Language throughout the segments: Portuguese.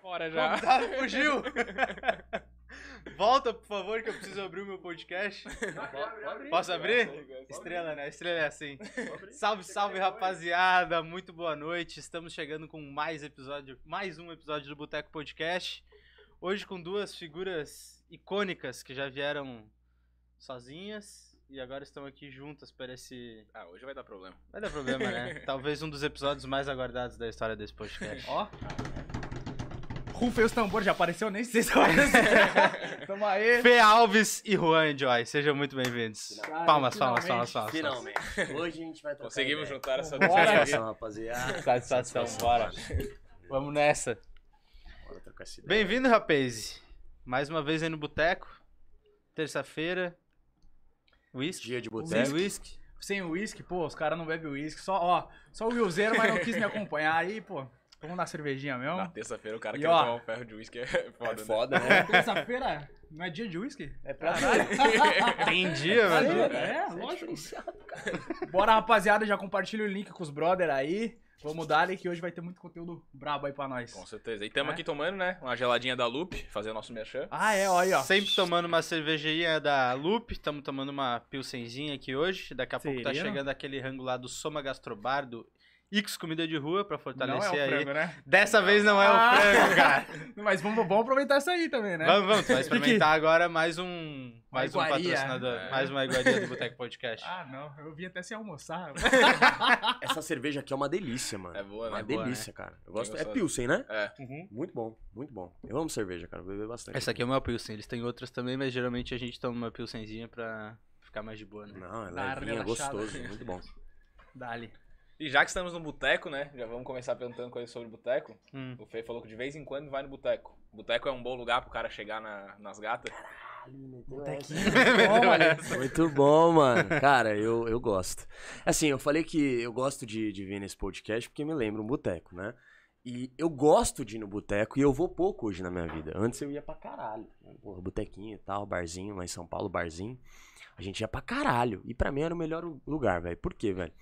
Bora já. Convidado tá, fugiu. Volta, por favor, que eu preciso abrir o meu podcast. Posso abrir? Estrela, né? Estrela é assim. Salve, salve, rapaziada. Muito boa noite. Estamos chegando com mais episódio, mais um episódio do Boteco Podcast. Hoje com duas figuras icônicas que já vieram sozinhas e agora estão aqui juntas para esse. Ah, hoje vai dar problema. Vai dar problema, né? Talvez um dos episódios mais aguardados da história desse podcast. Ó. Rufem os tambores, já apareceu, nem sei se apareceu. Toma aí. Fê Alves e Juan Joy, sejam muito bem-vindos. Palmas, palmas, palmas, palmas. Finalmente. Hoje a gente vai tocar. Conseguimos ideia. juntar essa Satisfação, rapaziada. Satisfação, bora. Vamos nessa. Bora trocar ideia. Bem-vindo, rapaz. Mais uma vez aí no Boteco. Terça-feira. Whisky? Dia de boteco. Whisky? Sem whisky, pô, os caras não bebem whisky. Só, ó, só o Wilzeiro, mas não quis me acompanhar aí, pô. Vamos dar cervejinha mesmo? Na terça-feira o cara quer tomar um ferro de uísque, é foda. É né? foda, né? né? Terça-feira não é dia de uísque? É pra Tem dia, velho. É, é, é, lógico. É cara. Bora, rapaziada, já compartilha o link com os brother aí. Vamos dar que hoje vai ter muito conteúdo brabo aí pra nós. Com certeza. E estamos é? Né? aqui tomando, né? Uma geladinha da Loop, fazer o nosso merchan. Ah, é, olha aí, ó. Sempre tomando uma cervejinha é da Loop, estamos tomando uma pilsenzinha aqui hoje. Daqui a Seria? pouco tá chegando aquele rango lá do Soma Gastrobar, do X comida de rua pra fortalecer não é o frango, aí. Né? Dessa vez não é o ah. frango, cara. Mas vamos, vamos aproveitar isso aí também, né? Vamos, vamos. vai experimentar que... agora mais um, mais um patrocinador, é. mais uma iguaria do Boteco Podcast. Ah, não. Eu vim até sem almoçar. Essa cerveja aqui é uma delícia, mano. É boa, é né? Uma é né? delícia, boa, cara. Eu gosto. É Pilsen, né? É. Uhum. Muito bom, muito bom. Eu amo cerveja, cara. Eu bebi bastante. Essa aqui é o meu Pilsen. Eles têm outras também, mas geralmente a gente toma uma Pilsenzinha pra ficar mais de boa, né? Não, ela é gostoso. Muito bom. Dali. E já que estamos no boteco, né? Já vamos começar perguntando coisas sobre boteco. Hum. O Fê falou que de vez em quando vai no boteco. Boteco é um bom lugar pro cara chegar na, nas gatas. Caralho, meteu é Muito bom, mano. Cara, eu, eu gosto. Assim, eu falei que eu gosto de, de vir nesse podcast porque me lembra um boteco, né? E eu gosto de ir no boteco e eu vou pouco hoje na minha vida. Antes eu ia pra caralho. Porra, botequinho e tal, barzinho lá em São Paulo, barzinho a gente ia pra caralho. E pra mim era o melhor lugar, velho. Por quê, velho?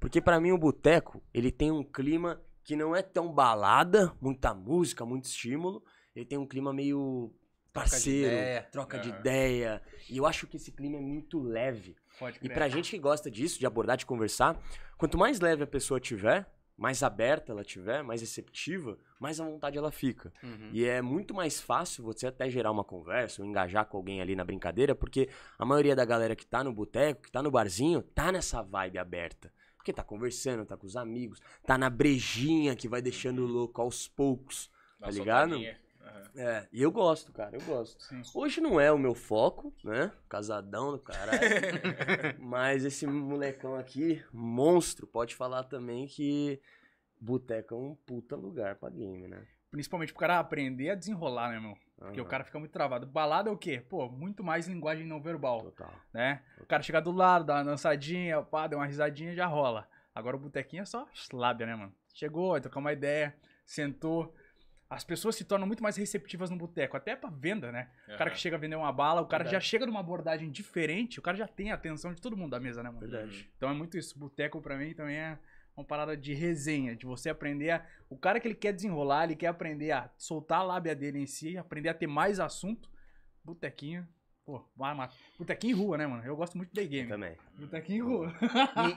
Porque pra mim o boteco, ele tem um clima que não é tão balada, muita música, muito estímulo. Ele tem um clima meio parceiro, troca de ideia. Troca uhum. de ideia. E eu acho que esse clima é muito leve. Pode crer. e pra gente que gosta disso, de abordar, de conversar, quanto mais leve a pessoa tiver, mais aberta ela tiver, mais receptiva, mais à vontade ela fica. Uhum. E é muito mais fácil você até gerar uma conversa ou engajar com alguém ali na brincadeira, porque a maioria da galera que tá no boteco, que tá no barzinho, tá nessa vibe aberta. Porque tá conversando, tá com os amigos, tá na brejinha que vai deixando uhum. louco aos poucos, tá Nossa ligado? Uhum. É, e eu gosto, cara, eu gosto. Sim. Hoje não é o meu foco, né? Casadão do caralho. mas esse molecão aqui, monstro, pode falar também que boteco é um puta lugar pra game, né? Principalmente pro cara aprender a desenrolar, né, meu? Porque uhum. o cara fica muito travado. Balada é o quê? Pô, muito mais linguagem não verbal. Total. Né? Total. O cara chega do lado, dá uma dançadinha, pá, dá uma risadinha já rola. Agora o botequinho é só lábia, né, mano? Chegou, trocar uma ideia, sentou as pessoas se tornam muito mais receptivas no boteco, até pra venda, né? Uhum. O cara que chega a vender uma bala, o cara Verdade. já chega numa abordagem diferente, o cara já tem a atenção de todo mundo da mesa, né, mano? Verdade. Uhum. Então é muito isso. Boteco pra mim também é uma parada de resenha, de você aprender a. O cara que ele quer desenrolar, ele quer aprender a soltar a lábia dele em si, aprender a ter mais assunto. Botequinho Pô, vai, mata. botequinho em rua, né, mano? Eu gosto muito de game. também. Botequinho em rua.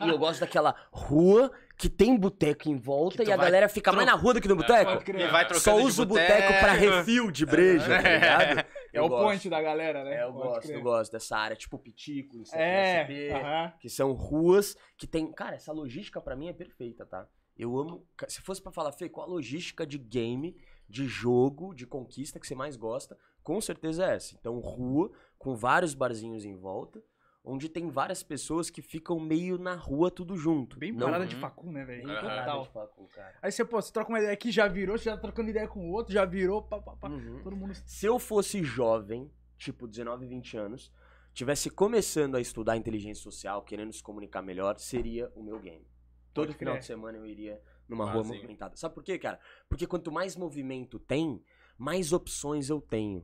E, e, eu gosto daquela rua que tem boteco em volta e a galera fica tro... mais na rua do que no é, boteco. É, e vai Só usa o boteco pra refil de breja, tá é. tá ligado? É eu o ponte da galera, né? É, eu Pode gosto, crer. eu gosto dessa área, tipo Pitico, é, que, uh -huh. que são ruas que tem... Cara, essa logística pra mim é perfeita, tá? Eu amo... Se fosse pra falar, Fê, qual a logística de game, de jogo, de conquista que você mais gosta... Com certeza é essa. Então, rua, com vários barzinhos em volta, onde tem várias pessoas que ficam meio na rua tudo junto. Bem parada uhum. de facu, né, velho? Bem uhum. parada de facu, cara. Aí você, pô, você troca uma ideia aqui, já virou, você já tá trocando ideia com o outro, já virou, pá, pá, pá, uhum. todo mundo... Se eu fosse jovem, tipo 19, 20 anos, tivesse começando a estudar inteligência social, querendo se comunicar melhor, seria o meu game. Todo Pode final crer. de semana eu iria numa ah, rua sim. movimentada. Sabe por quê, cara? Porque quanto mais movimento tem, mais opções eu tenho.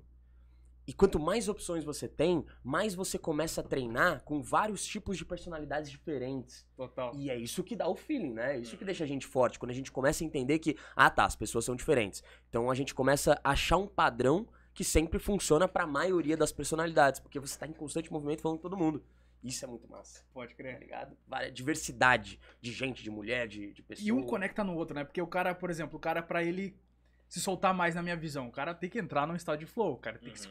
E quanto mais opções você tem, mais você começa a treinar com vários tipos de personalidades diferentes. Total. E é isso que dá o feeling, né? É isso que deixa a gente forte. Quando a gente começa a entender que, ah tá, as pessoas são diferentes. Então a gente começa a achar um padrão que sempre funciona para a maioria das personalidades, porque você está em constante movimento falando com todo mundo. Isso é muito massa. Pode crer. Tá ligado? diversidade de gente, de mulher, de, de pessoa. E um conecta no outro, né? Porque o cara, por exemplo, o cara, para ele se soltar mais na minha visão. O cara tem que entrar num estado de flow, o cara tem uhum. que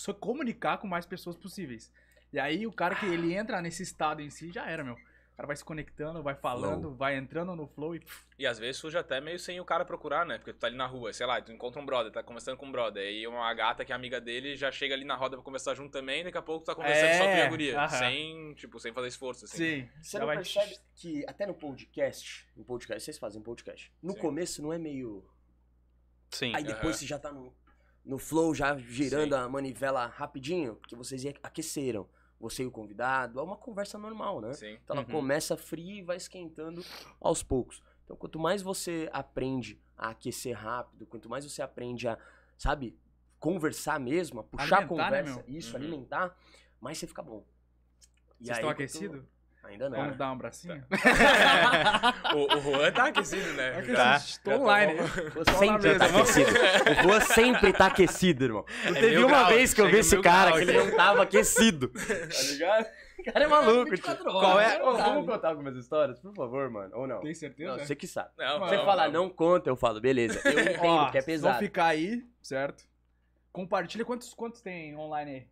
se, comunicar com mais pessoas possíveis. E aí o cara que ah. ele entra nesse estado em si, já era, meu. O cara vai se conectando, vai falando, flow. vai entrando no flow e. E às vezes surge até meio sem o cara procurar, né? Porque tu tá ali na rua, sei lá, tu encontra um brother, tá conversando com um brother. E uma gata que é amiga dele já chega ali na roda pra conversar junto também, daqui a pouco tu tá conversando é, só com a é, guria. Sem, tipo, sem fazer esforço, assim. Sim. Você já não vai... percebe que até no podcast, no podcast, vocês fazem podcast. No Sim. começo não é meio Sim. Aí depois uhum. você já tá no, no flow, já girando Sim. a manivela rapidinho, porque vocês aqueceram. Você e o convidado, é uma conversa normal, né? Sim. Então ela uhum. começa fria e vai esquentando aos poucos. Então quanto mais você aprende a aquecer rápido, quanto mais você aprende a, sabe, conversar mesmo, a puxar alimentar, a né, conversa, né, isso, uhum. alimentar, mais você fica bom. E Vocês aí, estão aquecidos? Ainda não. Vamos né? dar um abracinho? Tá. o, o Juan tá aquecido, né? Tá. tá. Estou tá online. Sempre tá aquecido. O Juan sempre tá aquecido, irmão. É não é teve uma grau, vez que eu vi esse cara grau, que ele não tava aquecido. Tá ligado? O cara é maluco. Horas, Qual é? Oh, vamos contar algumas histórias, por favor, mano. Ou não? Tem certeza? Não, você que sabe. Não, você não, falar, não. não conta, eu falo, beleza. Eu entendo que é pesado. Vou ficar aí, certo? Compartilha quantos, quantos tem online aí?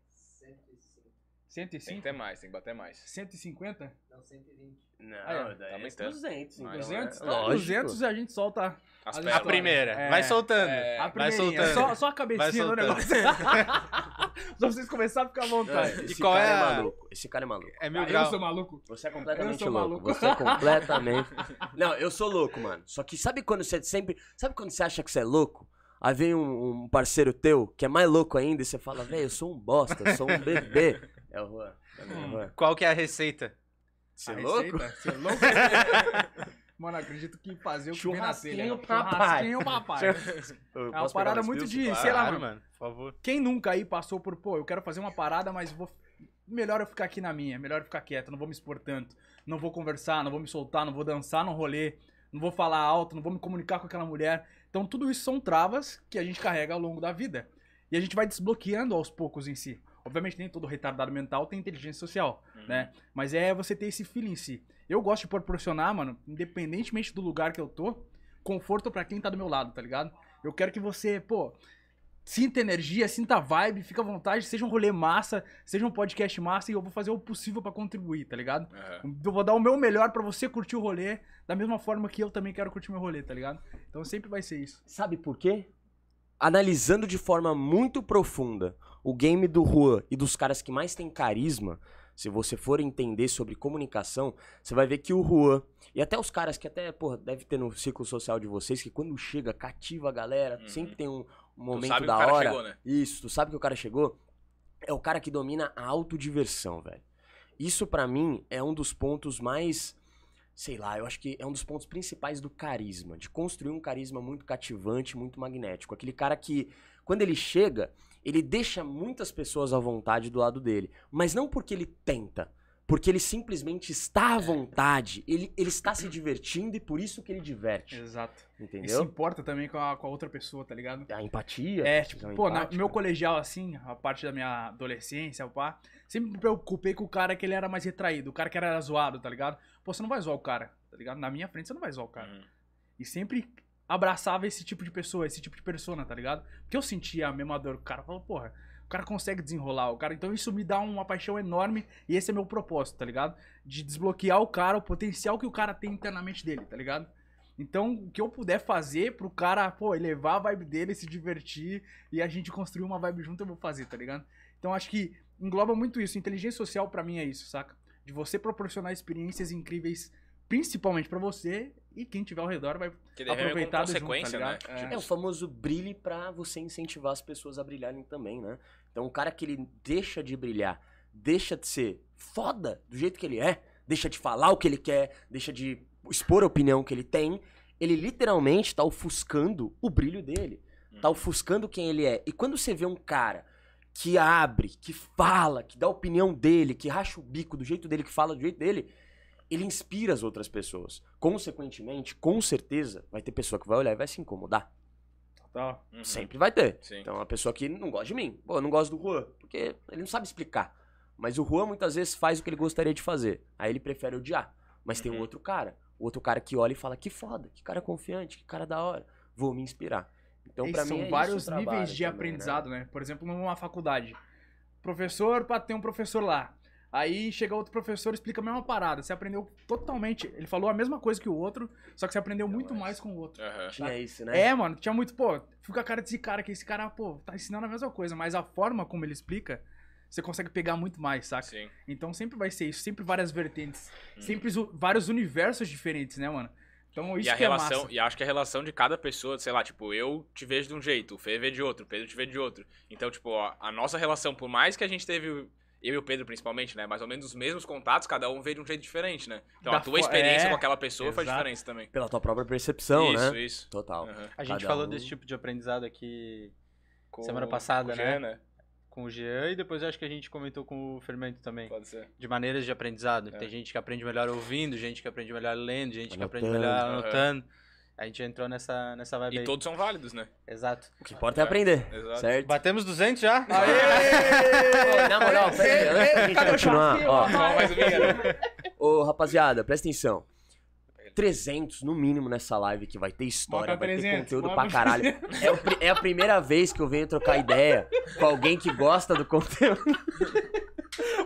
105? Tem que ter mais, tem que bater mais. 150? Não, 120. Não, ah, é. daí tá 200. 200? 200 a gente solta As a, primeira. É, vai soltando. É, a vai soltando. Só, só a cabecinha no negócio. só vocês começarem a ficar à vontade. Esse e qual cara é? é maluco. Esse cara é maluco. É meu ah, grau. Eu sou maluco? Você é completamente louco. Maluco. Você é completamente... Não, eu sou louco, mano. Só que sabe quando você sempre... Sabe quando você acha que você é louco? Aí vem um, um parceiro teu que é mais louco ainda e você fala, velho, eu sou um bosta, eu sou um bebê. É o hum, Juan. Qual que é a receita? Você é, é louco? Você é louco? Mano, acredito que fazer o que vem na telha. papai. é uma parada muito de, claro, sei lá, mano. Por favor. Quem nunca aí passou por, pô, eu quero fazer uma parada, mas vou... Melhor eu ficar aqui na minha, melhor eu ficar quieto, não vou me expor tanto. Não vou conversar, não vou me soltar, não vou dançar no rolê, não vou falar alto, não vou me comunicar com aquela mulher. Então tudo isso são travas que a gente carrega ao longo da vida. E a gente vai desbloqueando aos poucos em si. Obviamente, nem todo retardado mental tem inteligência social, uhum. né? Mas é você ter esse feeling em si. Eu gosto de proporcionar, mano, independentemente do lugar que eu tô, conforto para quem tá do meu lado, tá ligado? Eu quero que você, pô, sinta energia, sinta vibe, fica à vontade, seja um rolê massa, seja um podcast massa e eu vou fazer o possível para contribuir, tá ligado? Uhum. Eu vou dar o meu melhor para você curtir o rolê, da mesma forma que eu também quero curtir meu rolê, tá ligado? Então sempre vai ser isso. Sabe por quê? Analisando de forma muito profunda, o game do Juan e dos caras que mais tem carisma, se você for entender sobre comunicação, você vai ver que o Juan e até os caras que até, porra, deve ter no ciclo social de vocês, que quando chega, cativa a galera, uhum. sempre tem um momento da hora. Chegou, né? Isso, tu sabe que o cara chegou? É o cara que domina a autodiversão, velho. Isso para mim é um dos pontos mais sei lá, eu acho que é um dos pontos principais do carisma, de construir um carisma muito cativante, muito magnético. Aquele cara que, quando ele chega, ele deixa muitas pessoas à vontade do lado dele. Mas não porque ele tenta, porque ele simplesmente está à vontade, ele, ele está se divertindo e por isso que ele diverte. Exato. Entendeu? E se importa também com a, com a outra pessoa, tá ligado? A empatia. É, tipo, pô, no meu colegial, assim, a parte da minha adolescência, pá, sempre me preocupei com o cara que ele era mais retraído, o cara que era zoado, tá ligado? Pô, você não vai zoar o cara, tá ligado? Na minha frente você não vai zoar o cara. Uhum. E sempre abraçava esse tipo de pessoa, esse tipo de persona, tá ligado? Porque eu sentia a mesma dor. O cara falou, porra, o cara consegue desenrolar, o cara. Então isso me dá uma paixão enorme e esse é meu propósito, tá ligado? De desbloquear o cara, o potencial que o cara tem internamente dele, tá ligado? Então, o que eu puder fazer pro cara, pô, elevar a vibe dele, se divertir e a gente construir uma vibe junto, eu vou fazer, tá ligado? Então, acho que engloba muito isso. Inteligência social para mim é isso, saca? De você proporcionar experiências incríveis principalmente para você e quem tiver ao redor vai que aproveitar a tá consequência, junto, tá né? É. é. o famoso brilhe para você incentivar as pessoas a brilharem também, né? Então o cara que ele deixa de brilhar, deixa de ser foda do jeito que ele é, deixa de falar o que ele quer, deixa de expor a opinião que ele tem, ele literalmente tá ofuscando o brilho dele, hum. tá ofuscando quem ele é. E quando você vê um cara que abre, que fala, que dá a opinião dele, que racha o bico do jeito dele, que fala do jeito dele, ele inspira as outras pessoas. Consequentemente, com certeza, vai ter pessoa que vai olhar e vai se incomodar. Tá. Uhum. Sempre vai ter. Sim. Então, é a pessoa que não gosta de mim, pô, eu não gosto do Juan, porque ele não sabe explicar. Mas o Juan muitas vezes faz o que ele gostaria de fazer. Aí ele prefere odiar. Mas uhum. tem um uhum. outro cara, o outro cara que olha e fala: que foda, que cara confiante, que cara da hora. Vou me inspirar. Então, para mim, são é vários níveis de também, né? aprendizado, né? né? Por exemplo, numa faculdade. Professor, para ter um professor lá Aí chega outro professor explica a mesma parada. Você aprendeu totalmente. Ele falou a mesma coisa que o outro, só que você aprendeu muito mais com o outro. Uhum. Tinha isso, né? É, mano, tinha muito. Pô, fica a cara desse cara que esse cara, pô, tá ensinando a mesma coisa, mas a forma como ele explica, você consegue pegar muito mais, saca? Sim. Então sempre vai ser isso, sempre várias vertentes, hum. sempre vários universos diferentes, né, mano? Então isso e a é relação, é massa. E acho que a relação de cada pessoa, sei lá, tipo, eu te vejo de um jeito, o Fê vê de outro, o Pedro te vê de outro. Então, tipo, ó, a nossa relação, por mais que a gente teve eu e o Pedro principalmente, né? Mais ou menos os mesmos contatos, cada um vê de um jeito diferente, né? Então da a tua experiência é, com aquela pessoa exato. faz diferença também. Pela tua própria percepção, isso, né? Isso, isso. Total. Uhum. A gente cada falou um... desse tipo de aprendizado aqui com... semana passada, com né? Jean, né? Com o Jean e depois acho que a gente comentou com o Fermento também. Pode ser. De maneiras de aprendizado. É. Tem gente que aprende melhor ouvindo, gente que aprende melhor lendo, gente anotando. que aprende melhor anotando. Uhum. A gente entrou nessa, nessa vibe E aí. todos são válidos, né? Exato. O que importa é, é aprender, Exato. certo? Batemos 200 já? Aê! Na moral, pera Continuar. Cadê Ó, mais Ô, rapaziada, presta atenção. 300 no mínimo nessa live que vai ter história, Bota vai 300, ter conteúdo pra caralho. É, o, é a primeira vez que eu venho trocar ideia com alguém que gosta do conteúdo.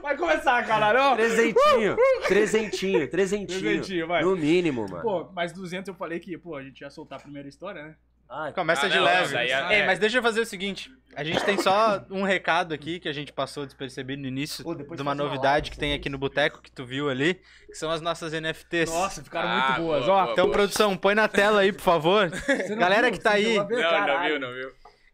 Vai começar, caralho. Trezentinho, trezentinho, trezentinho. Trezentinho, vai. No mínimo, mano. Pô, mas 200 eu falei que, pô, a gente ia soltar a primeira história, né? Ai, Começa de leve. É- Ei, é... mas deixa eu fazer o seguinte. A gente tem só um recado aqui que a gente passou despercebido no início Pô, de uma novidade uma que tem aqui no Boteco que tu viu ali, que são as nossas NFTs. Nossa, ficaram ah, muito boas. Boa, Ó, boa, então, boa. produção, põe na tela aí, por favor. Galera viu, que tá aí. Não, não viu, não viu.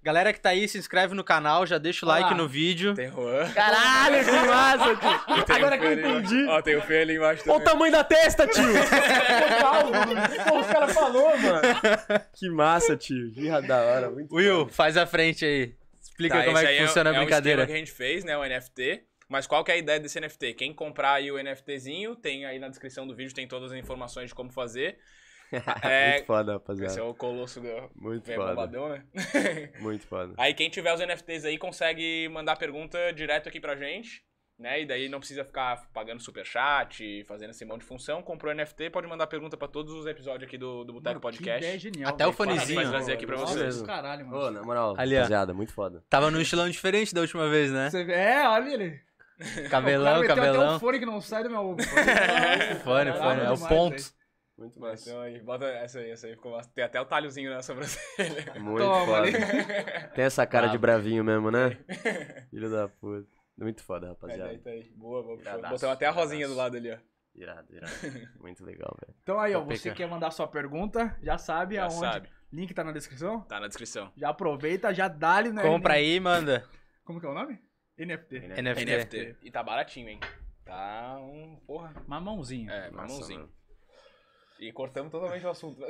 Galera que tá aí, se inscreve no canal, já deixa o like no vídeo. Tem Juan. Caralho, que massa, tio. Agora que eu entendi. Ó, tem o Fê ali embaixo Olha o tamanho da testa, tio! Ficou mano. o cara falou, mano. Que massa, tio. Que da hora. Muito Will, faz a frente aí. Explica Tá, como é que é funciona a É o NFT que a gente fez, né? O NFT. Mas qual que é a ideia desse NFT? Quem comprar aí o NFTzinho, tem aí na descrição do vídeo, tem todas as informações de como fazer. É, Muito foda, rapaziada. Esse é o colosso do. Muito é foda. Bombadão, né? Muito foda. Aí quem tiver os NFTs aí consegue mandar pergunta direto aqui pra gente, né? E daí não precisa ficar pagando superchat, fazendo esse monte de função. Comprou NFT, pode mandar pergunta pra todos os episódios aqui do, do Boteco Podcast. Que ideia genial. Até véio. o fonezinho. Vai trazer aqui pra Nossa, vocês. Caralho, mano. Ô, na moral, Ali, rapaziada, muito foda. Tava num estilão diferente da última vez, né? Você... É, olha ele. Cabelão, cabelão. Até um fone que não sai do meu. fone, fone. É o ponto. Muito massa. Então aí, bota essa aí, essa aí ficou massa. Tem até o talhozinho na né, sobrancelha. Muito foda. Tem essa cara ah, de bravinho mesmo, né? Filho da puta. Muito foda, rapaziada. É, tá aí. Boa, boa. Iradaço, até a rosinha iradaço. do lado ali, ó. Irado, irado. Muito legal, velho. Então aí, ó, Vou você quer mandar sua pergunta, já sabe já aonde. Sabe. Link tá na descrição? Tá na descrição. Já aproveita, já dá ali né? Compra aí e manda. Como que é o nome? NFT. NFT. NFT. E tá baratinho, hein? Tá um, porra. Mamãozinho. É, mamãozinho. Nossa, e cortamos totalmente o assunto.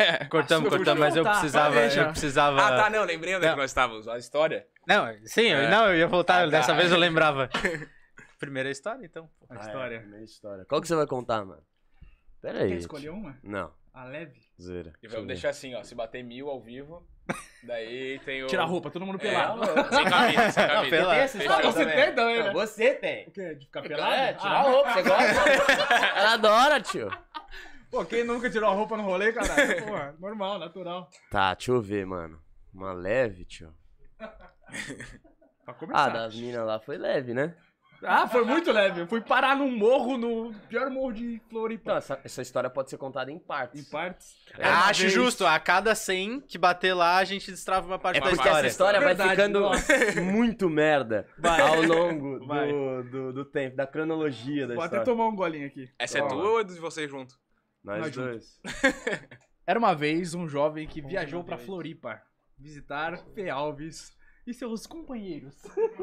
É, cortamos, cortamos, mas eu precisava, tá, eu precisava. Ah, tá, não, lembrei onde é não. nós estávamos, a história. Não, sim, é. eu, não, eu ia voltar, ah, tá. dessa tá. vez eu lembrava. primeira história, então. A ah, é, história. É, primeira história. Qual que você vai contar, mano? Pera aí. Quer escolher uma? Não. A leve? Zera. E vamos deixar assim, ó, se bater mil ao vivo, daí tem o... Tira a roupa, todo mundo é, pelado. É, sem camisa, sem camisa. Não, pelado. Tem essa você tem também, né? Não, você tem. O quê? De ficar pelado? É, tirar ah, a roupa, você gosta. Ela adora, tio. Pô, quem nunca tirou a roupa no rolê, caralho? Porra, normal, natural. Tá, deixa eu ver, mano. Uma leve, tio. pra começar. Ah, das minas lá foi leve, né? Ah, foi muito leve. Eu fui parar num morro, no pior morro de Floripa. Não, essa, essa história pode ser contada em partes. Em partes? É, acho vez. justo. A cada 100 que bater lá, a gente destrava uma parte é da história. essa história é vai ficando nossa. muito merda vai. ao longo do, do, do, tempo, da cronologia da Vou história. Vou até tomar um golinho aqui. Essa é Toma. é tua ou é de vocês junto? Nós, Nós dois. Era uma vez um jovem que viajou para Floripa visitar Fê Alves e seus companheiros.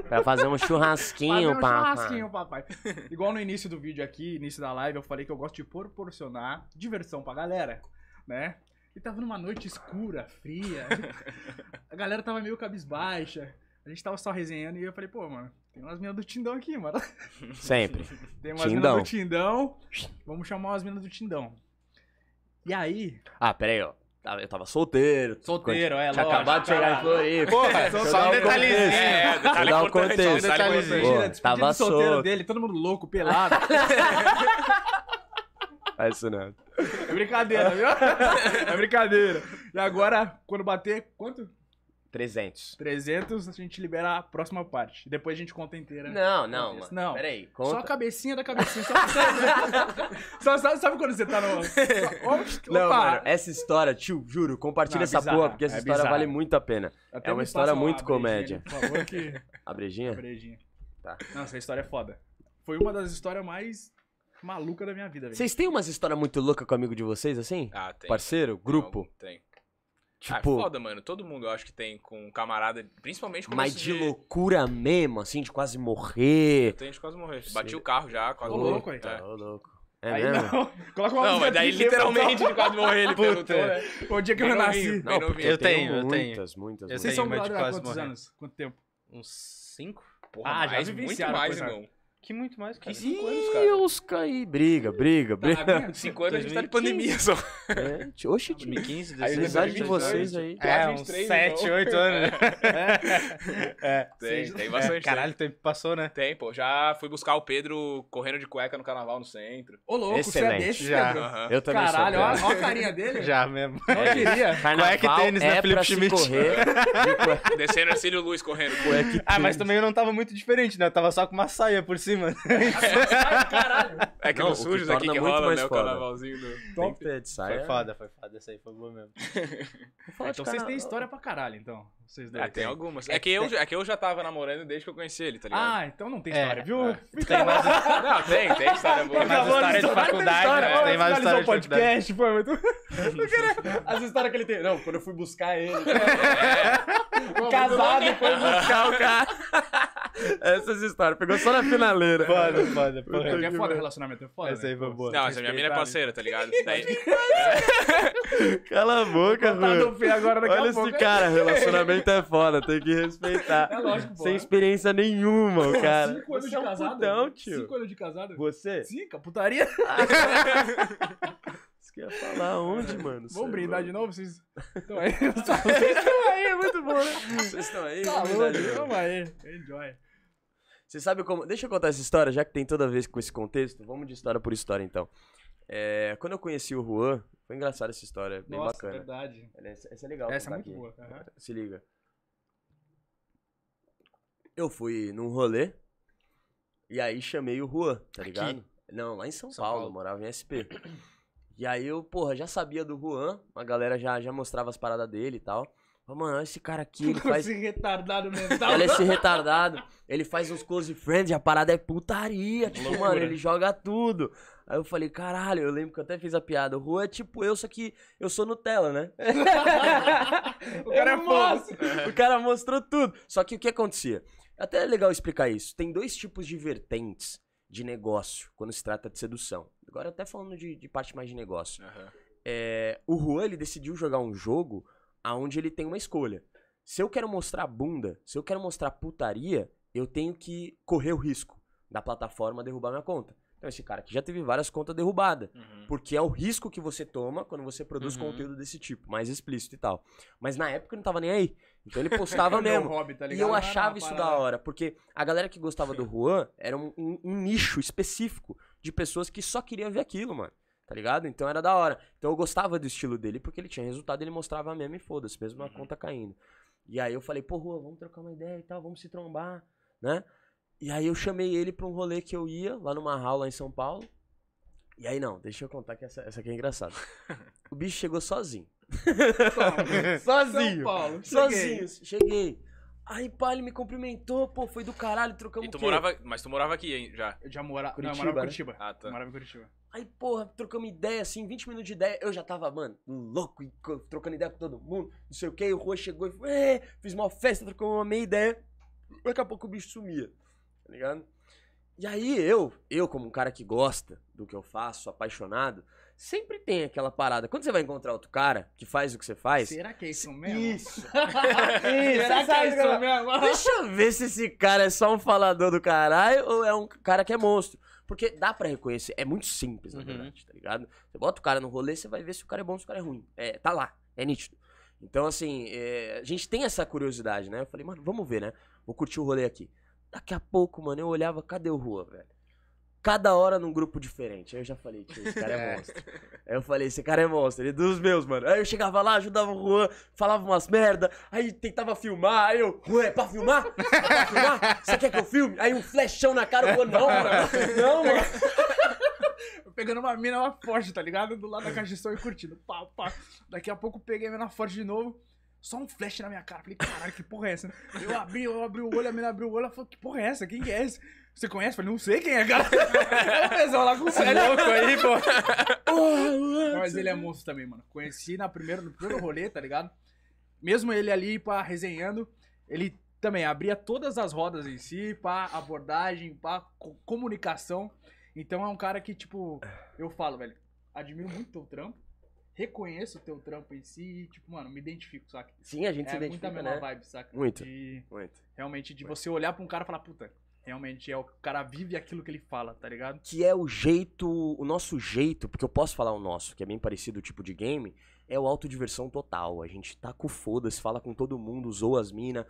Pra fazer um churrasquinho, fazer um papai. churrasquinho, papai. Igual no início do vídeo aqui, início da live, eu falei que eu gosto de proporcionar diversão pra galera, né? E tava numa noite escura, fria. A galera tava meio cabisbaixa. A gente tava só resenhando e eu falei, pô, mano, tem umas minas do Tindão aqui, mano. Sempre. Tem umas minas do Tindão. Vamos chamar umas minas do Tindão. E aí. Ah, peraí, ó. Tá, eu tava solteiro. Solteiro, é, Tinha lógico. acabado de chegar em Floripa. Porra, só, é, é, só um detalhezinho. É, detalhe dar um contexto. Só um detalhezinho. Pô, tava solteiro solto. dele, todo mundo louco, pelado. é isso né? É brincadeira, viu? É brincadeira. E agora, quando bater, quanto? 300. 300, a gente libera a próxima parte. Depois a gente conta inteira. Não, não, mano. Não. Peraí, conta. Só a cabecinha da cabecinha. Só, sabe, sabe, quando você tá no... não, mano, essa história, tio, juro, compartilha não, é essa porra, porque essa é história vale muito a pena. Até é uma história muito comédia. Por favor, que... A A Tá. Nossa, história é foda. Foi uma das histórias mais maluca da minha vida. Vocês têm umas histórias muito loucas com amigo de vocês, assim? Ah, tem. Parceiro? Grupo? Tem. Ah, é tipo, ah, foda, mano. Todo mundo eu acho que tem com um camarada, principalmente com Mas de, de loucura mesmo, assim, de quase morrer. Eu tenho de quase morrer. Bati Sim. o carro já, quase Ô, louco, aí. É. Tá, ô, louco. É aí mesmo? Não, Coloca uma não mas daí literalmente de quase morrer ele perguntou, né? É. O dia que eu, nasci. Não, não, eu, tenho, eu tenho. Muitas, muitas. Eu Vocês tenho, são brothers há quantos morrer. anos? Quanto tempo? Uns cinco? Porra, ah, mais, já muito mais, é. irmão. Que muito mais, cara. Cinco anos, cara. Deus, caí. Briga, briga, briga. Tá, cinco anos a gente tá de pandemia só. É, oxe, 2015, 16 anos de vocês aí. É, uns 7, 8 então. anos. Né? É, tem, é, tem bastante. É, caralho, o tempo passou, né? Tem, pô. Já fui buscar o Pedro correndo de cueca no carnaval no centro. Ô, louco, Excelente. você é desse, já. Uhum. Eu também Caralho, sou. Caralho, ó, a carinha dele. Já mesmo. não é queria. Cueca e tênis, né, Felipe Schmidt? Descendo Cílio assim, Luz correndo. Ah, mas também eu não tava muito diferente, né? Eu tava só com uma saia por cima assim, mano. Caralho. É que não, no sujo daqui que rola, né? Foda. O carnavalzinho do. Top. Foi foda, foi foda. Essa aí foi boa mesmo. então vocês têm história pra caralho, então. Vocês é, dois. Ah, tem algumas. É, é que, eu, é que eu já tava namorando desde que eu conheci ele, tá ligado? Ah, então não tem história, é, viu? Tem mais... Não, tem, tem história boa. Tem mais história de faculdade, história, né? Tem mais história de podcast, foi muito... As histórias que ele tem. Não, quando eu fui buscar ele... Casado, foi buscar o cara... Essas histórias. Pegou só na finaleira. Foda, foda. Porra, é foda o relacionamento, é foda. Essa né? aí foi boa. Não, essa minha mina é parceira, tá ligado? Cala a boca, mano. Olha esse cara, relacionamento respeito é foda, tem que respeitar. É lógico, pô. Sem experiência nenhuma, o cara. Cinco anos Você de é um casado. Putão, tio. Cinco anos de casado. Você? Cinco, putaria. Isso que ia falar onde, mano? Vamos é brindar de novo? Vocês estão aí? Vocês estão aí, é muito bom, né? Vocês estão aí? Tá Vamos aí. Enjoy. Você sabe como. Deixa eu contar essa história, já que tem toda vez com esse contexto. Vamos de história por história, então. É, quando eu conheci o Juan, foi engraçada essa história, bem Nossa, bacana. verdade. Essa, é, essa é legal. Essa é muito aqui. boa. Uhum. Se liga. Eu fui num rolê e aí chamei o Juan, tá aqui? ligado? Não, lá em São, São Paulo, Paulo, morava em SP. E aí eu, porra, já sabia do Juan, a galera já, já mostrava as paradas dele e tal. Falei, mano, esse cara aqui, ele faz... Esse retardado mental. Olha é esse retardado. Ele faz uns close friends, a parada é putaria. Tipo, mano, ele joga tudo. Aí eu falei, caralho, eu lembro que eu até fiz a piada. Rua é tipo eu, só que eu sou Nutella, né? o cara é moço. O cara mostrou tudo. Só que o que acontecia? É até é legal explicar isso. Tem dois tipos de vertentes de negócio quando se trata de sedução. Agora até falando de, de parte mais de negócio. Uhum. É, o Juan, ele decidiu jogar um jogo aonde ele tem uma escolha. Se eu quero mostrar bunda, se eu quero mostrar putaria, eu tenho que correr o risco da plataforma derrubar minha conta. Então, esse cara aqui já teve várias contas derrubadas. Uhum. Porque é o risco que você toma quando você produz uhum. conteúdo desse tipo, mais explícito e tal. Mas na época eu não tava nem aí. Então ele postava é mesmo. Hobby, tá e eu achava isso da hora, porque a galera que gostava do Juan era um, um, um nicho específico de pessoas que só queriam ver aquilo, mano tá ligado? Então era da hora. Então eu gostava do estilo dele, porque ele tinha resultado, ele mostrava mesmo e foda-se, mesmo a uhum. conta caindo. E aí eu falei, pô, Juan, vamos trocar uma ideia e tal, vamos se trombar, né? E aí eu chamei ele pra um rolê que eu ia, lá numa aula lá em São Paulo. E aí não, deixa eu contar que essa, essa aqui é engraçada. o bicho chegou sozinho. sozinho. São Paulo, sozinho. Cheguei. cheguei. Aí, pá, ele me cumprimentou, pô, foi do caralho, trocamos e tu morava, Mas tu morava aqui hein, já? Eu já mora... Curitiba, não, eu morava em né? Curitiba. Né? Ah, tá. Eu morava em Curitiba. Aí, porra, trocamos ideia, assim, 20 minutos de ideia. Eu já tava, mano, louco, trocando ideia com todo mundo, não sei o quê. O Rua chegou e falou, fiz uma festa, trocamos uma meia ideia. Daqui a pouco o bicho sumia tá ligado? E aí eu, eu como um cara que gosta do que eu faço, apaixonado, sempre tem aquela parada. Quando você vai encontrar outro cara que faz o que você faz... Será que é isso mesmo? Isso! isso Será que é isso é? mesmo? Deixa eu ver se esse cara é só um falador do caralho ou é um cara que é monstro. Porque dá para reconhecer, é muito simples, na uhum. verdade, tá ligado? Você bota o cara no rolê, você vai ver se o cara é bom, se o cara é ruim. É, tá lá, é nítido. Então, assim, é, a gente tem essa curiosidade, né? Eu falei, mano, vamos ver, né? Vou curtir o rolê aqui. Daqui a pouco, mano, eu olhava, cadê o Rua, velho? Cada hora num grupo diferente. Aí eu já falei, tio, esse cara é, é monstro. Aí eu falei, esse cara é monstro, ele é dos meus, mano. Aí eu chegava lá, ajudava o Juan, falava umas merda, aí tentava filmar, aí eu, Juan, é pra filmar? É pra filmar? Você quer que eu filme? Aí um flechão na cara, o Juan, não, mano, é não, mano. pegando uma mina lá forte, tá ligado? Do lado da caixa de som e curtindo. Pá, pá. Daqui a pouco peguei a mina forte de novo. Só um flash na minha cara. Falei, caralho, que porra é essa? Eu abri, eu abri o olho, a menina abriu o olho, ela falou, que porra é essa? Quem que é esse? Você conhece? Falei, não sei quem é, cara. É pessoal lá com o é louco aí, pô. Mas ele é monstro também, mano. Conheci na primeira, no primeiro rolê, tá ligado? Mesmo ele ali, pá, resenhando, ele também abria todas as rodas em si, pá, abordagem, pá, comunicação. Então é um cara que, tipo, eu falo, velho, admiro muito o teu trampo reconheço o teu trampo em si e, tipo, mano, me identifico, saca? Sim, a gente é se identifica, muita mesma né? vibe, saca? Muito, de, muito. Realmente, de muito. você olhar pra um cara e falar, puta, realmente é o cara vive aquilo que ele fala, tá ligado? Que é o jeito, o nosso jeito, porque eu posso falar o nosso, que é bem parecido o tipo de game, é o autodiversão total. A gente tá com foda-se, fala com todo mundo, zoa as mina,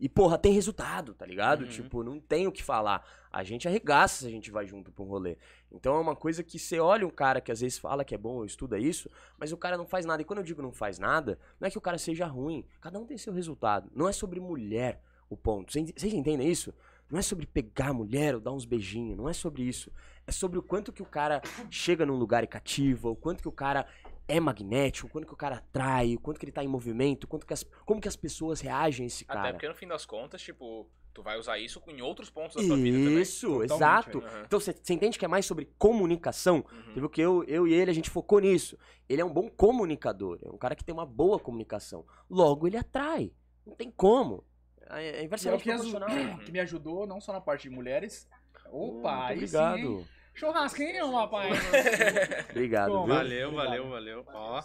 e, porra, tem resultado, tá ligado? Uhum. Tipo, não tem o que falar. A gente arregaça se a gente vai junto pra um rolê. Então é uma coisa que você olha um cara que às vezes fala que é bom, estuda isso, mas o cara não faz nada. E quando eu digo não faz nada, não é que o cara seja ruim. Cada um tem seu resultado. Não é sobre mulher o ponto. Vocês entendem isso? Não é sobre pegar a mulher ou dar uns beijinhos. Não é sobre isso. É sobre o quanto que o cara chega num lugar e cativa, o quanto que o cara é magnético, quanto que o cara atrai, quanto que ele tá em movimento, quanto que as, como que as pessoas reagem a esse cara. Até porque no fim das contas, tipo, tu vai usar isso em outros pontos da tua isso, vida também. Isso, exato. Uhum. Então você entende que é mais sobre comunicação. Uhum. Você viu que eu, eu e ele, a gente focou nisso. Ele é um bom comunicador, é um cara que tem uma boa comunicação. Logo, ele atrai. Não tem como. É, é inversamente é que, que me ajudou não só na parte de mulheres, hum, Opa, oh, pais. Obrigado. Churrasquinho, rapaz. Obrigado. Bom, viu? Valeu, valeu, valeu. Ó.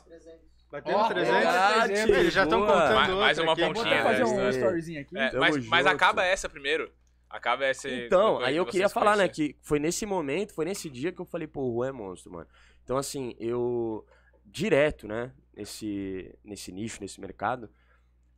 Bateu oh, 300? Ah, eles já estão contando. Mais, mais uma aqui. pontinha. Vou fazer um aqui. É, mas, mas acaba essa primeiro. Acaba essa. Então, aí eu queria falar, né? Que foi nesse momento, foi nesse dia que eu falei, pô, o Juan é monstro, mano. Então, assim, eu. Direto, né? Nesse, nesse nicho, nesse mercado.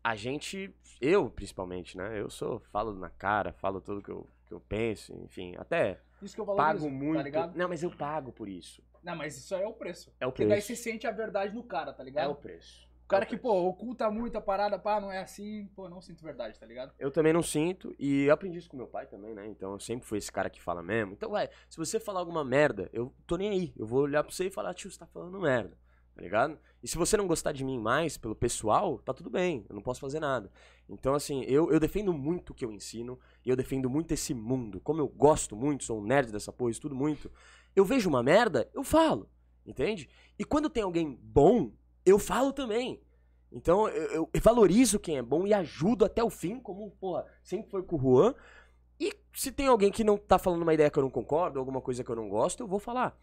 A gente. Eu, principalmente, né? Eu sou. Falo na cara, falo tudo que eu, que eu penso, enfim. Até isso que eu valorizo, pago tá muito. tá ligado? Não, mas eu pago por isso. Não, mas isso aí é o preço. É o preço. Porque daí você sente a verdade no cara, tá ligado? É o preço. O cara é que, pô, oculta muito a parada, pá, não é assim, pô, não sinto verdade, tá ligado? Eu também não sinto, e eu aprendi isso com meu pai também, né? Então eu sempre fui esse cara que fala mesmo. Então, vai, se você falar alguma merda, eu tô nem aí. Eu vou olhar pra você e falar, tio, você tá falando merda tá ligado? E se você não gostar de mim mais, pelo pessoal, tá tudo bem, eu não posso fazer nada. Então, assim, eu, eu defendo muito o que eu ensino e eu defendo muito esse mundo. Como eu gosto muito, sou um nerd dessa porra, tudo muito. Eu vejo uma merda, eu falo, entende? E quando tem alguém bom, eu falo também. Então, eu, eu valorizo quem é bom e ajudo até o fim, como, porra, sempre foi com o Juan. E se tem alguém que não tá falando uma ideia que eu não concordo, alguma coisa que eu não gosto, eu vou falar.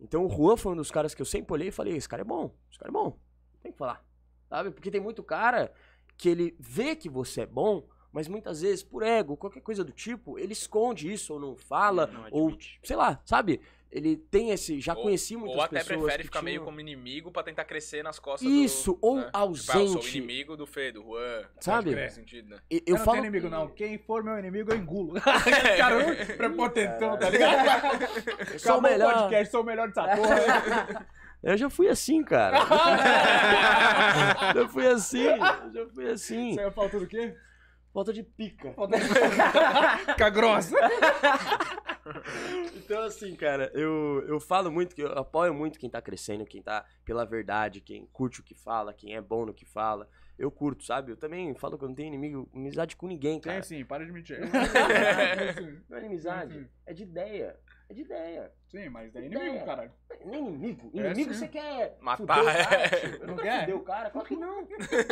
Então o Juan foi um dos caras que eu sempre olhei e falei, esse cara é bom, esse cara é bom, tem que falar, sabe? Porque tem muito cara que ele vê que você é bom, mas muitas vezes por ego, qualquer coisa do tipo, ele esconde isso ou não fala, é, não ou sei lá, sabe? ele tem esse. Já ou, conheci muitas pessoas. Ou até pessoas prefere ficar tinham... meio como inimigo para tentar crescer nas costas Isso, do, ou né? ausente. Tipo, ah, eu sou inimigo do Fê, do Juan. Sabe? É. Sentido, né? Eu, eu, não falo... tenho inimigo, não. Quem for meu inimigo, eu engulo. Cara, é prepotentão, tá ligado? Eu sou o melhor. podcast, sou o melhor dessa porra. Né? Eu já fui assim, cara. eu fui assim, eu já fui assim. Você faltou do quê? Falta de pica. Falta de pica grossa. então, assim, cara, eu, eu falo muito, que eu apoio muito quem tá crescendo, quem tá pela verdade, quem curte o que fala, quem é bom no que fala. Eu curto, sabe? Eu também falo que eu não tenho inimigo, amizade com ninguém, cara. Tem sim, para de mentir. Não é, inimizade, não é amizade, é de ideia. É de ideia. Sim, mas é inimigo, cara Nem inimigo. Inimigo é, você quer matar, fuder, Cara, não, quer? Fuder o cara? Claro que não.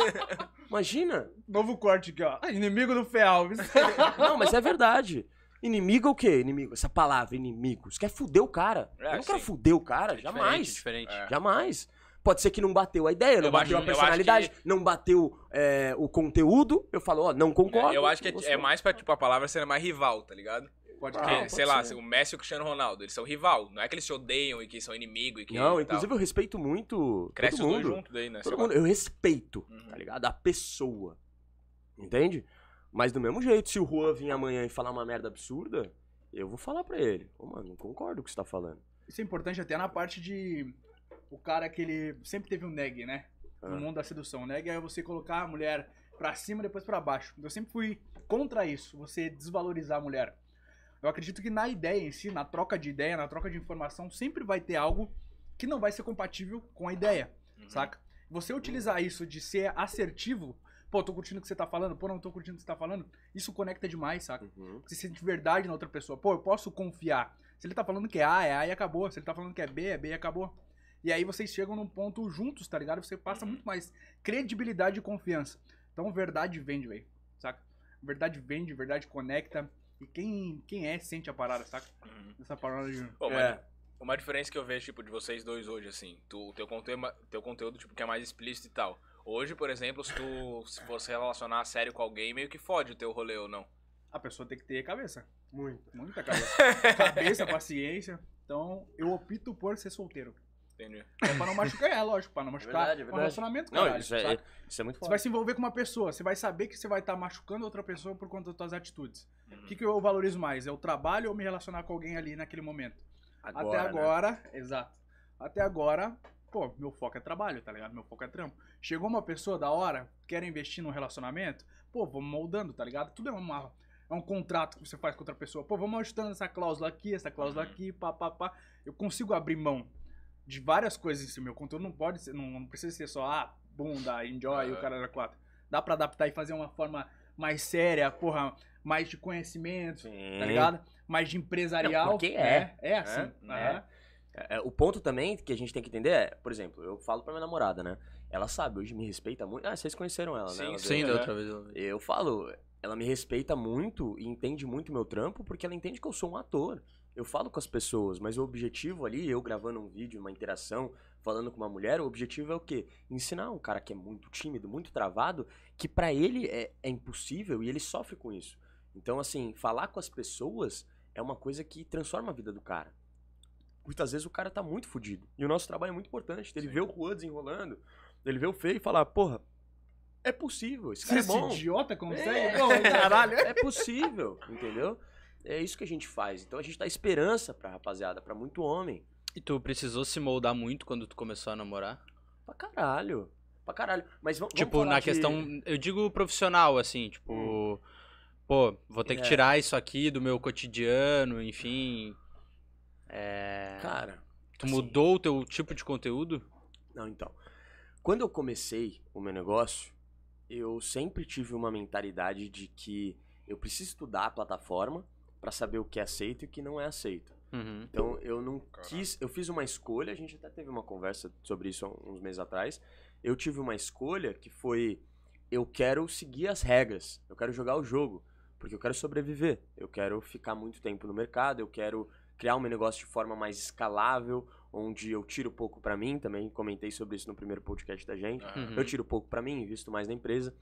Imagina. Novo corte aqui, ó. Ah, inimigo do Fé Alves. não, mas é verdade. Inimigo é o quê? Inimigo. Essa palavra, inimigo. Você quer fuder o cara. É, eu não sim. quero fuder o cara, é jamais. Diferente, diferente. É. Jamais. Pode ser que não bateu a ideia, não eu bateu acho, a personalidade, que... não bateu é, o conteúdo. Eu falo, ó, não concordo. É, eu acho que é, é mais pra, tipo, a palavra ser mais rival, tá ligado? Pode ah, sei lá, assim, o Messi e o Cristiano Ronaldo, eles são rival. Não é que eles se odeiam e que são inimigo e que. Não, inclusive eu respeito muito. Cresce todo mundo. junto daí, né? Todo mundo. Eu respeito, uhum. tá ligado? A pessoa. Entende? Mas do mesmo jeito, se o Juan vir amanhã e falar uma merda absurda, eu vou falar pra ele. Ô, oh, mano, não concordo com o que você tá falando. Isso é importante até na parte de. O cara que ele sempre teve um neg, né? No ah. mundo da sedução. Neg é você colocar a mulher pra cima depois pra baixo. Eu sempre fui contra isso, você desvalorizar a mulher. Eu acredito que na ideia em si, na troca de ideia, na troca de informação, sempre vai ter algo que não vai ser compatível com a ideia, uhum. saca? Você utilizar isso de ser assertivo, pô, tô curtindo o que você tá falando, pô, não tô curtindo o que você tá falando, isso conecta demais, saca? Uhum. Você sente verdade na outra pessoa, pô, eu posso confiar. Se ele tá falando que é A, é A e acabou. Se ele tá falando que é B, é B e acabou. E aí vocês chegam num ponto juntos, tá ligado? Você passa uhum. muito mais credibilidade e confiança. Então verdade vende, velho, saca? Verdade vende, verdade conecta. E quem, quem é sente a parada, saca? Uhum. Essa parada de. Pô, é. Uma diferença que eu vejo, tipo, de vocês dois hoje, assim, tu, o teu conteúdo, teu conteúdo, tipo, que é mais explícito e tal. Hoje, por exemplo, se tu se fosse relacionar a sério com alguém, meio que fode o teu rolê ou não. A pessoa tem que ter cabeça. Muita. Muita cabeça. cabeça, paciência. Então, eu opto por ser solteiro. Entendi. É pra não machucar, é lógico, pra não é machucar verdade, é verdade. o relacionamento, caralho, não, isso, é, isso é muito foda. Você vai se envolver com uma pessoa, você vai saber que você vai estar tá machucando outra pessoa por conta das suas atitudes. Uhum. O uhum. que, que eu valorizo mais? É o trabalho ou me relacionar com alguém ali naquele momento? Agora, Até agora, né? exato. Até agora, pô, meu foco é trabalho, tá ligado? Meu foco é trampo. Chegou uma pessoa da hora, quer investir num relacionamento, pô, vamos moldando, tá ligado? Tudo é uma, é um contrato que você faz com outra pessoa. Pô, vamos ajustando essa cláusula aqui, essa cláusula uhum. aqui, pá, pá, pá. Eu consigo abrir mão de várias coisas em Meu conteúdo não pode ser, não, não precisa ser só, ah, bunda, enjoy, uhum. o é. cara era quatro. Dá pra adaptar e fazer uma forma mais séria, porra, mais de conhecimento, tá Sim. tá ligado? Mais de empresarial. Não, porque é. É, é, é assim. É, uhum. É, o ponto também que a gente tem que entender é, por exemplo, eu falo pra minha namorada, né? Ela sabe, hoje me respeita muito. Ah, vocês conheceram ela, né? sim, né? Ela sim, da né? outra vez. Eu falo, ela me respeita muito e entende muito meu trampo porque ela entende que eu sou um ator eu falo com as pessoas, mas o objetivo ali, eu gravando um vídeo, uma interação, falando com uma mulher, o objetivo é o quê? Ensinar um cara que é muito tímido, muito travado, que para ele é, é impossível e ele sofre com isso. Então, assim, falar com as pessoas é uma coisa que transforma a vida do cara. Muitas vezes o cara tá muito fudido E o nosso trabalho é muito importante. Ele Sim. vê o Juan desenrolando, ele vê o Fê e fala, porra, é possível, esse cara é bom. idiota consegue? É, é, caralho. É possível, entendeu? É isso que a gente faz. Então a gente dá esperança pra rapaziada, pra muito homem. E tu precisou se moldar muito quando tu começou a namorar? Pra caralho. Pra caralho. Mas vamos Tipo, na questão. Eu digo profissional, assim, tipo. Hum. Pô, vou ter é. que tirar isso aqui do meu cotidiano, enfim. É. Cara. Tu assim... mudou o teu tipo de conteúdo? Não, então. Quando eu comecei o meu negócio, eu sempre tive uma mentalidade de que eu preciso estudar a plataforma para saber o que é aceito e o que não é aceito. Uhum. Então eu não Caraca. quis, eu fiz uma escolha, a gente até teve uma conversa sobre isso uns meses atrás. Eu tive uma escolha que foi eu quero seguir as regras, eu quero jogar o jogo, porque eu quero sobreviver, eu quero ficar muito tempo no mercado, eu quero criar um negócio de forma mais escalável, onde eu tiro pouco para mim, também comentei sobre isso no primeiro podcast da gente. Uhum. Eu tiro pouco para mim, visto mais na empresa.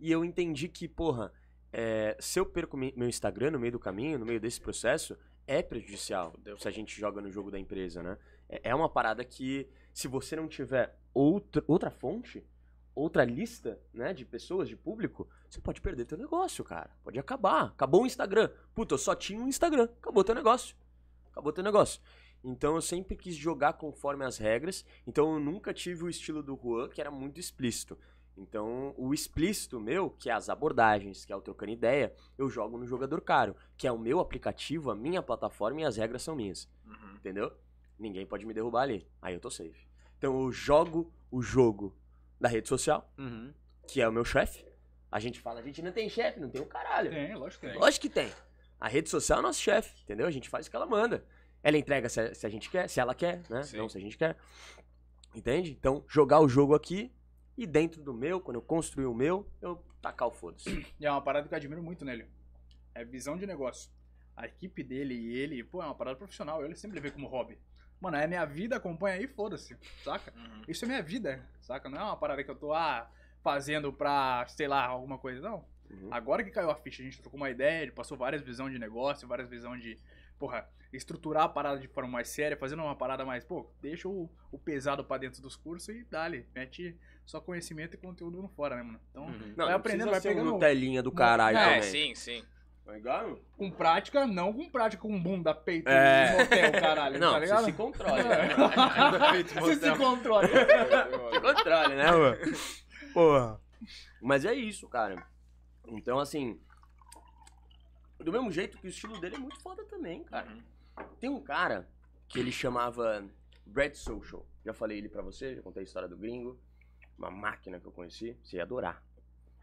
E eu entendi que, porra, é, se eu perco meu Instagram no meio do caminho, no meio desse processo, é prejudicial se a gente joga no jogo da empresa, né? É, é, uma parada que, se você não tiver outra, outra fonte, outra lista, né, de pessoas, de público, você pode perder teu negócio, cara. Pode acabar. Acabou o Instagram. Puta, eu só tinha um Instagram. Acabou teu negócio. Acabou teu negócio. Então eu sempre quis jogar conforme as regras. Então eu nunca tive o estilo do Juan, que era muito explícito. Então, o explícito meu, que é as abordagens, que é o trocando ideia, eu jogo no jogador caro, que é o meu aplicativo, a minha plataforma e as regras são minhas. Uhum. Entendeu? Ninguém pode me derrubar ali. Aí eu tô safe. Então, eu jogo o jogo da rede social, uhum. que é o meu chefe. A gente fala, a gente não tem chefe, não tem o caralho. Tem, lógico que tem. Lógico que tem. A rede social é o nosso chefe, entendeu? A gente faz o que ela manda. Ela entrega se a, se a gente quer, se ela quer, né? Sim. Não se a gente quer. Entende? Então, jogar o jogo aqui e dentro do meu, quando eu construir o meu, eu tacar o foda-se. E é uma parada que eu admiro muito nele. É visão de negócio. A equipe dele e ele, pô, é uma parada profissional. Eu ele sempre vê como hobby. Mano, é minha vida, acompanha aí, foda-se, saca? Uhum. Isso é minha vida, saca? Não é uma parada que eu tô, ah, fazendo pra, sei lá, alguma coisa, não. Uhum. Agora que caiu a ficha, a gente trocou uma ideia, ele passou várias visões de negócio, várias visões de, porra, estruturar a parada de forma mais séria, fazendo uma parada mais, pô, deixa o, o pesado para dentro dos cursos e dá mete só conhecimento e conteúdo no fora, né, mano? Então, uhum. não, vai aprendendo, vai pegando. telinha do caralho, É, também. sim, sim. Tá Com prática, não com prática, com bunda, peito, é. motel, caralho. Não, tá ligado? É. Né? você se controla. Né? você se controla. se controla, né, mano? Porra. Mas é isso, cara. Então, assim, do mesmo jeito que o estilo dele é muito foda também, cara. Uhum. Tem um cara que ele chamava Brad Social. Já falei ele para você, já contei a história do gringo. Uma máquina que eu conheci. Você ia adorar.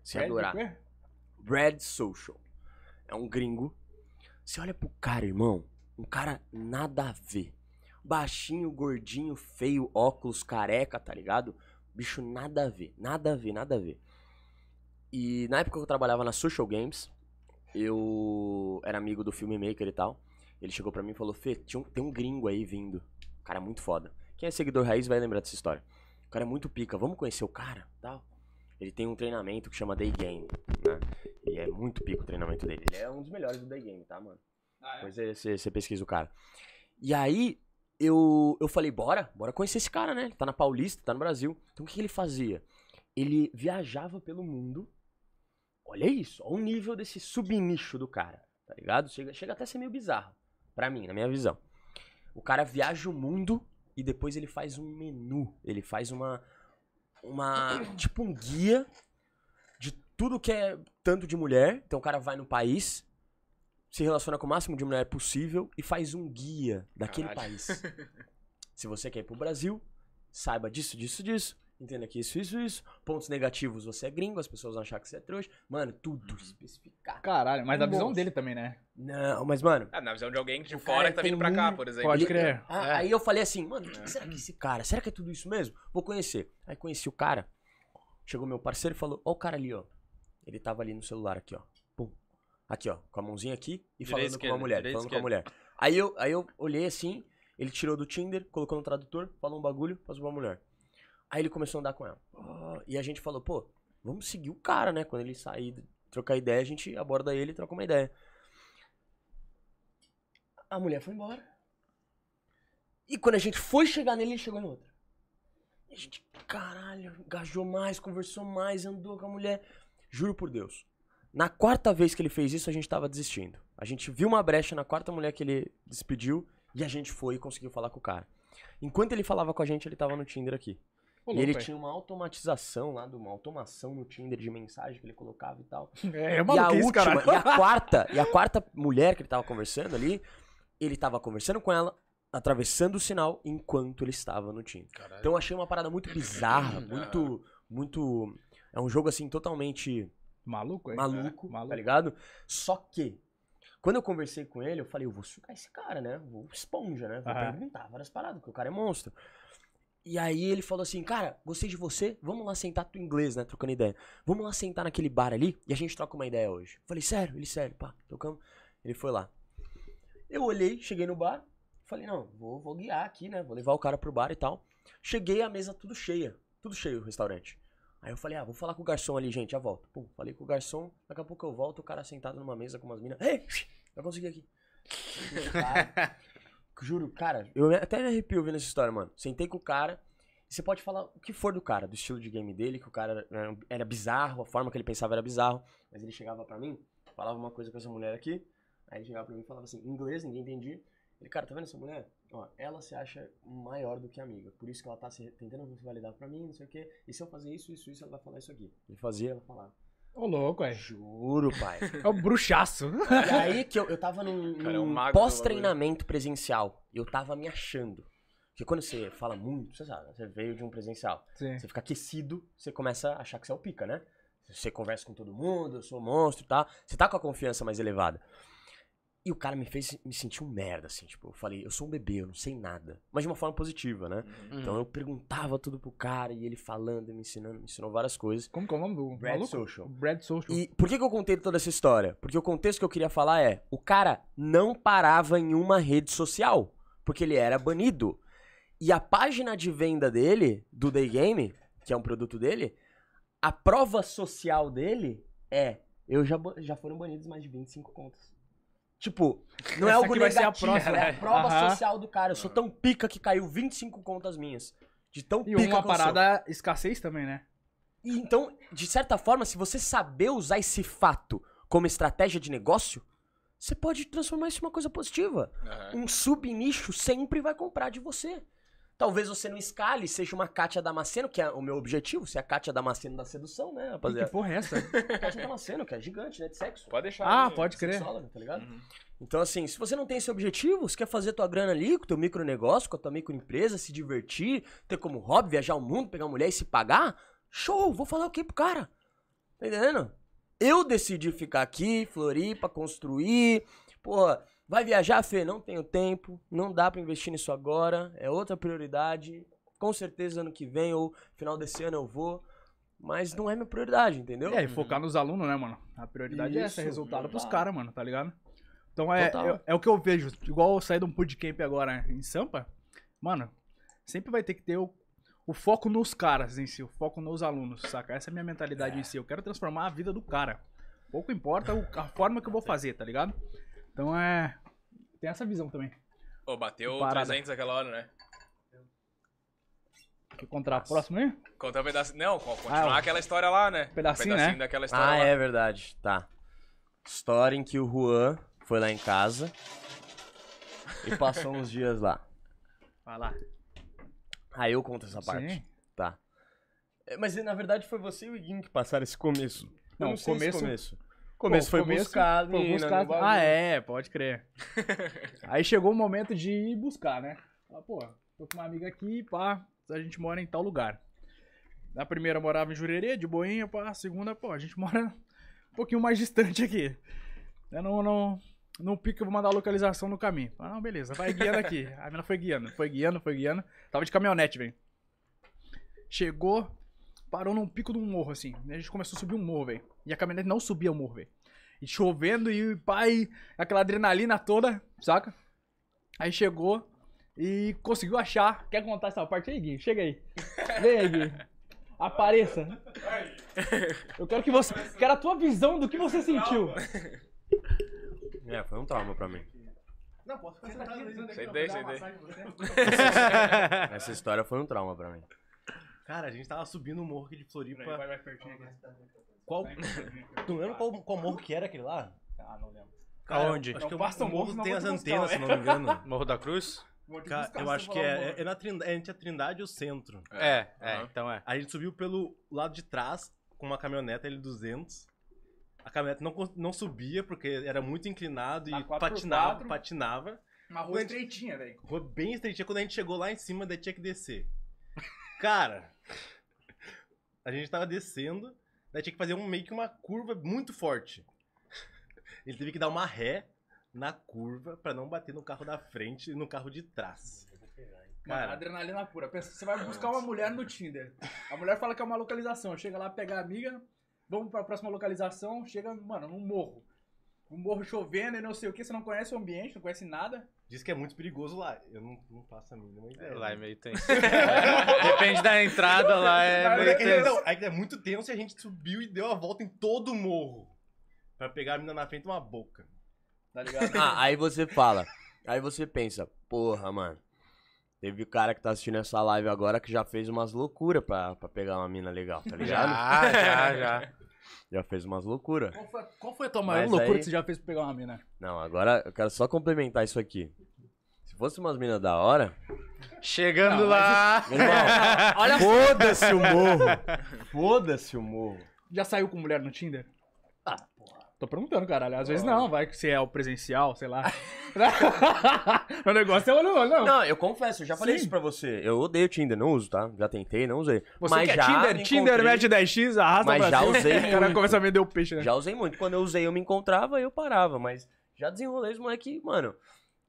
Você ia adorar. Brad Social. É um gringo. Você olha pro cara, irmão. Um cara nada a ver. Baixinho, gordinho, feio, óculos, careca, tá ligado? Bicho, nada a ver. Nada a ver, nada a ver. E na época que eu trabalhava na Social Games, eu era amigo do filmmaker e tal. Ele chegou para mim e falou: Fê, tinha um, tem um gringo aí vindo. O cara é muito foda. Quem é seguidor raiz vai lembrar dessa história. O cara é muito pica, vamos conhecer o cara tal. Ele tem um treinamento que chama Day Game, né? E é muito pico o treinamento dele. Ele é um dos melhores do Day Game, tá, mano? Ah, é? Depois é, você, você pesquisa o cara. E aí, eu, eu falei, bora, bora conhecer esse cara, né? Ele tá na Paulista, tá no Brasil. Então o que, que ele fazia? Ele viajava pelo mundo Olha isso, olha o nível desse subnicho do cara, tá ligado? Chega, chega até a ser meio bizarro, pra mim, na minha visão. O cara viaja o mundo e depois ele faz um menu, ele faz uma. uma tipo um guia de tudo que é tanto de mulher. Então o cara vai no país, se relaciona com o máximo de mulher possível e faz um guia daquele Caralho. país. se você quer ir pro Brasil, saiba disso, disso, disso. Entendo aqui isso, isso, isso. Pontos negativos, você é gringo, as pessoas vão achar que você é trouxa. Mano, tudo uhum. especificado. Caralho, mas da Nossa. visão dele também, né? Não, mas, mano. Ah, na visão de alguém de fora que tá é vindo pra cá, por exemplo. Pode crer. Ah, é. Aí eu falei assim, mano, o que, que é. será que é esse cara? Será que é tudo isso mesmo? Vou conhecer. Aí conheci o cara. Chegou meu parceiro e falou: Ó, o cara ali, ó. Ele tava ali no celular, aqui, ó. Pum. Aqui, ó, com a mãozinha aqui e falando com uma mulher. Falando esquerda. com a mulher. Aí eu, aí eu olhei assim, ele tirou do Tinder, colocou no tradutor, falou um bagulho, passou pra mulher. Aí ele começou a andar com ela. Ah, e a gente falou, pô, vamos seguir o cara, né? Quando ele sair, trocar ideia, a gente aborda ele e troca uma ideia. A mulher foi embora. E quando a gente foi chegar nele, ele chegou em outra. E a gente, caralho, engajou mais, conversou mais, andou com a mulher. Juro por Deus. Na quarta vez que ele fez isso, a gente tava desistindo. A gente viu uma brecha na quarta mulher que ele despediu e a gente foi e conseguiu falar com o cara. Enquanto ele falava com a gente, ele tava no Tinder aqui ele tinha uma automatização lá, uma automação no Tinder de mensagem que ele colocava e tal. É, é uma e a cara. e a quarta, e a quarta mulher que ele tava conversando ali, ele tava conversando com ela, atravessando o sinal enquanto ele estava no Tinder. Caralho. Então eu achei uma parada muito bizarra, muito, muito. É um jogo assim totalmente maluco, hein? maluco, é, tá maluco, tá ligado? Só que quando eu conversei com ele, eu falei, eu vou sucar esse cara, né? Vou esponja, né? Vou uhum. perguntar várias paradas, porque o cara é monstro. E aí ele falou assim, cara, gostei de você, vamos lá sentar tu inglês, né, trocando ideia. Vamos lá sentar naquele bar ali e a gente troca uma ideia hoje. Falei, sério? Ele, sério, pá, tocamos. Ele foi lá. Eu olhei, cheguei no bar, falei, não, vou, vou guiar aqui, né, vou levar o cara pro bar e tal. Cheguei, a mesa tudo cheia, tudo cheio o restaurante. Aí eu falei, ah, vou falar com o garçom ali, gente, já volto. Pum, falei com o garçom, daqui a pouco eu volto, o cara sentado numa mesa com umas minas. Ei, já consegui aqui. juro, cara, eu até me arrepio vendo essa história, mano. Sentei com o cara, você pode falar o que for do cara, do estilo de game dele, que o cara era, era bizarro, a forma que ele pensava era bizarro, mas ele chegava para mim, falava uma coisa com essa mulher aqui, aí ele chegava pra mim e falava assim, em inglês, ninguém entendia. Ele, cara, tá vendo essa mulher? Ó, ela se acha maior do que amiga, por isso que ela tá se, tentando validar pra mim, não sei o quê, e se eu fazer isso, isso, isso, ela vai falar isso aqui. Ele fazia, ela falava. Ô, louco, é. Juro, pai. É o um bruxaço. E aí que eu, eu tava num, é num é um pós-treinamento presencial. Eu tava me achando. Porque quando você fala muito, você sabe, você veio de um presencial. Sim. Você fica aquecido, você começa a achar que você é o pica, né? Você conversa com todo mundo, eu sou um monstro e tá? tal. Você tá com a confiança mais elevada. E o cara me fez me sentir um merda, assim, tipo, eu falei, eu sou um bebê, eu não sei nada. Mas de uma forma positiva, né? Uhum. Então eu perguntava tudo pro cara e ele falando, me ensinando, me ensinou várias coisas. Como que é o nome do Brad maluco? Social. Brad Social. E por que, que eu contei toda essa história? Porque o contexto que eu queria falar é, o cara não parava em uma rede social, porque ele era banido. E a página de venda dele, do Day Game, que é um produto dele, a prova social dele é: eu já, já foram banidos mais de 25 contas. Tipo, não é Essa é algo negativo, próxima, é a né? prova social do cara. Eu sou tão pica que caiu 25 contas minhas. De tão E pica uma que eu sou. parada escassez também, né? E então, de certa forma, se você saber usar esse fato como estratégia de negócio, você pode transformar isso em uma coisa positiva. Aham. Um subnicho sempre vai comprar de você. Talvez você não escale, seja uma Kátia Damasceno, que é o meu objetivo, ser a Kátia Damasceno da sedução, né, rapaziada? Que porra é essa? Kátia Damasceno, que é gigante, né, de sexo. Pode deixar. Ah, né? pode crer. tá ligado? Uhum. Então, assim, se você não tem esse objetivo, você quer fazer tua grana ali, com teu micronegócio, com a tua microempresa, se divertir, ter como hobby, viajar o mundo, pegar mulher e se pagar, show, vou falar o okay que pro cara? Tá entendendo? Eu decidi ficar aqui, Floripa, construir, porra Vai viajar, Fê? Não tenho tempo, não dá para investir nisso agora, é outra prioridade. Com certeza ano que vem ou final desse ano eu vou. Mas não é minha prioridade, entendeu? É, e focar nos alunos, né, mano? A prioridade é é Isso, é ser é resultado pros caras, mano, tá ligado? Então é, é, é, o que eu vejo. Igual eu saí de um bootcamp agora em Sampa, mano, sempre vai ter que ter o, o foco nos caras em si, o foco nos alunos, saca? Essa é a minha mentalidade é. em si. Eu quero transformar a vida do cara. Pouco importa a forma que eu vou fazer, tá ligado? Então é. Tem essa visão também. Pô, bateu 300 aquela hora, né? Quer contar próximo, próxima aí? Contar um pedacinho. Não, ah, continuar ah, aquela história lá, né? Pedacinho, pedacinho né? daquela história. Ah, lá. é verdade. Tá. História em que o Juan foi lá em casa e passou uns dias lá. Vai lá. Aí eu conto essa parte. Sim. Tá. É, mas na verdade foi você e o Iguinho que passaram esse começo. Não, não começo, começo começo foi buscado, foi buscado. Assim, ah, é, pode crer. aí chegou o momento de ir buscar, né? Fala, pô, tô com uma amiga aqui, pá, a gente mora em tal lugar. Na primeira morava em Jurerê, de boinha, pá, a segunda, pô, a gente mora um pouquinho mais distante aqui. Eu não, não, não pico eu vou mandar a localização no caminho. Ah, não, beleza, vai guiando aqui. A menina foi guiando, foi guiando, foi guiando. Tava de caminhonete, velho. Chegou, parou num pico de um morro, assim. a gente começou a subir um morro, velho. E a caminhonete não subia o morro, velho. E chovendo e pai, aquela adrenalina toda, saca? Aí chegou e conseguiu achar. Quer contar essa parte aí, Gui? Chega aí. Vem aí, Gui. Apareça. Eu quero que você. Quero a tua visão do que você sentiu. É, foi um trauma pra mim. Não, posso ficar tá sentado. Sentei, sentei. Essa história foi um trauma pra mim. Cara, a gente tava subindo o morro aqui de Floripa. Aí, vai pertinho aqui. Qual. Tu lembra qual, qual morro que era aquele lá? Ah, não lembro. Cara, Aonde? Acho que o Basta Morro tem as antenas, se não me engano. Morro da Cruz? Cara, eu acho que é, é, é na Trindade, é entre a Trindade e o centro. É, é, uhum. então é. A gente subiu pelo lado de trás com uma caminhoneta L200. A caminhoneta não, não subia porque era muito inclinado na e tá patinava, patinava. Uma rua estreitinha, velho. Rua bem estreitinha. Quando a gente chegou lá em cima, daí tinha que descer. Cara, a gente tava descendo, daí tinha que fazer um, meio que uma curva muito forte. Ele teve que dar uma ré na curva para não bater no carro da frente e no carro de trás. Mano, adrenalina pura. Pensa, você vai buscar uma mulher no Tinder. A mulher fala que é uma localização. Chega lá, pega a amiga, vamos para a próxima localização, chega, mano, num morro. Um morro chovendo e não sei o que, você não conhece o ambiente, não conhece nada. Diz que é muito perigoso lá. Eu não, não faço a mínima é, ideia. É, lá é né? meio tenso. depende da entrada, lá é meio é, tenso. Não, é, é muito tenso e a gente subiu e deu a volta em todo o morro. Pra pegar a mina na frente uma boca. Tá ligado? ah, aí você fala. Aí você pensa, porra, mano. Teve o cara que tá assistindo essa live agora que já fez umas loucuras pra, pra pegar uma mina legal, tá ligado? Já, já, já. Já fez umas loucuras. Qual foi, qual foi a tua maior Mas loucura aí... que você já fez pra pegar uma mina? Não, agora eu quero só complementar isso aqui. Se fosse umas minas da hora, Chegando não, lá. Mas... Irmão, olha Foda-se o morro. Foda-se o morro. Já saiu com mulher no Tinder? Tô perguntando, caralho. Às vezes não, vai que se é o presencial, sei lá. o negócio é olho no olho, não. Não, eu confesso, eu já falei Sim. isso pra você. Eu odeio Tinder, não uso, tá? Já tentei, não usei. Você mas já Tinder, Tinder mete 10x, arrasa Mas já usei. o cara começa a vender o peixe, né? Já usei muito. Quando eu usei, eu me encontrava e eu parava. Mas já desenrolei os moleque, mano.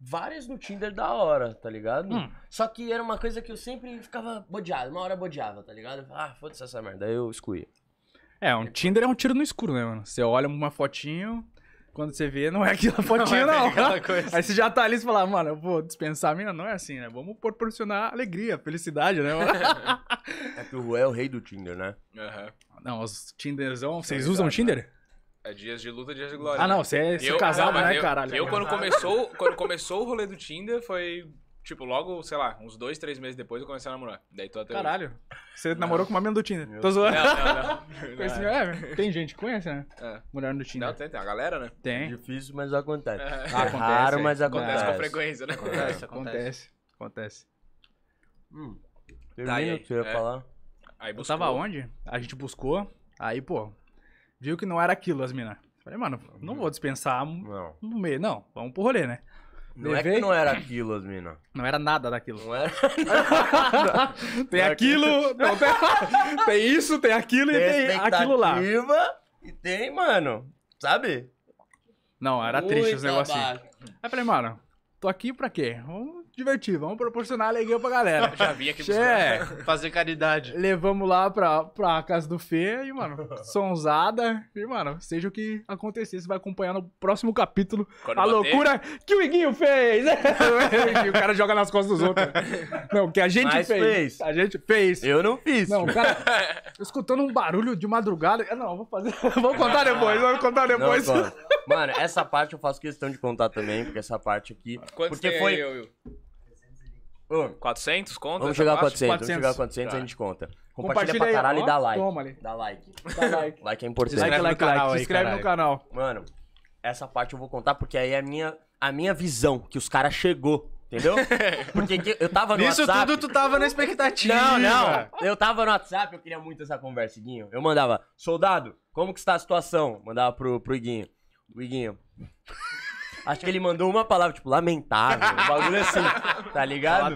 Várias no Tinder da hora, tá ligado? Hum. Só que era uma coisa que eu sempre ficava bodeado, uma hora bodeava, tá ligado? Ah, foda-se essa merda, aí eu excluía. É, um é, Tinder é um tiro no escuro, né, mano? Você olha uma fotinho, quando você vê, não é aquela fotinha, não. É não. Aí você já tá ali e fala, mano, eu vou dispensar a mina. Não é assim, né? Vamos proporcionar alegria, felicidade, né? é que o Juan é o rei do Tinder, né? Uhum. Não, os Tinders... Vocês é usam o Tinder? Né? É dias de luta, dias de glória. Ah, não, né? você é casal, casado, ah, né, caralho? Eu, quando, começou, quando começou o rolê do Tinder, foi Tipo, logo, sei lá, uns dois, três meses depois eu comecei a namorar. Daí tô até Caralho. Hoje. Você namorou com uma menina do Tinder. Meu tô zoando. Não, não, não. Conheci, é, tem gente que conhece, né? É. Mulher no Tinder. Não, tem, tem a galera, né? Tem. Difícil, mas acontece. É. é acontece, raro, é. mas acontece. Acontece com frequência, né? Acontece, acontece. Acontece. acontece. Hum. tá, aí, que eu ia é. falar. Aí buscou. Eu tava onde? A gente buscou. Aí, pô, viu que não era aquilo as minas. Falei, mano, não uhum. vou dispensar no meio. Não, vamos pro rolê, né? Não Levei. é que não era aquilo, as mina. Não era nada daquilo. Não era nada. tem é aquilo. Não, tem, tem, isso, tem aquilo tem e tem aquilo lá. E tem, mano. Sabe? Não, era Muito triste os negocinhos. Aí eu falei, mano, tô aqui pra quê? Vamos divertir, vamos proporcionar alegria pra galera. Já vim aqui buscar, fazer caridade. Levamos lá pra, pra casa do Fê e, mano, sonzada. E, mano, seja o que acontecer, você vai acompanhar no próximo capítulo Quando a bater. loucura que o Iguinho fez. o cara joga nas costas dos outros. Não, que a gente Mas fez. fez. A gente fez. Eu não fiz. Não, cara, escutando um barulho de madrugada. Ah, não, vou fazer. Vou contar depois, vou contar depois. Não, mano, essa parte eu faço questão de contar também, porque essa parte aqui. Quanto porque foi. Aí, eu, eu? 400 conta? Vamos chegar a 400, 400, vamos chegar a 400 Tá. a gente tá. conta. Compartilha, Compartilha pra caralho e dá like. Toma ali. Dá like. Dá like. Like é importante. Like, no like. canal Se aí, inscreve no canal. Mano, essa parte eu vou contar porque aí é a minha, a minha visão que os caras chegou, entendeu? Porque eu tava no Isso WhatsApp... tudo tu tava na expectativa. Não, não. Eu tava no WhatsApp, eu queria muito essa conversa, Guinho Eu mandava, soldado, como que está a situação? Mandava pro, pro Guinho O Acho que ele mandou uma palavra, tipo, lamentável. O bagulho é assim, tá ligado?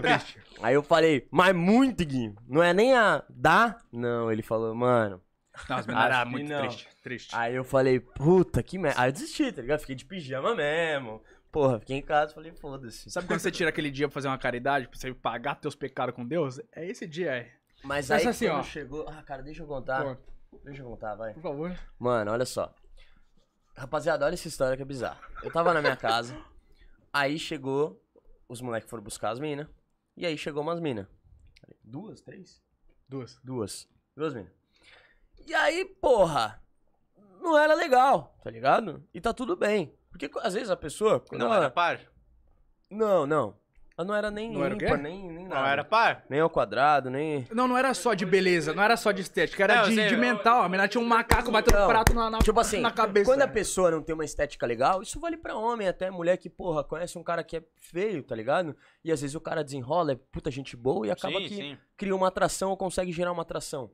Aí eu falei, mas muito, Guinho. Não é nem a dá? Não, ele falou, mano. Não, as meninas muito não. triste, triste. Aí eu falei, puta, que merda. Aí eu desisti, tá ligado? Fiquei de pijama mesmo. Porra, fiquei em casa, falei, foda-se. Sabe quando você tira aquele dia pra fazer uma caridade, pra você pagar teus pecados com Deus? É esse dia aí. Mas Pensa aí é assim, ó. chegou... Ah, cara, deixa eu contar. Pô. Deixa eu contar, vai. Por favor. Mano, olha só. Rapaziada, olha essa história que é bizarra. Eu tava na minha casa, aí chegou. Os moleques foram buscar as minas. E aí chegou umas minas. Duas, três? Duas. Duas. Duas minas. E aí, porra, não era legal, tá ligado? E tá tudo bem. Porque às vezes a pessoa. Não ela... era par? Não, não. Eu não era nem não ímpar, era nem, nem nada. Não era par? Nem ao quadrado, nem. Não, não era só de beleza, não era só de estética, era não, de, sei, de eu... mental. A menina tinha um macaco então, batendo então, um prato na, na, tipo assim, na cabeça. Quando a pessoa não tem uma estética legal, isso vale pra homem, até mulher que, porra, conhece um cara que é feio, tá ligado? E às vezes o cara desenrola, é puta gente boa e acaba sim, que sim. cria uma atração ou consegue gerar uma atração.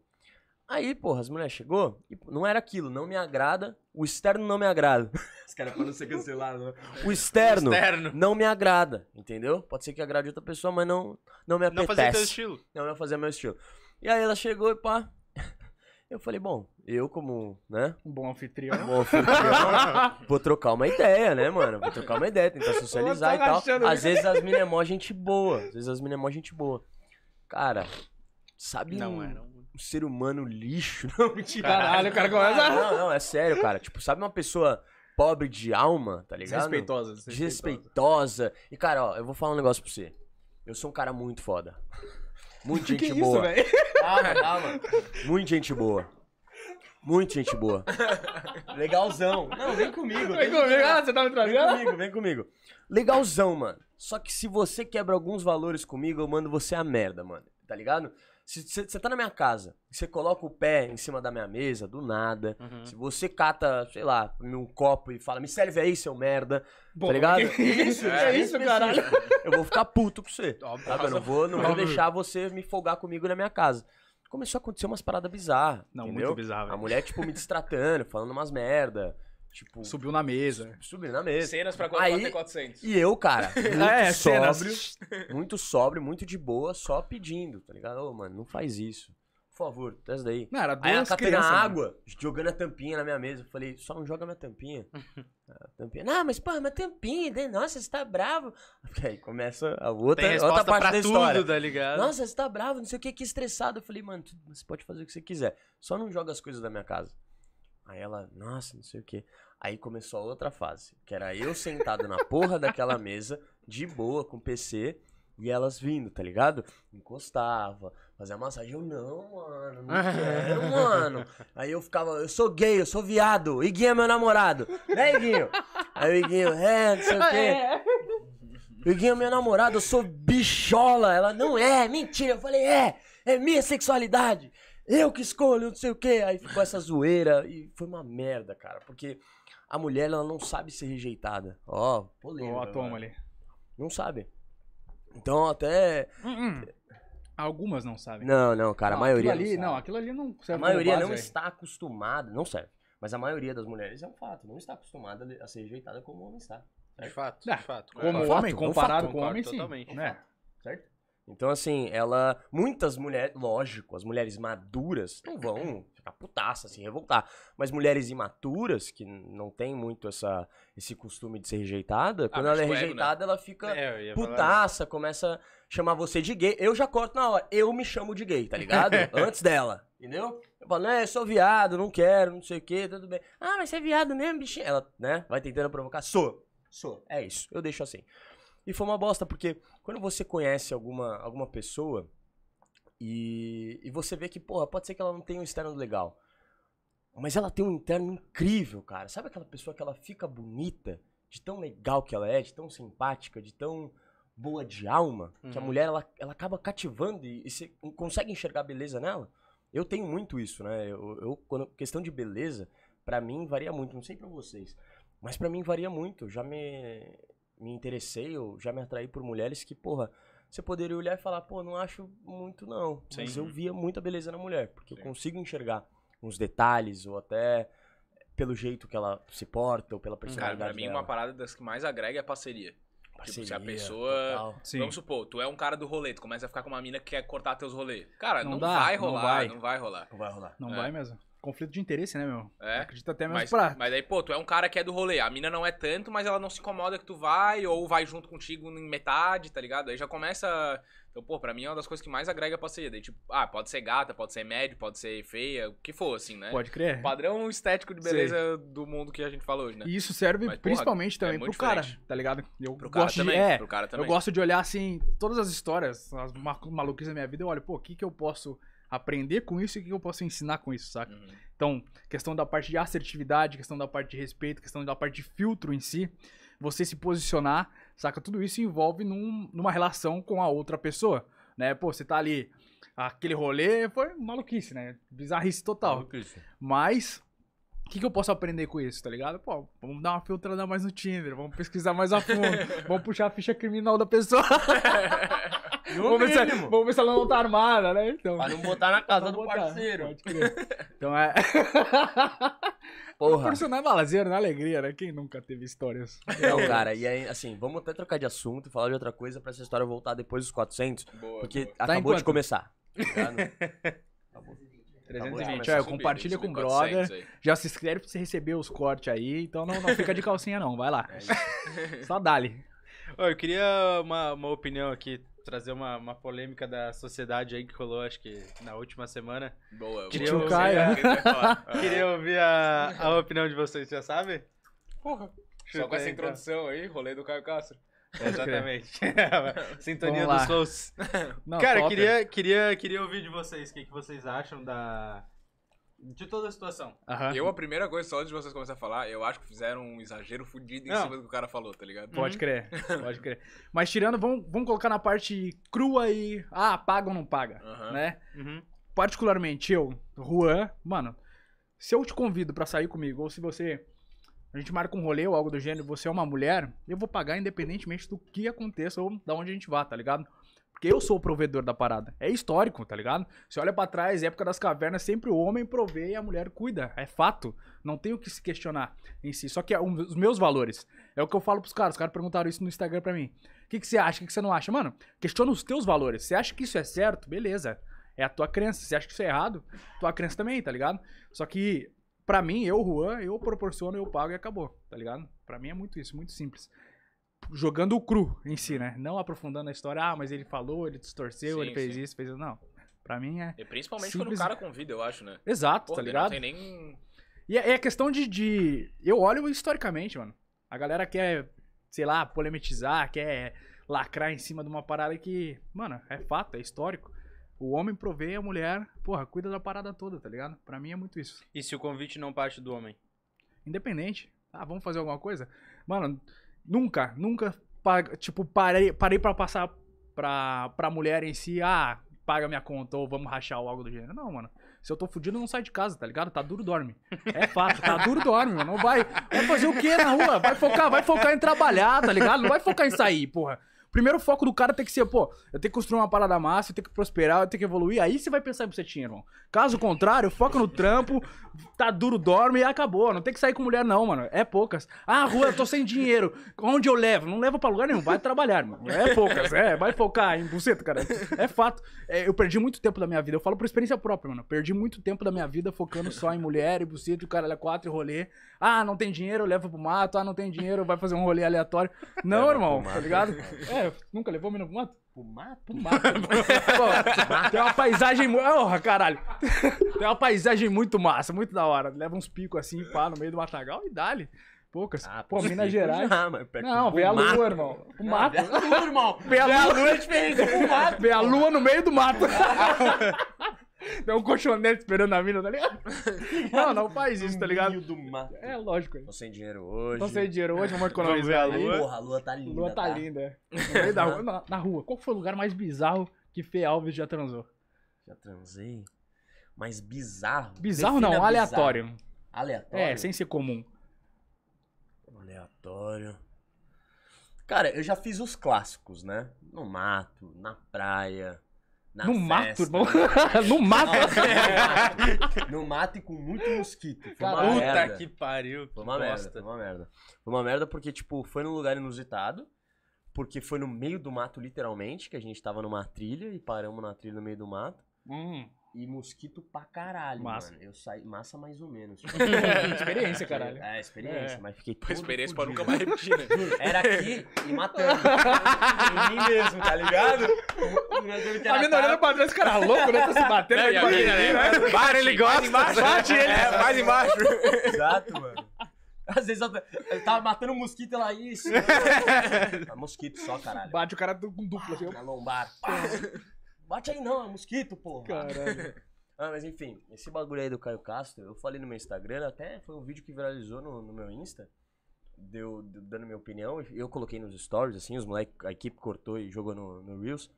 Aí, porra, as mulheres chegou e não era aquilo, não me agrada, o externo não me agrada. Os caras podem ser cancelados, né? O externo, o externo não me agrada, entendeu? Pode ser que agrade outra pessoa, mas não, não me apetece. Não fazer teu estilo. Não, não fazer meu estilo. E aí ela chegou e pá. Eu falei, bom, eu como, né? Um bom anfitrião. Um bom anfitrião. vou trocar uma ideia, né, mano? Vou trocar uma ideia, tentar socializar tá e tal. Né? Às vezes as minas é mó gente boa. Às vezes as minas é mó gente boa. Cara, sabe... Não, é, não. É ser humano lixo. Não, mentira. Caralho, o cara começa. não, não, é sério, cara. Tipo, sabe uma pessoa pobre de alma, tá ligado? Desrespeitosa. Respeitosa. E, cara, ó, eu vou falar um negócio pra você. Eu sou um cara muito foda. Muito gente que boa. Isso, calma, calma. Muito gente boa. Muito gente boa. Legalzão. Não, vem comigo. Vem, vem comigo. Ah, você tá me trazendo? Vem comigo, vem comigo. Legalzão, mano. Só que se você quebra alguns valores comigo, eu mando você a merda, mano. Tá ligado? Se você tá na minha casa, você coloca o pé em cima da minha mesa, do nada. Uhum. Se você cata, sei lá, um copo e fala, me serve aí, seu merda. Bom, tá ligado? Que isso, é, é, é isso, específico. caralho. Eu vou ficar puto com você. Eu não vou, não vou deixar você me folgar comigo na minha casa. Começou a acontecer umas paradas bizarras. Não, entendeu? muito bizarra. A mulher, tipo, me destratando, falando umas merda. Tipo, subiu na mesa. Subiu na mesa. Cenas pra Aí, 400. E eu, cara, muito é, sóbrio, muito sóbrio, muito de boa, só pedindo, tá ligado? Ô, oh, mano, não faz isso. Por favor, testa daí. Não, era duas Aí ela catando água, mano. jogando a tampinha na minha mesa. Eu falei, só não joga minha tampinha. tampinha. Não, mas porra, é minha tampinha. Daí, né? nossa, você tá bravo. Porque aí começa a outra, Tem outra parte pra da tudo, história. Tá ligado? Nossa, você tá bravo, não sei o que, que estressado. Eu falei, mano, você pode fazer o que você quiser. Só não joga as coisas da minha casa. Aí ela, nossa, não sei o que. Aí começou a outra fase, que era eu sentado na porra daquela mesa, de boa, com PC, e elas vindo, tá ligado? Encostava, fazia massagem. Eu, não, mano, não quero, mano. Aí eu ficava, eu sou gay, eu sou viado. Iguinho é meu namorado. Né, Iguinho? Aí o Iguinho, é, não sei o quê. É. Iguinho é meu namorado, eu sou bichola. Ela, não é, mentira. Eu falei, é, é minha sexualidade. Eu que escolho, não sei o quê. Aí ficou essa zoeira e foi uma merda, cara, porque a mulher, ela não sabe ser rejeitada. Ó, oh, polêmica. Ó, oh, toma ali. Não sabe. Então, até. Uh -uh. Algumas não sabem. Não, não, cara, não, a maioria. Aquilo ali, não, não, aquilo ali não serve A maioria base, não véio. está acostumada, não serve. Mas a maioria das mulheres é um fato, não está acostumada a ser rejeitada como homem está. Certo? De fato, ah, de fato. Como é. homem, comparado, com, com homem, sim. Totalmente. Né? Certo? Então, assim, ela. Muitas mulheres. Lógico, as mulheres maduras não vão ficar putaça, se revoltar. Mas mulheres imaturas, que não tem muito essa, esse costume de ser rejeitada, ah, quando ela é tipo né? rejeitada, né? ela fica é, putaça, falar... começa a chamar você de gay. Eu já corto na hora. Eu me chamo de gay, tá ligado? Antes dela. Entendeu? Eu falo, né, eu sou viado, não quero, não sei o que, tudo bem. Ah, mas você é viado mesmo, bichinho. Ela, né, vai tentando provocar. Sou, sou, é isso. Eu deixo assim. E foi uma bosta, porque quando você conhece alguma, alguma pessoa e, e você vê que, porra, pode ser que ela não tenha um externo legal. Mas ela tem um interno incrível, cara. Sabe aquela pessoa que ela fica bonita, de tão legal que ela é, de tão simpática, de tão boa de alma, uhum. que a uhum. mulher ela, ela acaba cativando e, e você consegue enxergar beleza nela? Eu tenho muito isso, né? Eu, eu quando, questão de beleza, para mim varia muito, não sei para vocês, mas para mim varia muito. Já me me interessei, eu já me atraí por mulheres que, porra, você poderia olhar e falar, pô, não acho muito não. Sim. Mas eu via muita beleza na mulher, porque Sim. eu consigo enxergar uns detalhes ou até pelo jeito que ela se porta ou pela personalidade Cara, pra mim dela. uma parada das que mais agrega é a parceria. Parceria, tipo, se a pessoa. Vamos supor, tu é um cara do rolê, tu começa a ficar com uma mina que quer cortar teus rolês. Cara, não, não dá, vai rolar, não vai. não vai rolar. Não vai rolar. Não é. vai mesmo conflito de interesse, né, meu? É. Acredita até mesmo mas, pra. Mas aí, pô, tu é um cara que é do rolê. A mina não é tanto, mas ela não se incomoda que tu vai, ou vai junto contigo em metade, tá ligado? Aí já começa. Então, pô, pra mim é uma das coisas que mais agrega pra Daí, Tipo, ah, pode ser gata, pode ser médio, pode ser feia, o que for, assim, né? Pode crer. O padrão estético de beleza Sei. do mundo que a gente falou hoje, né? E isso serve mas, principalmente é também pro diferente. cara, tá ligado? Eu pro gosto cara de, também, é, pro cara também. Eu gosto de olhar, assim, todas as histórias, as maluquices da minha vida, eu olho, pô, o que que eu posso aprender com isso e o que eu posso ensinar com isso, saca? Uhum. Então, questão da parte de assertividade, questão da parte de respeito, questão da parte de filtro em si, você se posicionar, saca? Tudo isso envolve num, numa relação com a outra pessoa, né? Pô, você tá ali, aquele rolê foi maluquice, né? Bizarrice total. Maluquice. Mas o que, que, eu posso aprender com isso, tá ligado? Pô, vamos dar uma filtrada mais no Tinder, vamos pesquisar mais a fundo, vamos puxar a ficha criminal da pessoa. vamos, Ver se, vamos ver se ela não tá armada, né? Então. Pra não botar na casa do botar, parceiro. Pode crer. Então é. Porra. Proporcionar é lazer na né? alegria, né? Quem nunca teve histórias? Não, é. cara, e aí, assim, vamos até trocar de assunto e falar de outra coisa pra essa história voltar depois dos 400. Boa, porque boa. Tá acabou tá de começar. Tá acabou. 320, é, compartilha com o brother. Aí. Já se inscreve pra você receber os cortes aí. Então não, não fica de calcinha, não. Vai lá. É Só dale. eu queria uma, uma opinião aqui trazer uma, uma polêmica da sociedade aí que rolou, acho que na última semana. Boa, eu queria, ouvir, Caia. queria ouvir a, a opinião de vocês, já sabe? Porra. Só com essa então. introdução aí, rolê do Caio Castro. É, exatamente. Sintonia dos Souls. Cara, queria, queria, queria ouvir de vocês o que, que vocês acham da, de toda a situação. Uhum. Eu, a primeira coisa, só antes de vocês começarem a falar, eu acho que fizeram um exagero fudido em cima do que o cara falou, tá ligado? Pode uhum. crer, pode crer. Mas tirando, vamos, vamos colocar na parte crua e. Ah, paga ou não paga, né? uhum. né? Particularmente eu, Juan, mano, se eu te convido para sair comigo, ou se você. A gente marca um rolê ou algo do gênero, você é uma mulher, eu vou pagar independentemente do que aconteça ou da onde a gente vá, tá ligado? Porque eu sou o provedor da parada. É histórico, tá ligado? Você olha para trás, época das cavernas, sempre o homem provê e a mulher cuida. É fato. Não tem o que se questionar em si. Só que é um, os meus valores. É o que eu falo pros caras. Os caras perguntaram isso no Instagram pra mim. O que, que você acha? O que, que você não acha? Mano, questiona os teus valores. Você acha que isso é certo? Beleza. É a tua crença. Você acha que isso é errado? Tua crença também, tá ligado? Só que, pra mim, eu, Juan, eu proporciono, eu pago e acabou, tá ligado? Pra mim é muito isso, muito simples jogando o cru em si, né? Não aprofundando a história, ah, mas ele falou, ele distorceu, sim, ele fez sim. isso, fez isso. Não. Pra mim é. E principalmente simples... quando o cara convida, eu acho, né? Exato, tá Porra, tá ligado? Não tem nem. E é, é questão de, de. Eu olho historicamente, mano. A galera quer, sei lá, polemizar quer lacrar em cima de uma parada que, mano, é fato, é histórico. O homem provê a mulher, porra, cuida da parada toda, tá ligado? Pra mim é muito isso. E se o convite não parte do homem? Independente. Ah, vamos fazer alguma coisa? Mano, Nunca, nunca, tipo, parei, parei pra passar pra, pra mulher em si, ah, paga minha conta ou vamos rachar ou algo do gênero. Não, mano. Se eu tô fudido, eu não saio de casa, tá ligado? Tá duro, dorme. É fato, tá duro, dorme, mano. Não vai, vai fazer o quê na rua? Vai focar, vai focar em trabalhar, tá ligado? Não vai focar em sair, porra. Primeiro foco do cara tem que ser, pô, eu tenho que construir uma parada massa, eu tenho que prosperar, eu tenho que evoluir. Aí você vai pensar em você tinha, irmão. Caso contrário, foca no trampo, tá duro, dorme e acabou. Não tem que sair com mulher, não, mano. É poucas. Ah, rua, eu tô sem dinheiro. Onde eu levo? Não leva pra lugar nenhum. Vai trabalhar, mano. É poucas, é. Vai focar em buceta, cara. É fato. É, eu perdi muito tempo da minha vida. Eu falo por experiência própria, mano. perdi muito tempo da minha vida focando só em mulher e buceta e o cara é quatro e rolê. Ah, não tem dinheiro, leva pro mato. Ah, não tem dinheiro, vai fazer um rolê aleatório. Não, é, irmão, tá ligado? É, nunca levou menino pro mato? Pumato? Pumato. mato. tem uma paisagem Porra, caralho. Tem uma paisagem muito massa, muito da hora. Leva uns picos assim, pá, no meio do matagal e dá-lhe. Poucas. Ah, Pô, Minas Gerais. Já, mas não, vê a lua, mato. irmão. O mato. Não, a lua, irmão. Vê a é lua, vê a lua diferente. Vê a lua no meio do mato. Tem um colchonete esperando a mina, tá ligado? Não, não faz isso, tá ligado? do mato. É lógico. Tô sem dinheiro hoje. Tô sem dinheiro hoje, vamos economizar a né? lua. Porra, a lua tá linda. Lua tá, tá. linda. É. na, na rua. Qual foi o lugar mais bizarro que Fê Alves já transou? Já transei? Mais bizarro. Bizarro Defina não, aleatório. Bizarro. Aleatório? É, sem ser comum. Aleatório. Cara, eu já fiz os clássicos, né? No mato, na praia na no festa, né? mato, irmão. no mato. no mato e com muito mosquito. Foi uma Puta merda. que pariu. foi uma merda. Foi uma merda. Foi uma merda porque, tipo, foi num lugar inusitado. Porque foi no meio do mato, literalmente, que a gente tava numa trilha e paramos na trilha no meio do mato. Hum. E mosquito pra caralho, massa. mano. Eu saí. Massa mais ou menos. experiência, caralho. É, experiência, é. mas fiquei. Pô, experiência pra nunca mais repetir, né? Era aqui e matando. em mim mesmo, tá ligado? A mina olhando pra trás, cara é louco, né? Tá se batendo. É, aí, aí, né? Para, né? ele gosta. Embaixo, bate ele. É, mais embaixo. Exato, mano. Às vezes eu, tava matando um mosquito lá, isso. mosquito só, caralho. Bate o cara com dupla, ah, assim. Na lombar. Bate aí não, é mosquito, porra. Caralho. ah, mas enfim, esse bagulho aí do Caio Castro, eu falei no meu Instagram, até foi um vídeo que viralizou no, no meu Insta, deu, deu, dando minha opinião. Eu coloquei nos stories, assim, os moleques, a equipe cortou e jogou no, no Reels.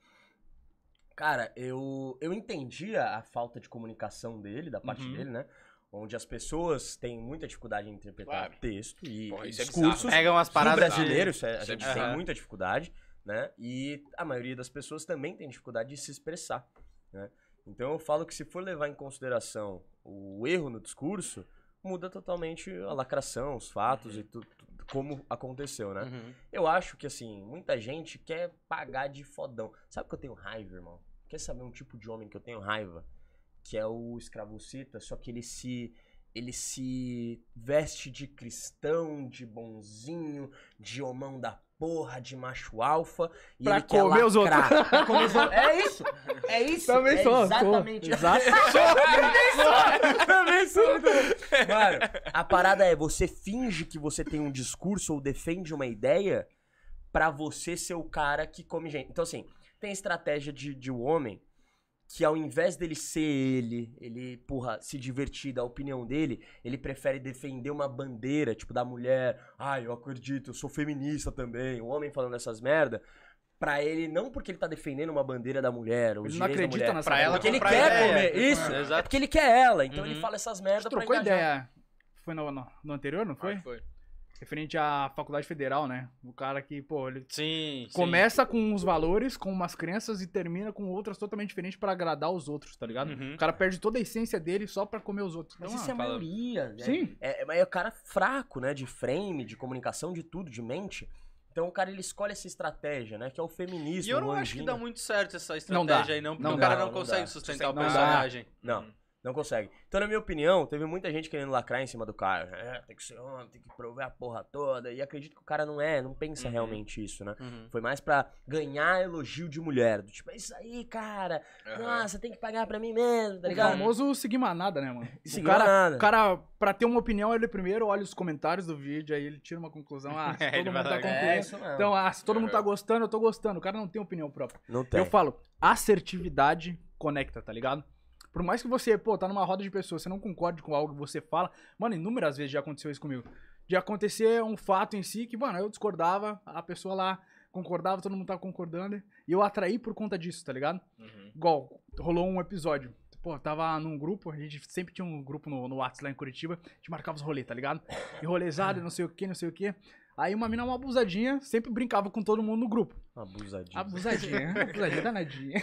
Cara, eu, eu entendia a falta de comunicação dele, da parte uhum. dele, né? onde as pessoas têm muita dificuldade em interpretar claro. texto e Pô, é discursos. É Pegam as paradas. No brasileiro, isso é, a é gente é tem muita dificuldade né? E a maioria das pessoas também tem dificuldade de se expressar, né? Então eu falo que se for levar em consideração o erro no discurso, muda totalmente a lacração, os fatos uhum. e tudo tu, como aconteceu, né? Uhum. Eu acho que assim, muita gente quer pagar de fodão. Sabe que eu tenho raiva, irmão? Quer saber um tipo de homem que eu tenho raiva? Que é o escravocita, só que ele se ele se veste de cristão, de bonzinho, de homão da porra de macho alfa e pra ele comer os outros. os outros. É isso. É isso. Também é sou. Exatamente. Exato. Também sou. Também sou. Mano, a parada é você finge que você tem um discurso ou defende uma ideia para você ser o cara que come gente. Então assim, tem estratégia de, de homem que ao invés dele ser ele, ele, porra, se divertir da opinião dele, ele prefere defender uma bandeira, tipo, da mulher, ah, eu acredito, eu sou feminista também, o homem falando essas merda, pra ele, não porque ele tá defendendo uma bandeira da mulher, os ele não acredita mulher, nessa pra ela, porque ele pra quer comer, isso, é. é porque ele quer ela, então uhum. ele fala essas merdas. Você pra trocou ideia, foi no, no, no anterior, não foi? Ah, foi referente à faculdade federal, né? O cara que, pô, ele sim, começa sim. com uns valores, com umas crenças e termina com outras totalmente diferentes para agradar os outros, tá ligado? Uhum. O cara perde toda a essência dele só para comer os outros. Mas então, isso é ah, é a fala... maioria, né? Sim. É, é, é o cara fraco, né? De frame, de comunicação, de tudo, de mente. Então o cara ele escolhe essa estratégia, né? Que é o feminismo. E eu não acho que dá muito certo essa estratégia não dá. aí, não, porque não o cara dá, não, não, consegue dá. sustentar o personagem. Não. Não consegue. Então, na minha opinião, teve muita gente querendo lacrar em cima do cara É, tem que ser homem, tem que prover a porra toda. E acredito que o cara não é, não pensa uhum. realmente isso, né? Uhum. Foi mais pra ganhar elogio de mulher. Do tipo, é isso aí, cara. Uhum. Nossa, tem que pagar pra mim mesmo, tá ligado? O famoso seguir manada, né, mano? Seguir o cara, manada. O cara, pra ter uma opinião, ele primeiro olha os comentários do vídeo, aí ele tira uma conclusão. Ah, se é, todo mundo tá é, concluindo. É então, ah, se todo mundo tá gostando, eu tô gostando. O cara não tem opinião própria. Não tem. Eu falo, assertividade conecta, tá ligado? Por mais que você, pô, tá numa roda de pessoas, você não concorde com algo que você fala. Mano, inúmeras vezes já aconteceu isso comigo. De acontecer um fato em si que, mano, eu discordava, a pessoa lá concordava, todo mundo tava tá concordando. E eu atraí por conta disso, tá ligado? Uhum. Igual, rolou um episódio. Pô, tava num grupo, a gente sempre tinha um grupo no, no WhatsApp lá em Curitiba, a gente marcava os rolês, tá ligado? E rolezada, não sei o que, não sei o que. Aí uma mina uma abusadinha, sempre brincava com todo mundo no grupo. Abusadinha. Abusadinha, abusadinha danadinha.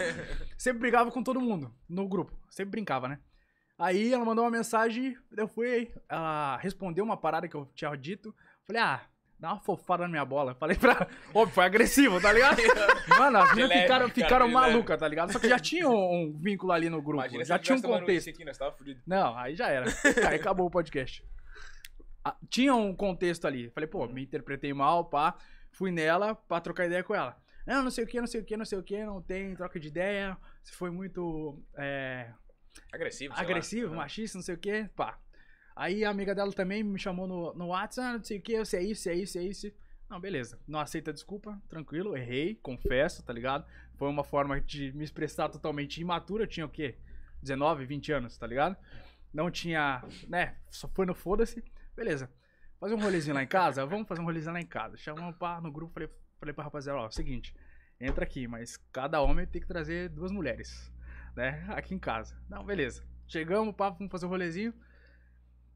sempre brigava com todo mundo no grupo. Sempre brincava, né? Aí ela mandou uma mensagem, eu fui, ela respondeu uma parada que eu tinha dito. Falei, ah, dá uma fofada na minha bola. Falei pra. Ô, foi agressivo, tá ligado? Mano, as meninas ficaram, ficaram né? malucas, tá ligado? Só que já tinha um, um vínculo ali no grupo. Imagina já tinha um contexto. Aqui, nós tava Não, aí já era. Aí acabou o podcast. Ah, tinha um contexto ali. Falei, pô, me interpretei mal, pá. Fui nela pra trocar ideia com ela. Não, não sei o que, não sei o que, não sei o que, não tem troca de ideia. foi muito. É, agressivo, Agressivo, lá. É. machista, não sei o que, pá. Aí a amiga dela também me chamou no, no WhatsApp, ah, não sei o que, você é isso, você é isso, você é isso. Não, beleza. Não aceita desculpa, tranquilo, errei, confesso, tá ligado? Foi uma forma de me expressar totalmente imatura, eu tinha o quê? 19, 20 anos, tá ligado? Não tinha, né, só foi no foda-se. Beleza. Fazer um rolezinho lá em casa? Vamos fazer um rolezinho lá em casa. Chamamos pá no grupo, falei, falei pra rapaziada, ó, é seguinte, entra aqui, mas cada homem tem que trazer duas mulheres, né? Aqui em casa. Não, beleza. Chegamos, pá, vamos fazer um rolezinho.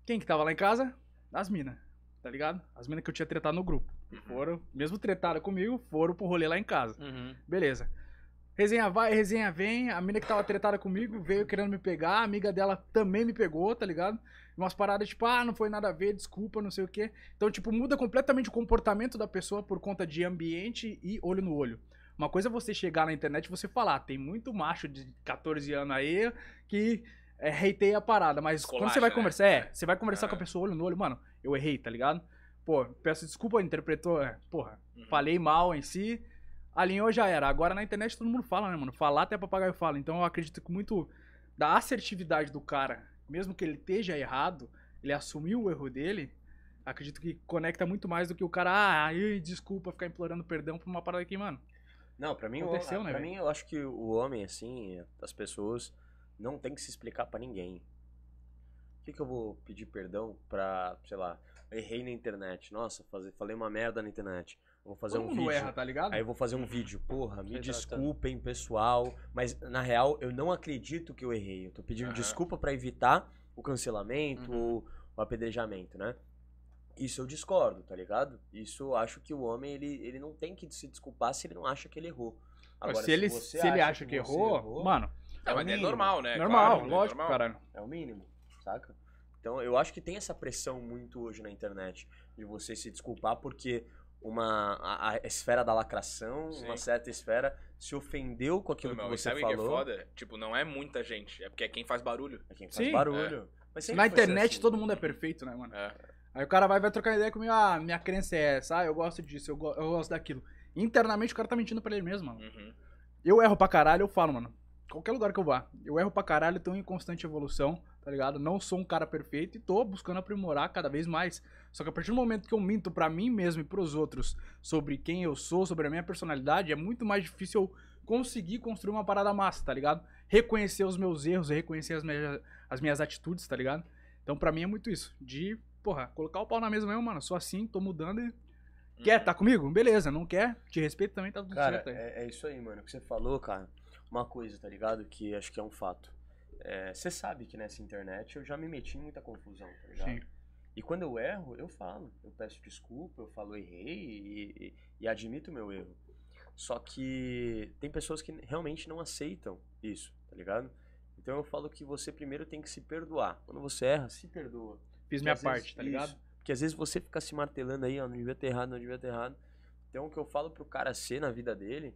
Quem que tava lá em casa? As minas, tá ligado? As minas que eu tinha tretado no grupo. Foram, mesmo tretada comigo, foram pro rolê lá em casa. Uhum. Beleza. Resenha vai, resenha vem. A mina que tava tretada comigo veio querendo me pegar. A amiga dela também me pegou, tá ligado? Umas paradas tipo, ah, não foi nada a ver, desculpa, não sei o quê. Então, tipo, muda completamente o comportamento da pessoa por conta de ambiente e olho no olho. Uma coisa é você chegar na internet e você falar, ah, tem muito macho de 14 anos aí que é, eh, reitei a parada, mas quando você vai né? conversar, é, é. você vai conversar é. com a é. pessoa olho no olho, mano, eu errei, tá ligado? Pô, peço desculpa, interpretou, é, porra, uhum. falei mal em si, alinhou já era. Agora na internet todo mundo fala, né, mano? Falar até papagaio fala. Então eu acredito que muito da assertividade do cara, mesmo que ele esteja errado, ele assumiu o erro dele, acredito que conecta muito mais do que o cara, ah, desculpa, ficar implorando perdão por uma parada aqui, mano. Não, para mim, Aconteceu, o, né, pra mim eu acho que o homem, assim, as pessoas não tem que se explicar para ninguém. O que, que eu vou pedir perdão pra, sei lá, errei na internet. Nossa, fazer, falei uma merda na internet. Vou fazer Todo um vídeo. Erra, tá ligado? Aí eu vou fazer um vídeo. Porra, me desculpem, pessoal. Mas, na real, eu não acredito que eu errei. Eu tô pedindo uhum. desculpa para evitar o cancelamento uhum. ou o apedrejamento, né? Isso eu discordo, tá ligado? Isso eu acho que o homem, ele, ele não tem que se desculpar se ele não acha que ele errou. Agora, se, se ele, se ele acha, acha que, que errou, errou, mano. é, mas é normal, né? Normal, claro, é lógico, cara caralho. É o mínimo, saca? Então eu acho que tem essa pressão muito hoje na internet de você se desculpar porque uma a, a esfera da lacração, Sim. uma certa esfera se ofendeu com aquilo meu, que você sabe falou. que é foda? Tipo, não é muita gente, é porque é quem faz barulho. É quem faz barulho. É. Mas Na assim, internet assim. todo mundo é perfeito, né, mano? É. Aí o cara vai, vai trocar ideia comigo, ah, minha crença é essa, ah, eu gosto disso, eu, go eu gosto daquilo. Internamente o cara tá mentindo pra ele mesmo, mano. Uhum. Eu erro pra caralho, eu falo, mano. Qualquer lugar que eu vá, eu erro pra caralho, tô em constante evolução tá ligado? Não sou um cara perfeito e tô buscando aprimorar cada vez mais. Só que a partir do momento que eu minto para mim mesmo e para os outros sobre quem eu sou, sobre a minha personalidade, é muito mais difícil eu conseguir construir uma parada massa, tá ligado? Reconhecer os meus erros, reconhecer as minhas, as minhas atitudes, tá ligado? Então para mim é muito isso, de, porra, colocar o pau na mesa mesmo, mano, sou assim, tô mudando e uhum. Quer, tá comigo? Beleza, não quer? Te respeito também, tá tudo cara, certo. Cara, é, é, isso aí, mano. O que você falou, cara, uma coisa, tá ligado? Que acho que é um fato. Você é, sabe que nessa internet eu já me meti em muita confusão, tá ligado? Sim. E quando eu erro, eu falo. Eu peço desculpa, eu falo errei e, e, e admito o meu erro. Só que tem pessoas que realmente não aceitam isso, tá ligado? Então eu falo que você primeiro tem que se perdoar. Quando você erra, se perdoa. Fiz Porque minha parte, vezes, tá ligado? Isso. Porque às vezes você fica se martelando aí, ó, não devia ter errado, não devia ter errado. Então o que eu falo pro cara ser na vida dele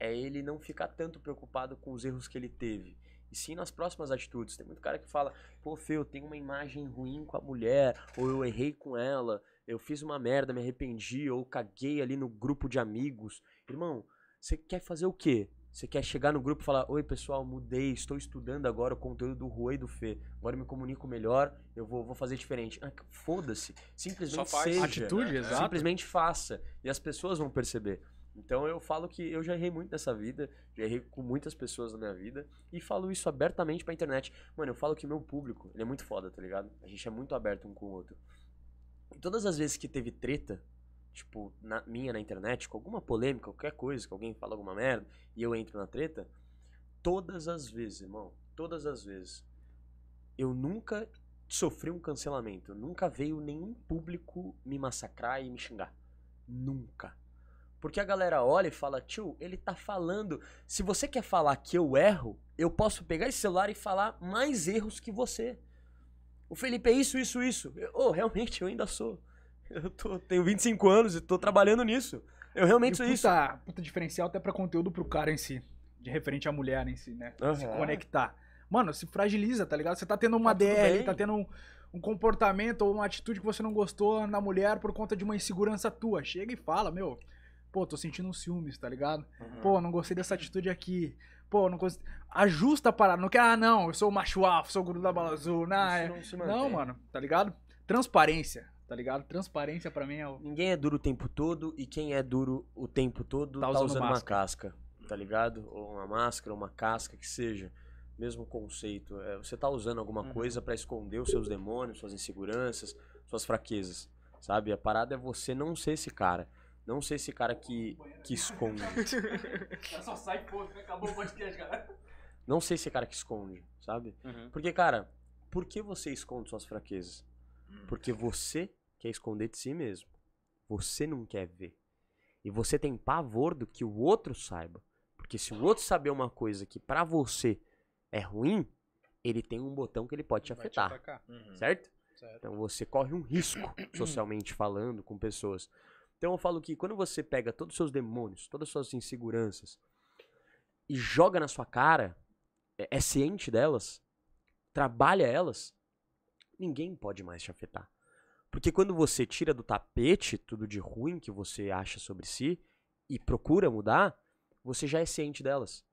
é ele não ficar tanto preocupado com os erros que ele teve e sim nas próximas atitudes. Tem muito cara que fala, pô, Fê, eu tenho uma imagem ruim com a mulher, ou eu errei com ela, eu fiz uma merda, me arrependi, ou caguei ali no grupo de amigos. Irmão, você quer fazer o quê? Você quer chegar no grupo e falar: Oi, pessoal, mudei, estou estudando agora o conteúdo do Rui e do Fê. Agora eu me comunico melhor, eu vou, vou fazer diferente. Ah, Foda-se. Simplesmente faz. seja. Atitude, né? exato. Simplesmente faça. E as pessoas vão perceber. Então eu falo que eu já errei muito nessa vida, já errei com muitas pessoas na minha vida e falo isso abertamente pra internet. Mano, eu falo que meu público, ele é muito foda, tá ligado? A gente é muito aberto um com o outro. E todas as vezes que teve treta, tipo, na, minha na internet, com alguma polêmica, qualquer coisa, que alguém fala alguma merda e eu entro na treta, todas as vezes, irmão, todas as vezes, eu nunca sofri um cancelamento, nunca veio nenhum público me massacrar e me xingar. Nunca porque a galera olha e fala, tio, ele tá falando. Se você quer falar que eu erro, eu posso pegar esse celular e falar mais erros que você. O Felipe é isso, isso, isso. Eu, oh, realmente, eu ainda sou. Eu tô, tenho 25 anos e tô trabalhando nisso. Eu realmente e sou puta, isso. Puta diferencial até pra conteúdo pro cara em si. De referente à mulher em si, né? Uhum. Se conectar. Mano, se fragiliza, tá ligado? Você tá tendo uma tá DL, tá tendo um, um comportamento ou uma atitude que você não gostou na mulher por conta de uma insegurança tua. Chega e fala, meu pô, tô sentindo um ciúmes, tá ligado? Uhum. Pô, não gostei dessa atitude aqui. Pô, não gostei. Ajusta a parada. Não quer, ah, não, eu sou o macho alfa, sou o guru da bala azul. não, é... não, mano, tá ligado? Transparência, tá ligado? Transparência para mim é o. Ninguém é duro o tempo todo e quem é duro o tempo todo tá, tá usando, uma casca, tá ligado? Ou uma máscara, uma casca, que seja. Mesmo conceito. É, você tá usando alguma uhum. coisa para esconder os seus demônios, suas inseguranças, suas fraquezas, sabe? A parada é você não ser esse cara. Não sei se cara que, que esconde. Só sai pouco, né? acabou o podcast, cara. Não sei se cara que esconde, sabe? Uhum. Porque, cara, por que você esconde suas fraquezas? Porque você quer esconder de si mesmo. Você não quer ver. E você tem pavor do que o outro saiba. Porque se o outro saber uma coisa que para você é ruim, ele tem um botão que ele pode te afetar. Te uhum. certo? certo? Então você corre um risco, socialmente falando, com pessoas. Então eu falo que quando você pega todos os seus demônios, todas as suas inseguranças e joga na sua cara, é, é ciente delas, trabalha elas, ninguém pode mais te afetar. Porque quando você tira do tapete tudo de ruim que você acha sobre si e procura mudar, você já é ciente delas.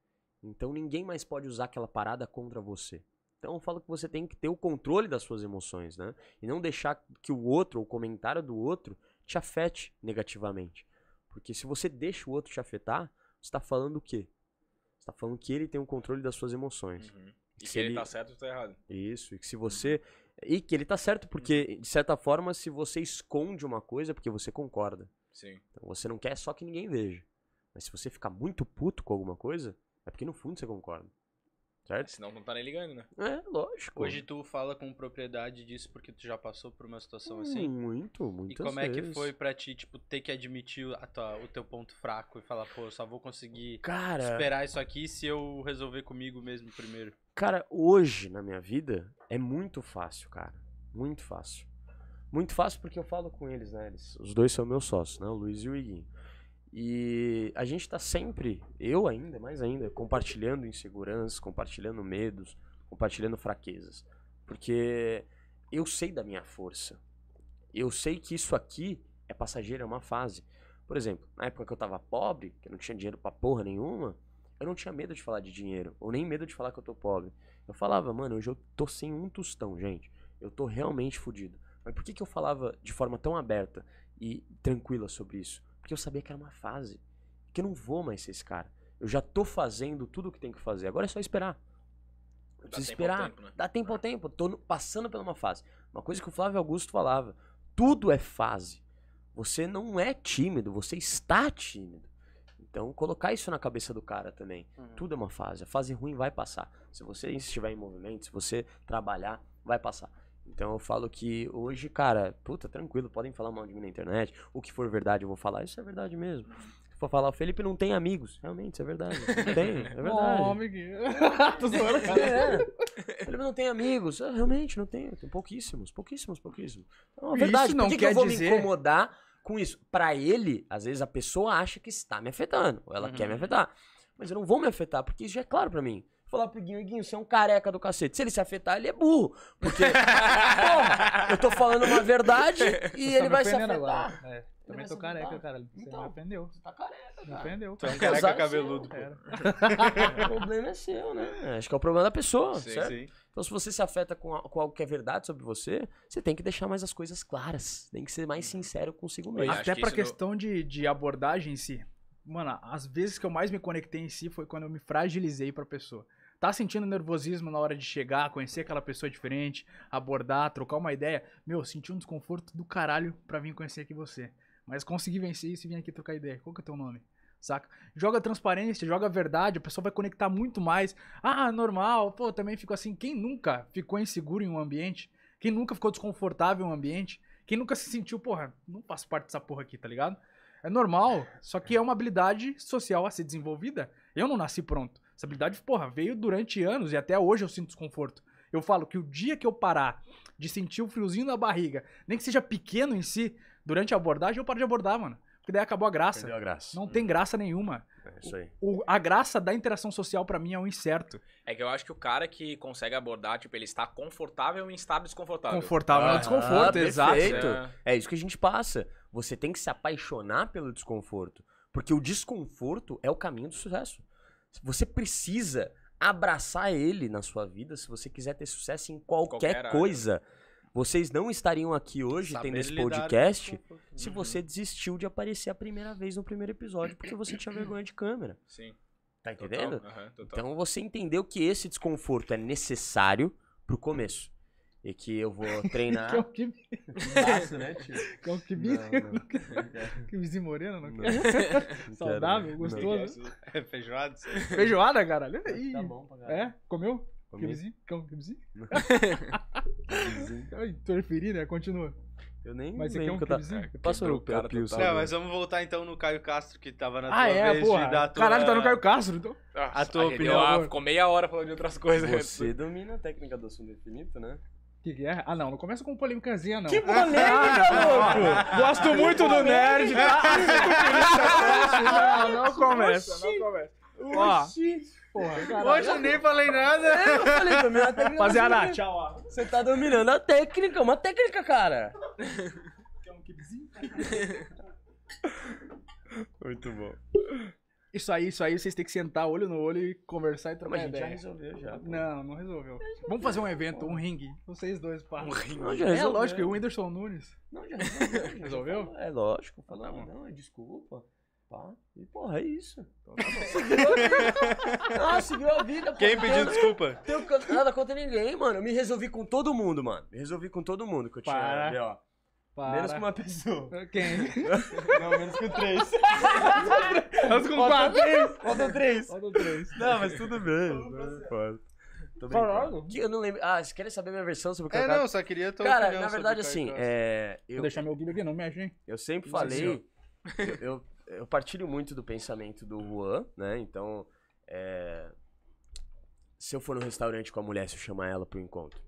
Então ninguém mais pode usar aquela parada contra você. Então eu falo que você tem que ter o controle das suas emoções, né? E não deixar que o outro, o comentário do outro, te afete negativamente. Porque se você deixa o outro te afetar, você tá falando o quê? Você tá falando que ele tem o controle das suas emoções. Uhum. E que, se ele, ele tá certo ou tá errado. Isso, e que se você. E que ele tá certo, porque, uhum. de certa forma, se você esconde uma coisa, é porque você concorda. Sim. Então você não quer só que ninguém veja. Mas se você ficar muito puto com alguma coisa, é porque no fundo você concorda. Certo? Senão não tá nem ligando, né? É, lógico. Hoje tu fala com propriedade disso porque tu já passou por uma situação hum, assim. Muito, muito. E como vezes. é que foi pra ti, tipo, ter que admitir a tua, o teu ponto fraco e falar, pô, eu só vou conseguir cara, esperar isso aqui se eu resolver comigo mesmo primeiro? Cara, hoje na minha vida é muito fácil, cara. Muito fácil. Muito fácil porque eu falo com eles, né? Eles, os dois são meus sócios, né? O Luiz e o Iguinho. E a gente está sempre, eu ainda, mais ainda, compartilhando inseguranças, compartilhando medos, compartilhando fraquezas. Porque eu sei da minha força. Eu sei que isso aqui é passageiro, é uma fase. Por exemplo, na época que eu estava pobre, que eu não tinha dinheiro pra porra nenhuma, eu não tinha medo de falar de dinheiro, ou nem medo de falar que eu tô pobre. Eu falava, mano, hoje eu tô sem um tostão, gente. Eu tô realmente fudido. Mas por que, que eu falava de forma tão aberta e tranquila sobre isso? Porque eu sabia que era uma fase. Que eu não vou mais ser esse cara. Eu já tô fazendo tudo o que tem que fazer. Agora é só esperar. Eu preciso esperar. Tempo, né? Dá tempo ao é. tempo. Tô no, passando por uma fase. Uma coisa que o Flávio Augusto falava: tudo é fase. Você não é tímido, você está tímido. Então, colocar isso na cabeça do cara também. Uhum. Tudo é uma fase. A fase ruim vai passar. Se você estiver em movimento, se você trabalhar, vai passar. Então eu falo que hoje, cara, puta, tranquilo, podem falar mal de mim na internet. O que for verdade eu vou falar, isso é verdade mesmo. Se for falar, o Felipe não tem amigos. Realmente, isso é verdade. Não tem, é verdade. oh, amiguinho. Tô zoando, cara. É. O é. Felipe não tem amigos. Eu, realmente, não tenho. Tem pouquíssimos, pouquíssimos, pouquíssimos. Então, é verdade. Isso não Por que, quer que eu vou dizer... me incomodar com isso? Pra ele, às vezes a pessoa acha que está me afetando. Ou ela uhum. quer me uhum. afetar. Mas eu não vou me afetar, porque isso já é claro para mim falar pro Guinho, Guinho, você é um careca do cacete. Se ele se afetar, ele é burro. Porque, porra, eu tô falando uma verdade e você ele vai se afetar. Agora. É. Também tô careca, cara. Você então, me ofendeu. Você tá careca, cara. Me ofendeu. Cara. Você é um então, careca é cabeludo, O problema é seu, né? É, acho que é o problema da pessoa, sim, certo? Sim. Então, se você se afeta com, a, com algo que é verdade sobre você, você tem que deixar mais as coisas claras. Tem que ser mais uhum. sincero consigo mesmo. Até que pra questão não... de, de abordagem em si. Mano, as vezes que eu mais me conectei em si foi quando eu me fragilizei pra pessoa tá sentindo nervosismo na hora de chegar, conhecer aquela pessoa diferente, abordar, trocar uma ideia, meu, senti um desconforto do caralho pra vir conhecer aqui você. Mas consegui vencer isso e vim aqui trocar ideia. Qual que é o teu nome? Saca? Joga transparência, joga verdade, a pessoa vai conectar muito mais. Ah, normal, pô, também fico assim. Quem nunca ficou inseguro em um ambiente? Quem nunca ficou desconfortável em um ambiente? Quem nunca se sentiu, porra, não faço parte dessa porra aqui, tá ligado? É normal, só que é uma habilidade social a ser desenvolvida. Eu não nasci pronto. Essa habilidade, porra, veio durante anos e até hoje eu sinto desconforto. Eu falo que o dia que eu parar de sentir o friozinho na barriga, nem que seja pequeno em si, durante a abordagem, eu paro de abordar, mano. Porque daí acabou a graça. a graça. Não hum. tem graça nenhuma. É isso aí. O, o, a graça da interação social para mim é um incerto. É que eu acho que o cara que consegue abordar, tipo, ele está confortável em estar desconfortável. Confortável é ah, é desconforto, ah, exato. É. é isso que a gente passa. Você tem que se apaixonar pelo desconforto. Porque o desconforto é o caminho do sucesso. Você precisa abraçar ele na sua vida se você quiser ter sucesso em qualquer, qualquer coisa. Vocês não estariam aqui hoje Saber tendo esse podcast se uhum. você desistiu de aparecer a primeira vez no primeiro episódio porque você tinha vergonha de câmera. Sim. Tá entendendo? Total. Uhum, total. Então você entendeu que esse desconforto é necessário pro começo e que eu vou treinar. que é o que... Baço, né, tio? Que é o que... Não, que vizinho moreno, não, não. quer? Saudável, né? não. gostoso. É Feijoada? Feijoada, caralho? Tá bom pra caralho. É? Comeu? Comi. Quebezinho? Quebezinho? Interferir, né? Continua. Eu nem mas lembro que eu tava... Passou o cara pio, tá... É, mas vamos voltar então no Caio Castro, que tava na ah, tua ah, é, vez porra. de dar a tua... Caralho, tá no Caio Castro, então. Nossa, a tua opinião. ficou meia hora falando de outras coisas. Você domina a técnica do assunto infinito, né? Que guerra? Ah, não, não começa com polêmicazinha, não. Que polêmica, louco! Gosto muito do nerd. não, tá? não começa, não começa. Oxi! Porra, caralho. Hoje eu nem falei nada. É, eu falei, dominou a técnica. Rapaziada, tchau, ó. Você tá dominando a técnica, uma técnica, cara. Quer um kibzinho? Muito bom. Isso aí, isso aí, vocês têm que sentar olho no olho e conversar e trocar Mas a gente já resolveu já. Pô. Não, não resolveu. Vamos fazer um evento, pô. um ringue. Vocês dois, pá. Um ringue. Não, já é lógico, o Whindersson Nunes. Não, já resolveu. Já resolveu? Já é lógico. Falou, tá ah, não, é desculpa. Pá. E porra, é isso. Então, tá seguiu ah, seguiu a vida, pô. Quem pediu desculpa? Tenho nada contra ninguém, mano. Eu me resolvi com todo mundo, mano. Me resolvi com todo mundo que eu tinha, ó. Para. Menos que uma pessoa. Quem? Não, menos que três. que com quatro. Três. Faltam três. Faltam três. Não, mas tudo bem. Não né? importa. Eu não lembro. Ah, vocês querem saber minha versão sobre o Kaká? É, não, só queria Cara, na verdade, assim, é, eu, Vou deixar meu guia aqui, não me hein? Eu sempre falei. Eu, eu, eu, partilho muito do pensamento do Juan, né? Então, é, se eu for no restaurante com a mulher, se eu chamar ela pro encontro,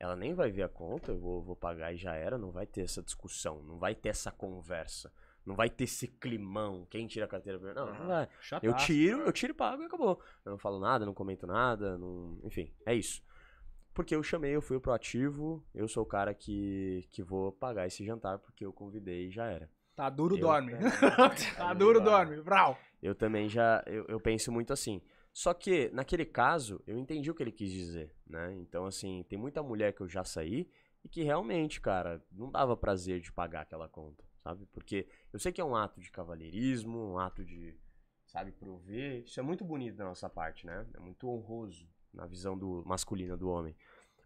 ela nem vai ver a conta, eu vou, vou pagar e já era, não vai ter essa discussão, não vai ter essa conversa. Não vai ter esse climão, quem tira a carteira primeiro. Não, não vai. Chataço, eu tiro, eu tiro e pago e acabou. Eu não falo nada, não comento nada, não... enfim, é isso. Porque eu chamei, eu fui o proativo, eu sou o cara que, que vou pagar esse jantar porque eu convidei e já era. Tá duro, eu, dorme. tá, tá duro, dorme. Brau. Eu também já, eu, eu penso muito assim. Só que, naquele caso, eu entendi o que ele quis dizer, né? Então, assim, tem muita mulher que eu já saí e que realmente, cara, não dava prazer de pagar aquela conta, sabe? Porque eu sei que é um ato de cavalheirismo, um ato de, sabe, prover. Isso é muito bonito da nossa parte, né? É muito honroso na visão do masculina do homem.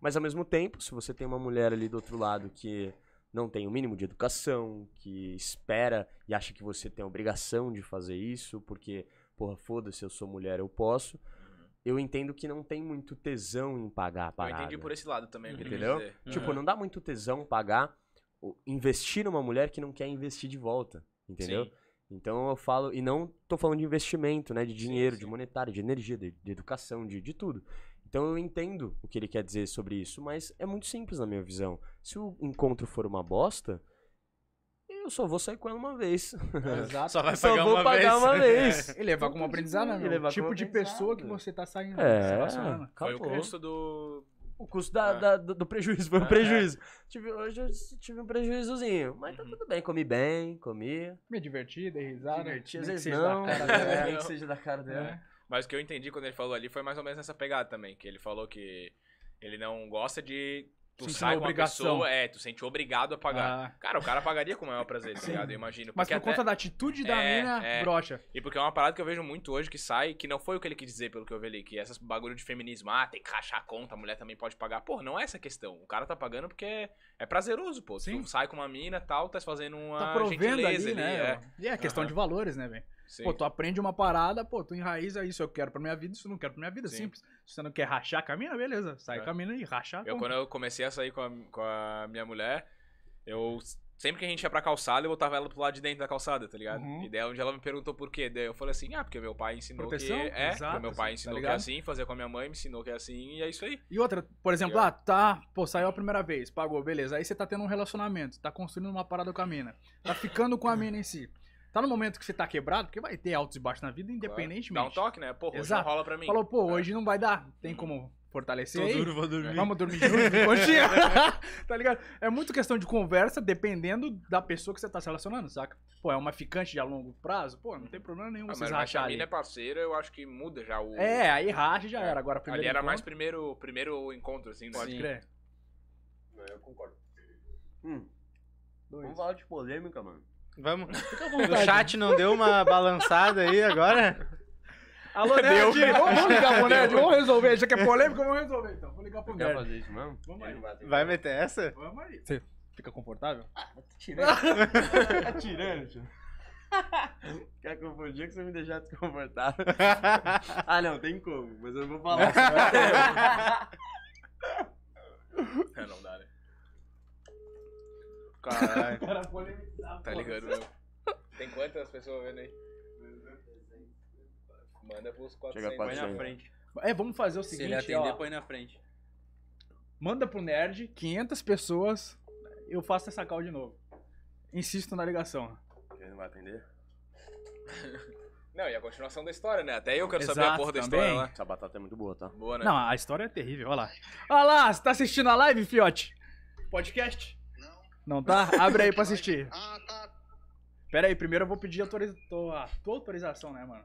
Mas, ao mesmo tempo, se você tem uma mulher ali do outro lado que não tem o mínimo de educação, que espera e acha que você tem a obrigação de fazer isso, porque porra, foda-se, eu sou mulher, eu posso. Uhum. Eu entendo que não tem muito tesão em pagar a parada. Eu entendi por esse lado também, entendeu? Tipo, uhum. não dá muito tesão pagar, investir numa mulher que não quer investir de volta, entendeu? Sim. Então eu falo, e não tô falando de investimento, né? De dinheiro, sim, sim. de monetário, de energia, de, de educação, de, de tudo. Então eu entendo o que ele quer dizer sobre isso, mas é muito simples na minha visão. Se o encontro for uma bosta, eu hum, só vou sair com ela uma vez. É. Exato. Só vai só pagar, uma, pagar vez. uma vez. E levar como aprendizado, né? Tipo de pessoa que você tá saindo. É, acabou. Foi o custo do... O custo da, ah. da, do, do, prejuízo, foi um ah, prejuízo. É. Tive, hoje eu tive um prejuízozinho, mas tá uhum. tudo bem, comi bem, comi. Me diverti, dei risada. Diverti, não, nem que seja da cara dela. É. Mas o que eu entendi quando ele falou ali foi mais ou menos nessa pegada também, que ele falou que ele não gosta de tu sente sai uma obrigação. Pessoa, é, tu sente obrigado a pagar. Ah. Cara, o cara pagaria com o maior prazer, tá ligado? Eu imagino. Mas por até... conta da atitude da é, mina, é. brocha. E porque é uma parada que eu vejo muito hoje que sai, que não foi o que ele quis dizer, pelo que eu vi ali, que essas bagulho de feminismo, ah, tem que rachar a conta, a mulher também pode pagar. Pô, não é essa a questão. O cara tá pagando porque é, é prazeroso, pô. Sim. Tu sai com uma mina e tal, tá fazendo uma tá provendo ali, ali, né? É. E é questão uhum. de valores, né, velho? Pô, tu aprende uma parada, pô, tu enraiza isso, eu quero pra minha vida, isso eu não quero pra minha vida, Sim. simples. Se você não quer rachar, camina, beleza. Sai, é. camina e racha. Eu, quando eu comecei a sair com a, com a minha mulher, eu sempre que a gente ia pra calçada, eu botava ela pro lado de dentro da calçada, tá ligado? Uhum. E daí onde ela me perguntou por quê. Daí eu falei assim, ah, porque meu pai ensinou Proteção, que é. Exato, meu pai tá ensinou tá que é assim, fazer com a minha mãe, me ensinou que é assim, e é isso aí. E outra, por exemplo, eu... ah, tá, pô, saiu a primeira vez, pagou, beleza. Aí você tá tendo um relacionamento, tá construindo uma parada com a mina. Tá ficando com a mina em si. Tá no momento que você tá quebrado, porque vai ter altos e baixos na vida, independentemente. Dá um toque, né? Pô, hoje Exato. rola pra mim. Falou, pô, é. hoje não vai dar. Tem uhum. como fortalecer. Tô duro, vou dormir. É. Vamos dormir junto, é. tá ligado? É muito questão de conversa, dependendo da pessoa que você tá se relacionando, saca? Pô, é uma ficante de a longo prazo? Pô, não tem problema nenhum ah, vocês mas racharem. Mas a é parceira, eu acho que muda já o... É, aí racha já é. era. Agora, primeiro Ali era encontro... mais primeiro, primeiro encontro, assim. Né? Pode Sim. crer. Não, eu concordo. Hum. Dois. Vamos falar de polêmica, mano. Vamos. O chat não deu uma balançada aí agora? Alô, Nerd! Vamos ligar pro Nerd, vamos resolver. Já que é polêmico, vamos resolver então. Vou ligar pro Nerd. Fazer isso mesmo? Vamos aí. Vai meter essa? Vamos aí. Você fica confortável? Ah, tá tirando. tá tirando, tio. Quer confundir que você me deixar desconfortável? ah, não, tem como, mas eu não vou falar. É, é, não dá, né? Caralho. Tá ligado, meu? Tem quantas pessoas vendo aí? Manda pros 400. Põe na frente. É, vamos fazer o seguinte, Se ele atender, ó. põe na frente. Manda pro Nerd, 500 pessoas, eu faço essa call de novo. Insisto na ligação. Ele não vai atender? Não, e a continuação da história, né? Até eu quero Exato, saber a porra da história lá. Essa batata é muito boa, tá? Boa, né? Não, a história é terrível, olha lá. Olha lá, você tá assistindo a live, fiote? Podcast. Não tá? Abre aí pra assistir. ah, tá. Pera aí, primeiro eu vou pedir autoriza a tua autorização, né, mano?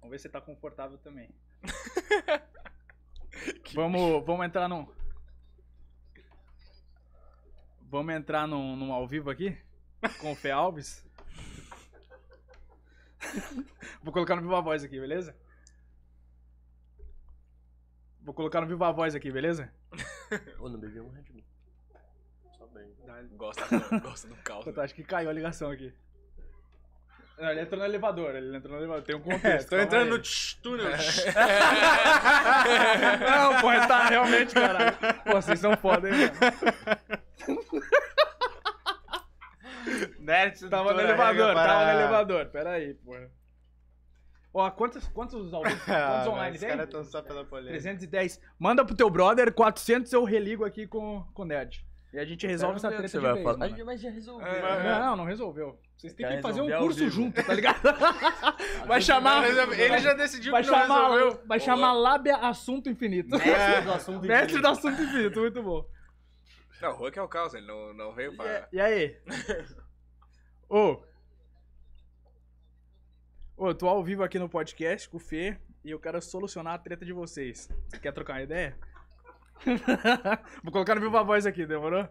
Vamos ver se tá confortável também. vamos, vamos entrar num. Vamos entrar num, num ao vivo aqui? Com o Fê Alves? Vou colocar no Viva Voz aqui, beleza? Vou colocar no Viva Voz aqui, beleza? Ô, não bebi um Red Bull bem. Gosta, gosta do caos. Né? acho que caiu a ligação aqui. Não, ele entrou no elevador, ele entrou no elevador. Tem um contexto. Estou é, entrando aí. no tch, túnel. É. Não, porra, tá realmente, caralho. Pô, vocês são foda, hein, mano. Nerd, tava no elevador, tava no elevador. Pera aí, pô Ó, quantos, quantos, quantos ah, online tem? Os caras só pela polêmica. 310. Manda pro teu brother, 400 eu religo aqui com o Nerd. E a gente resolve essa treta de vez, a gente, Mas já resolveu. É, né? Não, não resolveu. Vocês têm que fazer um curso junto, tá ligado? vai chamar... Ele já decidiu vai que não chamar, resolveu. Vai chamar lábia assunto infinito. Mestre do assunto infinito. Mestre do assunto infinito, muito bom. Não, o Hulk é o caos, ele não, não veio pra... E, aí? Ô... Ô, eu tô ao vivo aqui no podcast com o Fê e eu quero solucionar a treta de vocês. Você quer trocar uma ideia? vou colocar no Viva Voz aqui, demorou?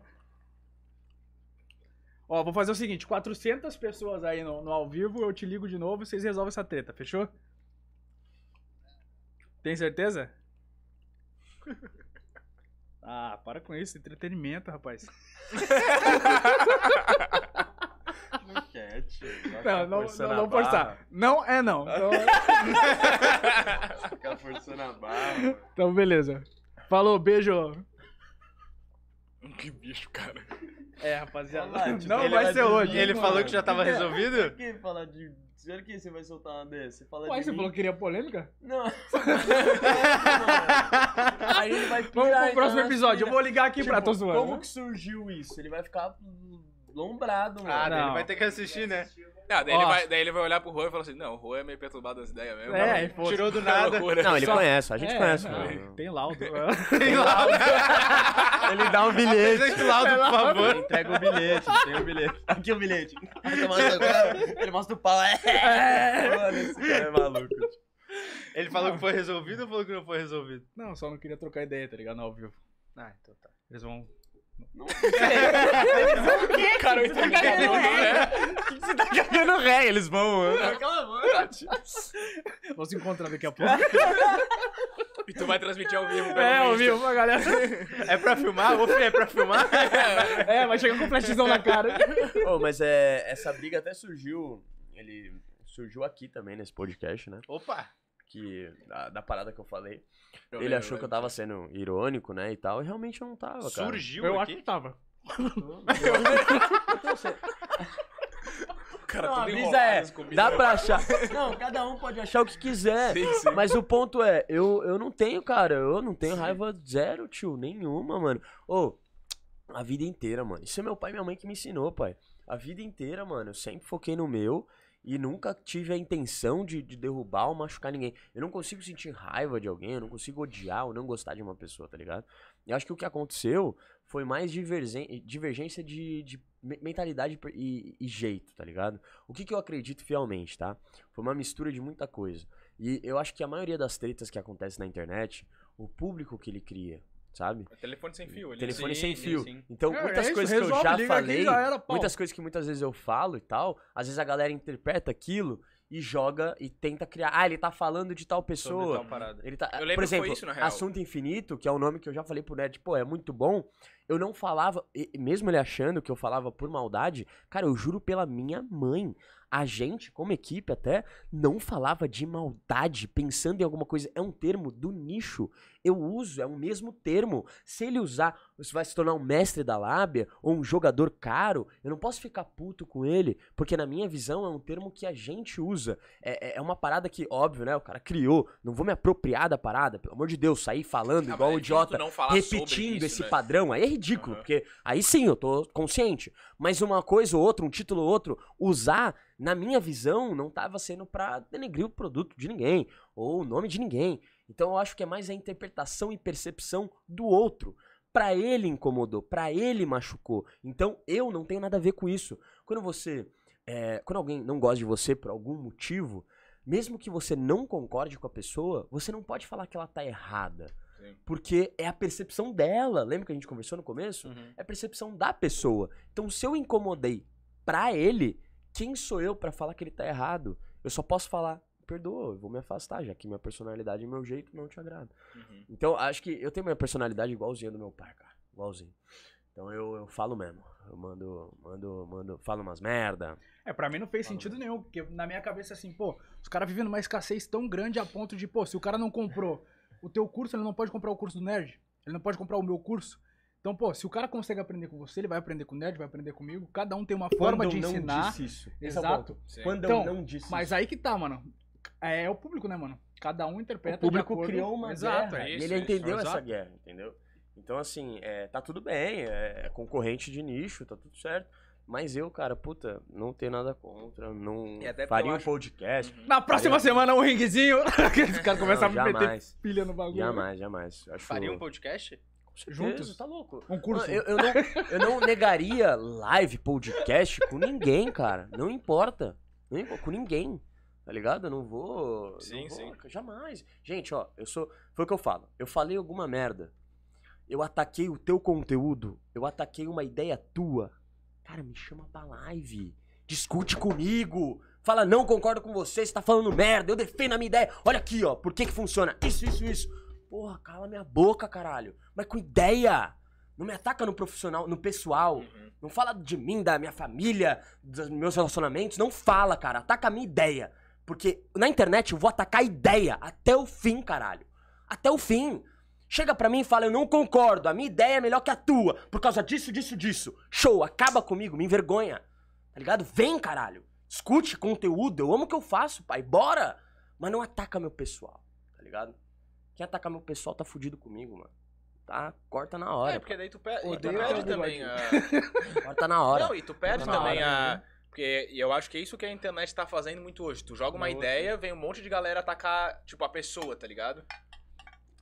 Ó, vou fazer o seguinte: 400 pessoas aí no, no ao vivo, eu te ligo de novo e vocês resolvem essa treta, fechou? Tem certeza? Ah, para com isso, entretenimento, rapaz. não quer, tio. Não, não, não, não forçar. Não é não. Então... Ficar forçando a barra. Então, beleza. Falou, beijo. Que bicho, cara. É, rapaziada. não vai é ser hoje. Ele mano. falou que já tava é, resolvido? Por que falar de. Sério que você vai soltar uma dessa? Você fala de você mim? falou que queria polêmica? Não. Aí ele vai pirar, Vamos pro próximo então, episódio. Eu assim, vou ligar aqui tipo, pra. Como que surgiu isso? Ele vai ficar lombrado, mano. Ah, não. ele vai ter que assistir, né? Assistiu. Ah, daí, ele vai, daí ele vai olhar pro Juan e falar assim: não, o Juan é meio perturbado das ideias mesmo. É, pô, tirou do nada. Loucura. Não, ele Só- conhece, a gente É, conhece. não, mano. Tem laudo. tem laudo. Ele dá um bilhete. Laudo, é por favor. Entrega o bilhete, tem o bilhete. Aqui é o bilhete. mostra Ele mostra o pau. É. é. Mano, esse cara é maluco. Tipo. Ele falou que foi resolvido ou falou que não foi resolvido? Não, só não queria trocar ideia, tá ligado? Não, vivo. Ah, então tá. Eles vão não sei. o quê? o que você tá cagando né? ré? O que você tá cagando ré? Eles vão... Vamos se encontrar daqui a pouco. E tu vai transmitir ao vivo, É, ao vivo, pra galera. É pra filmar? Ô, é pra filmar? É, vai chegar com flashzão na cara. Oh, mas é, essa briga até surgiu... Ele surgiu aqui também nesse podcast, né? Opa! que da, da parada que eu falei. Eu ele achou que eu tava sendo irônico, né, e tal, e realmente eu não tava, cara. Surgiu Eu aqui? acho que tava. então, Cara, não, a brisa é, dá né? pra achar. Não, cada um pode achar o que quiser. Sim, sim. Mas o ponto é, eu, eu não tenho, cara, eu não tenho sim. raiva zero, tio, nenhuma, mano. Ô, oh, a vida inteira, mano. Isso é meu pai e minha mãe que me ensinou, pai. A vida inteira, mano, eu sempre foquei no meu e nunca tive a intenção de, de derrubar ou machucar ninguém. Eu não consigo sentir raiva de alguém, eu não consigo odiar ou não gostar de uma pessoa, tá ligado? Eu acho que o que aconteceu foi mais divergência de, de mentalidade e, e, jeito, tá ligado? O que, que eu acredito fielmente, tá? Foi uma mistura de muita coisa. E eu acho que a maioria das tretas que acontece na internet, o público que ele cria, sabe? É telefone sem fio. Telefone sim, sem fio. Sim. Então, é, muitas é isso, coisas resolve, que eu já falei, já era, muitas coisas que muitas vezes eu falo e tal, às vezes a galera interpreta aquilo e joga e tenta criar. Ah, ele tá falando de tal pessoa. Tal parada. Ele tá, eu lembro por exemplo, isso, Assunto Infinito, que é o um nome que eu já falei pro Nerd, pô, é muito bom. Eu não falava, mesmo ele achando que eu falava por maldade, cara, eu juro pela minha mãe. A gente, como equipe até, não falava de maldade, pensando em alguma coisa. É um termo do nicho. Eu uso, é o mesmo termo. Se ele usar, você vai se tornar um mestre da lábia ou um jogador caro, eu não posso ficar puto com ele, porque na minha visão é um termo que a gente usa. É, é, é uma parada que, óbvio, né? O cara criou. Não vou me apropriar da parada, pelo amor de Deus, sair falando ah, igual é o idiota, repetindo isso, esse né? padrão. Aí é ridículo, uhum. porque aí sim eu tô consciente. Mas uma coisa ou outra, um título ou outro, usar na minha visão, não estava sendo para denegrir o produto de ninguém ou o nome de ninguém. Então eu acho que é mais a interpretação e percepção do outro. Para ele incomodou, para ele machucou. Então eu não tenho nada a ver com isso. Quando você, é, quando alguém não gosta de você por algum motivo, mesmo que você não concorde com a pessoa, você não pode falar que ela tá errada. Porque é a percepção dela. Lembra que a gente conversou no começo? Uhum. É a percepção da pessoa. Então, se eu incomodei pra ele, quem sou eu para falar que ele tá errado? Eu só posso falar, perdoa, eu vou me afastar, já que minha personalidade e meu jeito não te agrada. Uhum. Então, acho que eu tenho minha personalidade igualzinha do meu pai, cara. Igualzinho. Então eu, eu falo mesmo. Eu mando, mando, mando, falo umas merda. É, pra mim não fez falo sentido mesmo. nenhum, porque na minha cabeça, assim, pô, os caras vivem numa escassez tão grande a ponto de, pô, se o cara não comprou o teu curso, ele não pode comprar o curso do Nerd. Ele não pode comprar o meu curso. Então, pô, se o cara consegue aprender com você, ele vai aprender com o Nerd, vai aprender comigo. Cada um tem uma Quando forma de ensinar. Quando não disse isso. É Exato. Quando então, não disse Mas isso. aí que tá, mano. É, é o público, né, mano? Cada um interpreta. O público criou uma Exato, guerra. É isso, ele entendeu isso, essa exato. guerra, entendeu? Então, assim, é, tá tudo bem, é, é, concorrente de nicho, tá tudo certo. Mas eu, cara, puta, não tenho nada contra, não é, faria um acho... podcast. Uhum. Na próxima faria... semana um ringuezinho, os caras começam a me meter pilha no bagulho. Jamais, jamais. Acho... Faria um podcast? Juntos, tá louco. Um curso. Ah, eu, eu, não, eu não negaria live, podcast com ninguém, cara. Não importa. Não importa com ninguém. Tá ligado? Eu não vou. Sim, não vou, sim. Jamais. Gente, ó, eu sou. Foi o que eu falo. Eu falei alguma merda. Eu ataquei o teu conteúdo. Eu ataquei uma ideia tua. Cara, me chama pra live. Discute comigo. Fala, não concordo com você, você tá falando merda. Eu defendo a minha ideia. Olha aqui, ó. Por que que funciona? Isso, isso, isso. Porra, cala minha boca, caralho. Mas com ideia. Não me ataca no profissional, no pessoal. Uhum. Não fala de mim, da minha família, dos meus relacionamentos. Não fala, cara. Ataca a minha ideia. Porque na internet eu vou atacar a ideia até o fim, caralho. Até o fim. Chega pra mim e fala, eu não concordo, a minha ideia é melhor que a tua, por causa disso, disso, disso. Show, acaba comigo, me envergonha. Tá ligado? Vem, caralho. Escute conteúdo, eu amo o que eu faço, pai, bora. Mas não ataca meu pessoal, tá ligado? Quem atacar meu pessoal tá fudido comigo, mano tá? Corta na hora. É, porque daí tu, pe... tu perde também a... Corta na hora. Não, e tu perde também a... Né? Porque eu acho que é isso que a internet tá fazendo muito hoje. Tu joga uma Nossa. ideia, vem um monte de galera atacar, tipo, a pessoa, tá ligado?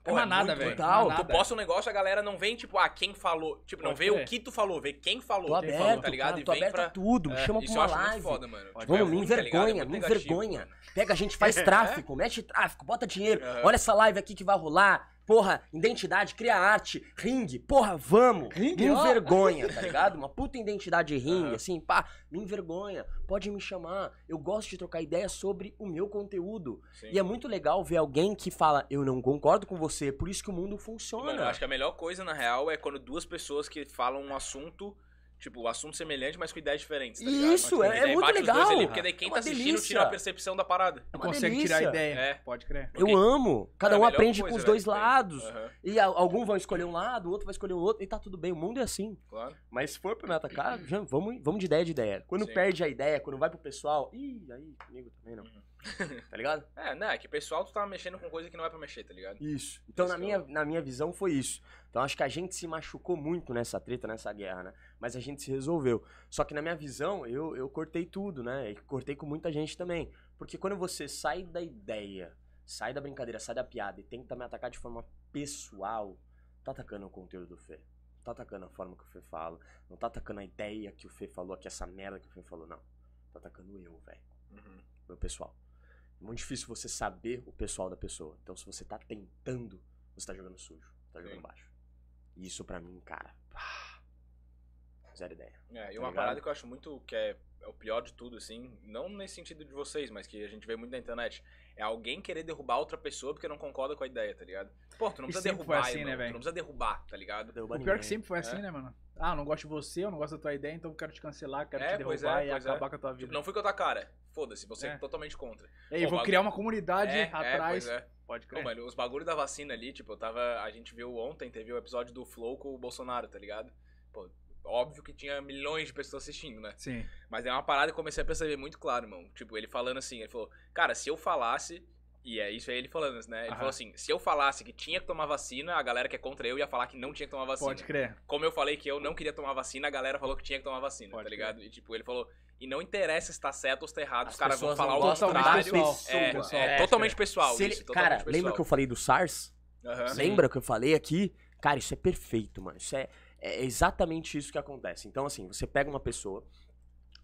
Pô, é é velho. É Total. Tu posta um negócio, a galera não vem, tipo, ah, quem falou. Tipo, não vê o que tu falou, vê quem falou. Tô aberto, falou, tá ligado? Mano, tô e vem aberto pra... tudo, me é, chama pra uma live. Foda, mano. Tipo, é tá é Vamos, mano, me envergonha, me envergonha. Pega, a gente faz tráfico, mexe tráfico, bota dinheiro. Olha essa live aqui que vai rolar. Porra, identidade, cria arte, ringue, porra, vamos. Ringue, me envergonha, ó. tá ligado? Uma puta identidade ringue, é. assim, pá, me envergonha, pode me chamar. Eu gosto de trocar ideia sobre o meu conteúdo. Sim. E é muito legal ver alguém que fala, eu não concordo com você, por isso que o mundo funciona. Mano, eu acho que a melhor coisa, na real, é quando duas pessoas que falam um assunto Tipo, assunto semelhante, mas com ideias diferentes. Tá Isso, tipo, é, é, muito legal. Ali, porque daí quem é tá assistindo delícia. tira a percepção da parada. É consegue delícia. tirar a ideia. É. Pode crer. Eu okay. amo. Cada um aprende coisa, com os dois velho. lados. Uhum. E algum vai escolher um lado, o outro vai escolher o outro. E tá tudo bem. O mundo é assim. Claro. Mas se for pra me atacar, já, vamos, vamos de ideia de ideia. Quando Sim. perde a ideia, quando vai pro pessoal. Ih, aí comigo também não. Uhum. tá ligado? É, né? Que pessoal tu tá mexendo com coisa que não é pra mexer, tá ligado? Isso. Então, na minha, é na minha visão, foi isso. Então, acho que a gente se machucou muito nessa treta, nessa guerra, né? Mas a gente se resolveu. Só que, na minha visão, eu, eu cortei tudo, né? E cortei com muita gente também. Porque quando você sai da ideia, sai da brincadeira, sai da piada e tenta me atacar de forma pessoal, tá atacando o conteúdo do Fê. Tá atacando a forma que o Fê fala. Não tá atacando a ideia que o Fê falou que essa merda que o Fê falou, não. Tá atacando eu, velho. Uhum. Meu pessoal. É muito difícil você saber o pessoal da pessoa. Então, se você tá tentando, você tá jogando sujo, tá jogando Sim. baixo. E isso para mim, cara, pá, zero ideia. É, tá e uma ligado? parada que eu acho muito que é, é o pior de tudo, assim, não nesse sentido de vocês, mas que a gente vê muito na internet, é alguém querer derrubar outra pessoa porque não concorda com a ideia, tá ligado? Pô, tu não precisa derrubar, assim, irmão, né, velho? Tu não precisa derrubar, tá ligado? o pior é ninguém. que sempre foi assim, é? né, mano? Ah, não gosto de você, eu não gosto da tua ideia, então eu quero te cancelar, quero é, te é, derrubar é, e acabar com a tua vida. Tipo, não fui com a tua cara. Foda-se, você é totalmente contra. E Pô, vou criar uma comunidade é, atrás. Pode crer. Pô, mano, os bagulhos da vacina ali, tipo, eu tava. A gente viu ontem, teve o um episódio do Flow com o Bolsonaro, tá ligado? Pô, óbvio que tinha milhões de pessoas assistindo, né? Sim. Mas é uma parada que eu comecei a perceber muito claro, irmão. Tipo, ele falando assim, ele falou, cara, se eu falasse. E é isso aí ele falando, né? Ele Aham. falou assim: se eu falasse que tinha que tomar vacina, a galera que é contra eu ia falar que não tinha que tomar vacina. Pode crer. Como eu falei que eu não queria tomar vacina, a galera falou que tinha que tomar vacina, Pode tá crer. ligado? E tipo, ele falou. E não interessa se tá certo ou se tá errado, As os caras vão falar o contrário. pessoal. É, Pessoal. É, totalmente pessoal cara, lembra que eu falei do SARS? Lembra que eu falei aqui? Cara, isso é perfeito, mano. Isso é, é, é exatamente isso que acontece. Então, assim, você pega uma pessoa,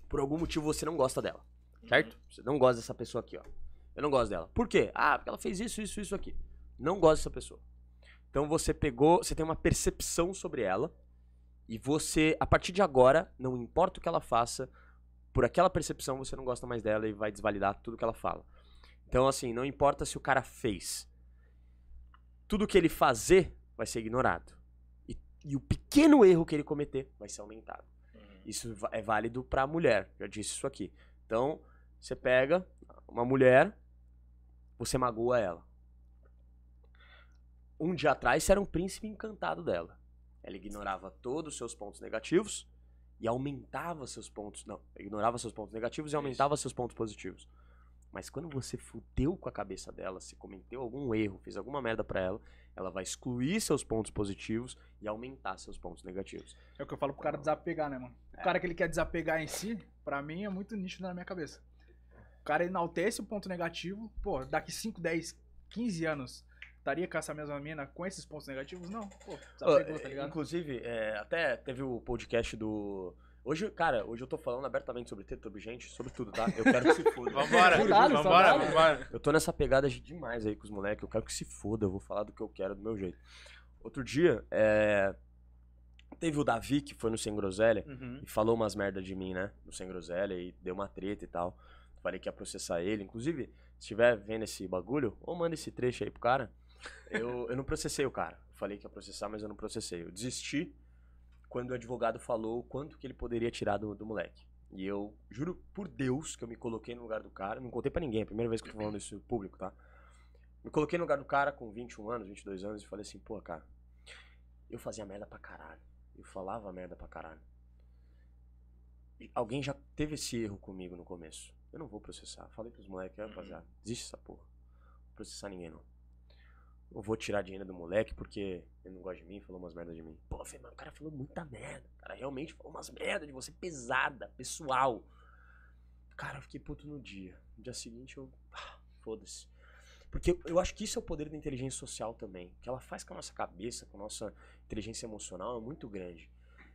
por algum motivo você não gosta dela, uhum. certo? Você não gosta dessa pessoa aqui, ó. Eu não gosto dela. Por quê? Ah, porque ela fez isso, isso, isso aqui. Não gosto dessa pessoa. Então você pegou, você tem uma percepção sobre ela e você, a partir de agora, não importa o que ela faça, por aquela percepção você não gosta mais dela e vai desvalidar tudo que ela fala. Então assim, não importa se o cara fez, tudo que ele fazer vai ser ignorado e o pequeno erro que ele cometer vai ser aumentado. Uhum. Isso é válido para a mulher, já disse isso aqui. Então, você pega uma mulher, você magoa ela. Um dia atrás, você era um príncipe encantado dela. Ela ignorava todos os seus pontos negativos e aumentava seus pontos. Não, ignorava seus pontos negativos e aumentava isso. seus pontos positivos. Mas quando você fudeu com a cabeça dela, se cometeu algum erro, fez alguma merda pra ela, ela vai excluir seus pontos positivos e aumentar seus pontos negativos. É o que eu falo pro cara desapegar, né, mano? O é. cara que ele quer desapegar em si, para mim é muito nicho na minha cabeça. O cara enaltece o ponto negativo, pô, daqui 5, 10, 15 anos, estaria com essa mesma mina com esses pontos negativos? Não, pô, desapegou, tá é, ligado? Inclusive, é, até teve o podcast do Hoje, cara, hoje eu tô falando abertamente sobre teto, sobre gente, sobre tudo, tá? Eu quero que se foda. vambora, vambora, vambora, vambora. Eu tô nessa pegada demais aí com os moleques. Eu quero que se foda, eu vou falar do que eu quero, do meu jeito. Outro dia, é... teve o Davi, que foi no Sem Groselha, uhum. e falou umas merdas de mim, né? No Sem Groselha, e deu uma treta e tal. Falei que ia processar ele. Inclusive, se estiver vendo esse bagulho, ou manda esse trecho aí pro cara. Eu, eu não processei o cara. falei que ia processar, mas eu não processei. Eu desisti quando o advogado falou quanto que ele poderia tirar do, do moleque. E eu juro por Deus que eu me coloquei no lugar do cara. Não contei para ninguém, é a primeira vez que eu tô falando isso público, tá? Me coloquei no lugar do cara com 21 anos, 22 anos e falei assim, pô, cara, eu fazia merda pra caralho. Eu falava merda pra caralho. E alguém já teve esse erro comigo no começo. Eu não vou processar. Falei pros moleques, rapaziada, uhum. existe essa porra. Não vou processar ninguém não eu vou tirar dinheiro do moleque porque ele não gosta de mim, falou umas merdas de mim. Pô, falei, mano, o cara falou muita merda. O cara realmente falou umas merdas de você pesada, pessoal. Cara, eu fiquei puto no dia. No dia seguinte eu. Ah, Foda-se. Porque eu acho que isso é o poder da inteligência social também. que ela faz com a nossa cabeça, com a nossa inteligência emocional é muito grande.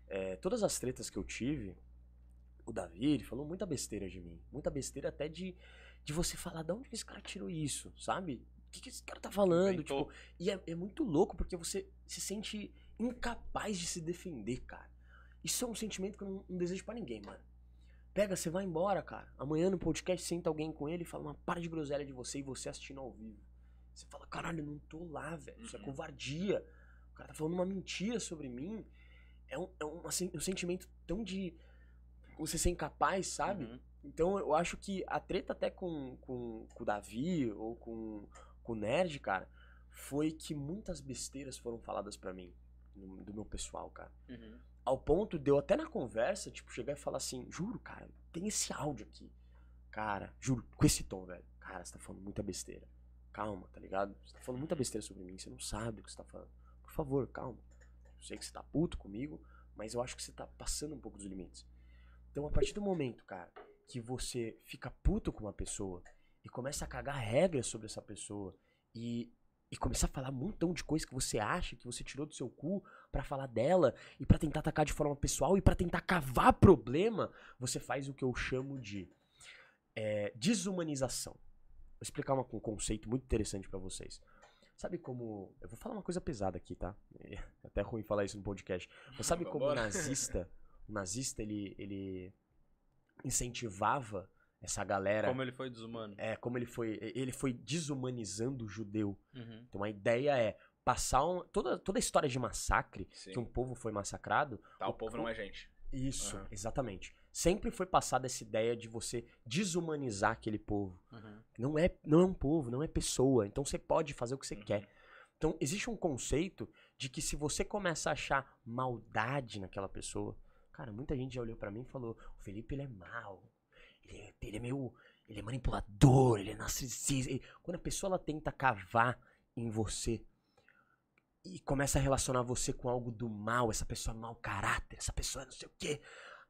É, todas as tretas que eu tive, o Davi ele falou muita besteira de mim. Muita besteira até de, de você falar de onde esse cara tirou isso, sabe? que, que esse cara tá falando? Tipo, e é, é muito louco porque você se sente incapaz de se defender, cara. Isso é um sentimento que eu não, não desejo para ninguém, mano. Pega, você vai embora, cara. Amanhã no podcast senta alguém com ele e fala uma par de groselha de você e você assistindo ao vivo. Você fala, caralho, não tô lá, velho. Isso é uhum. é covardia. O cara tá falando uma mentira sobre mim. É um, é um, assim, um sentimento tão de você ser incapaz, sabe? Uhum. Então eu acho que a treta até com, com, com o Davi ou com com o Nerd, cara, foi que muitas besteiras foram faladas para mim, do meu pessoal, cara. Uhum. Ao ponto de eu até na conversa, tipo, chegar e falar assim, juro, cara, tem esse áudio aqui. Cara, juro, com esse tom, velho. Cara, você tá falando muita besteira. Calma, tá ligado? Você tá falando muita besteira sobre mim, você não sabe o que você tá falando. Por favor, calma. Eu sei que você tá puto comigo, mas eu acho que você tá passando um pouco dos limites. Então, a partir do momento, cara, que você fica puto com uma pessoa e começa a cagar regras sobre essa pessoa e, e começar a falar um montão de coisa que você acha que você tirou do seu cu para falar dela e para tentar atacar de forma pessoal e para tentar cavar problema, você faz o que eu chamo de é, desumanização. Vou explicar uma, um conceito muito interessante para vocês. Sabe como. Eu vou falar uma coisa pesada aqui, tá? É até ruim falar isso no podcast. Mas sabe como o nazista. O nazista, ele, ele incentivava essa galera. Como ele foi desumano. É, como ele foi. Ele foi desumanizando o judeu. Uhum. Então a ideia é passar um, toda, toda a história de massacre, Sim. que um povo foi massacrado. Tá, o, o povo não é gente. Isso, uhum. exatamente. Sempre foi passada essa ideia de você desumanizar aquele povo. Uhum. Não, é, não é um povo, não é pessoa. Então você pode fazer o que você uhum. quer. Então existe um conceito de que se você começa a achar maldade naquela pessoa, cara, muita gente já olhou para mim e falou: o Felipe ele é mal ele, é, ele é meio. Ele é manipulador, ele é narcisista. Ele, quando a pessoa ela tenta cavar em você e começa a relacionar você com algo do mal, essa pessoa é mau caráter, essa pessoa é não sei o quê,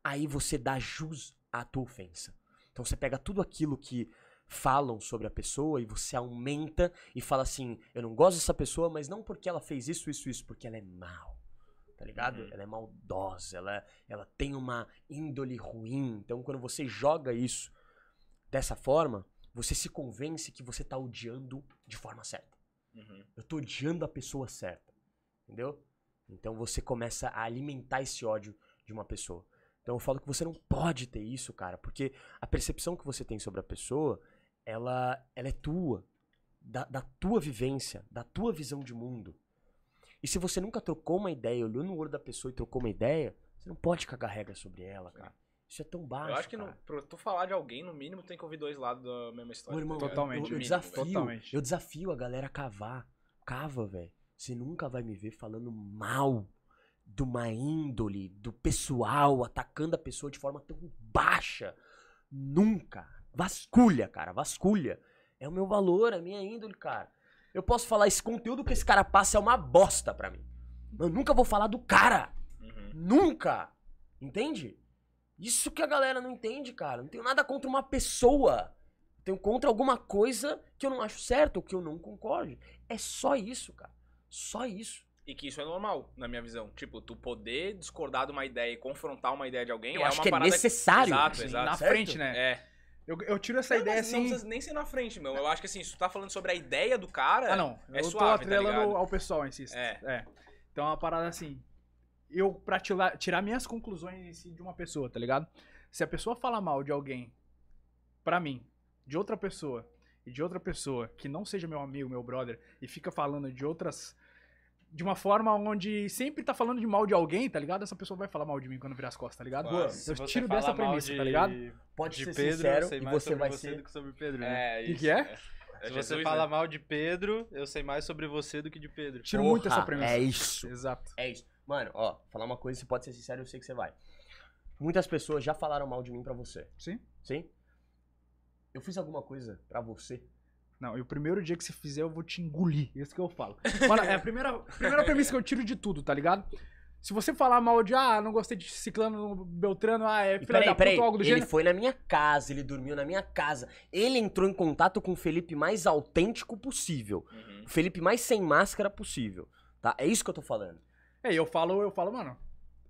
aí você dá jus à tua ofensa. Então você pega tudo aquilo que falam sobre a pessoa e você aumenta e fala assim: eu não gosto dessa pessoa, mas não porque ela fez isso, isso, isso, porque ela é mal tá ligado? Uhum. Ela é maldosa, ela, ela tem uma índole ruim. Então, quando você joga isso dessa forma, você se convence que você tá odiando de forma certa. Uhum. Eu tô odiando a pessoa certa, entendeu? Então, você começa a alimentar esse ódio de uma pessoa. Então, eu falo que você não pode ter isso, cara, porque a percepção que você tem sobre a pessoa, ela, ela é tua, da, da tua vivência, da tua visão de mundo. E se você nunca trocou uma ideia, olhou no olho da pessoa e trocou uma ideia, você não pode cagar regra sobre ela, Sim. cara. Isso é tão baixo. Eu acho que cara. no, pra tu falar de alguém, no mínimo, tem que ouvir dois lados da mesma história. Ô, irmão, tá totalmente. Eu, eu desafio, totalmente. eu desafio a galera a cavar. Cava, velho. Você nunca vai me ver falando mal de uma índole, do pessoal, atacando a pessoa de forma tão baixa. Nunca. Vasculha, cara, vasculha. É o meu valor, a minha índole, cara. Eu posso falar, esse conteúdo que esse cara passa é uma bosta pra mim. Eu nunca vou falar do cara. Uhum. Nunca. Entende? Isso que a galera não entende, cara. Não tenho nada contra uma pessoa. Tenho contra alguma coisa que eu não acho certo, ou que eu não concordo. É só isso, cara. Só isso. E que isso é normal, na minha visão. Tipo, tu poder discordar de uma ideia e confrontar uma ideia de alguém eu é acho uma que é parada necessário. Que... Exato, exato. Na certo? frente, né? É. Eu, eu tiro essa não, ideia assim. Não precisa nem ser na frente, meu. Eu acho que assim, se tu tá falando sobre a ideia do cara. Ah, não. É eu suave, tô tá atrelando tá ao pessoal, insisto. É. é. Então é uma parada assim. Eu, pra tirar, tirar minhas conclusões si de uma pessoa, tá ligado? Se a pessoa fala mal de alguém, pra mim, de outra pessoa, e de outra pessoa que não seja meu amigo, meu brother, e fica falando de outras de uma forma onde sempre tá falando de mal de alguém, tá ligado? Essa pessoa vai falar mal de mim quando virar as costas, tá ligado? eu tiro dessa premissa, de... tá ligado? Pode de ser Pedro, sincero e você vai você ser... do que sobre Pedro, né? É, isso. O que, que, é? é. Se você Jesus, fala né? mal de Pedro, eu sei mais sobre você do que de Pedro. Tiro Porra, muito essa premissa. É isso. Exato. É isso. Mano, ó, falar uma coisa, você pode ser sincero, eu sei que você vai. Muitas pessoas já falaram mal de mim para você. Sim. Sim? Eu fiz alguma coisa para você não, e o primeiro dia que você fizer, eu vou te engolir. É isso que eu falo. Mano, é a primeira, primeira premissa que eu tiro de tudo, tá ligado? Se você falar mal de, ah, não gostei de Ciclano Beltrano, ah, é filha da puta, algo do ele gênero. Ele foi na minha casa, ele dormiu na minha casa. Ele entrou em contato com o Felipe mais autêntico possível. Uhum. O Felipe mais sem máscara possível, tá? É isso que eu tô falando. É, eu falo, eu falo, mano,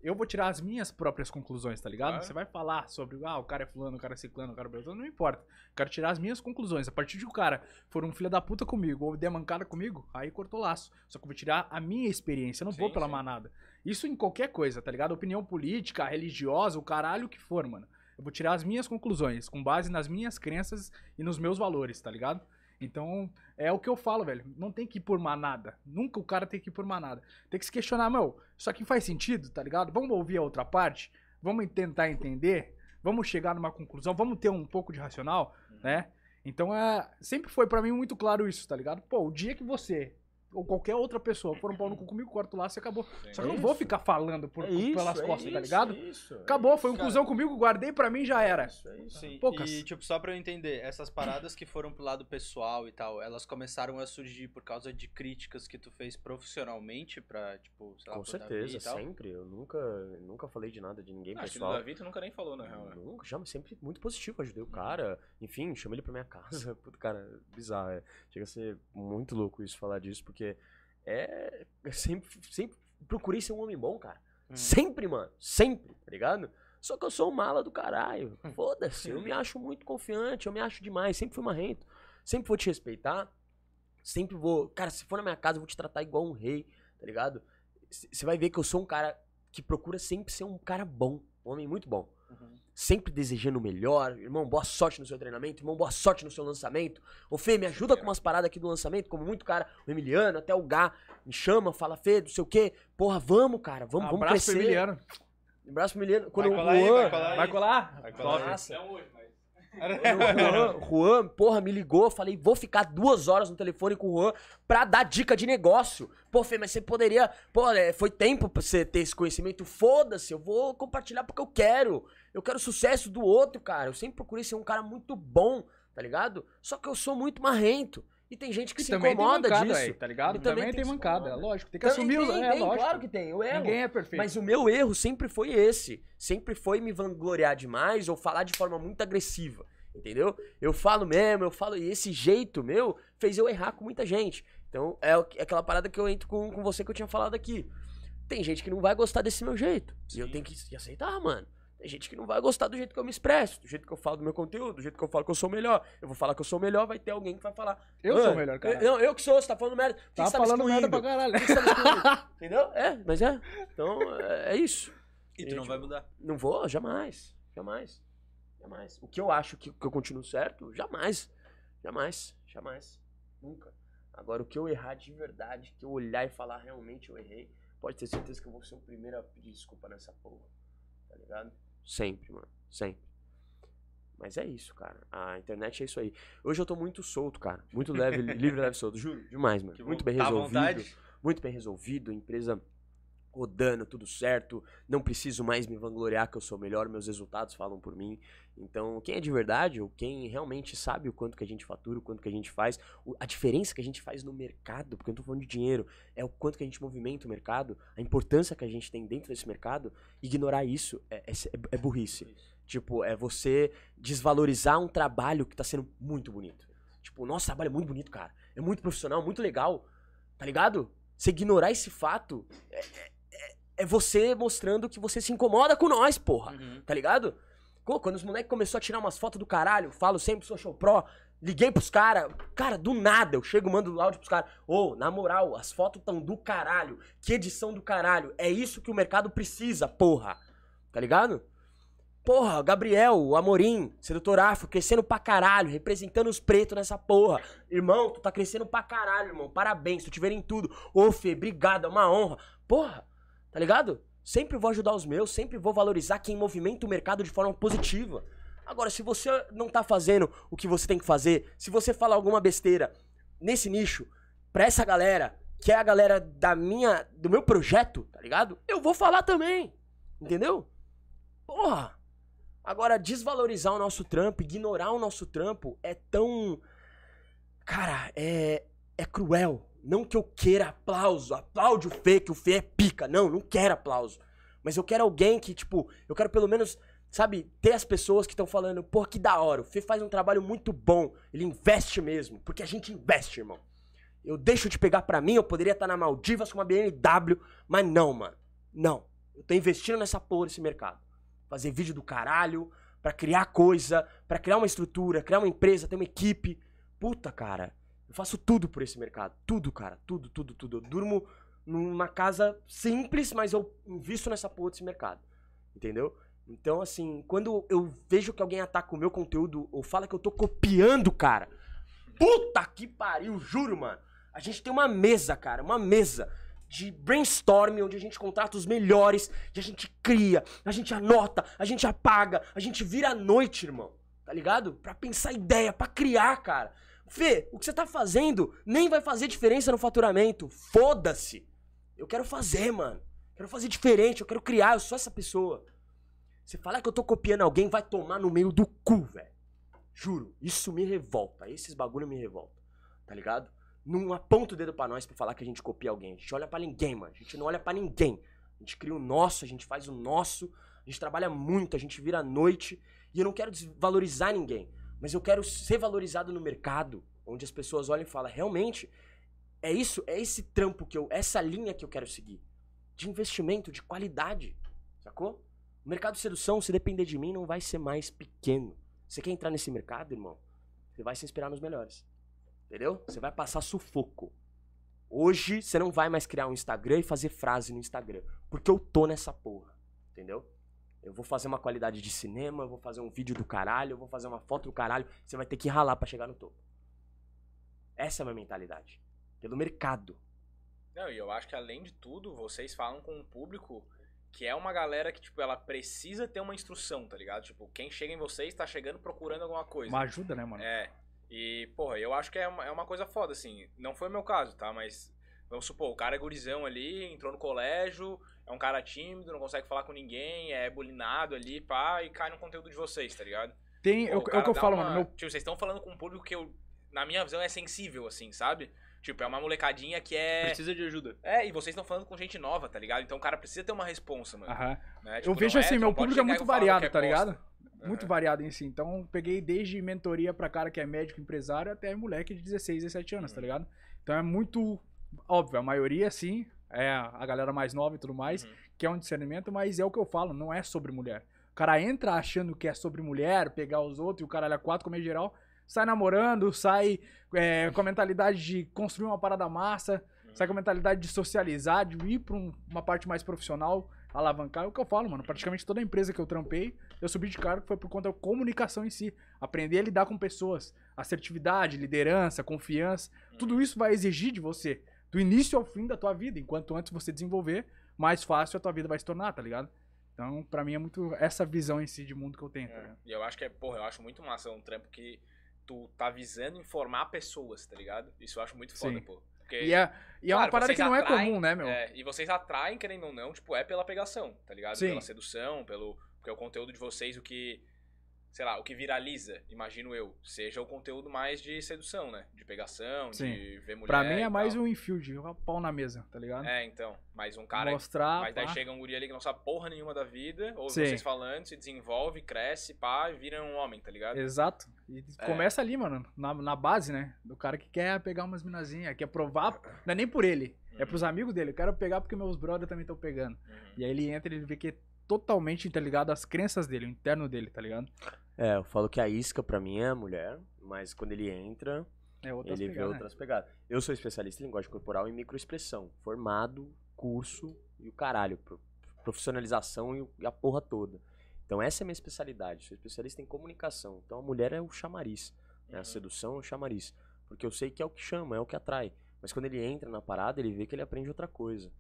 eu vou tirar as minhas próprias conclusões, tá ligado? Claro. Você vai falar sobre, ah, o cara é fulano, o cara é ciclano, o cara é beltrano, não importa. Eu quero tirar as minhas conclusões. A partir de o cara for um filho da puta comigo ou der mancada comigo, aí cortou laço. Só que eu vou tirar a minha experiência, eu não sim, vou pela sim. manada. Isso em qualquer coisa, tá ligado? Opinião política, religiosa, o caralho que for, mano. Eu vou tirar as minhas conclusões, com base nas minhas crenças e nos meus valores, tá ligado? Então, é o que eu falo, velho. Não tem que ir por manada. Nunca o cara tem que ir por manada. Tem que se questionar, meu, isso aqui faz sentido, tá ligado? Vamos ouvir a outra parte, vamos tentar entender, vamos chegar numa conclusão, vamos ter um pouco de racional, uhum. né? Então, é, sempre foi para mim muito claro isso, tá ligado? Pô, o dia que você ou qualquer outra pessoa for um pau no cu comigo, corto lá, você acabou. Só que eu é não vou ficar falando por, é isso, pelas é costas, tá isso, tá ligado? É isso, é acabou, foi um cara, cuzão comigo, guardei pra mim já era. Isso, é isso. Sim, Poucas. E, tipo, só pra eu entender, essas paradas que foram pro lado pessoal e tal, elas começaram a surgir por causa de críticas que tu fez profissionalmente pra, tipo, sei lá, Com certeza, sempre. Eu nunca, nunca falei de nada de ninguém não, ah, pessoal. Acho que Davi tu nunca nem falou, na real, né? Nunca, já, mas sempre muito positivo, ajudei o uhum. cara. Enfim, chamei ele pra minha casa. Puta, cara, bizarro. Chega a ser muito louco isso, falar disso, porque porque é, é. sempre, sempre procurei ser um homem bom, cara. Hum. Sempre, mano. Sempre, tá ligado? Só que eu sou um mala do caralho. Hum. Foda-se. Eu me acho muito confiante, eu me acho demais. Sempre fui marrento. Sempre vou te respeitar. Sempre vou. Cara, se for na minha casa, eu vou te tratar igual um rei, tá ligado? Você vai ver que eu sou um cara que procura sempre ser um cara bom. Um homem muito bom. Uhum sempre desejando o melhor. Irmão, boa sorte no seu treinamento, irmão, boa sorte no seu lançamento. Ô Fê, me ajuda com umas paradas aqui do lançamento, como muito cara, o Emiliano, até o Gá, me chama, fala Fê, não sei o quê. Porra, vamos, cara, vamos, vamos Abraço crescer. Pro Emiliano. Abraço pro Emiliano. Quando vai colar, o Juan, aí, vai colar, vai colar. Vai colar. Nossa. Não é hoje, Juan, Juan, porra, me ligou, falei, vou ficar duas horas no telefone com o Juan pra dar dica de negócio. Pô, Fê, mas você poderia. Pô, é, foi tempo pra você ter esse conhecimento. Foda-se, eu vou compartilhar porque eu quero. Eu quero sucesso do outro, cara. Eu sempre procurei ser um cara muito bom, tá ligado? Só que eu sou muito marrento. E tem gente que e se incomoda mancada, disso. Aí, tá ligado? E também, também tem mancada, é lógico. Tem que também assumir os erros. É, lógico. claro que tem, eu erro. Ninguém é perfeito. Mas o meu erro sempre foi esse. Sempre foi me vangloriar demais ou falar de forma muito agressiva. Entendeu? Eu falo mesmo, eu falo. E esse jeito meu fez eu errar com muita gente. Então é, é aquela parada que eu entro com, com você que eu tinha falado aqui. Tem gente que não vai gostar desse meu jeito. Sim. E eu tenho que aceitar, mano. Tem gente que não vai gostar do jeito que eu me expresso, do jeito que eu falo do meu conteúdo, do jeito que eu falo que eu sou melhor. Eu vou falar que eu sou melhor, vai ter alguém que vai falar. Eu sou melhor, cara. Eu, não, eu que sou, você tá falando merda. Por tá, tá falando merda pra caralho. você tá Entendeu? É, mas é. Então, é, é isso. E, tu não vai mudar? Não vou, jamais. Jamais. Jamais. O que eu acho que, que eu continuo certo, jamais. Jamais. Jamais. Nunca. Agora, o que eu errar de verdade, que eu olhar e falar realmente eu errei, pode ter certeza que eu vou ser o primeiro a pedir desculpa nessa porra. Tá ligado? Sempre, mano. Sempre. Mas é isso, cara. A internet é isso aí. Hoje eu tô muito solto, cara. Muito leve, livre, leve, solto. Juro, demais, mano. Muito bem tá resolvido. Muito bem resolvido. Empresa rodando, tudo certo, não preciso mais me vangloriar que eu sou melhor, meus resultados falam por mim. Então, quem é de verdade, ou quem realmente sabe o quanto que a gente fatura, o quanto que a gente faz, a diferença que a gente faz no mercado, porque eu estou falando de dinheiro, é o quanto que a gente movimenta o mercado, a importância que a gente tem dentro desse mercado, ignorar isso é, é, é, é burrice. Tipo, é você desvalorizar um trabalho que está sendo muito bonito. Tipo, nosso trabalho é muito bonito, cara. É muito profissional, muito legal. Tá ligado? Você ignorar esse fato é, é é você mostrando que você se incomoda com nós, porra. Uhum. Tá ligado? Quando os moleques começaram a tirar umas fotos do caralho, falo sempre, sou show pro, liguei pros caras, cara, do nada, eu chego, mando áudio pros caras, ô, oh, na moral, as fotos tão do caralho, que edição do caralho, é isso que o mercado precisa, porra, tá ligado? Porra, Gabriel, o Amorim, sedutor afro, crescendo pra caralho, representando os pretos nessa porra. Irmão, tu tá crescendo pra caralho, irmão, parabéns, tu te em tudo. Ô, Fê, obrigado, é uma honra. Porra, Tá ligado? Sempre vou ajudar os meus, sempre vou valorizar quem movimenta o mercado de forma positiva. Agora, se você não tá fazendo o que você tem que fazer, se você falar alguma besteira nesse nicho, pra essa galera, que é a galera da minha, do meu projeto, tá ligado? Eu vou falar também. Entendeu? Porra! Agora, desvalorizar o nosso trampo, ignorar o nosso trampo é tão. Cara, é. É cruel, não que eu queira aplauso, aplaude o Fê, que o Fê é pica. Não, não quero aplauso. Mas eu quero alguém que, tipo, eu quero pelo menos, sabe, ter as pessoas que estão falando, pô, que da hora, o Fê faz um trabalho muito bom, ele investe mesmo, porque a gente investe, irmão. Eu deixo de pegar pra mim, eu poderia estar tá na Maldivas com uma BMW, mas não, mano. Não. Eu tô investindo nessa porra, esse mercado. Fazer vídeo do caralho, para criar coisa, para criar uma estrutura, criar uma empresa, ter uma equipe. Puta, cara. Eu faço tudo por esse mercado. Tudo, cara. Tudo, tudo, tudo. Eu durmo numa casa simples, mas eu invisto nessa porra desse mercado. Entendeu? Então, assim, quando eu vejo que alguém ataca o meu conteúdo ou fala que eu tô copiando, cara. Puta que pariu, juro, mano. A gente tem uma mesa, cara, uma mesa de brainstorming onde a gente contrata os melhores, a gente cria, a gente anota, a gente apaga, a gente vira à noite, irmão. Tá ligado? Pra pensar ideia, pra criar, cara. Fê, o que você tá fazendo nem vai fazer diferença no faturamento. Foda-se. Eu quero fazer, mano. quero fazer diferente, eu quero criar, eu sou essa pessoa. Você falar que eu tô copiando alguém, vai tomar no meio do cu, velho. Juro, isso me revolta. Esses bagulho me revolta. Tá ligado? Não aponta o dedo pra nós pra falar que a gente copia alguém. A gente olha pra ninguém, mano. A gente não olha pra ninguém. A gente cria o nosso, a gente faz o nosso. A gente trabalha muito, a gente vira à noite. E eu não quero desvalorizar ninguém mas eu quero ser valorizado no mercado, onde as pessoas olham e falam: realmente, é isso, é esse trampo que eu, é essa linha que eu quero seguir. De investimento, de qualidade, sacou? O mercado de sedução, se depender de mim, não vai ser mais pequeno. Você quer entrar nesse mercado, irmão? Você vai se inspirar nos melhores. Entendeu? Você vai passar sufoco. Hoje, você não vai mais criar um Instagram e fazer frase no Instagram. Porque eu tô nessa porra. Entendeu? Eu vou fazer uma qualidade de cinema, eu vou fazer um vídeo do caralho, eu vou fazer uma foto do caralho. Você vai ter que ralar para chegar no topo. Essa é a minha mentalidade. Pelo mercado. Não, e eu acho que além de tudo, vocês falam com um público que é uma galera que, tipo, ela precisa ter uma instrução, tá ligado? Tipo, quem chega em vocês tá chegando procurando alguma coisa. Uma ajuda, né, mano? É. E, porra, eu acho que é uma, é uma coisa foda, assim. Não foi o meu caso, tá? Mas, vamos supor, o cara é gurizão ali, entrou no colégio, é um cara tímido, não consegue falar com ninguém, é bulinado ali, pá, e cai no conteúdo de vocês, tá ligado? Tem, Pô, eu, é o é que eu falo, uma, mano. Meu... Tipo, vocês estão falando com um público que eu, na minha visão, é sensível, assim, sabe? Tipo, é uma molecadinha que é. Precisa de ajuda. É, e vocês estão falando com gente nova, tá ligado? Então o cara precisa ter uma responsa, mano. Aham. Né? Tipo, eu vejo é, assim, meu público é muito variado, tá ligado? Uhum. Muito variado em si. Então, peguei desde mentoria pra cara que é médico, empresário, até moleque de 16, 17 anos, tá uhum. tá ligado? Então é muito. Óbvio, a maioria, assim, é a galera mais nova e tudo mais, uhum. que é um discernimento, mas é o que eu falo, não é sobre mulher. O cara entra achando que é sobre mulher, pegar os outros e o caralho é quatro comer geral, sai namorando, sai é, com a mentalidade de construir uma parada massa, uhum. sai com a mentalidade de socializar, de ir pra um, uma parte mais profissional, alavancar. É o que eu falo, mano. Praticamente toda empresa que eu trampei, eu subi de cargo foi por conta da comunicação em si. Aprender a lidar com pessoas, assertividade, liderança, confiança. Uhum. Tudo isso vai exigir de você do início ao fim da tua vida. Enquanto antes você desenvolver, mais fácil a tua vida vai se tornar, tá ligado? Então, pra mim é muito essa visão em si de mundo que eu tenho. Tá é. Tá e eu acho que é, porra, eu acho muito massa. É um trampo que tu tá visando informar pessoas, tá ligado? Isso eu acho muito foda, Sim. pô. Porque, e é, e claro, é uma parada que não é atraem, é comum, né, meu? É, e vocês atraem, querendo ou não, tipo, é pela pegação, tá ligado? Sim. Pela sedução, pelo. Porque é o conteúdo de vocês, o que sei lá, o que viraliza, imagino eu, seja o conteúdo mais de sedução, né? De pegação, Sim. de ver mulher. Pra mim é mais tal. um infield, um pau na mesa, tá ligado? É, então. mais um cara. Mostrar. Mas daí pá. chega um guri ali que não sabe porra nenhuma da vida, ou vocês falando, se desenvolve, cresce, pá, e vira um homem, tá ligado? Exato. E é. começa ali, mano, na, na base, né? Do cara que quer pegar umas minazinhas, quer provar. Não é nem por ele. É pros uhum. amigos dele. Eu quero pegar porque meus brother também estão pegando. Uhum. E aí ele entra e ele vê que é totalmente interligado tá às crenças dele, o interno dele, tá ligado? É, eu falo que a isca para mim é a mulher, mas quando ele entra, é ele vê né? outras né? pegadas. Eu sou especialista em linguagem corporal e microexpressão, formado, curso e o caralho, profissionalização e a porra toda. Então essa é a minha especialidade, sou especialista em comunicação. Então a mulher é o chamariz, né? a uhum. sedução é o chamariz, porque eu sei que é o que chama, é o que atrai. Mas quando ele entra na parada, ele vê que ele aprende outra coisa.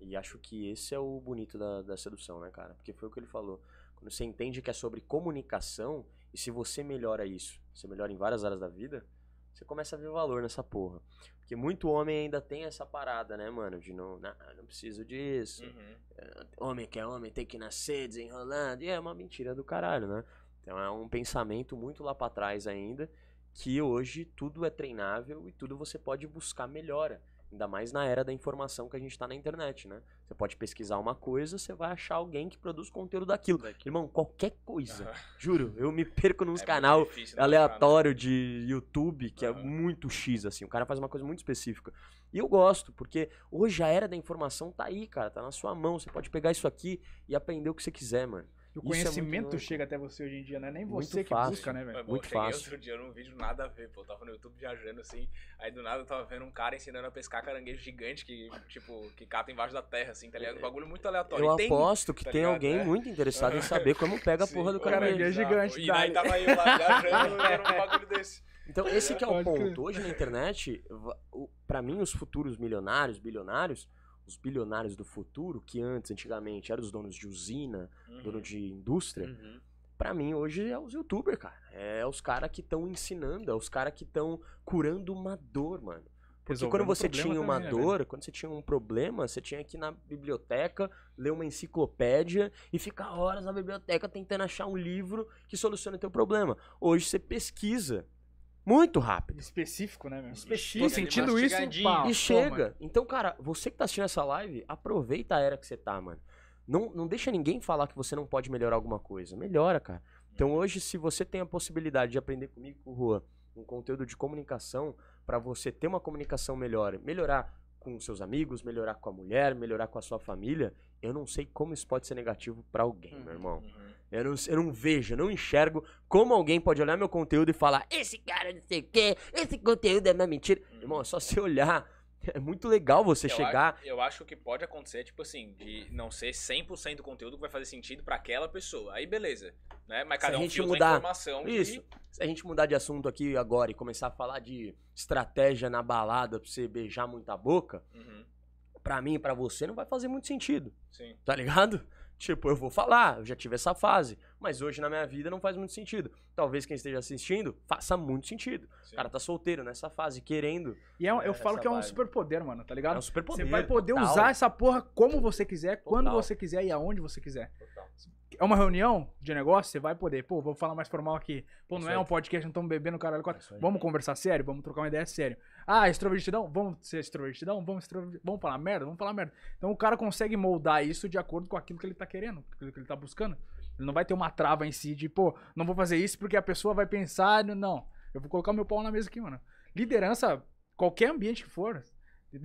E acho que esse é o bonito da, da sedução, né, cara? Porque foi o que ele falou. Quando você entende que é sobre comunicação, e se você melhora isso, você melhora em várias áreas da vida, você começa a ver valor nessa porra. Porque muito homem ainda tem essa parada, né, mano? De não, não, não preciso disso. Uhum. É, homem que é homem tem que nascer desenrolando. E é uma mentira do caralho, né? Então é um pensamento muito lá para trás ainda, que hoje tudo é treinável e tudo você pode buscar melhora. Ainda mais na era da informação que a gente está na internet, né? Você pode pesquisar uma coisa, você vai achar alguém que produz conteúdo daquilo. Daqui. Irmão, qualquer coisa. Uhum. Juro, eu me perco num é canal né? aleatório de YouTube, que uhum. é muito X, assim. O cara faz uma coisa muito específica. E eu gosto, porque hoje a era da informação tá aí, cara. Tá na sua mão. Você pode pegar isso aqui e aprender o que você quiser, mano o é conhecimento é chega até você hoje em dia, né? Nem você que fácil. busca, né, velho? É, muito fácil. outro dia num vídeo nada a ver, pô. Eu tava no YouTube viajando assim, aí do nada eu tava vendo um cara ensinando a pescar caranguejo gigante que, tipo, que cata embaixo da terra, assim, tá ligado? Um bagulho muito aleatório. Eu tem, aposto que tá tem alguém é. muito interessado em saber como pega Sim, a porra do caranguejo. caranguejo gigante, tá? E aí tava aí lá viajando, vendo um bagulho desse. Então, esse que é o ponto. Hoje na internet, para mim, os futuros milionários, bilionários, os bilionários do futuro, que antes, antigamente, eram os donos de usina, uhum. dono de indústria, uhum. para mim hoje é os youtubers, cara. É os caras que estão ensinando, é os caras que estão curando uma dor, mano. Porque Resolvendo quando você tinha uma também, né, dor, né? quando você tinha um problema, você tinha que ir na biblioteca, ler uma enciclopédia e ficar horas na biblioteca tentando achar um livro que solucione o teu problema. Hoje você pesquisa muito rápido. Específico, né, meu? Específico. Tô sentindo isso pá, e chega. Pô, então, cara, você que tá assistindo essa live, aproveita a era que você tá, mano. Não, não deixa ninguém falar que você não pode melhorar alguma coisa. Melhora, cara. Então, hoje, se você tem a possibilidade de aprender comigo, com o Rua, um conteúdo de comunicação, para você ter uma comunicação melhor, melhorar com seus amigos, melhorar com a mulher, melhorar com a sua família, eu não sei como isso pode ser negativo para alguém, uhum, meu irmão. Uhum. Eu não, eu não vejo, eu não enxergo como alguém pode olhar meu conteúdo e falar: esse cara não sei o quê, esse conteúdo é uma mentira. Hum. Irmão, é só se olhar. É muito legal você eu chegar. eu acho que pode acontecer, tipo assim, de não ser 100% do conteúdo que vai fazer sentido para aquela pessoa. Aí beleza. Né? Mas cada se um a gente mudar, informação. Isso. Se a gente mudar de assunto aqui agora e começar a falar de estratégia na balada pra você beijar muita boca, uhum. pra mim e pra você não vai fazer muito sentido. Sim. Tá ligado? Tipo, eu vou falar, eu já tive essa fase, mas hoje na minha vida não faz muito sentido. Talvez quem esteja assistindo faça muito sentido. Sim. O cara tá solteiro nessa fase, querendo. E é, eu né, falo que é um superpoder, mano, tá ligado? É um superpoder. Você vai poder Total. usar essa porra como você quiser, Total. quando você quiser e aonde você quiser. Total. É uma reunião de negócio, você vai poder. Pô, vou falar mais formal aqui. Pô, é não é, é um podcast, não estamos bebendo caralho. É vamos conversar sério, vamos trocar uma ideia sério. Ah, extrovertidão? Vamos ser extrovertidão? Vamos, extrovertidão? vamos falar merda? Vamos falar merda. Então o cara consegue moldar isso de acordo com aquilo que ele tá querendo, aquilo que ele tá buscando. Ele não vai ter uma trava em si de, pô, não vou fazer isso porque a pessoa vai pensar. Não. Eu vou colocar meu pau na mesa aqui, mano. Liderança, qualquer ambiente que for,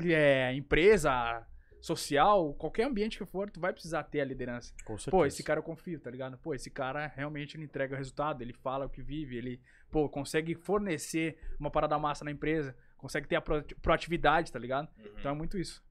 é, empresa, social, qualquer ambiente que for, tu vai precisar ter a liderança. Com certeza. Pô, esse cara eu confio, tá ligado? Pô, esse cara realmente ele entrega resultado, ele fala o que vive, ele, pô, consegue fornecer uma parada massa na empresa consegue ter a proatividade, tá ligado? Uhum. Então é muito isso.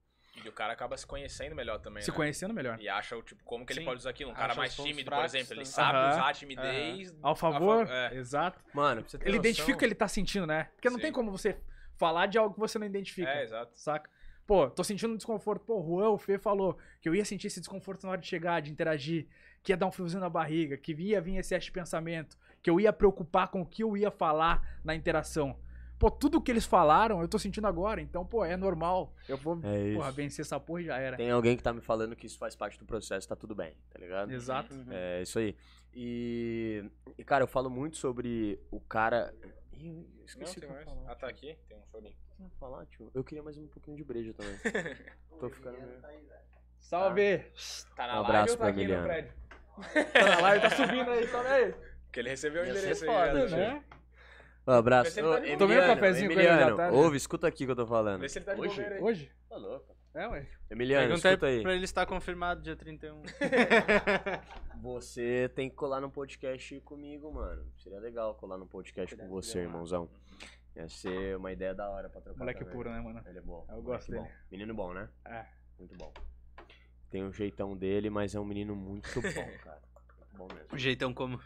E o cara acaba se conhecendo melhor também. Se né? conhecendo melhor. E acha, tipo, como que Sim. ele pode usar aquilo. Um cara mais tímido, por exemplo, ele sabe usar a timidez. É. Ao favor. Fa é. Exato. Mano, ele noção. identifica o que ele tá sentindo, né? Porque não Sim. tem como você falar de algo que você não identifica. É, exato. Saca? Pô, tô sentindo um desconforto. Pô, o Juan, o Fê falou que eu ia sentir esse desconforto na hora de chegar, de interagir, que ia dar um friozinho na barriga, que ia vir esse pensamento, que eu ia preocupar com o que eu ia falar na interação pô, tudo que eles falaram eu tô sentindo agora, então, pô, é normal. Eu vou, é porra, vencer essa porra e já era. Tem alguém que tá me falando que isso faz parte do processo, tá tudo bem, tá ligado? Exato. Uhum. É isso aí. E, e, cara, eu falo muito sobre o cara. Ih, esqueci Não, mais. Falar, ah, tá aqui? Tem um chorinho. eu falar, tio? Eu queria mais um pouquinho de breja também. tô ficando. Meio... Salve! Tá, na um abraço live pra ou tá Tá na live, tá subindo aí, salve aí. Porque ele recebeu o endereço aí, né? Um abraço. Ô, tá Tomei um cafezinho Emiliano, com ele Emiliano, tá, né? ouve, escuta aqui o que eu tô falando. Vê se ele tá de Hoje? aí. Hoje? Tá louco. É, ué. Emiliano, Pergunta escuta aí. pra ele estar tá confirmado dia 31. Você tem que colar num podcast comigo, mano. Seria legal colar num podcast com você, irmãozão. Ia ser uma ideia da hora pra trocar. Moleque que puro, né, mano? Ele é bom. Eu gosto dele. bom. Menino bom, né? É. Muito bom. Tem um jeitão dele, mas é um menino muito bom, cara. Muito bom mesmo. O jeitão como?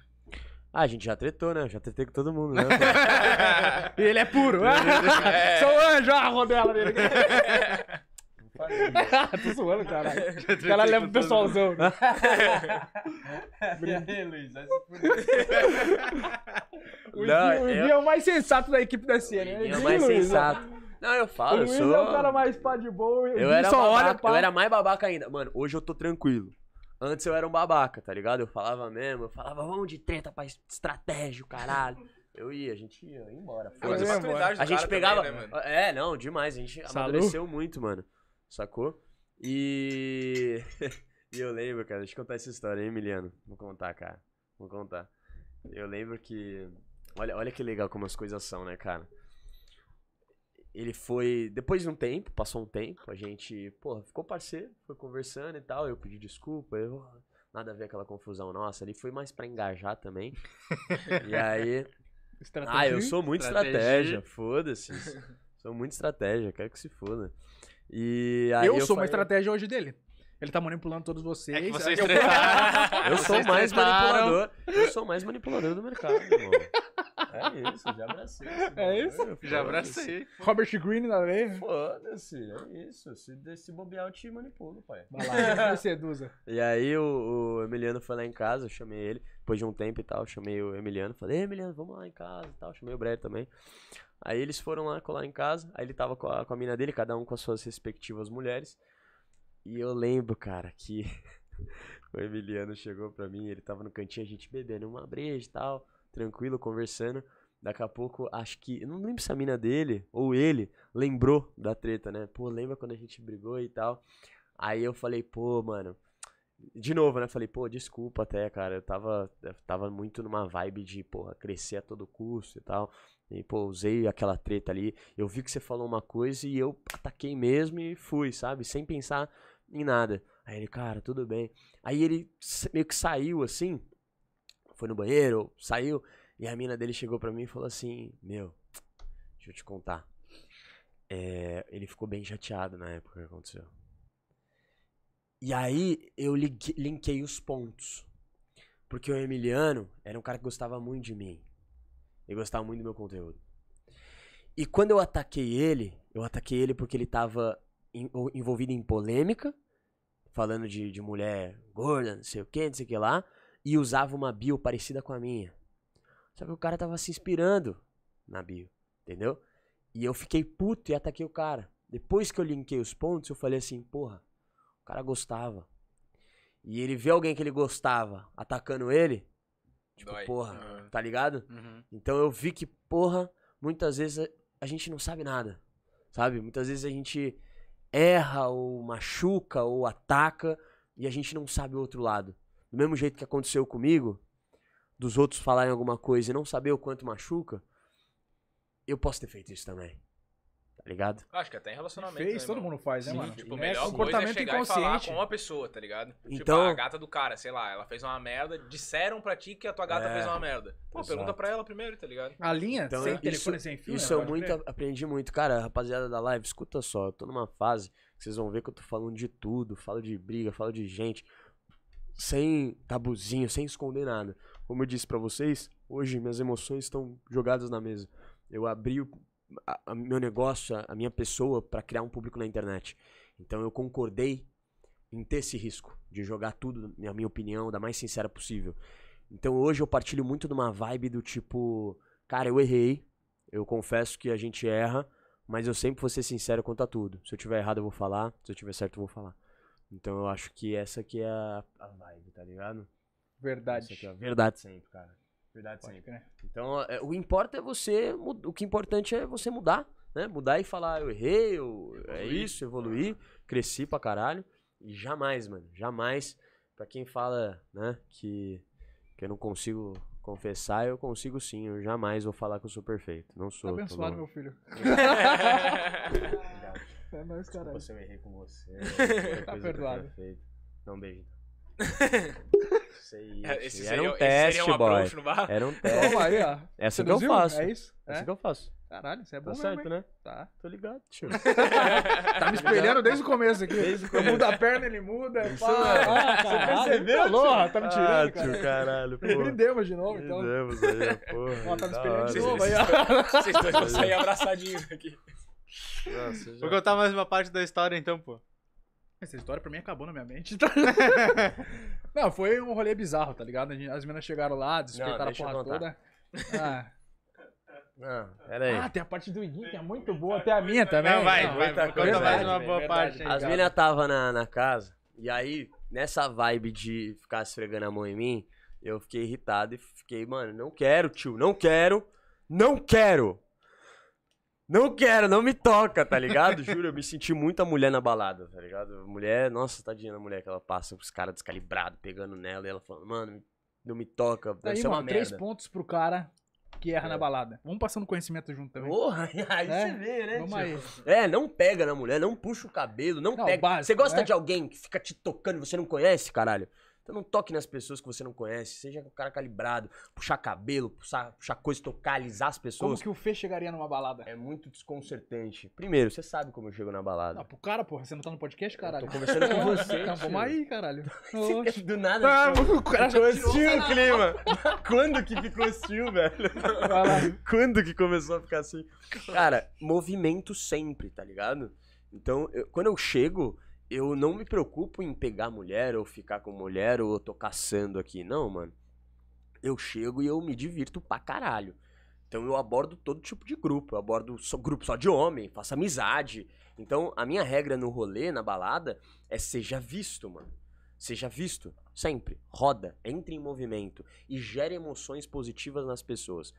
Ah, a gente já tretou, né? já tretei com todo mundo, né? e ele é puro. É. Sou anjo, a rodela dele. Tô zoando, caralho. O cara leva o pessoalzão. Né? e aí, Luiz? O Ivinho é-, é o mais sensato da equipe da cena. Né? O é o mais Luiz, sensato. Né? Não, eu falo, o Luiz eu sou... é o cara mais pá de boa. Eu era, babaca, eu era mais babaca ainda. Mano, hoje eu tô tranquilo. Antes eu era um babaca, tá ligado? Eu falava mesmo, eu falava, vamos de treta pra estratégia, caralho. Eu ia, a gente ia, ia embora. Foi a a gente pegava. Também, né, é, não, demais. A gente Salud. É amadureceu muito, mano. Sacou? E. e eu lembro, cara, deixa eu contar essa história, hein, Emiliano? Vou contar, cara. Vou contar. Eu lembro que. Olha, olha que legal como as coisas são, né, cara? ele foi. Depois de um tempo, passou um tempo, a gente, pô ficou parceiro, foi conversando e tal. Eu pedi desculpa, eu. Nada a ver aquela confusão nossa, ali foi mais para engajar também. e aí. Estratégia? Ah, eu sou muito estratégia, foda-se. sou muito estratégia, quero que se foda. E aí eu, eu sou falei... uma estratégia hoje dele. Ele tá manipulando todos vocês. É vocês eu... sou vocês mais manipulador. Eu sou mais manipulador do mercado, irmão. É isso, já abracei. É isso? já abracei. Robert Green, na lei. Foda-se, é isso. Se, se bobear, eu te manipulo, pai. Vai lá, seduza. E aí o, o, Emiliano foi lá em casa, eu chamei ele. Depois de um tempo e tal, chamei o Emiliano. Falei, Emiliano, vamos lá em casa e tal. Chamei o Breve também. Aí eles foram lá colar em casa. Aí ele tava com a, com a mina dele, cada um com as suas respectivas mulheres. E eu lembro, cara, que o Emiliano chegou pra mim, ele tava no cantinho, a gente bebendo uma breja e tal tranquilo, conversando. Daqui a pouco, acho que. Não lembro se a mina dele ou ele lembrou da treta, né? Pô, lembra quando a gente brigou e tal? Aí eu falei, pô, mano. De novo, né? Falei, pô, desculpa até, cara. Eu tava, eu tava muito numa vibe de, porra, crescer a todo custo e tal. E, pô, usei aquela treta ali. Eu vi que você falou uma coisa e eu ataquei mesmo e fui, sabe? Sem pensar em nada. Aí ele, cara, tudo bem. Aí ele meio que saiu assim foi no banheiro, saiu. E a mina dele chegou para mim e falou assim: Meu, deixa eu te contar. É, ele ficou bem chateado na época que aconteceu. E aí eu linkei os pontos. Porque o Emiliano era um cara que gostava muito de mim. Ele gostava muito do meu conteúdo. E quando eu ataquei ele, eu ataquei ele porque ele tava envolvido em polêmica, falando de, de mulher gorda, não sei o que, não sei o que lá e usava uma bio parecida com a minha. Só que o cara tava se inspirando na bio, entendeu? E eu fiquei puto e ataquei o cara. Depois que eu linkei os pontos, eu falei assim, porra, o cara gostava. E ele vê alguém que ele gostava atacando ele, tipo, Dói. porra, uhum. tá ligado? Uhum. Então eu vi que, porra, muitas vezes a gente não sabe nada, sabe? Muitas vezes a gente erra ou machuca ou ataca e a gente não sabe o outro lado do mesmo jeito que aconteceu comigo, dos outros falarem alguma coisa e não saber o quanto machuca, eu posso ter feito isso também. Tá ligado? Acho que até em relacionamento. Fez, né, todo mano? mundo faz, né, Sim, mano? Tipo, o é melhor assim. é comportamento é chegar inconsciente. e falar com uma pessoa, tá ligado? Tipo, então, tipo, a gata do cara, sei lá, ela fez uma merda, disseram pra ti que a tua gata é, fez uma merda. Pô, exato. pergunta pra ela primeiro, tá ligado? A linha, então, sem é isso, sem fio, Isso né, eu muito, aprendi muito. Cara, rapaziada da live, escuta só, eu tô numa fase que vocês vão ver que eu tô falando de tudo, falo de briga, falo de gente, sem tabuzinho, sem esconder nada. Como eu disse para vocês, hoje minhas emoções estão jogadas na mesa. Eu abri o a, a meu negócio, a, a minha pessoa para criar um público na internet. Então eu concordei em ter esse risco de jogar tudo, na minha opinião, da mais sincera possível. Então hoje eu partilho muito de uma vibe do tipo, cara, eu errei, eu confesso que a gente erra, mas eu sempre vou ser sincero quanto a tudo. Se eu tiver errado, eu vou falar, se eu tiver certo, eu vou falar. Então eu acho que essa aqui é a, a vibe, tá ligado? Verdade. Aqui, é verdade sempre, cara. Verdade Pode sempre. Crer. Então, é, o importa é você. O que é importante é você mudar, né? Mudar e falar, ah, eu errei, eu, é isso, evoluí, cresci pra caralho. E jamais, mano, jamais. Pra quem fala, né, que, que eu não consigo confessar, eu consigo sim. Eu jamais vou falar que eu sou perfeito. Não sou. Tá abençoado, meu filho. É nóis, caralho. Você me errei com você. tá perdoado. Não, um beijo. esse era um teste, boy. Era um teste. Essa aí, ó. É assim que eu faço. É isso? É assim que eu faço. Caralho, você é tá bom tá mesmo, certo, hein? né? Tá. Tô ligado, tio. tá me espelhando desde o começo aqui. Desde o começo. Eu mudo a perna, ele muda. Isso pá, ah, caralho, você percebeu, tio? Aloha, tá me tirando, ah, cara. tio, caralho, Brindemos de novo, então. Brindemos aí, porra. Ó, tá me espelhando de novo aí, ó. Vocês dois vão sair abraçadinhos aqui. Nossa, ah, Vou contar mais uma parte da história então, pô. Essa história pra mim acabou na minha mente. Então. não, foi um rolê bizarro, tá ligado? As meninas chegaram lá, despertaram a porra toda. Ah. Não, peraí. Ah, tem a parte do Igui que é muito boa, até a minha também. Não, vai, muita vai, vai, conta verdade, mais uma boa verdade, parte. Tá as meninas estavam na, na casa, e aí, nessa vibe de ficar esfregando a mão em mim, eu fiquei irritado e fiquei, mano, não quero, tio, não quero, não quero. Não quero, não me toca, tá ligado? Juro, eu me senti muita mulher na balada, tá ligado? Mulher, nossa, tadinha da mulher que ela passa os caras descalibrados pegando nela e ela falando, mano, não me toca, deve tá aí, ser é mano, uma três pontos pro cara que erra é. na balada. Vamos passando conhecimento junto também. Porra, aí é? você vê, né? Vamos aí. É, não pega na mulher, não puxa o cabelo, não, não pega. Básico, você gosta é. de alguém que fica te tocando e você não conhece, caralho? Então não toque nas pessoas que você não conhece. Seja um cara calibrado, puxar cabelo, puxar, puxar coisa, alisar as pessoas. Como que o Fê chegaria numa balada? É muito desconcertante. Primeiro, você sabe como eu chego na balada. Não, pro cara, porra, você não tá no podcast, caralho. Eu tô conversando com você. Tá, vamos aí, caralho. Do nada. Ah, o cara já hostil o assim clima. Quando que ficou hostil, assim, velho? Quando que começou a ficar assim? Cara, movimento sempre, tá ligado? Então, eu, quando eu chego, eu não me preocupo em pegar mulher ou ficar com mulher ou eu tô caçando aqui. Não, mano. Eu chego e eu me divirto pra caralho. Então eu abordo todo tipo de grupo. Eu abordo só, grupo só de homem, faço amizade. Então a minha regra no rolê, na balada, é seja visto, mano. Seja visto, sempre. Roda, entre em movimento e gere emoções positivas nas pessoas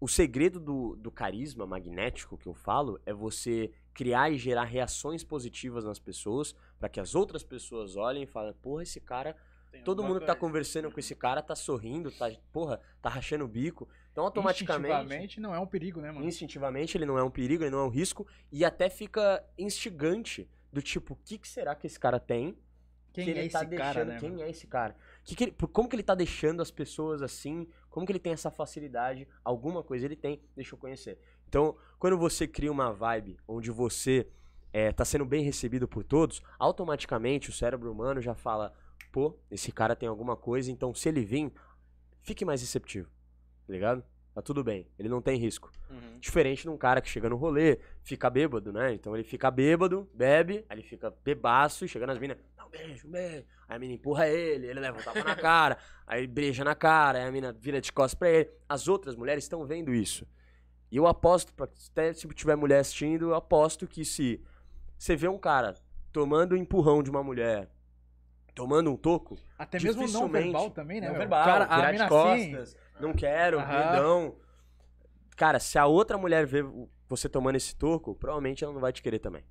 o segredo do, do carisma magnético que eu falo é você criar e gerar reações positivas nas pessoas para que as outras pessoas olhem e falem, porra, esse cara. todo mundo que tá conversando com esse cara tá sorrindo, tá, porra, tá rachando o bico. Então automaticamente. Instintivamente não é um perigo, né, mano? Instintivamente ele não é um perigo, ele não é um risco. E até fica instigante do tipo, o que, que, será que esse cara tem? Quem que é ele é tá esse deixando, cara, né, Quem mano? é esse cara? Que que ele, como que ele tá deixando as pessoas assim? Como que ele tem essa facilidade? Alguma coisa ele tem, deixa eu conhecer. Então, quando você cria uma vibe onde você está eh, sendo bem recebido por todos, automaticamente o cérebro humano já fala: pô, esse cara tem alguma coisa, então se ele vir, fique mais receptivo. Tá ligado? Tá tudo bem, ele não tem risco. Uhum. Diferente de um cara que chega no rolê, fica bêbado, né? Então ele fica bêbado, bebe, aí ele fica bebaço e chega nas minas, dá um beijo, um beijo. Aí a mina empurra ele, ele leva um tapa na cara, aí beija na cara, aí a mina vira de costas pra ele. As outras mulheres estão vendo isso. E eu aposto, até se tiver mulher assistindo, eu aposto que se você vê um cara tomando o empurrão de uma mulher, tomando um toco. Até mesmo não verbal também, né? Não verbal, cara, virar de assim, costas, assim. não quero, perdão. Cara, se a outra mulher vê você tomando esse toco, provavelmente ela não vai te querer também.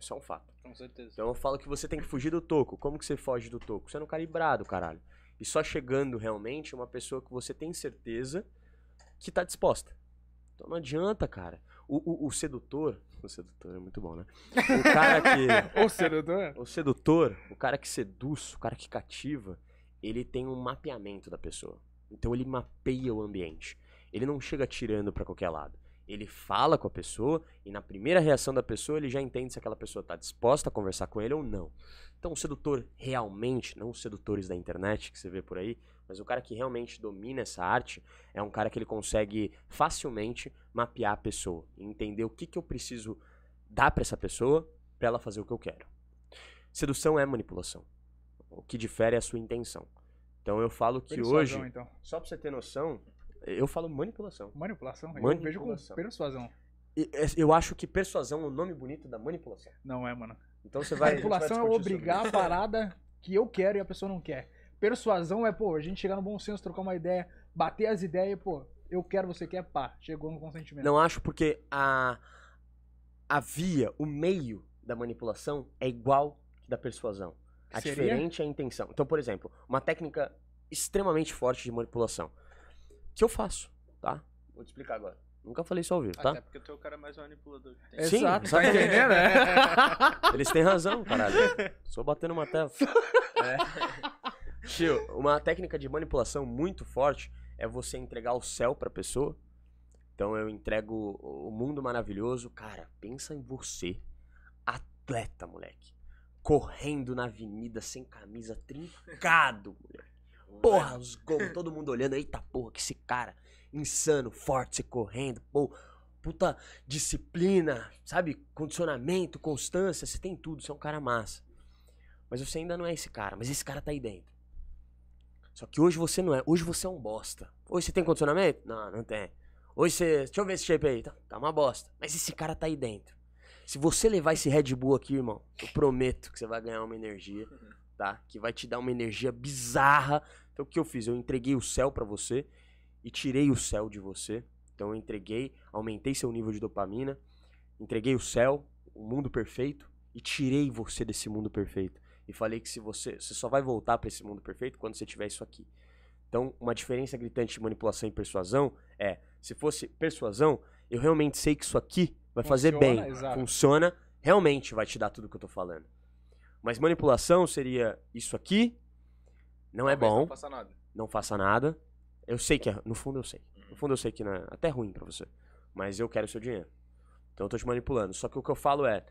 Isso é um fato. Com certeza. Então eu falo que você tem que fugir do toco. Como que você foge do toco? Você não calibrado, caralho. E só chegando realmente uma pessoa que você tem certeza que tá disposta. Então não adianta, cara. O, o, o sedutor, o sedutor é muito bom, né? O cara que. o sedutor? O sedutor, o cara que seduz, o cara que cativa, ele tem um mapeamento da pessoa. Então ele mapeia o ambiente. Ele não chega tirando para qualquer lado. Ele fala com a pessoa e na primeira reação da pessoa ele já entende se aquela pessoa está disposta a conversar com ele ou não. Então o sedutor realmente, não os sedutores da internet que você vê por aí, mas o cara que realmente domina essa arte é um cara que ele consegue facilmente mapear a pessoa entender o que, que eu preciso dar para essa pessoa para ela fazer o que eu quero. Sedução é manipulação. O que difere é a sua intenção. Então eu falo que persuasão, hoje, então. só para você ter noção, eu falo manipulação. Manipulação? manipulação. Eu vejo com persuasão. É, eu acho que persuasão é o nome bonito da manipulação. Não é, mano. Então você vai. Manipulação vai é obrigar a parada que eu quero e a pessoa não quer. Persuasão é, pô, a gente chegar no bom senso, trocar uma ideia, bater as ideias, pô, eu quero, você quer, pá, chegou no consentimento. Não acho porque a, a via, o meio da manipulação é igual da persuasão. A Seria? diferente é a intenção. Então, por exemplo, uma técnica extremamente forte de manipulação. Que eu faço, tá? Vou te explicar agora. Nunca falei isso ao vivo, tá? Até porque tu é o cara mais manipulador que tem. Sim, Exato, tá entendendo, né? Eles têm razão, caralho. Só batendo uma tela. É. Tio, uma técnica de manipulação muito forte é você entregar o céu pra pessoa. Então eu entrego o mundo maravilhoso. Cara, pensa em você, atleta, moleque. Correndo na avenida sem camisa, trincado, moleque. Porra, os gols, todo mundo olhando. Eita porra, que esse cara insano, forte, se correndo, pô. Puta disciplina, sabe? Condicionamento, constância, você tem tudo, você é um cara massa. Mas você ainda não é esse cara, mas esse cara tá aí dentro. Só que hoje você não é. Hoje você é um bosta. Hoje você tem condicionamento? Não, não tem. Hoje você. Deixa eu ver esse shape aí. Tá, tá uma bosta. Mas esse cara tá aí dentro. Se você levar esse Red Bull aqui, irmão, eu prometo que você vai ganhar uma energia, tá? Que vai te dar uma energia bizarra. Então o que eu fiz? Eu entreguei o céu para você e tirei o céu de você. Então eu entreguei, aumentei seu nível de dopamina, entreguei o céu, o mundo perfeito e tirei você desse mundo perfeito. E falei que se você, você só vai voltar para esse mundo perfeito quando você tiver isso aqui. Então, uma diferença gritante de manipulação e persuasão é, se fosse persuasão, eu realmente sei que isso aqui vai funciona, fazer bem, exato. funciona, realmente vai te dar tudo que eu tô falando. Mas manipulação seria isso aqui não é Talvez é bom. Não faça nada. Não faça nada. Eu sei que é, no fundo eu sei. No fundo eu sei que não é até ruim para você, mas eu quero seu dinheiro. Então eu tô te manipulando. Só que o que eu falo é,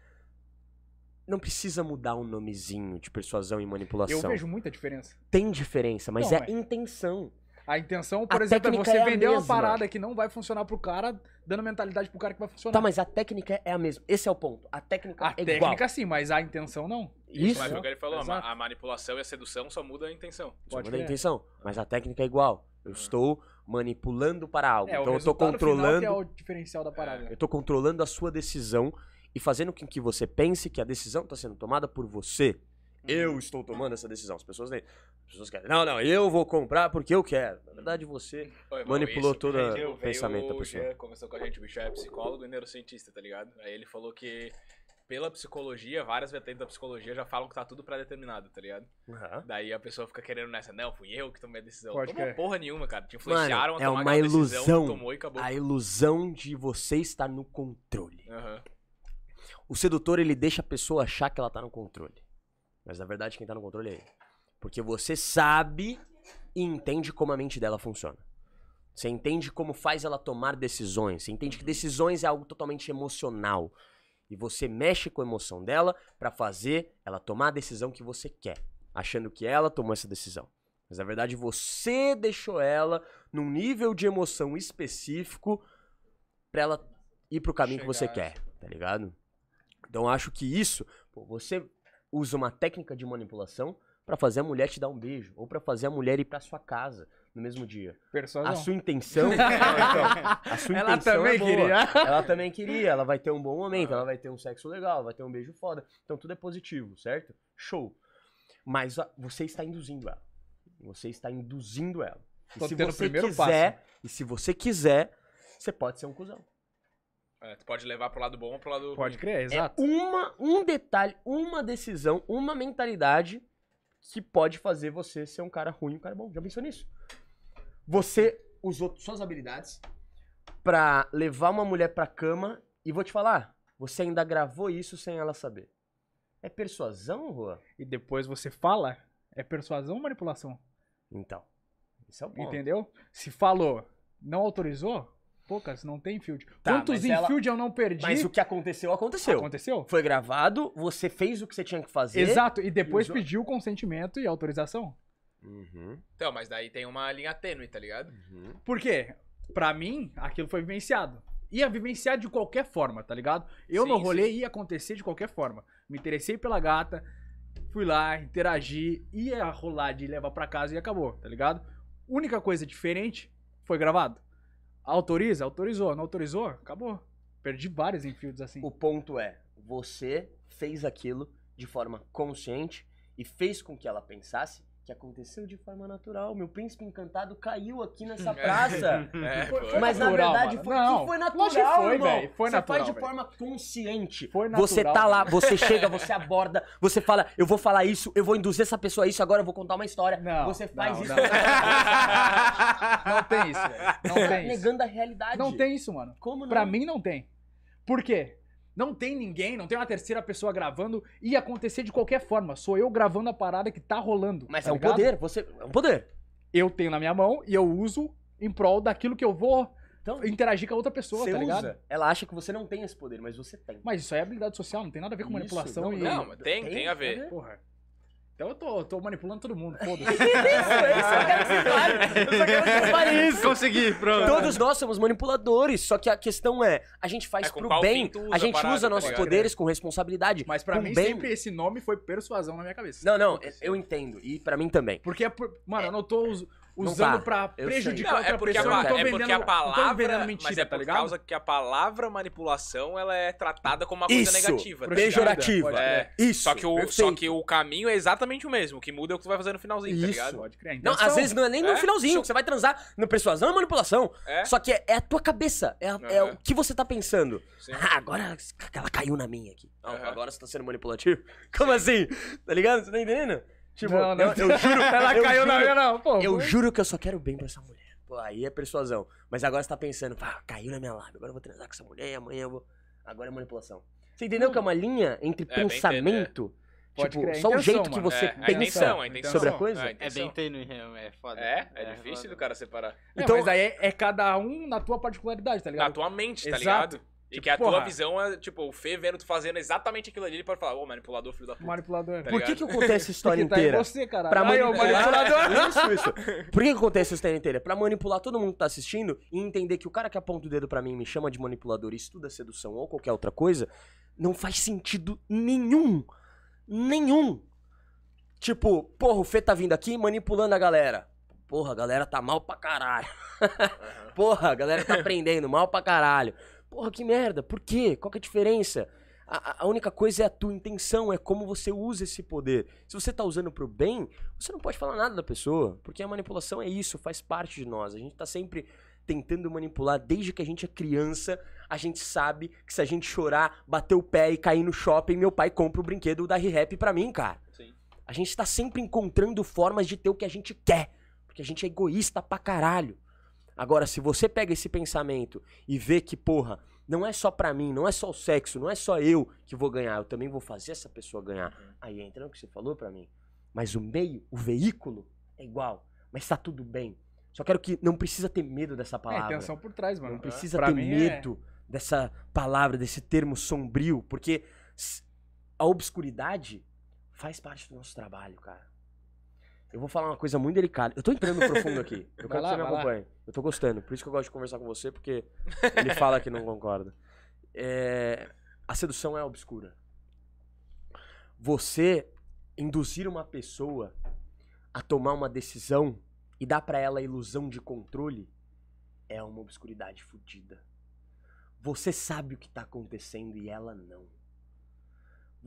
não precisa mudar o um nomezinho de persuasão e manipulação. Eu vejo muita diferença. Tem diferença, mas não, é mas... intenção. A intenção, por a exemplo, é você é vender mesma. uma parada que não vai funcionar pro cara, dando mentalidade pro cara que vai funcionar. Tá, mas a técnica é a mesma. Esse é o ponto. A técnica a é técnica igual. A técnica sim, mas a intenção não. Isso. Mas é o que ele falou, a manipulação e a sedução só muda a intenção. Pode só muda a intenção, mas a técnica é igual. Eu ah. estou manipulando para algo. É, então eu estou controlando. Final que é o diferencial da parada. Eu estou controlando a sua decisão e fazendo com que você pense que a decisão está sendo tomada por você. Eu estou tomando essa decisão. As pessoas, as pessoas querem, não, não, eu vou comprar porque eu quero. Na verdade, você manipulou todo o pensamento da pessoa. Começou com a gente, o bicho é psicólogo e neurocientista, tá ligado? Aí ele falou que pela psicologia, várias vertentes da psicologia já falam que tá tudo pré-determinado, tá ligado? Uhum. Daí a pessoa fica querendo nessa, não, fui eu que tomei a decisão. Pode Tomou porra nenhuma, cara. Te influenciaram Mano, a é tomar é uma ilusão. Decisão, tomou e acabou. A ilusão de você estar no controle. Uhum. O sedutor, ele deixa a pessoa achar que ela tá no controle. Mas na verdade, quem tá no controle é ele. Porque você sabe e entende como a mente dela funciona. Você entende como faz ela tomar decisões. Você entende que uhum. decisões é algo totalmente emocional. E você mexe com a emoção dela para fazer ela tomar a decisão que você quer, achando que ela tomou essa decisão. Mas na verdade você deixou ela num nível de emoção específico para ela ir pro caminho Chegar. que você quer, tá ligado? Então acho que isso, pô, você usa uma técnica de manipulação para fazer a mulher te dar um beijo ou para fazer a mulher ir para sua casa no mesmo dia. Persuasão. A sua intenção. então, a sua ela intenção também é queria. Ela também queria. Ela vai ter um bom momento, ah. ela vai ter um sexo legal, vai ter um beijo foda. Então tudo é positivo, certo? Show. Mas a, você está induzindo ela. Você está induzindo ela. E se você quiser, passo. e se você quiser, você pode ser um cuzão. É, tu pode levar pro lado bom pro lado Pode crer, é exato. É uma, um detalhe, uma decisão, uma mentalidade que pode fazer você ser um cara ruim, um cara bom. Já pensou nisso? Você usou suas habilidades pra levar uma mulher pra cama e vou te falar, você ainda gravou isso sem ela saber. É persuasão, Rua? E depois você fala, é persuasão ou manipulação? Então, isso é o ponto. Entendeu? Se falou, não autorizou, Pô, cara, não tem infield. Tá, Quantos infield ela... eu não perdi? Mas o que aconteceu, aconteceu. Aconteceu? Foi gravado, você fez o que você tinha que fazer. Exato, e depois e pediu consentimento e autorização. Uhum. Então, mas daí tem uma linha tênue, tá ligado? Uhum. Por quê? Pra mim, aquilo foi vivenciado. Ia vivenciar de qualquer forma, tá ligado? Eu sim, no rolê sim. ia acontecer de qualquer forma. Me interessei pela gata, fui lá, interagi, ia rolar de levar para casa e acabou, tá ligado? Única coisa diferente foi gravado. Autoriza? Autorizou. Não autorizou? Acabou. Perdi vários enfios assim. O ponto é, você fez aquilo de forma consciente e fez com que ela pensasse que aconteceu de forma natural. Meu príncipe encantado caiu aqui nessa é. praça. É, foi, foi mas natural, na verdade foi, não, foi natural, que foi, irmão. você natural, faz de véio. forma consciente. Foi natural, você tá lá, você chega, você aborda, você fala, eu vou falar isso, eu vou induzir essa pessoa a isso, agora eu vou contar uma história. Não, você faz não, isso. Não. não tem isso, velho. Não tá tem tá isso. negando a realidade. Não tem isso, mano. Como não? Pra mim não tem. Por quê? não tem ninguém, não tem uma terceira pessoa gravando, ia acontecer de qualquer forma. Sou eu gravando a parada que tá rolando. Mas tá é um ligado? poder, você. É um poder. Eu tenho na minha mão e eu uso em prol daquilo que eu vou então, interagir com a outra pessoa, tá ligado? Usa. Ela acha que você não tem esse poder, mas você tem. Mas isso aí é habilidade social, não tem nada a ver com isso, manipulação não, e. Não, tem, tem, tem a ver. Porra. Então eu tô, tô manipulando todo mundo, foda-se. isso, é isso, eu quero Eu só quero que isso. Consegui, pronto. Todos nós somos manipuladores, só que a questão é, a gente faz é, pro bem, a gente parada, usa nossos tá poderes com responsabilidade. Mas pra mim bem. sempre esse nome foi persuasão na minha cabeça. Não, não, eu entendo, e pra mim também. Porque, é por... mano, eu não tô... usando usando tá. para prejudicar não, outra é pessoa. A, não tô é vendendo, porque a palavra, mentira, mas é tá por tá causa que a palavra manipulação ela é tratada como uma coisa negativa, tá pejorativa. É. Isso. Só que o só que o caminho é exatamente o mesmo, o que muda é o que tu vai fazer no finalzinho, tá Isso. tá ligado? Pode crer. intenção. não, às vezes não é nem no é. finalzinho, você vai transar no persuasão e é manipulação. É? Só que é, é, a tua cabeça, é, a, é, é o que você tá pensando. Ah, agora ela caiu na minha aqui. Não, agora você tá sendo manipulativo. Como Sim. assim? Tá ligado? Você tá entendendo? Tipo, não, não. Eu, eu juro. Ela eu caiu juro, na minha, não. Pô, eu juro que eu só quero bem pra essa mulher. Pô, aí é persuasão. Mas agora você tá pensando, pá, caiu na minha lábia, agora eu vou transar com essa mulher, amanhã eu vou. Agora é manipulação. Você entendeu que é uma linha entre é, é. pensamento. Bem, Tipo, crer, só intenção, o jeito mano. que você é, pensa é, a intenção, a intenção. sobre a coisa. A é bem tênue, é, é foda. É, é, é difícil foda. do cara separar. Então, é, mas aí é, cada um na tua particularidade, tá ligado? Na tua mente, tá Exato. ligado? E tipo, que a porra. tua visão é, tipo, o Fê vendo tu fazendo exatamente aquilo ali, ele pode falar, ô, oh, manipulador, filho da puta. Manipulador. Tá Por que que acontece essa história tá inteira? Tá você, cara. Pra Ai, manipulador. isso, isso. Por que que acontece essa história inteira? Pra manipular todo mundo que tá assistindo e entender que o cara que aponta o dedo pra mim me chama de manipulador e estuda sedução ou qualquer outra coisa, não faz sentido nenhum. Nenhum. Tipo, porra, o Fê tá vindo aqui manipulando a galera. Porra, a galera tá mal pra caralho. porra, a galera tá aprendendo mal pra caralho. Porra, que merda, por quê? Qual que é a diferença? A, a única coisa é a tua intenção, é como você usa esse poder. Se você tá usando pro bem, você não pode falar nada da pessoa, porque a manipulação é isso, faz parte de nós. A gente tá sempre tentando manipular desde que a gente é criança. A gente sabe que se a gente chorar, bater o pé e cair no shopping, meu pai compra o brinquedo da Rap pra mim, cara. Sim. A gente tá sempre encontrando formas de ter o que a gente quer, porque a gente é egoísta pra caralho. Agora, se você pega esse pensamento e vê que, porra, não é só pra mim, não é só o sexo, não é só eu que vou ganhar, eu também vou fazer essa pessoa ganhar. Uhum. Aí entra o que você falou pra mim. Mas o meio, o veículo é igual. Mas tá tudo bem. Só quero que não precisa ter medo dessa é, palavra. É, atenção por trás, mano. Não é, precisa ter é medo é... dessa palavra, desse termo sombrio, porque a obscuridade faz parte do nosso trabalho, cara. Eu vou falar uma coisa muito delicada. Eu tô entrando profundo aqui. Eu quero lá, que você me acompanhe. Lá. Eu tô gostando. Por isso que eu gosto de conversar com você, porque ele fala que não concorda. É... A sedução é obscura. Você induzir uma pessoa a tomar uma decisão e dar para ela a ilusão de controle é uma obscuridade fodida. Você sabe o que tá acontecendo e ela não.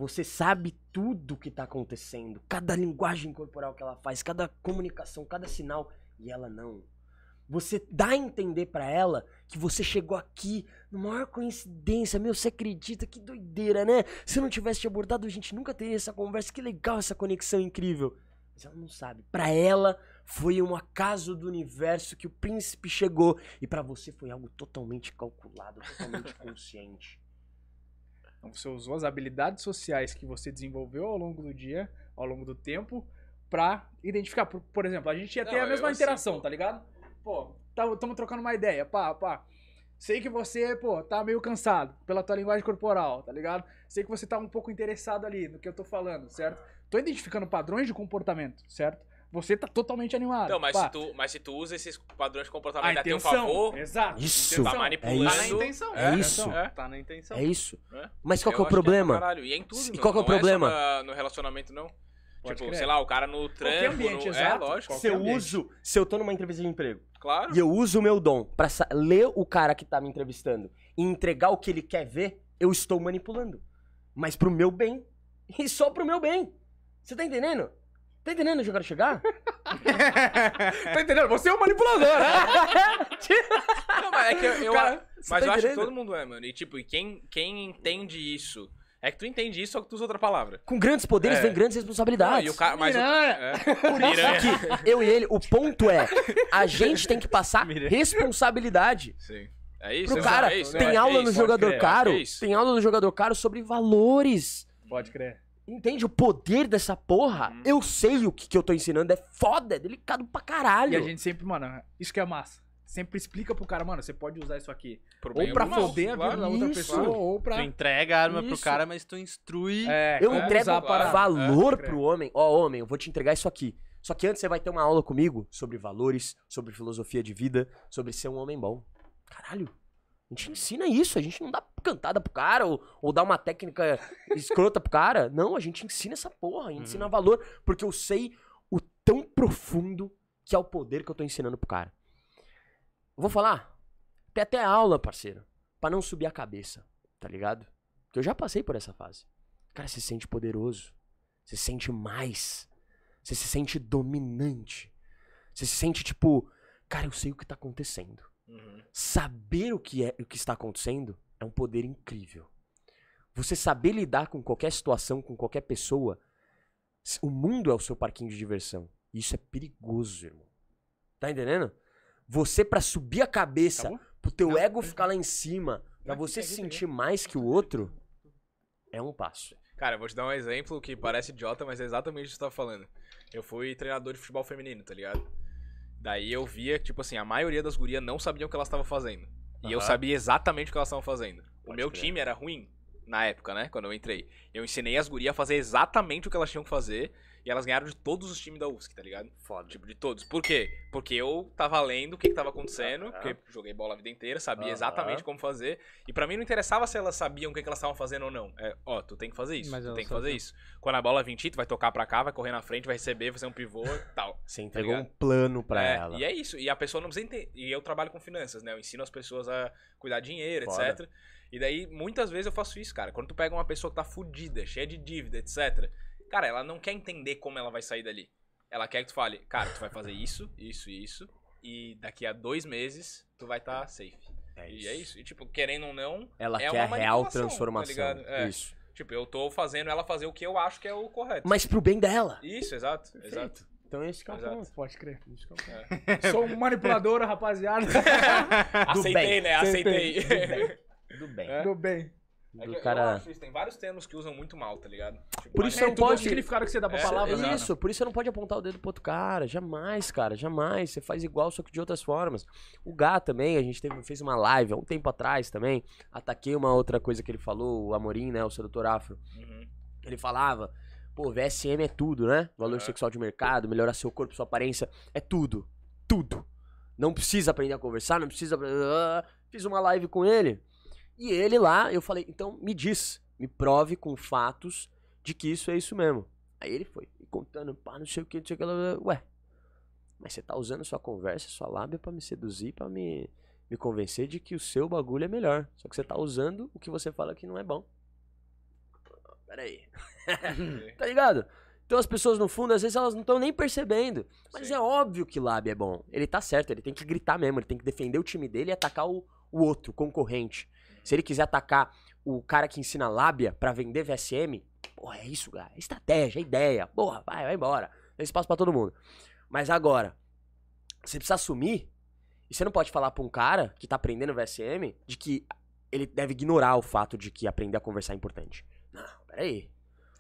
Você sabe tudo o que está acontecendo, cada linguagem corporal que ela faz, cada comunicação, cada sinal, e ela não. Você dá a entender para ela que você chegou aqui, na maior coincidência, meu, você acredita? Que doideira, né? Se eu não tivesse te abordado, a gente nunca teria essa conversa, que legal essa conexão incrível. Mas ela não sabe. Para ela, foi um acaso do universo que o príncipe chegou, e para você foi algo totalmente calculado, totalmente consciente. Então você usou as habilidades sociais que você desenvolveu ao longo do dia, ao longo do tempo, pra identificar. Por, por exemplo, a gente ia ter Não, a mesma interação, assim, tá ligado? Pô, estamos tá, trocando uma ideia, pá, pá. Sei que você, pô, tá meio cansado pela tua linguagem corporal, tá ligado? Sei que você tá um pouco interessado ali no que eu tô falando, certo? Tô identificando padrões de comportamento, certo? Você tá totalmente animado. Não, mas, se tu, mas se tu usa esses padrões comportamentais a, ah, a teu favor, Exato. Tá isso. tá manipulando. É isso. Tá na intenção. É, é, é isso. É. Tá na intenção. É isso. É. Mas qual que é o é problema? É e, em tudo, e qual que é o problema? Na, no relacionamento, não. Pode tipo, crer. sei lá, o cara no trampo. Ambiente, no... É, lógico. Se eu uso, se eu tô numa entrevista de emprego. Claro. E eu uso o meu dom pra ler o cara que tá me entrevistando e entregar o que ele quer ver, eu estou manipulando. Mas pro meu bem. E só pro meu bem. Você tá entendendo? Tá entendendo onde eu quero chegar? tá entendendo? Você é o um manipulador, né? Não, mas é que eu, eu Cara, mas tá eu acho que todo mundo é, mano. E tipo, quem, quem entende isso? É que tu entende isso, só que tu usa outra palavra. Com grandes poderes é. vem grandes responsabilidades. Não, e o cara, mas Miranha. O, é. Por isso que eu e ele, o ponto é, a gente tem que passar Miranha. responsabilidade. Sim. É isso, Pro cara, é isso, tem é aula no jogador crer, é caro, tem aula no jogador caro sobre valores. Pode crer. Entende o poder dessa porra? Hum. Eu sei o que, que eu tô ensinando. É foda, é delicado pra caralho. E a gente sempre, mano, isso que é massa. Sempre explica pro cara, mano, você pode usar isso aqui. Pro ou pra foder a vida da outra pessoa, ou pra. Tu entrega a arma isso. pro cara, mas tu instrui. É, eu é, entrego valor é, é, pro homem. Ó, oh, homem, eu vou te entregar isso aqui. Só que antes você vai ter uma aula comigo sobre valores, sobre filosofia de vida, sobre ser um homem bom. Caralho. A gente ensina isso, a gente não dá cantada pro cara ou, ou dá uma técnica escrota pro cara. Não, a gente ensina essa porra, a gente uhum. ensina valor, porque eu sei o tão profundo que é o poder que eu tô ensinando pro cara. vou falar, tem até aula, parceiro, para não subir a cabeça, tá ligado? Porque eu já passei por essa fase. Cara, você se sente poderoso, você se sente mais, você se sente dominante, você se sente tipo, cara, eu sei o que tá acontecendo. Uhum. Saber o que, é, o que está acontecendo é um poder incrível. Você saber lidar com qualquer situação, com qualquer pessoa, o mundo é o seu parquinho de diversão. Isso é perigoso, irmão. Tá entendendo? Você, para subir a cabeça, Acabou? Tá pro teu Não. ego ficar lá em cima, para você se sentir mais que o outro, é um passo. Cara, eu vou te dar um exemplo que parece idiota, mas é exatamente o que você tá falando. Eu fui treinador de futebol feminino, tá ligado? Daí eu via que, tipo assim, a maioria das gurias não sabiam o que elas estavam fazendo. Uhum. E eu sabia exatamente o que elas estavam fazendo. Pode o meu time era ruim na época, né? Quando eu entrei. Eu ensinei as gurias a fazer exatamente o que elas tinham que fazer. E elas ganharam de todos os times da USC, tá ligado? Foda. Tipo, de todos. Por quê? Porque eu tava lendo o que, que tava acontecendo, porque joguei bola a vida inteira, sabia exatamente como fazer. E para mim não interessava se elas sabiam o que, que elas estavam fazendo ou não. É, ó, tu tem que fazer isso, Mas tu tem que fazer isso. Quando a bola vir ti, tu vai tocar pra cá, vai correr na frente, vai receber, vai ser um pivô e tal. Você tá entregou tá um plano pra é, ela. E é isso. E a pessoa não precisa entender. E eu trabalho com finanças, né? Eu ensino as pessoas a cuidar de dinheiro, Foda. etc. E daí, muitas vezes eu faço isso, cara. Quando tu pega uma pessoa que tá fudida, cheia de dívida, etc. Cara, ela não quer entender como ela vai sair dali. Ela quer que tu fale, cara, tu vai fazer isso, isso e isso, e daqui a dois meses tu vai estar tá safe. É e é isso. E, tipo, querendo ou não, ela é quer uma a real tá transformação. Tá é. Isso. Tipo, eu tô fazendo ela fazer o que eu acho que é o correto. Mas pro bem dela. Isso, exato. Perfeito. Exato. Então esse que é o ponto, pode crer. É, é. Sou manipuladora, rapaziada. Aceitei, bem. né? Aceitei. Do bem. Do bem. É? Do bem. É do cara... Acho, tem vários termos que usam muito mal, tá ligado? Tipo, por isso é não pode. Assim. que você dá pra é, palavra. É né? isso, por isso você não pode apontar o dedo pro outro cara. Jamais, cara, jamais. Você faz igual, só que de outras formas. O Gá também, a gente teve, fez uma live há um tempo atrás também. Ataquei uma outra coisa que ele falou, o Amorim, né? O sedutor afro. Uhum. Ele falava. Pô, VSM é tudo, né? Valor uhum. sexual de mercado, melhorar seu corpo, sua aparência, é tudo. Tudo. Não precisa aprender a conversar, não precisa. Fiz uma live com ele. E ele lá, eu falei, então me diz, me prove com fatos de que isso é isso mesmo. Aí ele foi contando, pá, não sei o que, não sei o que, ué. Mas você tá usando sua conversa, sua lábia para me seduzir, para me, me convencer de que o seu bagulho é melhor. Só que você tá usando o que você fala que não é bom. Peraí. tá ligado? Então as pessoas, no fundo, às vezes elas não estão nem percebendo. Mas Sim. é óbvio que lábia é bom. Ele tá certo, ele tem que gritar mesmo, ele tem que defender o time dele e atacar o, o outro, o concorrente. Se ele quiser atacar o cara que ensina lábia para vender VSM, porra, é isso, cara. É estratégia, é ideia. Porra, vai, vai embora. Tem espaço para todo mundo. Mas agora, você precisa assumir. E você não pode falar pra um cara que tá aprendendo VSM de que ele deve ignorar o fato de que aprender a conversar é importante. Não, peraí.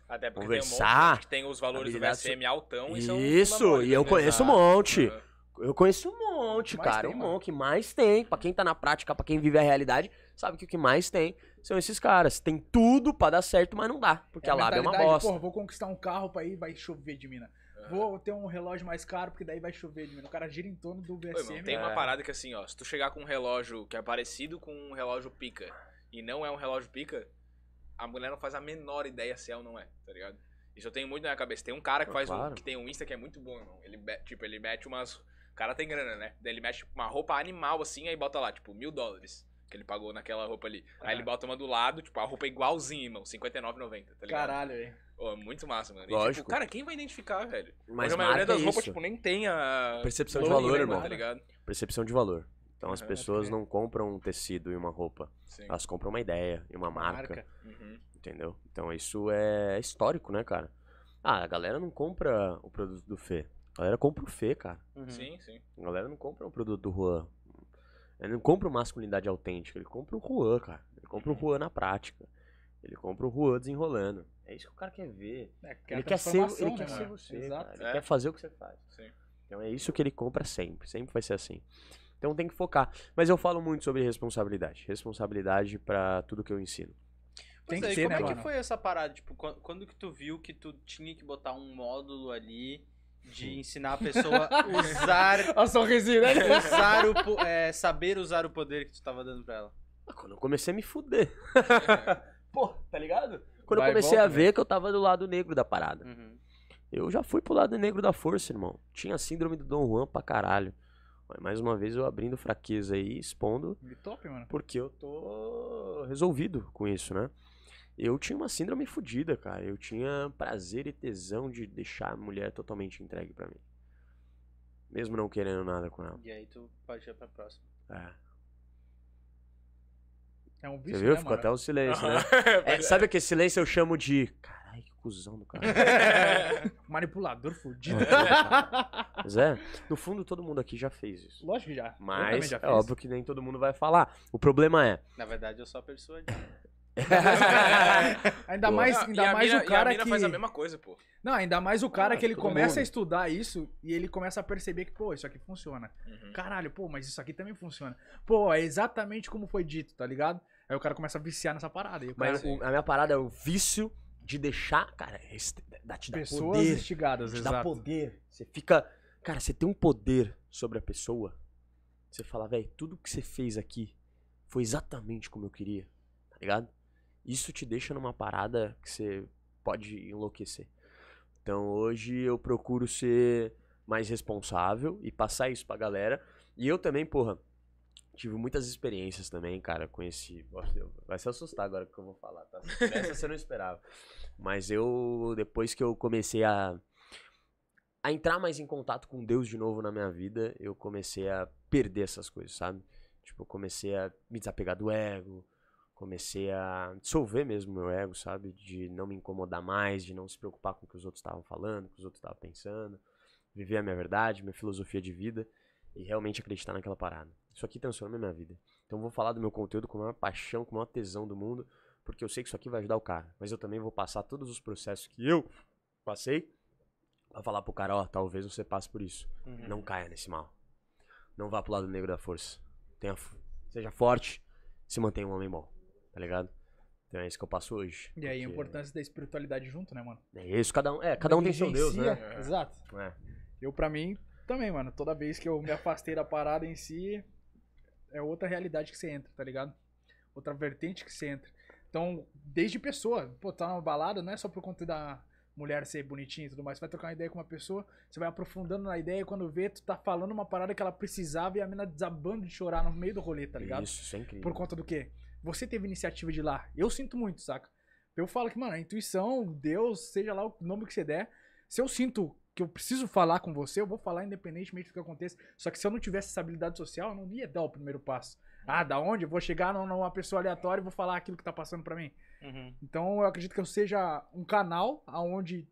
Até porque conversar, tem um que tem os valores do VSM altão e são Isso, e né? eu conheço um monte. Uhum. Eu conheço um monte, mais cara. Tem, um monte que mais tem. Pra quem tá na prática, pra quem vive a realidade, sabe que o que mais tem são esses caras. Tem tudo para dar certo, mas não dá, porque é a, a lábia é uma bosta. Porra, vou conquistar um carro pra ir, vai chover de mina. É. Vou ter um relógio mais caro, porque daí vai chover de mina. O cara gira em torno do BSM. Oi, mano, tem é. uma parada que assim, ó, se tu chegar com um relógio que é parecido com um relógio pica e não é um relógio pica, a mulher não faz a menor ideia se é ou não é, tá ligado? Isso eu tenho muito na minha cabeça. Tem um cara que ah, faz claro. um, que tem um Insta que é muito bom, irmão. Ele, tipo, ele mete umas. O cara tem grana, né? Daí ele mete uma roupa animal assim, aí bota lá, tipo, mil dólares que ele pagou naquela roupa ali. Aí ele é. bota uma do lado, tipo, a roupa é igualzinha, irmão, 59,90, tá ligado? Caralho, velho. Oh, muito massa, mano. E, tipo, Lógico. Tipo, cara, quem vai identificar, velho? Mas a maioria das roupas, tipo, nem tem a... Percepção de valor, tá irmão. Tá ligado? Percepção de valor. Então as pessoas não compram um tecido e uma roupa. Sim. Elas compram uma ideia e uma marca. marca. Uhum. Entendeu? Então isso é histórico, né, cara? Ah, a galera não compra o produto do Fê. A galera compra o Fê, cara. Uhum. Sim, sim. A galera não compra o produto do Juan. Ele não compra uma masculinidade autêntica, ele compra o Juan, cara. Ele compra o é. Juan na prática. Ele compra o Juan desenrolando. É isso que o cara quer ver. É, quer ele quer ser, ele né, quer ser você, Ele é. quer fazer o que você faz. Sim. Então é isso que ele compra sempre. Sempre vai ser assim. Então tem que focar. Mas eu falo muito sobre responsabilidade. Responsabilidade para tudo que eu ensino. Tem é, ser, né, como né, é que foi essa parada? Tipo, quando que tu viu que tu tinha que botar um módulo ali de ensinar a pessoa usar. a sorrisinha, né? Usar o, é, saber usar o poder que tu tava dando pra ela. Ah, quando eu comecei a me fuder. Pô, tá ligado? Quando Vai eu comecei a né? ver que eu tava do lado negro da parada. Uhum. Eu já fui pro lado negro da força, irmão. Tinha síndrome do Dom Juan pra caralho. Mas mais uma vez eu abrindo fraqueza aí, expondo. Me top, mano. Porque eu tô resolvido com isso, né? eu tinha uma síndrome fodida, cara. Eu tinha prazer e tesão de deixar a mulher totalmente entregue para mim. Mesmo não querendo nada com ela. E aí tu ir pra próxima. É. É um vício, Você viu? Né, Ficou até o silêncio, né? É, é, sabe aquele silêncio eu chamo de. Caralho, que cuzão do cara. Manipulador fudido. Zé, é, é, no fundo todo mundo aqui já fez isso. Lógico que já. Mas já é óbvio que nem todo mundo vai falar. O problema é. Na verdade, eu sou a persuadido. ainda mais, ainda mais o cara que faz a mesma coisa, pô. Não, ainda mais o cara ah, que ele começa mundo. a estudar isso e ele começa a perceber que, pô, isso aqui funciona. Uhum. Caralho, pô, mas isso aqui também funciona. Pô, é exatamente como foi dito, tá ligado? Aí o cara começa a viciar nessa parada. O mas assim, o, a minha parada é o vício de deixar, cara, te pessoas poder, instigadas, te exato. dá poder. Você fica, cara, você tem um poder sobre a pessoa. Você fala, velho, tudo que você fez aqui foi exatamente como eu queria, tá ligado? isso te deixa numa parada que você pode enlouquecer. Então hoje eu procuro ser mais responsável e passar isso pra galera. E eu também, porra, tive muitas experiências também, cara. com esse. Vai se assustar agora que eu vou falar, tá? Essa você não esperava. Mas eu, depois que eu comecei a, a entrar mais em contato com Deus de novo na minha vida, eu comecei a perder essas coisas, sabe? Tipo, eu comecei a me desapegar do ego, comecei a dissolver mesmo meu ego, sabe? De não me incomodar mais, de não se preocupar com o que os outros estavam falando, com o que os outros estavam pensando, viver a minha verdade, minha filosofia de vida e realmente acreditar naquela parada. Isso aqui transforma a minha vida. Então vou falar do meu conteúdo com a maior paixão, com a maior tesão do mundo, porque eu sei que isso aqui vai ajudar o cara, mas eu também vou passar todos os processos que eu passei para falar pro cara, ó, oh, talvez você passe por isso. Uhum. Não caia nesse mal. Não vá pro lado negro da força. Tenha, seja forte, se mantenha um homem bom tá ligado? Então é isso que eu passo hoje. E aí a importância da espiritualidade junto, né, mano? É isso, cada um, é, cada um tem seu Deus, né? É. Exato. É. Eu, pra mim, também, mano. Toda vez que eu me afastei da parada em si, é outra realidade que você entra, tá ligado? Outra vertente que você entra. Então, desde pessoa, pô, tá numa balada, não é só por conta da mulher ser bonitinha e tudo mais. Você vai trocar uma ideia com uma pessoa, você vai aprofundando na ideia, e quando vê, tu tá falando uma parada que ela precisava e a mina desabando de chorar no meio do rolê, tá ligado? Isso, sem é Por conta do quê? Você teve iniciativa de ir lá. Eu sinto muito, saca? Eu falo que, mano, a intuição, Deus, seja lá o nome que você der, se eu sinto que eu preciso falar com você, eu vou falar independentemente do que aconteça. Só que se eu não tivesse essa habilidade social, eu não ia dar o primeiro passo. Uhum. Ah, da onde? Eu vou chegar numa pessoa aleatória e vou falar aquilo que tá passando para mim. Uhum. Então eu acredito que eu seja um canal aonde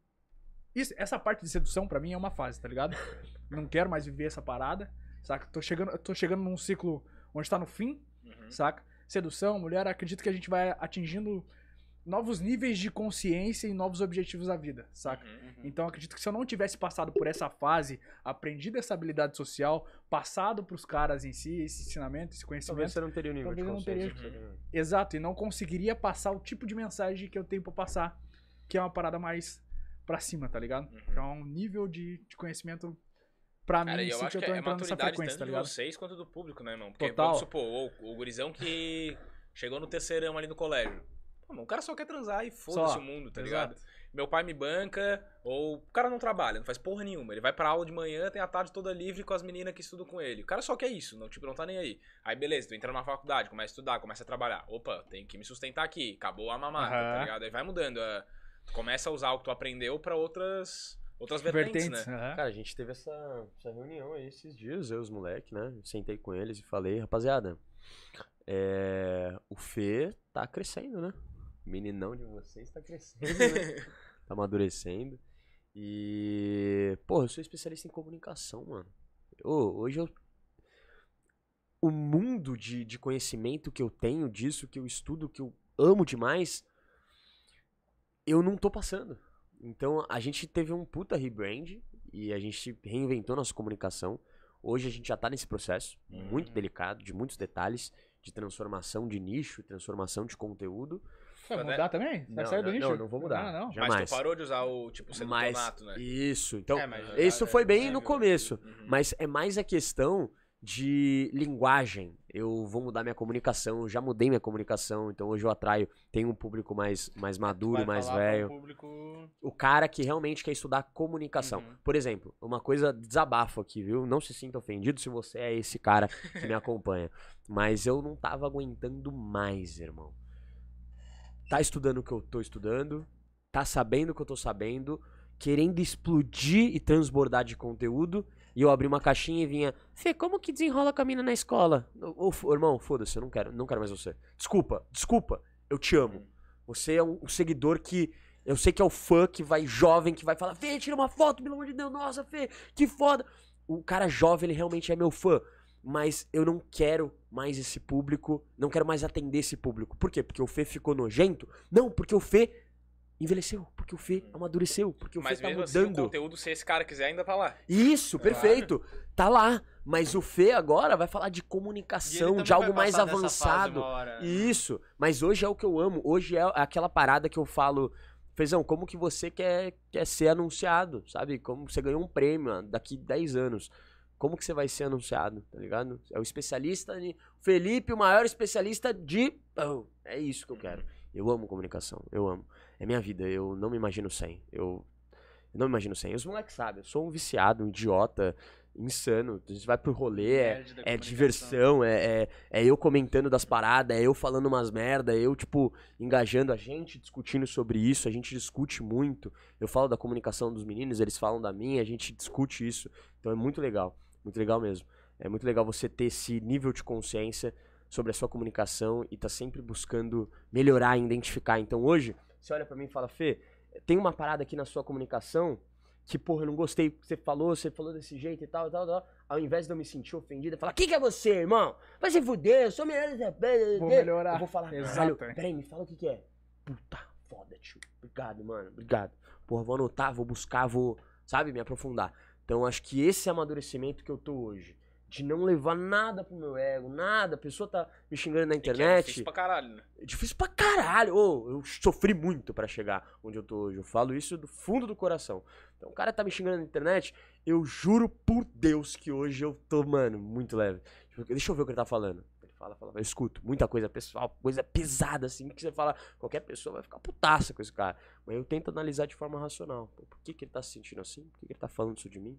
isso, essa parte de sedução para mim é uma fase, tá ligado? Não quero mais viver essa parada, saca? Tô chegando, tô chegando num ciclo onde tá no fim, uhum. saca? sedução, mulher, acredito que a gente vai atingindo novos níveis de consciência e novos objetivos da vida, saca? Uhum, uhum. Então acredito que se eu não tivesse passado por essa fase, aprendido essa habilidade social, passado pros caras em si esse ensinamento, esse conhecimento, talvez você não teria o nível de consciência. Uhum. Teria... Uhum. Exato, e não conseguiria passar o tipo de mensagem que eu tenho para passar, que é uma parada mais para cima, tá ligado? Uhum. É um nível de, de conhecimento pra Cara, mim, eu acho que, eu tô é entrando nessa frequência, tá tanto tá ligado? de vocês quanto do público, né, irmão? Porque, Total. vamos supor, o, o gurizão que chegou no terceirão ali no colégio. Pô, mano, o cara só quer transar e foda-se o mundo, tá Exato. ligado? Meu pai me banca, ou o cara não trabalha, não faz porra nenhuma. Ele vai pra aula de manhã, tem a tarde toda livre com as meninas que estudam com ele. O cara só quer isso, não, tipo, não tá nem aí. Aí beleza, tu entra na faculdade, começa a estudar, começa a trabalhar. Opa, tem que me sustentar aqui, acabou a mamada, uhum. tá ligado? Aí vai mudando. É, tu começa a usar o que tu aprendeu para outras outras vertentes, vertentes né? Uhum. Cara, a gente teve essa, essa reunião aí esses dias, eu e os moleques, né? Sentei com eles e falei, rapaziada, é, o Fê tá crescendo, né? O meninão de vocês tá crescendo, né? tá amadurecendo. E, porra, eu sou especialista em comunicação, mano. hoje eu. O mundo de, de conhecimento que eu tenho disso, que eu estudo, que eu amo demais, eu não tô passando. Então a gente teve um puta rebrand e a gente reinventou nossa comunicação. Hoje a gente já está nesse processo uhum. muito delicado, de muitos detalhes, de transformação de nicho, transformação de conteúdo. Vai mudar é... também? Vai não, sair do não, nicho? Não, não vou mudar. Não, ah, não. Jamais. Mas tu parou de usar o tipo semiconato, né? Isso. Então, é, isso foi é bem é, no começo. Uhum. Mas é mais a questão de linguagem. Eu vou mudar minha comunicação, já mudei minha comunicação, então hoje eu atraio, tem um público mais, mais maduro, mais velho. Público... O cara que realmente quer estudar comunicação. Uhum. Por exemplo, uma coisa desabafo aqui, viu? Não se sinta ofendido se você é esse cara que me acompanha. Mas eu não tava aguentando mais, irmão. Tá estudando o que eu tô estudando, tá sabendo o que eu tô sabendo, querendo explodir e transbordar de conteúdo e eu abri uma caixinha e vinha, Fê, como que desenrola com a mina na escola? Ô, irmão, foda-se, eu não quero, não quero mais você. Desculpa, desculpa, eu te amo. Você é um, um seguidor que. Eu sei que é o fã que vai jovem, que vai falar, Fê, tira uma foto, pelo amor de Deus, nossa, Fê, que foda. O cara jovem, ele realmente é meu fã. Mas eu não quero mais esse público, não quero mais atender esse público. Por quê? Porque o Fê ficou nojento? Não, porque o Fê envelheceu, porque o Fê hum. amadureceu, porque o mas Fê tá mesmo mudando. Assim, o conteúdo, se esse cara quiser, ainda tá lá. Isso, tá perfeito. Claro. Tá lá. Mas o Fê agora vai falar de comunicação, de algo mais avançado. e né? Isso. Mas hoje é o que eu amo. Hoje é aquela parada que eu falo. Fezão, como que você quer, quer ser anunciado, sabe? Como você ganhou um prêmio ah, daqui 10 anos. Como que você vai ser anunciado, tá ligado? É o especialista, Felipe, o maior especialista de... é isso que eu quero. Uhum. Eu amo comunicação, eu amo é minha vida. Eu não me imagino sem. Eu, eu não me imagino sem. Os moleques sabem, eu sou um viciado, um idiota, insano. A gente vai pro rolê, é, é diversão, é, é, é, eu comentando das paradas, é eu falando umas merda, é eu, tipo, engajando a gente, discutindo sobre isso, a gente discute muito. Eu falo da comunicação dos meninos, eles falam da minha, a gente discute isso. Então é muito legal, muito legal mesmo. É muito legal você ter esse nível de consciência sobre a sua comunicação e tá sempre buscando melhorar, identificar. Então hoje você olha para mim e fala, Fê, tem uma parada aqui na sua comunicação que, porra, eu não gostei do que você falou, você falou desse jeito e tal, tal, tal. Ao invés de eu me sentir ofendida, falar, que que é você, irmão? Vai se fuder, eu sou melhor... Vou melhorar. Eu vou falar, Exato, caralho, peraí, me fala o que que é. Puta, foda, tio. Obrigado, mano, obrigado. Porra, vou anotar, vou buscar, vou, sabe, me aprofundar. Então, acho que esse é amadurecimento que eu tô hoje de não levar nada pro meu ego, nada. A pessoa tá me xingando na é é internet. É difícil pra caralho, né? É difícil pra caralho. Oh, eu sofri muito para chegar onde eu tô hoje. Eu falo isso do fundo do coração. Então o cara tá me xingando na internet, eu juro por Deus que hoje eu tô, mano, muito leve. Tipo, deixa eu ver o que ele tá falando. Ele fala, fala, eu escuto. Muita coisa pessoal, coisa pesada assim, que você fala, qualquer pessoa vai ficar putaça com esse cara. Mas eu tento analisar de forma racional. Por que que ele tá se sentindo assim? Por que, que ele tá falando isso de mim?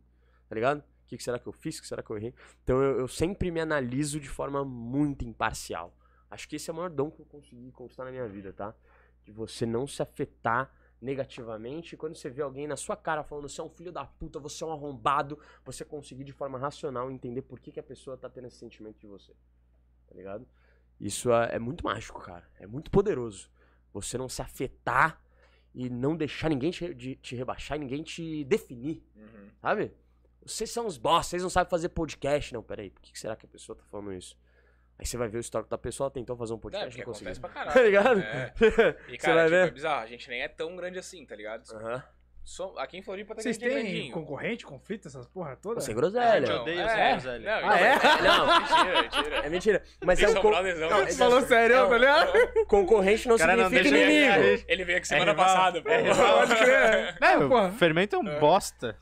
tá ligado? O que, que será que eu fiz? O que será que eu errei? Então eu, eu sempre me analiso de forma muito imparcial. Acho que esse é o maior dom que eu consegui conquistar na minha vida, tá? De você não se afetar negativamente. Quando você vê alguém na sua cara falando você é um filho da puta, você é um arrombado, você conseguir de forma racional entender por que, que a pessoa tá tendo esse sentimento de você. Tá ligado? Isso é, é muito mágico, cara. É muito poderoso. Você não se afetar e não deixar ninguém te, de, te rebaixar ninguém te definir. Uhum. Sabe? Vocês são uns bosta, vocês não sabem fazer podcast. Não, peraí, por que será que a pessoa tá falando isso? Aí você vai ver o histórico da pessoa, tentou fazer um é podcast, é, não conseguiu. acontece pra caralho. tá ligado? Né? É. E, cara, você vai tipo, ver? é bizarro, a gente nem é tão grande assim, tá ligado? Aham. Uhum. Aqui em Floripa tá Vocês têm concorrente, conflito, essas porra todas? Sem é groselha. A ah, gente odeia não, é. sem é. groselha. Não, ah, é? é? Não, mentira, mentira. É mentira. Mas Eles é um... Con... Não, não, falou sério, não, tá ligado? Concorrente não cara, significa não inimigo. Ele, ele veio aqui semana é passada, É Pode crer. Não, porra. Fermento é um é. bosta.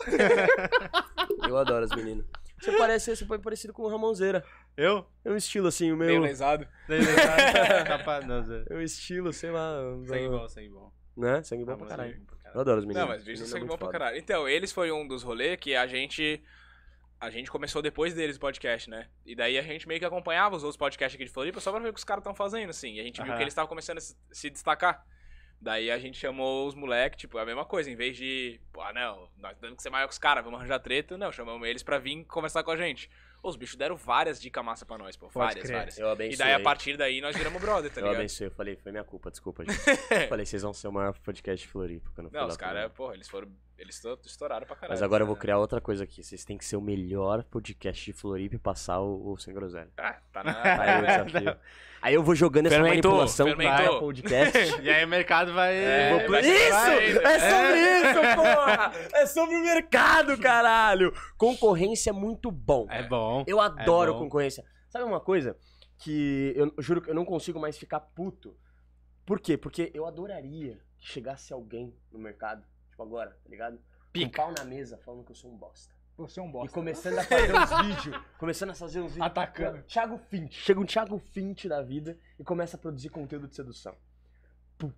Eu adoro as meninas. Você parece, você foi parecido com o Ramonzeira. Eu? É um estilo assim, o meu... Meio lesado. Meio lesado. É um estilo, sei lá... Sangue bom, sangue bom. Né? Sangue bom pra caralho. Eu adoro os meninos. Não, mas bichos do é bom pra caralho. Então, eles foi um dos rolês que a gente. A gente começou depois deles o podcast, né? E daí a gente meio que acompanhava os outros podcasts aqui de Floripa só pra ver o que os caras estão fazendo, assim. E a gente viu que eles estavam começando a se- destacar. Daí a gente chamou os moleques, tipo, é a mesma coisa. Em vez de, pô, ah, não, nós temos que ser maior que os caras, vamos arranjar treta. Não, chamamos eles pra vir conversar com a gente. Os bichos deram várias dicas massa pra nós, pô. Pode várias, crer. várias. Eu abençoei. E daí, a partir daí, nós viramos brother, tá ligado? Eu abençoei, eu falei, foi minha culpa, desculpa, gente. falei, vocês vão ser o maior podcast de Floripa. Quando não, os caras, porra, eles foram eles estouraram pra caralho. Mas agora eu vou né? criar outra coisa aqui. Vocês têm que ser o melhor podcast de Floripa e passar o, o Sem Groselha. Ah, tá na... Tá aí, o desafio. aí eu vou jogando fermentou, essa manipulação fermentou. pra podcast. e aí o mercado vai... É, vou... vai isso! é sobre é. isso, porra! É sobre o mercado, caralho! Concorrência é muito bom. É bom. Eu é adoro é bom. concorrência. Sabe uma coisa? Que eu juro que eu não consigo mais ficar puto. Por quê? Porque eu adoraria que chegasse alguém no mercado tipo, agora, tá ligado? Pica. Um pau na mesa falando que eu sou um bosta. Você é um bosta. E começando a fazer uns vídeos. Começando a fazer uns vídeos. Atacando. Thiago Fint. Chega um Thiago Fint da vida e começa a produzir conteúdo de sedução. Puta.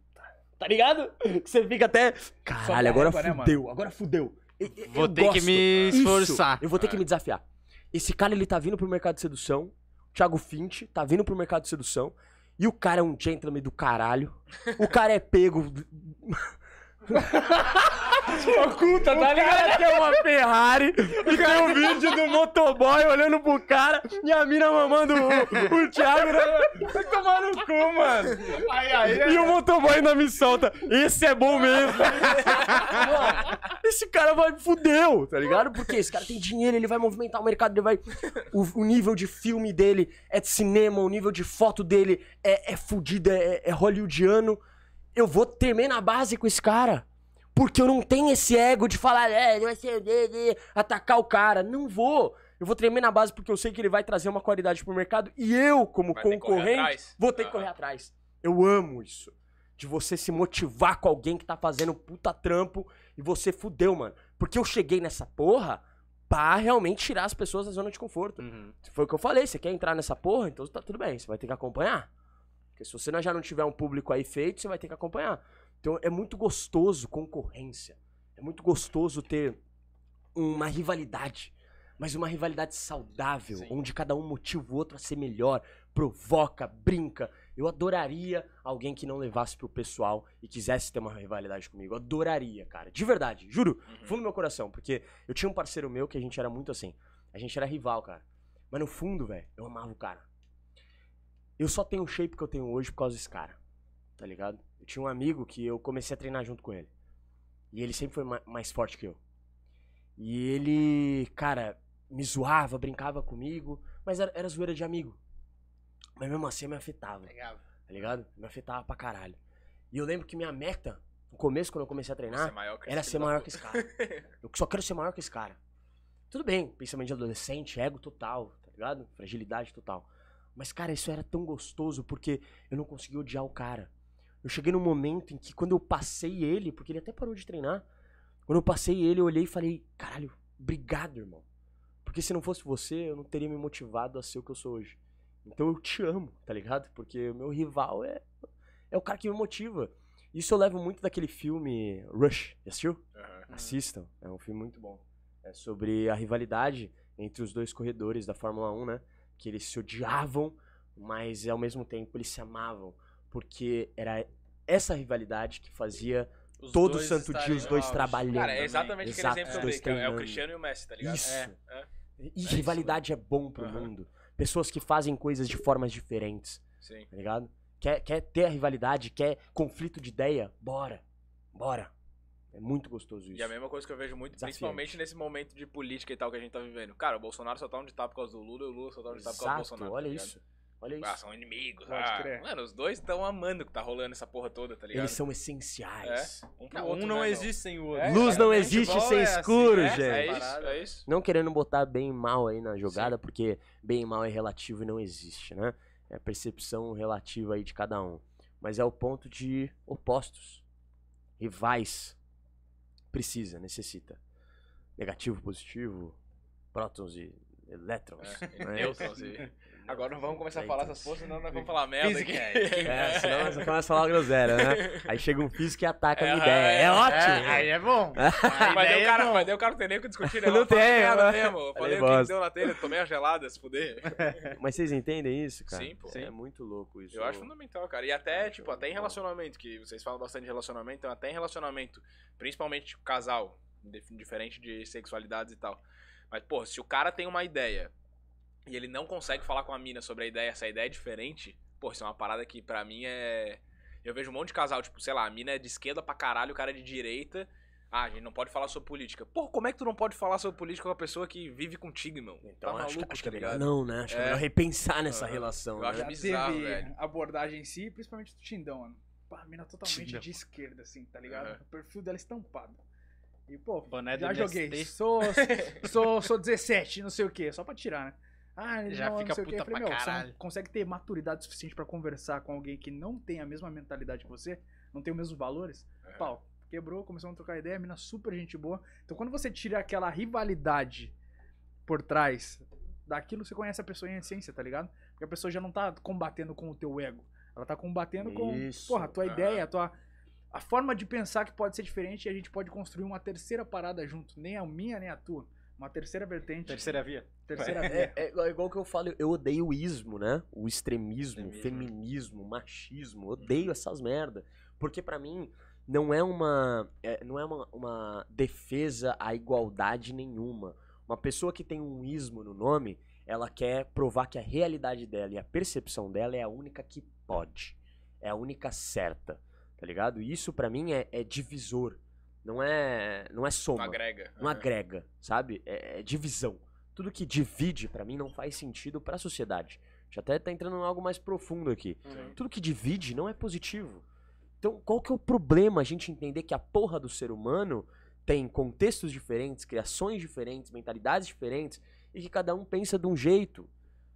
Tá ligado? Que você fica até. Caralho, agora né, fudeu, agora fudeu. eu, vou eu ter gosto. que me esforçar. Isso, eu vou ter é. que me desafiar. Esse cara, ele tá vindo pro mercado de sedução. O Thiago Fint tá vindo pro mercado de sedução. E o cara é um gentleman do caralho. O cara é pego. Oculta, tá ligado? Que é uma Ferrari e tem um vídeo do motoboy olhando pro cara e a mina mamando o, o Thiago. Né? Vai tomar no cu, mano. Aí, aí, e o motoboy ainda me solta. Esse é bom mesmo. esse cara vai fudeu, tá ligado? Porque esse cara tem dinheiro, ele vai movimentar o mercado, ele vai. O, o nível de filme dele é de cinema, o nível de foto dele é, é fudido, é, é hollywoodiano eu vou tremer na base com esse cara. Porque eu não tenho esse ego de falar, é, vai é ser, atacar o cara. Não vou. Eu vou tremer na base porque eu sei que ele vai trazer uma qualidade pro mercado e eu, como vai concorrente, ter vou ter que correr atrás. Eu amo isso. De você se motivar com alguém que tá fazendo puta trampo e você fudeu, mano. Porque eu cheguei nessa porra pra realmente tirar as pessoas da zona de conforto. Uhum. Foi o que eu falei, você quer entrar nessa porra? Então tá tudo bem, você vai ter que acompanhar. Porque se você já não tiver um público aí feito, você vai ter que acompanhar. Então é muito gostoso concorrência. É muito gostoso ter uma rivalidade. Mas uma rivalidade saudável, Sim. onde cada um motiva o outro a ser melhor, provoca, brinca. Eu adoraria alguém que não levasse pro pessoal e quisesse ter uma rivalidade comigo. adoraria, cara. De verdade, juro. Uhum. Fundo do meu coração. Porque eu tinha um parceiro meu que a gente era muito assim. A gente era rival, cara. Mas no fundo, velho, eu amava o cara. Eu só tenho o shape que eu tenho hoje por causa desse cara, tá ligado? Eu tinha um amigo que eu comecei a treinar junto com ele. E ele sempre foi ma mais forte que eu. E ele, cara, me zoava, brincava comigo, mas era, era zoeira de amigo. Mas mesmo assim eu me afetava. Legal. Tá ligado? Me afetava pra caralho. E eu lembro que minha meta, no começo, quando eu comecei a treinar, ser era ser maior que esse cara. eu só quero ser maior que esse cara. Tudo bem, pensamento de adolescente, ego total, tá ligado? Fragilidade total. Mas, cara, isso era tão gostoso porque eu não consegui odiar o cara. Eu cheguei num momento em que, quando eu passei ele, porque ele até parou de treinar, quando eu passei ele, eu olhei e falei: caralho, obrigado, irmão. Porque se não fosse você, eu não teria me motivado a ser o que eu sou hoje. Então eu te amo, tá ligado? Porque o meu rival é, é o cara que me motiva. Isso eu levo muito daquele filme Rush. assistiu? Uhum. Assistam. É um filme muito bom. É sobre a rivalidade entre os dois corredores da Fórmula 1, né? que eles se odiavam, mas ao mesmo tempo eles se amavam, porque era essa rivalidade que fazia os todo santo dia os dois trabalhando. Cara, é né? exatamente o que eles sempre é. treinando. é o Cristiano e o Messi, tá ligado? Isso. É, é. E é rivalidade isso, é bom pro uhum. mundo. Pessoas que fazem coisas de formas diferentes. Sim. Tá ligado? Quer, quer ter a rivalidade, quer conflito de ideia? Bora. Bora. É muito gostoso é isso. E a mesma coisa que eu vejo muito, Desafiante. principalmente nesse momento de política e tal que a gente tá vivendo. Cara, o Bolsonaro só tá onde tá por causa do Lula e o Lula só tá onde Exato, tá por causa do Bolsonaro. Olha tá isso. Olha ah, isso. Ah, são inimigos. Pode ah. crer. Mano, os dois estão amando que tá rolando essa porra toda, tá ligado? Eles são essenciais. É. Um, não, outro, um né, não, né, existe sem o é, outro. É, Luz não existe sem é assim, escuro, assim, gente. É, isso, é isso. Não querendo botar bem e mal aí na jogada, Sim. porque bem e mal é relativo e não existe, né? É a percepção relativa aí de cada um. Mas é o ponto de opostos, rivais precisa, necessita. Negativo, positivo, prótons e elétrons. É, né? Nêutrons e Agora não vamos começar a falar essas coisas, senão nós vamos falar merda. Física. Aqui. É, é, senão nós começamos a falar groselha, né? Aí chega um físico e ataca é, a minha é, ideia. É, é, é ótimo! É, aí é bom. mas, daí o cara, bom. mas daí o cara não tem nem o que discutir, né? Não tem, merda né? mesmo. Falei o que deu na telha, tomei a gelada, se fuder. Mas vocês entendem isso, cara? Sim, pô. Sim. É muito louco isso. Eu acho fundamental, cara. E até, tipo, até em relacionamento, que vocês falam bastante de relacionamento, então até em relacionamento, principalmente tipo, casal, diferente de sexualidades e tal. Mas, pô, se o cara tem uma ideia e ele não consegue falar com a mina sobre a ideia, essa ideia é diferente, pô, isso é uma parada que pra mim é. Eu vejo um monte de casal, tipo, sei lá, a mina é de esquerda pra caralho, o cara é de direita. Ah, a gente não pode falar sobre política. Pô, como é que tu não pode falar sobre política com uma pessoa que vive contigo, irmão? Então, tá maluco, acho, tá que, é melhor não, né? Acho é, é. melhor repensar nessa uhum. relação. Eu né? acho bizarro, teve velho. abordagem em si, principalmente do Tindão, mano. Pô, a mina é totalmente Tindão. de esquerda, assim, tá ligado? Uhum. O perfil dela é estampado. E, pô, Boné já joguei. Sou, sou, sou 17, não sei o quê. Só pra tirar, né? Ah, ele já não, fica não sei puta o que. Eu falei, meu, caralho. você não consegue ter maturidade suficiente para conversar com alguém que não tem a mesma mentalidade que você, não tem os mesmos valores? É. Pau, quebrou, começou a trocar ideia, a mina super gente boa. Então quando você tira aquela rivalidade por trás daquilo, você conhece a pessoa em essência, tá ligado? Porque a pessoa já não tá combatendo com o teu ego. Ela tá combatendo com, porra, a tua cara. ideia, a tua a forma de pensar que pode ser diferente e a gente pode construir uma terceira parada junto, nem a minha nem a tua. Uma terceira vertente. Terceira via. Terceira é. via. É, é, igual que eu falo, eu odeio o ismo, né? O extremismo, feminismo, machismo. Uhum. Odeio essas merda. Porque para mim não é uma é, não é uma, uma defesa à igualdade nenhuma. Uma pessoa que tem um ismo no nome, ela quer provar que a realidade dela e a percepção dela é a única que pode. É a única certa, tá ligado? Isso para mim é, é divisor não é, não é soma. Não agrega. Não é. agrega, sabe? É, é, divisão. Tudo que divide, para mim, não faz sentido para a sociedade. Já até tá entrando em algo mais profundo aqui. Uhum. Tudo que divide não é positivo. Então, qual que é o problema a gente entender que a porra do ser humano tem contextos diferentes, criações diferentes, mentalidades diferentes e que cada um pensa de um jeito?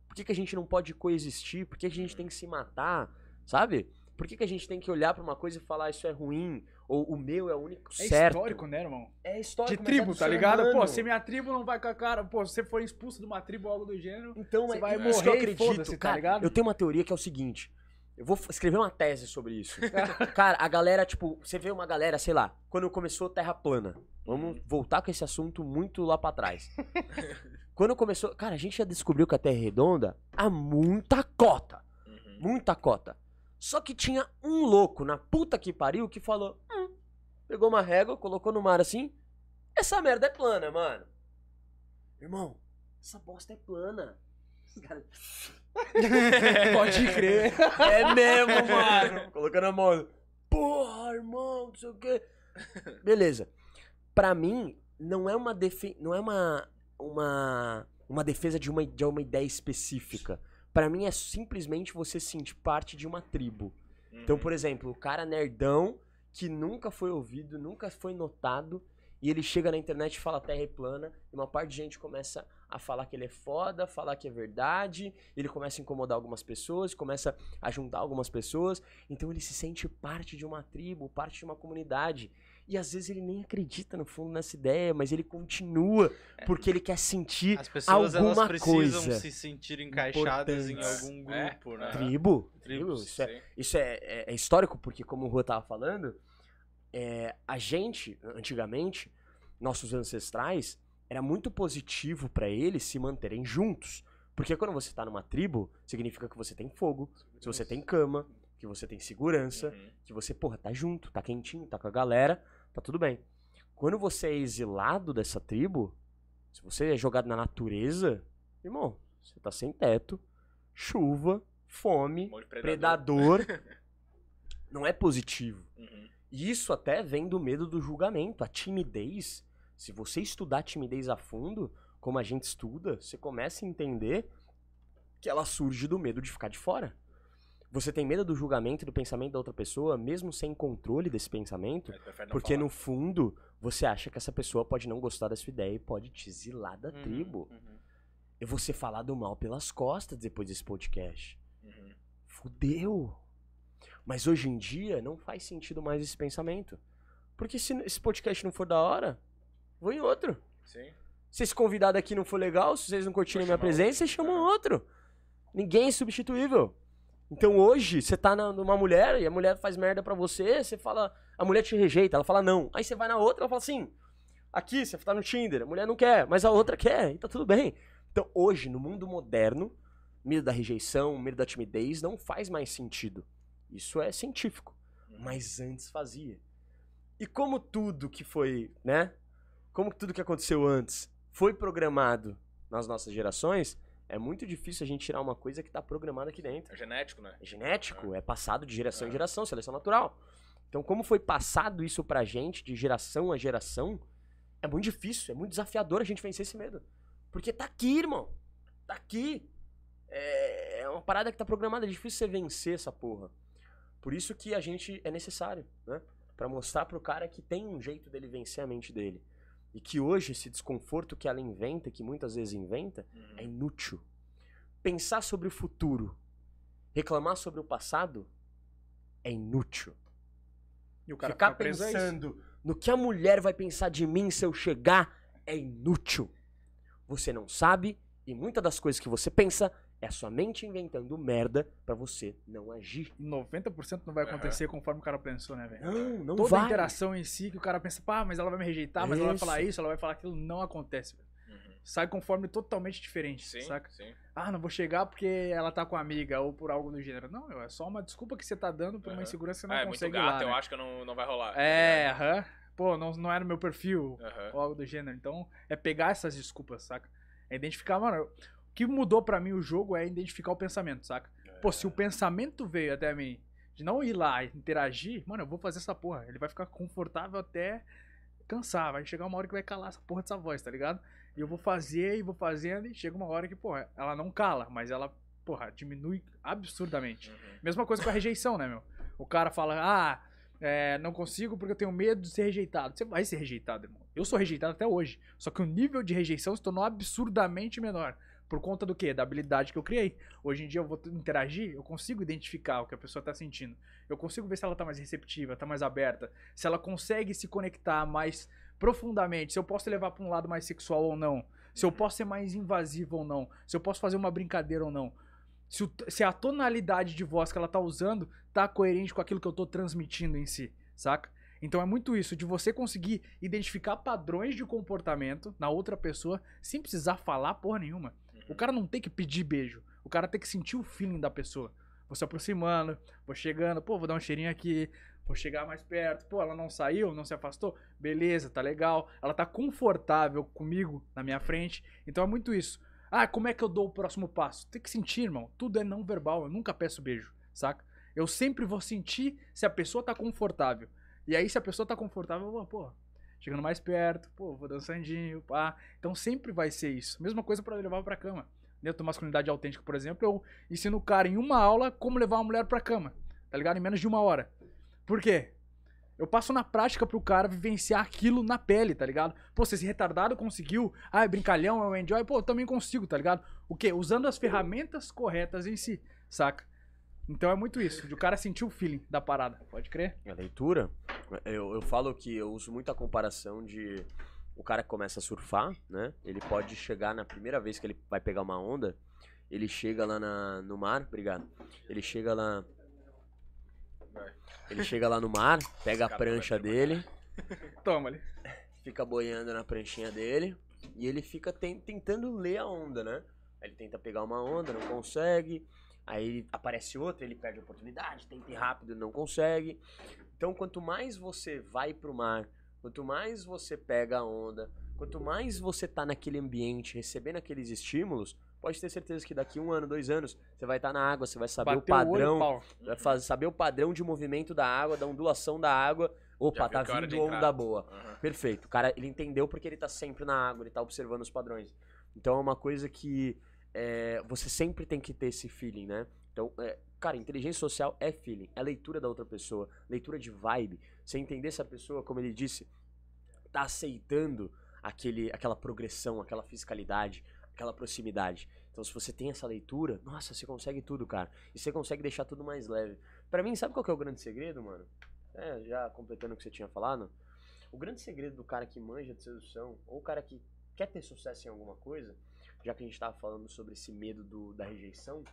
Por que, que a gente não pode coexistir? Por que a gente uhum. tem que se matar? Sabe? Por que, que a gente tem que olhar para uma coisa e falar isso é ruim? Ou o meu é o único é certo? É histórico, né, irmão? É histórico. De tribo, é tá ligado? Pô, se minha tribo não vai com a cara, pô, se você for expulso de uma tribo ou algo do gênero, então, você é vai é, morrer isso que eu acredito, tá cara, tá ligado? Eu tenho uma teoria que é o seguinte. Eu vou escrever uma tese sobre isso. cara, a galera, tipo, você vê uma galera, sei lá, quando começou Terra Plana. Vamos uhum. voltar com esse assunto muito lá para trás. quando começou. Cara, a gente já descobriu que a Terra é redonda há muita cota. Uhum. Muita cota. Só que tinha um louco na puta que pariu que falou: hum. pegou uma régua, colocou no mar assim. Essa merda é plana, mano. Irmão, essa bosta é plana. Pode crer. É mesmo, mano. Colocando a mão. Assim, Porra, irmão, não sei o quê. Beleza. Pra mim, não é uma defesa. Não é uma. Uma. Uma defesa de uma, de uma ideia específica para mim é simplesmente você se sentir parte de uma tribo. Então, uhum. Então, por exemplo, o cara nerdão que nunca foi ouvido, nunca foi notado, e ele chega na internet e fala terra é plana, e uma parte de gente começa a falar que ele é foda, falar que é verdade, ele começa a incomodar algumas pessoas, começa a juntar algumas pessoas, então ele se sente parte de uma tribo, parte de uma comunidade. E às vezes ele nem acredita no fundo nessa ideia, mas ele continua é. porque ele quer sentir alguma coisa. As pessoas, elas precisam coisa. se sentir encaixadas em algum grupo, é. né? Tribo. Tribo. Isso, é, isso é, é, é, histórico, porque como o Rua tava falando, é, a gente, antigamente, nossos ancestrais, era muito positivo para eles se manterem juntos. Porque quando você tá numa tribo, significa que você tem fogo, se você tem cama, que você tem segurança, uhum. que você, porra, tá junto, tá quentinho, tá com a galera, tá tudo bem. Quando você é exilado dessa tribo, se você é jogado na natureza, irmão, você tá sem teto, chuva, fome, predador. predador. não é positivo. Uhum. Isso até vem do medo do julgamento, a timidez. Se você estudar a timidez a fundo, como a gente estuda, você começa a entender que ela surge do medo de ficar de fora. Você tem medo do julgamento e do pensamento da outra pessoa, mesmo sem controle desse pensamento, é, porque falar. no fundo você acha que essa pessoa pode não gostar da sua ideia e pode te zilar da uhum, tribo. Uhum. Eu vou ser falado mal pelas costas depois desse podcast. Uhum. Fudeu! Mas hoje em dia não faz sentido mais esse pensamento. Porque se esse podcast não for da hora, vou em outro. Sim. Se esse convidado aqui não for legal, se vocês não curtirem minha presença, vocês chamam uhum. outro. Ninguém é substituível. Então hoje, você tá na, numa mulher e a mulher faz merda pra você, você fala. A mulher te rejeita, ela fala não. Aí você vai na outra, ela fala assim. Aqui, você tá no Tinder, a mulher não quer, mas a outra quer, e tá tudo bem. Então hoje, no mundo moderno, medo da rejeição, medo da timidez não faz mais sentido. Isso é científico. Mas antes fazia. E como tudo que foi, né? Como tudo que aconteceu antes foi programado nas nossas gerações, é muito difícil a gente tirar uma coisa que está programada aqui dentro. É genético, né? É genético, é, é passado de geração é. em geração, seleção natural. Então, como foi passado isso pra gente de geração a geração, é muito difícil, é muito desafiador a gente vencer esse medo. Porque tá aqui, irmão. Tá aqui. É, é uma parada que tá programada, é difícil você vencer essa porra. Por isso que a gente é necessário, né? Pra mostrar pro cara que tem um jeito dele vencer a mente dele. E que hoje esse desconforto que ela inventa, que muitas vezes inventa, uhum. é inútil. Pensar sobre o futuro, reclamar sobre o passado, é inútil. E o cara ficar fica pensando no que a mulher vai pensar de mim se eu chegar é inútil. Você não sabe e muitas das coisas que você pensa é somente inventando merda para você não agir. 90% não vai acontecer conforme o cara pensou, né, velho? Não, não Toda vai. a interação em si que o cara pensa, pá, mas ela vai me rejeitar, mas isso. ela vai falar isso, ela vai falar aquilo, não acontece, velho uhum. sai conforme totalmente diferente, sim, saca? Sim. Ah, não vou chegar porque ela tá com a amiga ou por algo do gênero. Não, é só uma desculpa que você tá dando por uma insegurança que você não ah, é consegue muito gato, lá, eu né? acho que não, não vai rolar. Tá é, aham. Uhum. Pô, não, não era é meu perfil uhum. ou algo do gênero. Então, é pegar essas desculpas, saca? É identificar, mano, que mudou para mim o jogo é identificar o pensamento, saca? Pô, se o é. pensamento veio até mim de não ir lá interagir, mano, eu vou fazer essa porra. Ele vai ficar confortável até cansar. Vai chegar uma hora que vai calar essa porra dessa voz, tá ligado? E eu vou fazer e vou fazendo, e chega uma hora que, porra, ela não cala, mas ela, porra, diminui absurdamente. Uhum. Mesma coisa com a rejeição, né, meu? O cara fala, ah, é, não consigo porque eu tenho medo de ser rejeitado. Você vai ser rejeitado, irmão. Eu sou rejeitado até hoje. Só que o nível de rejeição se tornou absurdamente menor. Por conta do quê? Da habilidade que eu criei. Hoje em dia eu vou interagir, eu consigo identificar o que a pessoa está sentindo. Eu consigo ver se ela está mais receptiva, está mais aberta, se ela consegue se conectar mais profundamente, se eu posso levar para um lado mais sexual ou não, se eu uhum. posso ser mais invasivo ou não, se eu posso fazer uma brincadeira ou não. Se, o, se a tonalidade de voz que ela está usando está coerente com aquilo que eu estou transmitindo em si, saca? Então é muito isso, de você conseguir identificar padrões de comportamento na outra pessoa sem precisar falar porra nenhuma. O cara não tem que pedir beijo. O cara tem que sentir o feeling da pessoa. Vou se aproximando, vou chegando, pô, vou dar um cheirinho aqui, vou chegar mais perto. Pô, ela não saiu, não se afastou? Beleza, tá legal. Ela tá confortável comigo na minha frente. Então é muito isso. Ah, como é que eu dou o próximo passo? Tem que sentir, irmão. Tudo é não verbal. Eu nunca peço beijo, saca? Eu sempre vou sentir se a pessoa tá confortável. E aí, se a pessoa tá confortável, eu vou, pô, Chegando mais perto, pô, vou dançandinho, pá. Então sempre vai ser isso. Mesma coisa para levar pra cama. Dentro né? da masculinidade autêntica, por exemplo, eu ensino o cara em uma aula como levar uma mulher pra cama. Tá ligado? Em menos de uma hora. Por quê? Eu passo na prática pro cara vivenciar aquilo na pele, tá ligado? Pô, se esse retardado conseguiu, ah, é brincalhão, é um enjoy, pô, eu também consigo, tá ligado? O quê? Usando as ferramentas corretas em si, saca? Então é muito isso, de o cara sentir o feeling da parada, pode crer? A é leitura, eu, eu falo que eu uso muito a comparação de o cara que começa a surfar, né? Ele pode chegar na primeira vez que ele vai pegar uma onda, ele chega lá na, no mar, obrigado. Ele chega lá. Ele chega lá no mar, pega a prancha dele. Toma ali. Fica boiando na pranchinha dele. E ele fica tentando ler a onda, né? Ele tenta pegar uma onda, não consegue Aí aparece outro, ele perde a oportunidade, tenta ir rápido, não consegue. Então, quanto mais você vai pro mar, quanto mais você pega a onda, quanto mais você tá naquele ambiente, recebendo aqueles estímulos, pode ter certeza que daqui um ano, dois anos, você vai estar tá na água, você vai saber Bateu o padrão, o olho, vai fazer, saber o padrão de movimento da água, da ondulação da água. Opa, tá é vindo onda boa. Uhum. Perfeito. O cara, ele entendeu porque ele tá sempre na água, ele tá observando os padrões. Então é uma coisa que é, você sempre tem que ter esse feeling, né? Então, é, cara, inteligência social é feeling, é leitura da outra pessoa, leitura de vibe. Você entender se a pessoa, como ele disse, tá aceitando aquele, aquela progressão, aquela fiscalidade, aquela proximidade. Então, se você tem essa leitura, nossa, você consegue tudo, cara. E você consegue deixar tudo mais leve. Para mim, sabe qual que é o grande segredo, mano? É, já completando o que você tinha falado, o grande segredo do cara que manja de sedução, ou o cara que quer ter sucesso em alguma coisa, já que a gente estava falando sobre esse medo do, da rejeição,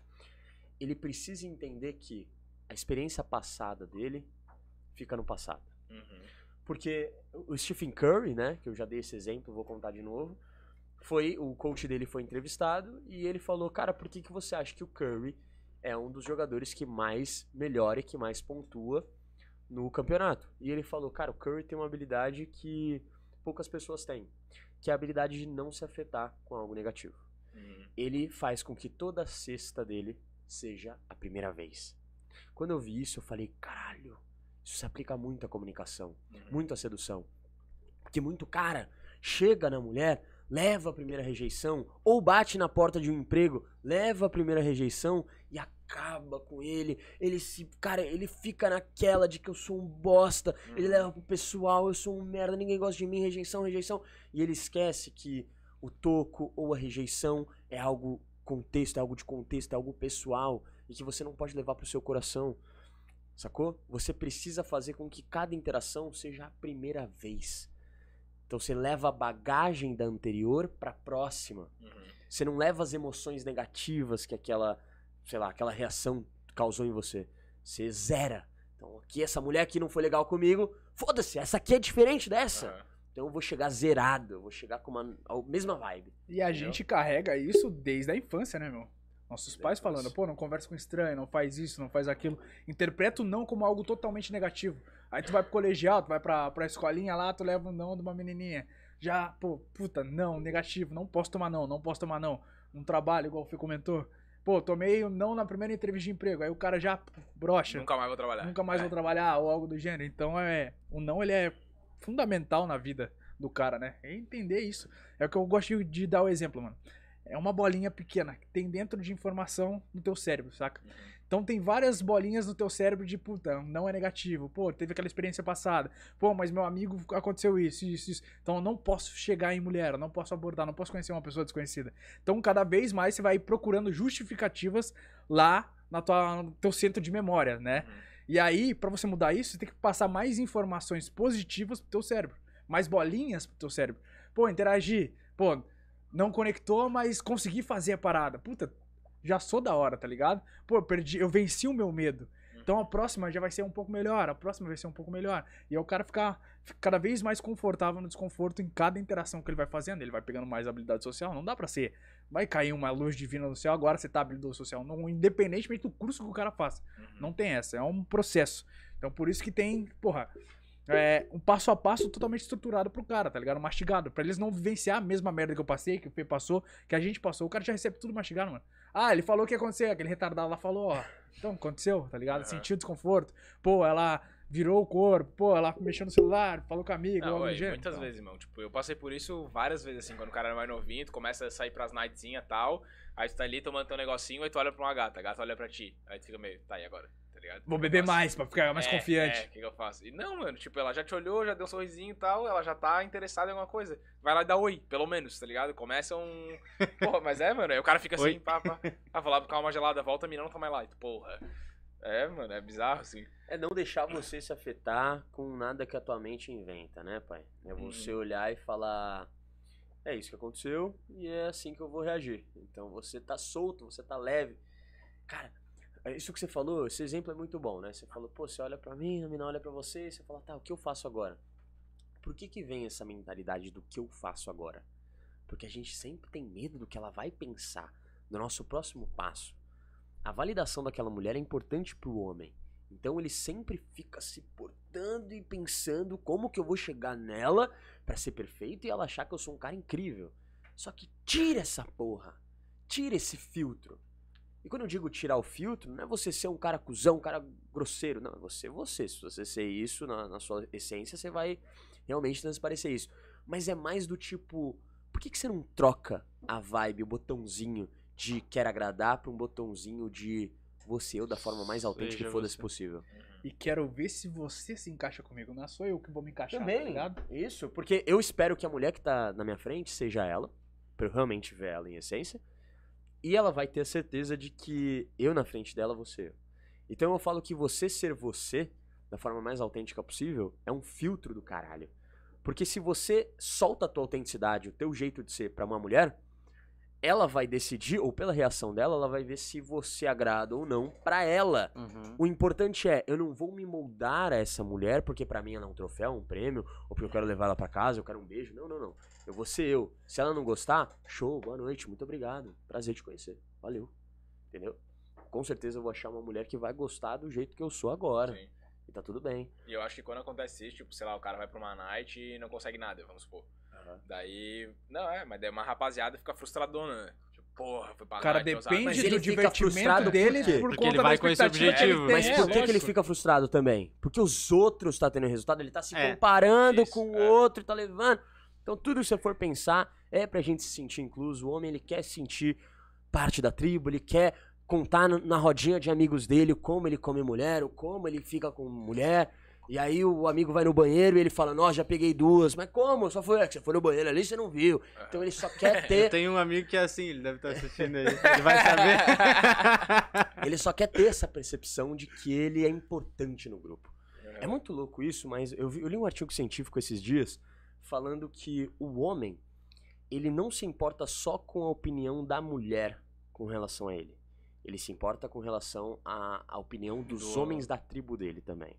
ele precisa entender que a experiência passada dele fica no passado. Uhum. Porque o Stephen Curry, né, que eu já dei esse exemplo, vou contar de novo, foi o coach dele foi entrevistado e ele falou, cara, por que, que você acha que o Curry é um dos jogadores que mais melhora e que mais pontua no campeonato? E ele falou, cara, o Curry tem uma habilidade que poucas pessoas têm, que é a habilidade de não se afetar com algo negativo. Uhum. Ele faz com que toda a cesta dele seja a primeira vez. Quando eu vi isso, eu falei, caralho, isso se aplica muito à comunicação, uhum. muito à sedução. Porque muito cara chega na mulher, leva a primeira rejeição, ou bate na porta de um emprego, leva a primeira rejeição, acaba com ele. Ele se. Cara, ele fica naquela de que eu sou um bosta. Uhum. Ele leva pro pessoal, eu sou um merda, ninguém gosta de mim, rejeição, rejeição. E ele esquece que o toco ou a rejeição é algo contexto, é algo de contexto, é algo pessoal. E que você não pode levar pro seu coração. Sacou? Você precisa fazer com que cada interação seja a primeira vez. Então você leva a bagagem da anterior para próxima. Uhum. Você não leva as emoções negativas que aquela sei lá, aquela reação causou em você. Você zera. Então, aqui, essa mulher aqui não foi legal comigo, foda-se, essa aqui é diferente dessa. É. Então eu vou chegar zerado, eu vou chegar com uma a mesma vibe. E a entendeu? gente carrega isso desde a infância, né, meu? Nossos pais falando, pô, não conversa com estranho, não faz isso, não faz aquilo. Interpreta o não como algo totalmente negativo. Aí tu vai pro colegial, tu vai pra, pra escolinha lá, tu leva o um não de uma menininha. Já, pô, puta, não, negativo, não posso tomar não, não posso tomar não. Um trabalho, igual o Fê comentou, Pô, tomei um não na primeira entrevista de emprego. Aí o cara já brocha. Nunca mais vou trabalhar. Nunca mais é. vou trabalhar, ou algo do gênero. Então é. O não ele é fundamental na vida do cara, né? É entender isso. É o que eu gosto de dar o exemplo, mano. É uma bolinha pequena que tem dentro de informação no teu cérebro, saca? Uhum. Então tem várias bolinhas no teu cérebro de puta, não é negativo. Pô, teve aquela experiência passada. Pô, mas meu amigo aconteceu isso, isso, isso. Então eu não posso chegar em mulher, não posso abordar, não posso conhecer uma pessoa desconhecida. Então cada vez mais você vai procurando justificativas lá na tua, no teu centro de memória, né? Uhum. E aí, para você mudar isso, você tem que passar mais informações positivas pro teu cérebro, mais bolinhas pro teu cérebro. Pô, interagir. Pô, não conectou, mas consegui fazer a parada. Puta, já sou da hora, tá ligado? Pô, eu perdi, eu venci o meu medo. Então a próxima já vai ser um pouco melhor, a próxima vai ser um pouco melhor. E aí o cara ficar fica cada vez mais confortável no desconforto em cada interação que ele vai fazendo. Ele vai pegando mais habilidade social. Não dá pra ser. Vai cair uma luz divina no céu, agora você tá habilidade social. Não, independentemente do curso que o cara faça. Uhum. Não tem essa. É um processo. Então por isso que tem, porra, é, um passo a passo totalmente estruturado pro cara, tá ligado? Mastigado. Pra eles não vivenciar a mesma merda que eu passei, que o Fê passou, que a gente passou. O cara já recebe tudo mastigado, mano. Ah, ele falou o que aconteceu, aquele retardado lá falou, ó. Então, aconteceu, tá ligado? Uhum. Sentiu desconforto. Pô, ela virou o corpo, pô, ela mexeu no celular, falou com amigo, não, ué, gênero, Muitas tá. vezes, irmão. Tipo, eu passei por isso várias vezes, assim, quando o cara era mais novinho, tu começa a sair pras nightzinhas e tal. Aí tu tá ali tomando teu negocinho, aí tu olha pra uma gata, a gata olha pra ti. Aí tu fica meio, tá, e agora? ligado? Vou beber mais pra ficar mais é, confiante. É, o que, que, eu faço? E não, mano, tipo, ela já te olhou, já deu um sorrisinho e tal, ela já tá interessada em alguma coisa. Vai lá e dá oi, pelo menos, tá ligado? Começa um. Porra, mas é, mano, aí o cara fica assim, oi. pá, pá. Ah, vou lá buscar uma gelada, volta, a mina não tá mais Porra. É, mano, é bizarro, assim. É não deixar você se afetar com nada que a tua mente inventa, né, pai? É você hum. olhar e falar é isso que aconteceu e é assim que eu vou reagir. Então você tá solto, você tá leve. Cara, é, isso que você falou, esse exemplo é muito bom, né? Você falou, pô, você olha para mim, a mina olha para você, você fala, tá, o que eu faço agora? Por que que vem essa mentalidade do que eu faço agora? Porque a gente sempre tem medo do que ela vai pensar, no nosso próximo passo. A validação daquela mulher é importante pro homem. Então ele sempre fica se portando e pensando como que eu vou chegar nela para ser perfeito e ela achar que eu sou um cara incrível. Só que tira essa porra. Tira esse filtro. E quando eu digo tirar o filtro, não é você ser um cara cuzão, um cara grosseiro. Não, é você você. Se você ser isso na, na sua essência, você vai realmente transparecer isso. Mas é mais do tipo, por que, que você não troca a vibe, o botãozinho de quer agradar pra um botãozinho de você eu da forma mais autêntica que foda-se possível? Uhum. E quero ver se você se encaixa comigo. Não é eu que vou me encaixar, tá Também. tá ligado? Isso, porque eu espero que a mulher que tá na minha frente seja ela. Pra eu realmente ver ela em essência. E ela vai ter a certeza de que eu na frente dela vou ser eu. Então eu falo que você ser você, da forma mais autêntica possível, é um filtro do caralho. Porque se você solta a tua autenticidade, o teu jeito de ser para uma mulher, ela vai decidir, ou pela reação dela, ela vai ver se você agrada ou não para ela. Uhum. O importante é, eu não vou me moldar a essa mulher porque para mim ela é um troféu, um prêmio, ou porque eu quero levar ela para casa, eu quero um beijo. Não, não, não. Eu vou ser eu. Se ela não gostar, show, boa noite, muito obrigado. Prazer te conhecer. Valeu. Entendeu? Com certeza eu vou achar uma mulher que vai gostar do jeito que eu sou agora. Sim. E tá tudo bem. E eu acho que quando acontece isso, tipo, sei lá, o cara vai pra uma night e não consegue nada, vamos supor. Uhum. Daí. Não, é, mas daí uma rapaziada fica frustradona, né? Tipo, porra, foi pra cara, depende do divertimento dele por, por porque ele vai com esse objetivo. Mas por que, é, que ele fica frustrado também? Porque os outros tá tendo resultado, ele tá se é. comparando isso, com o é. outro, tá levando. Então, tudo que você for pensar é pra gente se sentir incluso. O homem, ele quer se sentir parte da tribo, ele quer contar na rodinha de amigos dele como ele come mulher, o como ele fica com mulher. E aí o amigo vai no banheiro e ele fala, nossa, já peguei duas. Mas como? Só foi, você foi no banheiro ali, você não viu. É. Então ele só quer ter... Eu tenho um amigo que é assim, ele deve estar tá assistindo aí. Ele vai saber. ele só quer ter essa percepção de que ele é importante no grupo. É, é muito louco isso, mas eu, vi, eu li um artigo científico esses dias falando que o homem ele não se importa só com a opinião da mulher com relação a ele. Ele se importa com relação à, à opinião dos Do homens da tribo dele também.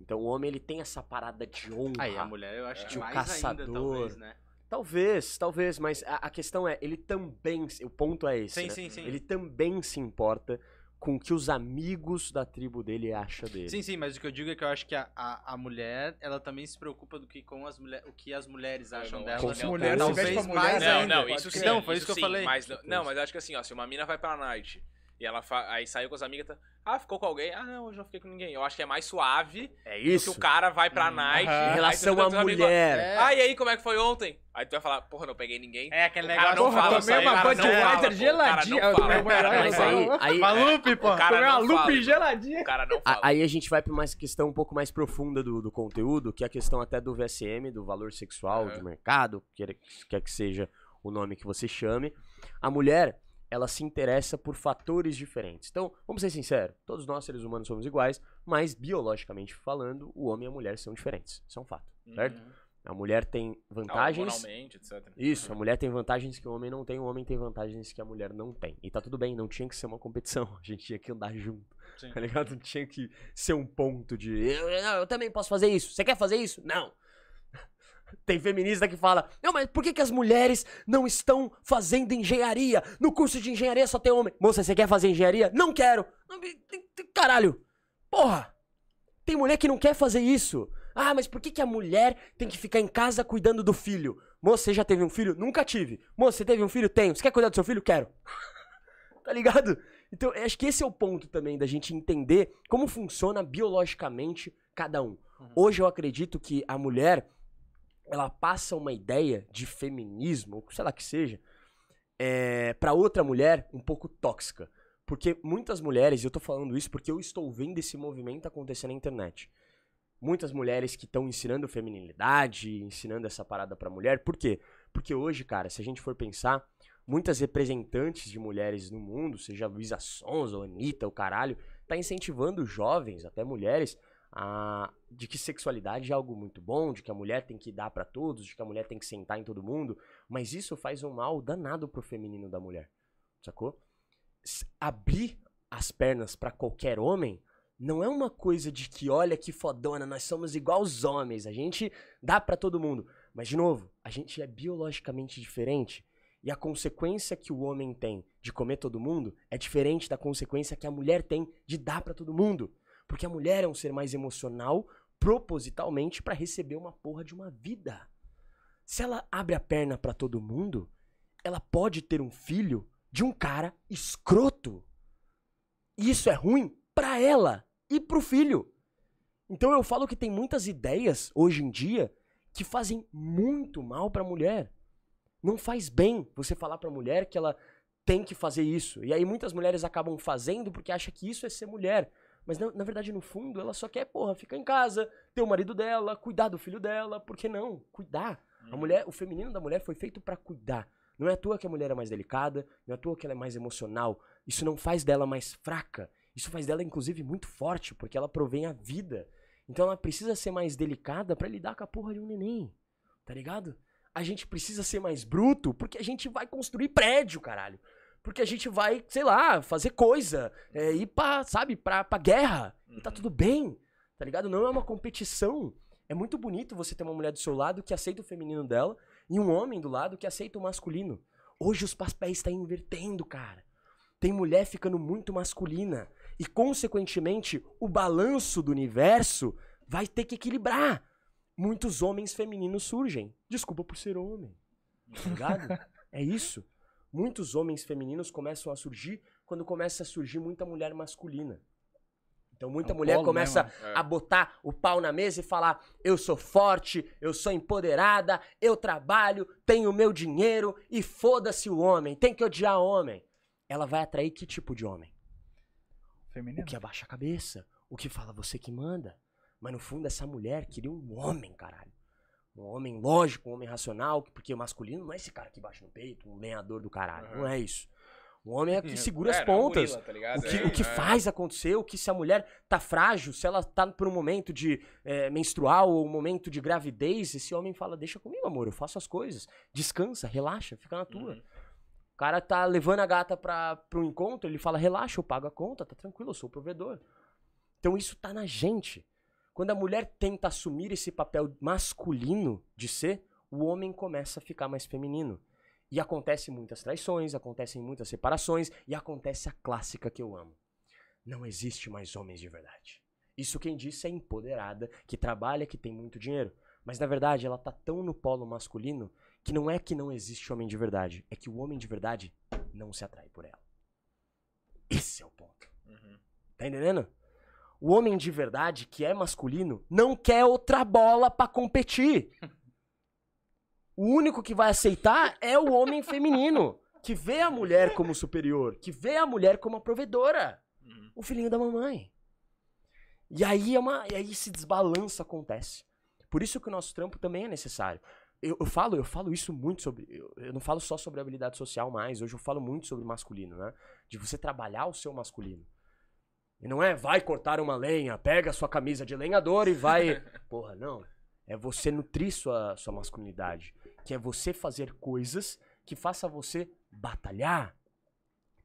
Então o homem ele tem essa parada de honra. Aí a mulher eu acho é. que é. mais caçador. ainda talvez, né? Talvez, talvez, mas a, a, questão é, ele também, o ponto é esse, sim, né? sim, sim. Ele também se importa com o que os amigos da tribo dele acham dele. Sim, sim, mas o que eu digo é que eu acho que a, a, a mulher, ela também se preocupa do que, com as mulher, o que as mulheres é, acham dela. Né? Com as mulheres, talvez mais mulher, não, ainda, não, isso sim, não, foi isso, que eu falei. Mas, não, mas acho que assim, ó, se uma mina vai pra night e ela fa... aí saiu com as amigas, tá... Ah, ficou com alguém? Ah, não, hoje não fiquei com ninguém. Eu acho que é mais suave. É isso. Que o cara vai pra uhum. night. Em relação à mulher. É. Ah, e aí, como é que foi ontem? Aí tu vai falar, porra, não peguei ninguém. É, aquele negócio. Cara não porra, fala, tomei uma Budweiser geladinha. Mas aí... Uma Malupe, pô. Tomei uma lupe geladinha. O cara não fala. Aí a gente vai pra uma questão um pouco mais profunda do, do conteúdo, que é a questão até do VSM, do valor sexual, uhum. do mercado, quer que seja o nome que você chame. A mulher ela se interessa por fatores diferentes. Então, vamos ser sinceros, todos nós seres humanos somos iguais, mas biologicamente falando, o homem e a mulher são diferentes. Isso é um fato, uhum. certo? A mulher tem vantagens. etc. Isso, a uhum. mulher tem vantagens que o homem não tem, o homem tem vantagens que a mulher não tem. E tá tudo bem, não tinha que ser uma competição, a gente tinha que andar junto. Sim. Tá ligado? Não tinha que ser um ponto de. Eu, eu, eu também posso fazer isso. Você quer fazer isso? Não. Tem feminista que fala: Não, mas por que, que as mulheres não estão fazendo engenharia? No curso de engenharia só tem homem. Moça, você quer fazer engenharia? Não quero. Caralho. Porra. Tem mulher que não quer fazer isso. Ah, mas por que, que a mulher tem que ficar em casa cuidando do filho? Moça, você já teve um filho? Nunca tive. Moça, você teve um filho? Tenho. Você quer cuidar do seu filho? Quero. tá ligado? Então, acho que esse é o ponto também da gente entender como funciona biologicamente cada um. Uhum. Hoje eu acredito que a mulher ela passa uma ideia de feminismo, sei lá que seja, é, para outra mulher um pouco tóxica. Porque muitas mulheres, e eu tô falando isso porque eu estou vendo esse movimento acontecer na internet. Muitas mulheres que estão ensinando feminilidade, ensinando essa parada pra mulher. Por quê? Porque hoje, cara, se a gente for pensar, muitas representantes de mulheres no mundo, seja Luísa Sons ou Anitta, o caralho, tá incentivando jovens, até mulheres, a, ah, de que sexualidade é algo muito bom, de que a mulher tem que dar para todos, de que a mulher tem que sentar em todo mundo, mas isso faz um mal danado pro feminino da mulher, sacou? Abrir as pernas para qualquer homem não é uma coisa de que olha que fodona, nós somos igual os homens, a gente dá para todo mundo. Mas de novo, a gente é biologicamente diferente e a consequência que o homem tem de comer todo mundo é diferente da consequência que a mulher tem de dar para todo mundo. Porque a mulher é um ser mais emocional propositalmente para receber uma porra de uma vida. Se ela abre a perna para todo mundo, ela pode ter um filho de um cara escroto. E isso é ruim para ela e pro filho. Então eu falo que tem muitas ideias hoje em dia que fazem muito mal para a mulher. Não faz bem você falar para a mulher que ela tem que fazer isso. E aí muitas mulheres acabam fazendo porque acha que isso é ser mulher. Mas na, na, verdade, no fundo, ela só quer, porra, ficar em casa, ter o marido dela, cuidar do filho dela, por que não? Cuidar. Hum. A uhum. mulher, o feminino da mulher foi feito para cuidar. Não é à toa que a mulher é mais delicada, não é à toa que ela é mais emocional. Isso não faz dela mais fraca. Isso faz dela, inclusive, muito forte, porque ela provém a vida. Então ela precisa ser mais delicada para lidar com a porra de um neném. Tá ligado? A gente precisa ser mais bruto porque a gente vai construir prédio, caralho porque a gente vai, sei lá, fazer coisa, é, ir pra, sabe, pra, pra guerra. E tá uhum. tudo bem, tá ligado? Não é uma competição. É muito bonito você ter uma mulher do seu lado que aceita o feminino dela e um homem do lado que aceita o masculino. Hoje os papéis estão tá invertendo, cara. Tem mulher ficando muito masculina. E, consequentemente, o balanço do universo vai ter que equilibrar. Muitos homens femininos surgem. Desculpa por ser homem. Tá ligado? é isso muitos homens femininos começam a surgir quando começa a surgir muita mulher masculina. Então muita é um mulher né, começa é. a botar o pau na mesa e falar: eu sou forte, eu sou empoderada, eu trabalho, tenho meu dinheiro e foda-se o homem, tem que odiar homem. Ela vai atrair que tipo de homem? Feminino. O que abaixa a cabeça, o que fala você que manda. Mas no fundo essa mulher queria um homem, caralho. Um homem lógico, um homem racional, porque é masculino não é esse cara que bate no peito, um lenhador do caralho. Uhum. Não é isso. O homem é que segura as é, é pontas. tá o que, é, o que é. faz acontecer, o que se a mulher tá frágil, se ela tá por um momento de é, menstrual ou um momento de gravidez, esse homem fala: Deixa comigo, amor, eu faço as coisas. Descansa, relaxa, fica na tua. Uhum. O cara tá levando a gata pra, um encontro, ele fala: Relaxa, eu pago a conta, tá tranquilo, eu sou o provedor. Então isso tá na gente. Quando a mulher tenta assumir esse papel masculino de ser, o homem começa a ficar mais feminino. E acontecem muitas traições, acontecem muitas separações e acontece a clássica que eu amo. Não existe mais homens de verdade. Isso quem disse é empoderada, que trabalha, que tem muito dinheiro. Mas na verdade ela tá tão no polo masculino que não é que não existe homem de verdade, é que o homem de verdade não se atrai por ela. Esse é o ponto. Uhum. Tá entendendo? O homem de verdade, que é masculino, não quer outra bola para competir. O único que vai aceitar é o homem feminino, que vê a mulher como superior, que vê a mulher como a provedora. Uhum. O filhinho da mamãe. E aí, é uma, e aí esse desbalanço acontece. Por isso que o nosso trampo também é necessário. Eu, eu, falo, eu falo isso muito sobre. Eu, eu, não falo só sobre habilidade social mais, hoje eu falo muito sobre masculino, né? De você trabalhar o seu masculino. E não é vai cortar uma lenha, pega sua camisa de lenhador e vai. Porra, não. É você nutrir sua, sua masculinidade. Que é você fazer coisas que faça você batalhar.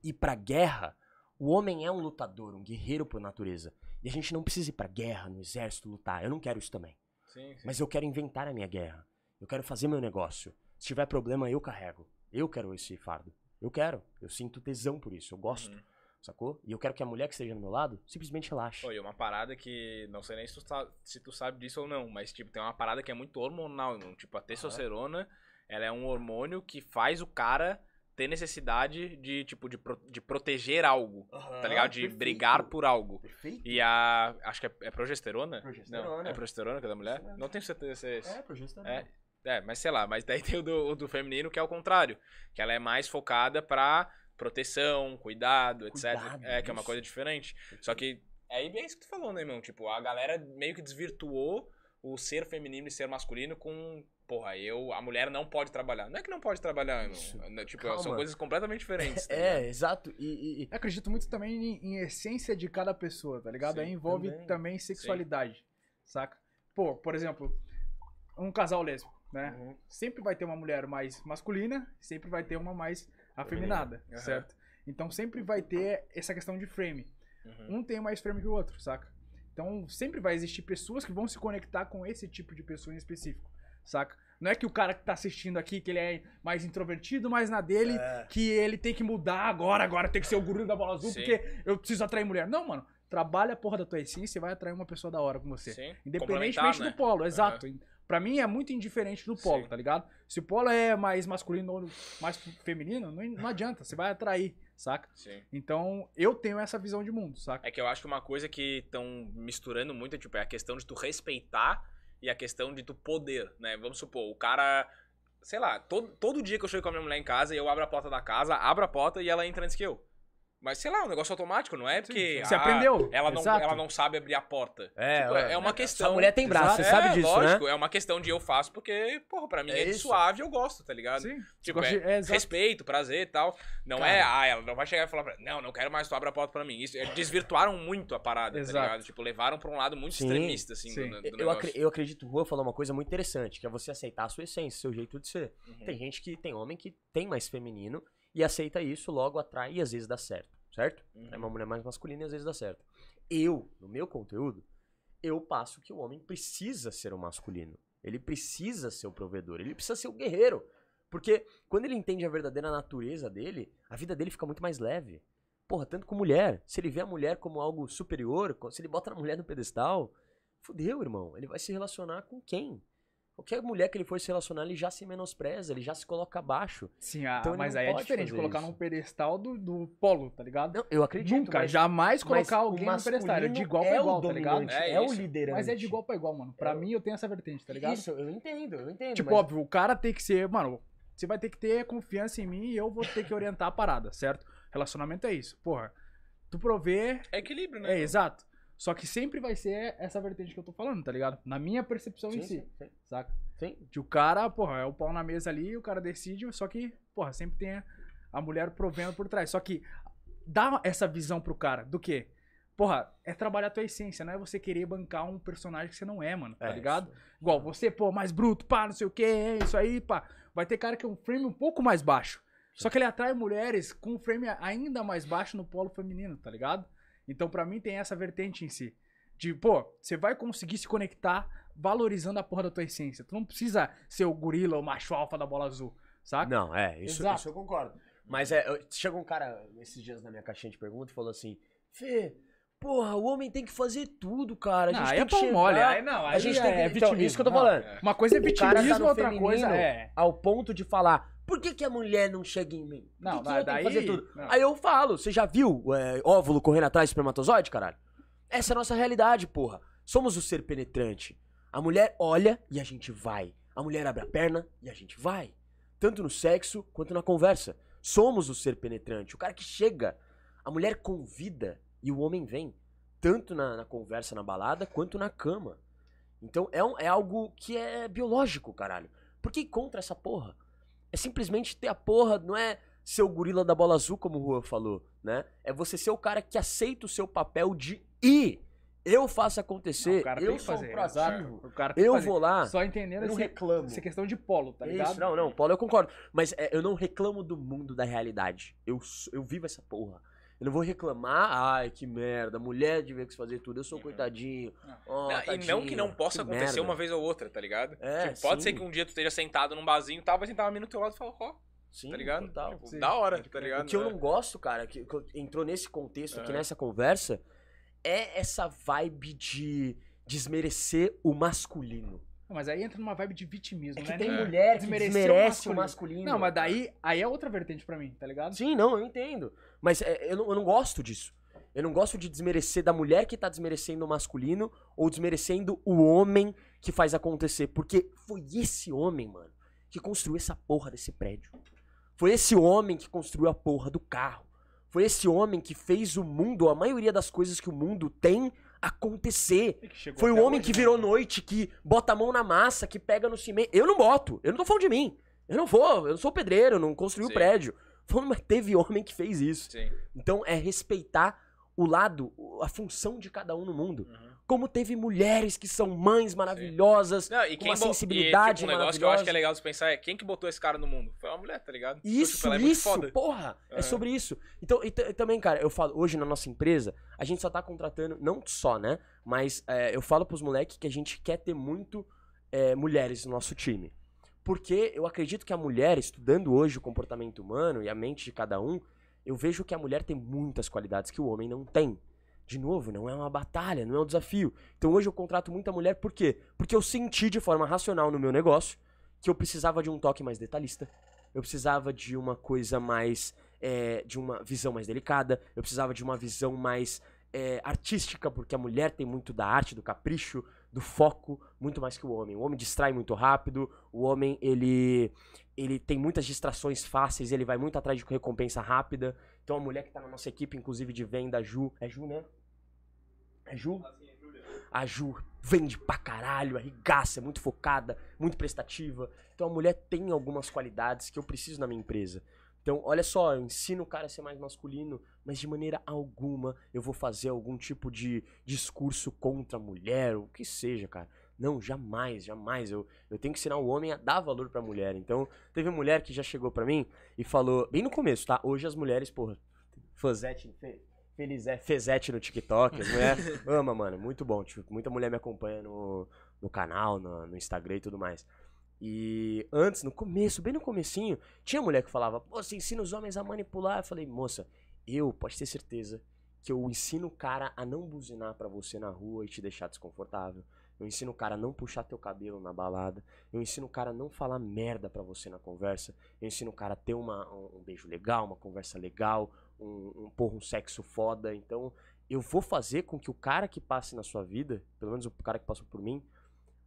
E pra guerra, o homem é um lutador, um guerreiro por natureza. E a gente não precisa ir pra guerra, no exército, lutar. Eu não quero isso também. Sim, sim. Mas eu quero inventar a minha guerra. Eu quero fazer meu negócio. Se tiver problema, eu carrego. Eu quero esse fardo. Eu quero. Eu sinto tesão por isso. Eu gosto. Uhum sacou? E eu quero que a mulher que esteja do meu lado simplesmente relaxe. Oi, uma parada que, não sei nem se tu, se tu sabe disso ou não, mas, tipo, tem uma parada que é muito hormonal, irmão. Tipo, a testosterona, ah. ela é um hormônio que faz o cara ter necessidade de, tipo, de, pro, de proteger algo, uhum, tá ligado? De perfeito, brigar por algo. Perfeito. E a... acho que é, é progesterona? Progesterona. Não, é progesterona que é da mulher? Progesterona. Não tenho certeza se é esse. É, progesterona. É, é, mas sei lá. Mas daí tem o do, o do feminino que é o contrário. Que ela é mais focada pra proteção, cuidado, cuidado etc. É, que é uma coisa diferente. Só que é aí é isso que tu falou, né, irmão? Tipo, a galera meio que desvirtuou o ser feminino e ser masculino com. Porra, eu. A mulher não pode trabalhar. Não é que não pode trabalhar, irmão. Né, tipo, Calma. são coisas completamente diferentes. Tá é, exato. E, e, Eu acredito muito também em, em, essência de cada pessoa, tá ligado? Sim, aí envolve também, também sexualidade, Sim. saca? Pô, por exemplo, um casal lésbico, né? Uhum. Sempre vai ter uma mulher mais masculina, sempre vai ter uma mais afeminada, uhum. certo? Então sempre vai ter essa questão de frame. Uhum. Um tem mais frame que o outro, saca? Então sempre vai existir pessoas que vão se conectar com esse tipo de pessoa em específico, saca? Não é que o cara que tá assistindo aqui, que ele é mais introvertido, mais na dele, é. que ele tem que mudar agora, agora tem que ser o guru da bola azul, Sim. porque eu preciso atrair mulher. Não, mano. Trabalha a porra da tua essência e vai atrair uma pessoa da hora com você. Sim. Independentemente né? do polo, exato. Uhum. Pra mim é muito indiferente do polo, Sim. tá ligado? Se o polo é mais masculino ou mais feminino, não, não adianta, você vai atrair, saca? Sim. Então eu tenho essa visão de mundo, saca? É que eu acho que uma coisa que estão misturando muito é, tipo, é a questão de tu respeitar e a questão de tu poder, né? Vamos supor, o cara. Sei lá, todo, todo dia que eu chego com a minha mulher em casa, eu abro a porta da casa, abro a porta e ela entra antes que eu. Mas sei lá, é um negócio automático, não é porque. Sim, você a, aprendeu. Ela não, ela não sabe abrir a porta. É, tipo, é, é uma questão. A mulher tem braço, você sabe é, disso. Né? Lógico, né? é uma questão de eu faço porque, porra, pra mim é, é suave eu gosto, tá ligado? Sim. Tipo, é, é respeito, prazer e tal. Não Cara. é, ah, ela não vai chegar e falar pra não, não quero mais tu abre a porta pra mim. Isso, desvirtuaram muito a parada, tá Exato. tá ligado? Tipo, levaram pra um lado muito sim, extremista, assim, sim. Do, do eu, acri eu acredito, Rua falou uma coisa muito interessante, que é você aceitar a sua essência, seu jeito de ser. Uhum. Tem gente que tem homem que tem mais feminino e aceita isso, logo atrai e às vezes dá certo certo? Uhum. É uma mulher mais masculina e às vezes dá certo. Eu, no meu conteúdo, eu passo que o homem precisa ser o masculino. Ele precisa ser o provedor, ele precisa ser o guerreiro. Porque quando ele entende a verdadeira natureza dele, a vida dele fica muito mais leve. Porra, tanto com mulher. Se ele vê a mulher como algo superior, se ele bota a mulher no pedestal, fudeu, irmão. Ele vai se relacionar com quem? Qualquer mulher que ele for se relacionar, ele já se menospreza, ele já se coloca abaixo. Sim, ah, então mas aí é diferente colocar isso. num pedestal do, do polo, tá ligado? Não, eu acredito. Nunca, mas, jamais colocar alguém num pedestal. É de igual é pra igual, tá ligado? É, é o liderante. Mas é de igual pra igual, mano. Pra é mim, eu tenho essa vertente, tá ligado? Isso, eu entendo, eu entendo. Tipo, mas... óbvio, o cara tem que ser, mano, você vai ter que ter confiança em mim e eu vou ter que orientar a parada, certo? Relacionamento é isso. Porra, tu prover. É equilíbrio, né? É, exato. Só que sempre vai ser essa vertente que eu tô falando, tá ligado? Na minha percepção sim, em si. Sim, sim. Saca? Sim. De o cara, porra, é o pau na mesa ali, o cara decide, só que, porra, sempre tem a, mulher provendo por trás. Só que dá essa visão pro cara do quê? Porra, é trabalhar a tua essência, não é você querer bancar um personagem que você não é, mano, tá é, ligado? Isso. Igual você, pô, mais bruto, pá, não sei o que, é isso aí, pá. Vai ter cara que é um frame um pouco mais baixo. Só que ele atrai mulheres com um frame ainda mais baixo no polo feminino, tá ligado? Então, para mim, tem essa vertente em si. De, pô, você vai conseguir se conectar valorizando a porra da tua essência. Tu não precisa ser o gorila, ou macho alfa da bola azul, saca? Não, é, isso, isso eu concordo. Mas é, chegou um cara esses dias na minha caixinha de pergunta e falou assim: Fê, Porra, o homem tem que fazer tudo, cara. A gente não, é tem é que chegar... mole. Aí não, aí a gente é, tem que... é então, isso que eu tô falando. É. Uma coisa é tá vitimismo, tá outra coisa é... Ao ponto de falar, por que, que a mulher não chega em mim? Por não, que mas daí... fazer tudo? Não. Aí eu falo, você já viu é, óvulo correndo atrás de espermatozoide, caralho? Essa é a nossa realidade, porra. Somos o ser penetrante. A mulher olha e a gente vai. A mulher abre a perna e a gente vai. Tanto no sexo quanto na conversa. Somos o ser penetrante. O cara que chega. A mulher convida e o homem vem. Tanto na, na conversa na balada quanto na cama. Então é, um, é algo que é biológico, caralho. Por que contra essa porra? É simplesmente ter a porra, não é ser o gorila da bola azul, como o Juan falou, né? É você ser o cara que aceita o seu papel de ir. Eu faço acontecer, não, eu sou fazer, é proativo, eu fazer. vou lá. Só entendendo não reclamo. essa questão de polo, tá Isso, ligado? Não, não, polo eu concordo. Mas é, eu não reclamo do mundo, da realidade. Eu, eu vivo essa porra. Eu não vou reclamar, ai, que merda, mulher devia que fazer tudo, eu sou uhum. coitadinho. Oh, não, e não que não possa que acontecer merda. uma vez ou outra, tá ligado? É, tipo, pode sim. ser que um dia tu esteja sentado num barzinho e tal, vai sentar uma mina do teu lado e falar, ó. Sim, tá ligado? Total, tipo, sim. Da hora, tá ligado? O que eu é. não gosto, cara, que, que entrou nesse contexto aqui, é. nessa conversa, é essa vibe de desmerecer o masculino. Mas aí entra numa vibe de vitimismo, é que né? Tem é. mulher que desmerece o masculino. o masculino. Não, mas daí aí é outra vertente para mim, tá ligado? Sim, não, eu entendo. Mas é, eu, não, eu não gosto disso. Eu não gosto de desmerecer da mulher que tá desmerecendo o masculino ou desmerecendo o homem que faz acontecer. Porque foi esse homem, mano, que construiu essa porra desse prédio. Foi esse homem que construiu a porra do carro. Foi esse homem que fez o mundo, a maioria das coisas que o mundo tem, acontecer. Foi o homem hoje, que né? virou noite, que bota a mão na massa, que pega no cimento. Eu não boto. Eu não tô falando de mim. Eu não vou. Eu não sou pedreiro, eu não construí o prédio. Falando, mas teve homem que fez isso. Sim. Então é respeitar o lado, a função de cada um no mundo. Uhum. Como teve mulheres que são mães maravilhosas, Não, e uma sensibilidade e, tipo, um negócio que eu acho que é legal de pensar é quem que botou esse cara no mundo? Foi uma mulher, tá ligado? Isso, é isso, porra! Uhum. É sobre isso. Então, e, e, também, cara, eu falo, hoje na nossa empresa, a gente só tá contratando, não só, né? Mas é, eu falo pros moleques que a gente quer ter muito é, mulheres no nosso time. Porque eu acredito que a mulher, estudando hoje o comportamento humano e a mente de cada um, eu vejo que a mulher tem muitas qualidades que o homem não tem. De novo, não é uma batalha, não é um desafio. Então hoje eu contrato muita mulher por quê? Porque eu senti de forma racional no meu negócio que eu precisava de um toque mais detalhista, eu precisava de uma coisa mais. É, de uma visão mais delicada, eu precisava de uma visão mais é, artística, porque a mulher tem muito da arte, do capricho, do foco muito mais que o homem. O homem distrai muito rápido, o homem ele ele tem muitas distrações fáceis, ele vai muito atrás de recompensa rápida. Então a mulher que está na nossa equipe, inclusive de venda, a Ju, é Ju, né? É Ju? A Ju vende pra caralho, arregaça, é muito focada, muito prestativa. Então a mulher tem algumas qualidades que eu preciso na minha empresa. Então, olha só, eu ensino o cara a ser mais masculino, mas de maneira alguma eu vou fazer algum tipo de discurso contra a mulher, o que seja, cara. Não, jamais, jamais. Eu, eu tenho que ensinar o homem a dar valor pra mulher. Então, teve uma mulher que já chegou pra mim e falou, bem no começo, tá? Hoje as mulheres, porra, fazete, felizé, fezete no TikTok, as mulheres ama, mano, muito bom. Tipo, muita mulher me acompanha no, no canal, no, no Instagram e tudo mais. E antes, no começo, bem no comecinho, tinha mulher que falava, você ensina os homens a manipular. Eu falei, moça, eu pode ter certeza que eu ensino o cara a não buzinar para você na rua e te deixar desconfortável. Eu ensino o cara a não puxar teu cabelo na balada. Eu ensino o cara a não falar merda para você na conversa. Eu ensino o cara a ter uma, um, um beijo legal, uma conversa legal, um, um porra, um sexo foda. Então, eu vou fazer com que o cara que passe na sua vida, pelo menos o cara que passou por mim,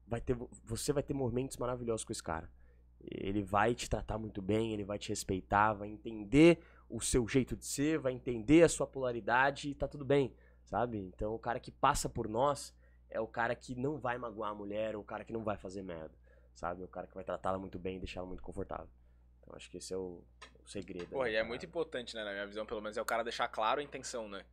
vai ter, você vai ter momentos maravilhosos com esse cara. Ele vai te tratar muito bem, ele vai te respeitar, vai entender o seu jeito de ser, vai entender a sua polaridade e tá tudo bem, sabe? Então o cara que passa por nós é o cara que não vai magoar a mulher, é o cara que não vai fazer merda, sabe? É o cara que vai tratá-la muito bem e deixá-la muito confortável. Então acho que esse é o, o segredo. Pô, né, e é muito importante, né, na minha visão, pelo menos, é o cara deixar claro a intenção, né?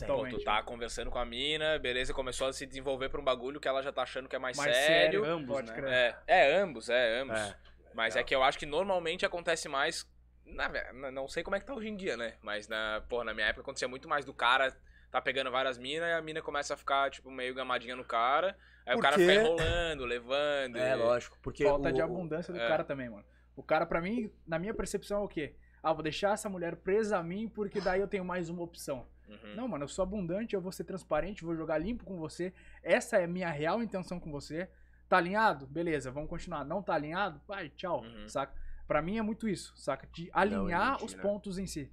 Totalmente. Pô, tu tá conversando com a mina, beleza, começou a se desenvolver pra um bagulho que ela já tá achando que é mais, mais sério. sério. Ambos, né? É, é, ambos, é, ambos. É, Mas é que eu acho que normalmente acontece mais. Na, não sei como é que tá hoje em dia, né? Mas na, porra, na minha época acontecia muito mais do cara tá pegando várias minas e a mina começa a ficar, tipo, meio gamadinha no cara. Aí porque... o cara fica enrolando, levando. É, e... lógico. Porque Falta o... de abundância do é. cara também, mano. O cara, para mim, na minha percepção, é o quê? Ah, vou deixar essa mulher presa a mim porque daí eu tenho mais uma opção. Uhum. Não, mano, eu sou abundante, eu vou ser transparente, vou jogar limpo com você. Essa é a minha real intenção com você. Tá alinhado? Beleza, vamos continuar. Não tá alinhado? Vai, tchau, uhum. saca? Pra mim é muito isso, saca? De alinhar Não, os né? pontos em si.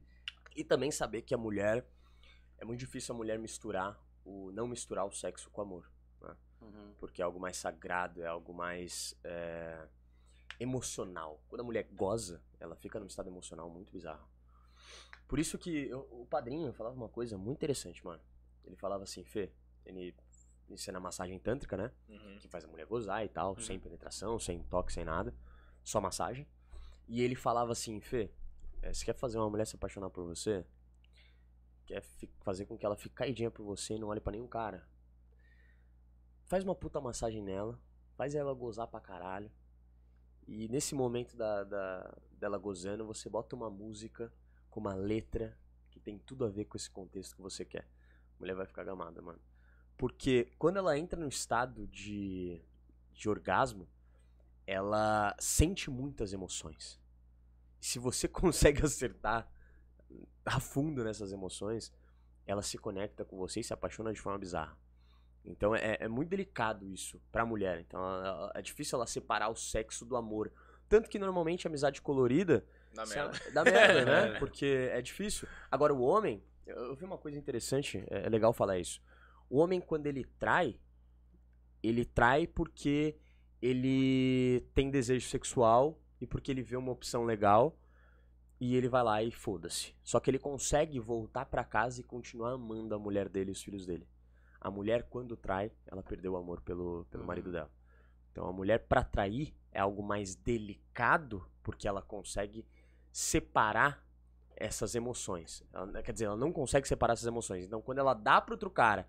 E também saber que a mulher. É muito difícil a mulher misturar o não misturar o sexo com o amor, né? uhum. porque é algo mais sagrado, é algo mais é, emocional. Quando a mulher goza, ela fica num estado emocional muito bizarro. Por isso que eu, o padrinho falava uma coisa muito interessante, mano. Ele falava assim, Fê, ele ensina massagem tântrica, né? Uhum. Que faz a mulher gozar e tal, uhum. sem penetração, sem toque, sem nada. Só massagem. E ele falava assim, Fê, eh, você quer fazer uma mulher se apaixonar por você? Quer fazer com que ela fique caidinha por você e não olhe para nenhum cara? Faz uma puta massagem nela, faz ela gozar pra caralho. E nesse momento da, da, dela gozando, você bota uma música com uma letra que tem tudo a ver com esse contexto que você quer. A mulher vai ficar gamada, mano. Porque quando ela entra no estado de, de orgasmo, ela sente muitas emoções. E se você consegue acertar a fundo nessas emoções, ela se conecta com você e se apaixona de forma bizarra. Então é, é muito delicado isso pra mulher. Então é difícil ela separar o sexo do amor. Tanto que normalmente a amizade colorida Dá é merda. Dá merda, né? Porque é difícil. Agora, o homem, eu vi uma coisa interessante, é, é legal falar isso. O homem, quando ele trai, ele trai porque ele tem desejo sexual e porque ele vê uma opção legal e ele vai lá e foda-se. Só que ele consegue voltar para casa e continuar amando a mulher dele e os filhos dele. A mulher, quando trai, ela perdeu o amor pelo, pelo uhum. marido dela. Então, a mulher, para trair, é algo mais delicado porque ela consegue separar essas emoções. Ela, quer dizer, ela não consegue separar essas emoções. Então, quando ela dá para outro cara,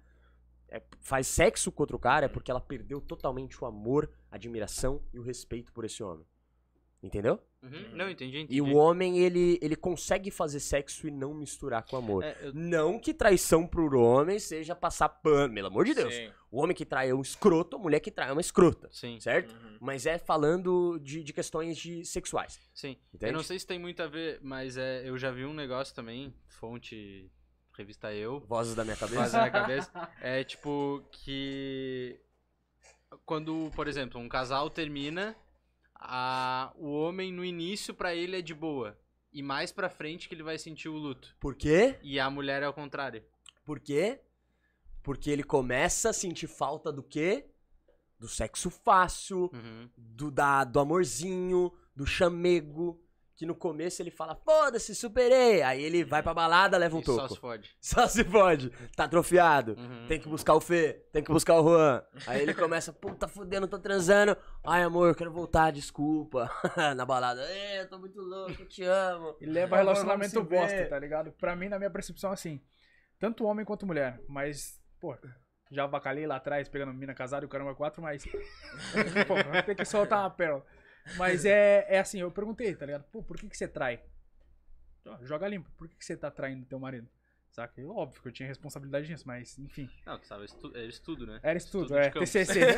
é, faz sexo com outro cara, é uhum. porque ela perdeu totalmente o amor, a admiração e o respeito por esse homem. Entendeu? Uhum. Né? Não, entendi, entendi, E o homem, ele, ele consegue fazer sexo e não misturar com amor. É, eu... Não que traição pro homem seja passar pano, pelo amor de Deus. Sim. O homem que trai é um escroto, a mulher que trai é uma escrota. Sim. Certo? Uhum. Mas é falando de, de questões de sexuais. Sim. Entende? Eu não sei se tem muito a ver, mas é, eu já vi um negócio também, fonte, revista Eu. Vozes da minha cabeça. Vozes da minha cabeça. É tipo que. Quando, por exemplo, um casal termina a, o homem no início para ele é de boa e mais para frente que ele vai sentir o luto. Por quê? E a mulher é ao contrário. Por quê? Porque ele começa a sentir falta do quê? Do sexo fácil, uhum. do da, do amorzinho, do chamego, que no começo ele fala, foda-se, superei. Aí ele vai pra balada, leva um e toco. Só se fode. Só se fode. Tá atrofiado. Uhum. Tem que buscar o Fê, tem que buscar o Juan. Aí ele começa, puta fudendo, tô transando. Ai, amor, quero voltar, desculpa. na balada, eu tô muito louco, eu te amo. E leva amor, relacionamento bosta, tá ligado? Pra mim, na minha percepção, assim, tanto homem quanto mulher, mas, pô, já abacalhei lá atrás, pegando mina casada e o caramba quatro, mas. Pô, tem que soltar a pérola. Mas é, é assim, eu perguntei, tá ligado? Pô, por que, que você trai? Joga limpo, por que, que você tá traindo teu marido? Saca? Eu, óbvio que eu tinha responsabilidade nisso, mas enfim. Não, tu sabe, estu era é estudo, né? Era estudo, estudo é, TCC.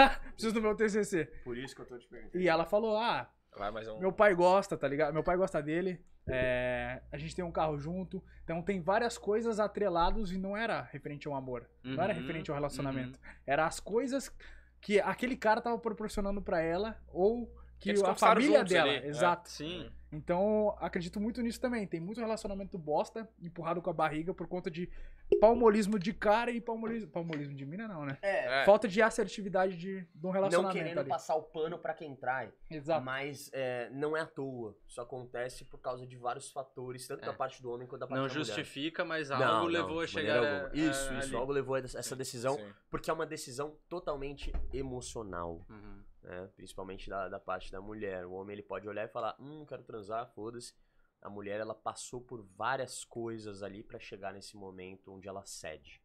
Preciso do meu TCC. Por isso que eu tô te perguntando. E ela falou, ah, Vai, um... meu pai gosta, tá ligado? Meu pai gosta dele, é, a gente tem um carro junto, então tem várias coisas atreladas e não era referente ao amor, uhum, não era uhum, referente ao relacionamento. Uhum. Era as coisas que aquele cara tava proporcionando para ela ou que a família dela. Ali. É, exato. É, sim. Então, acredito muito nisso também. Tem muito relacionamento bosta, empurrado com a barriga por conta de palmolismo de cara e palmolismo. Palmolismo de mina, não, né? É. é. Falta de assertividade de, de um relacionamento. Não querendo ali. passar o pano para quem trai. Exato. Mas é, não é à toa. Isso acontece por causa de vários fatores, tanto é. da parte do homem quanto da parte não da mulher. Não justifica, mas algo não, levou não, a chegar. A, isso, é isso. Ali. Algo levou a essa decisão, sim. porque é uma decisão totalmente emocional. Uhum. Né? Principalmente da, da parte da mulher. O homem ele pode olhar e falar: hum, quero transar, foda-se a mulher ela passou por várias coisas ali para chegar nesse momento onde ela cede.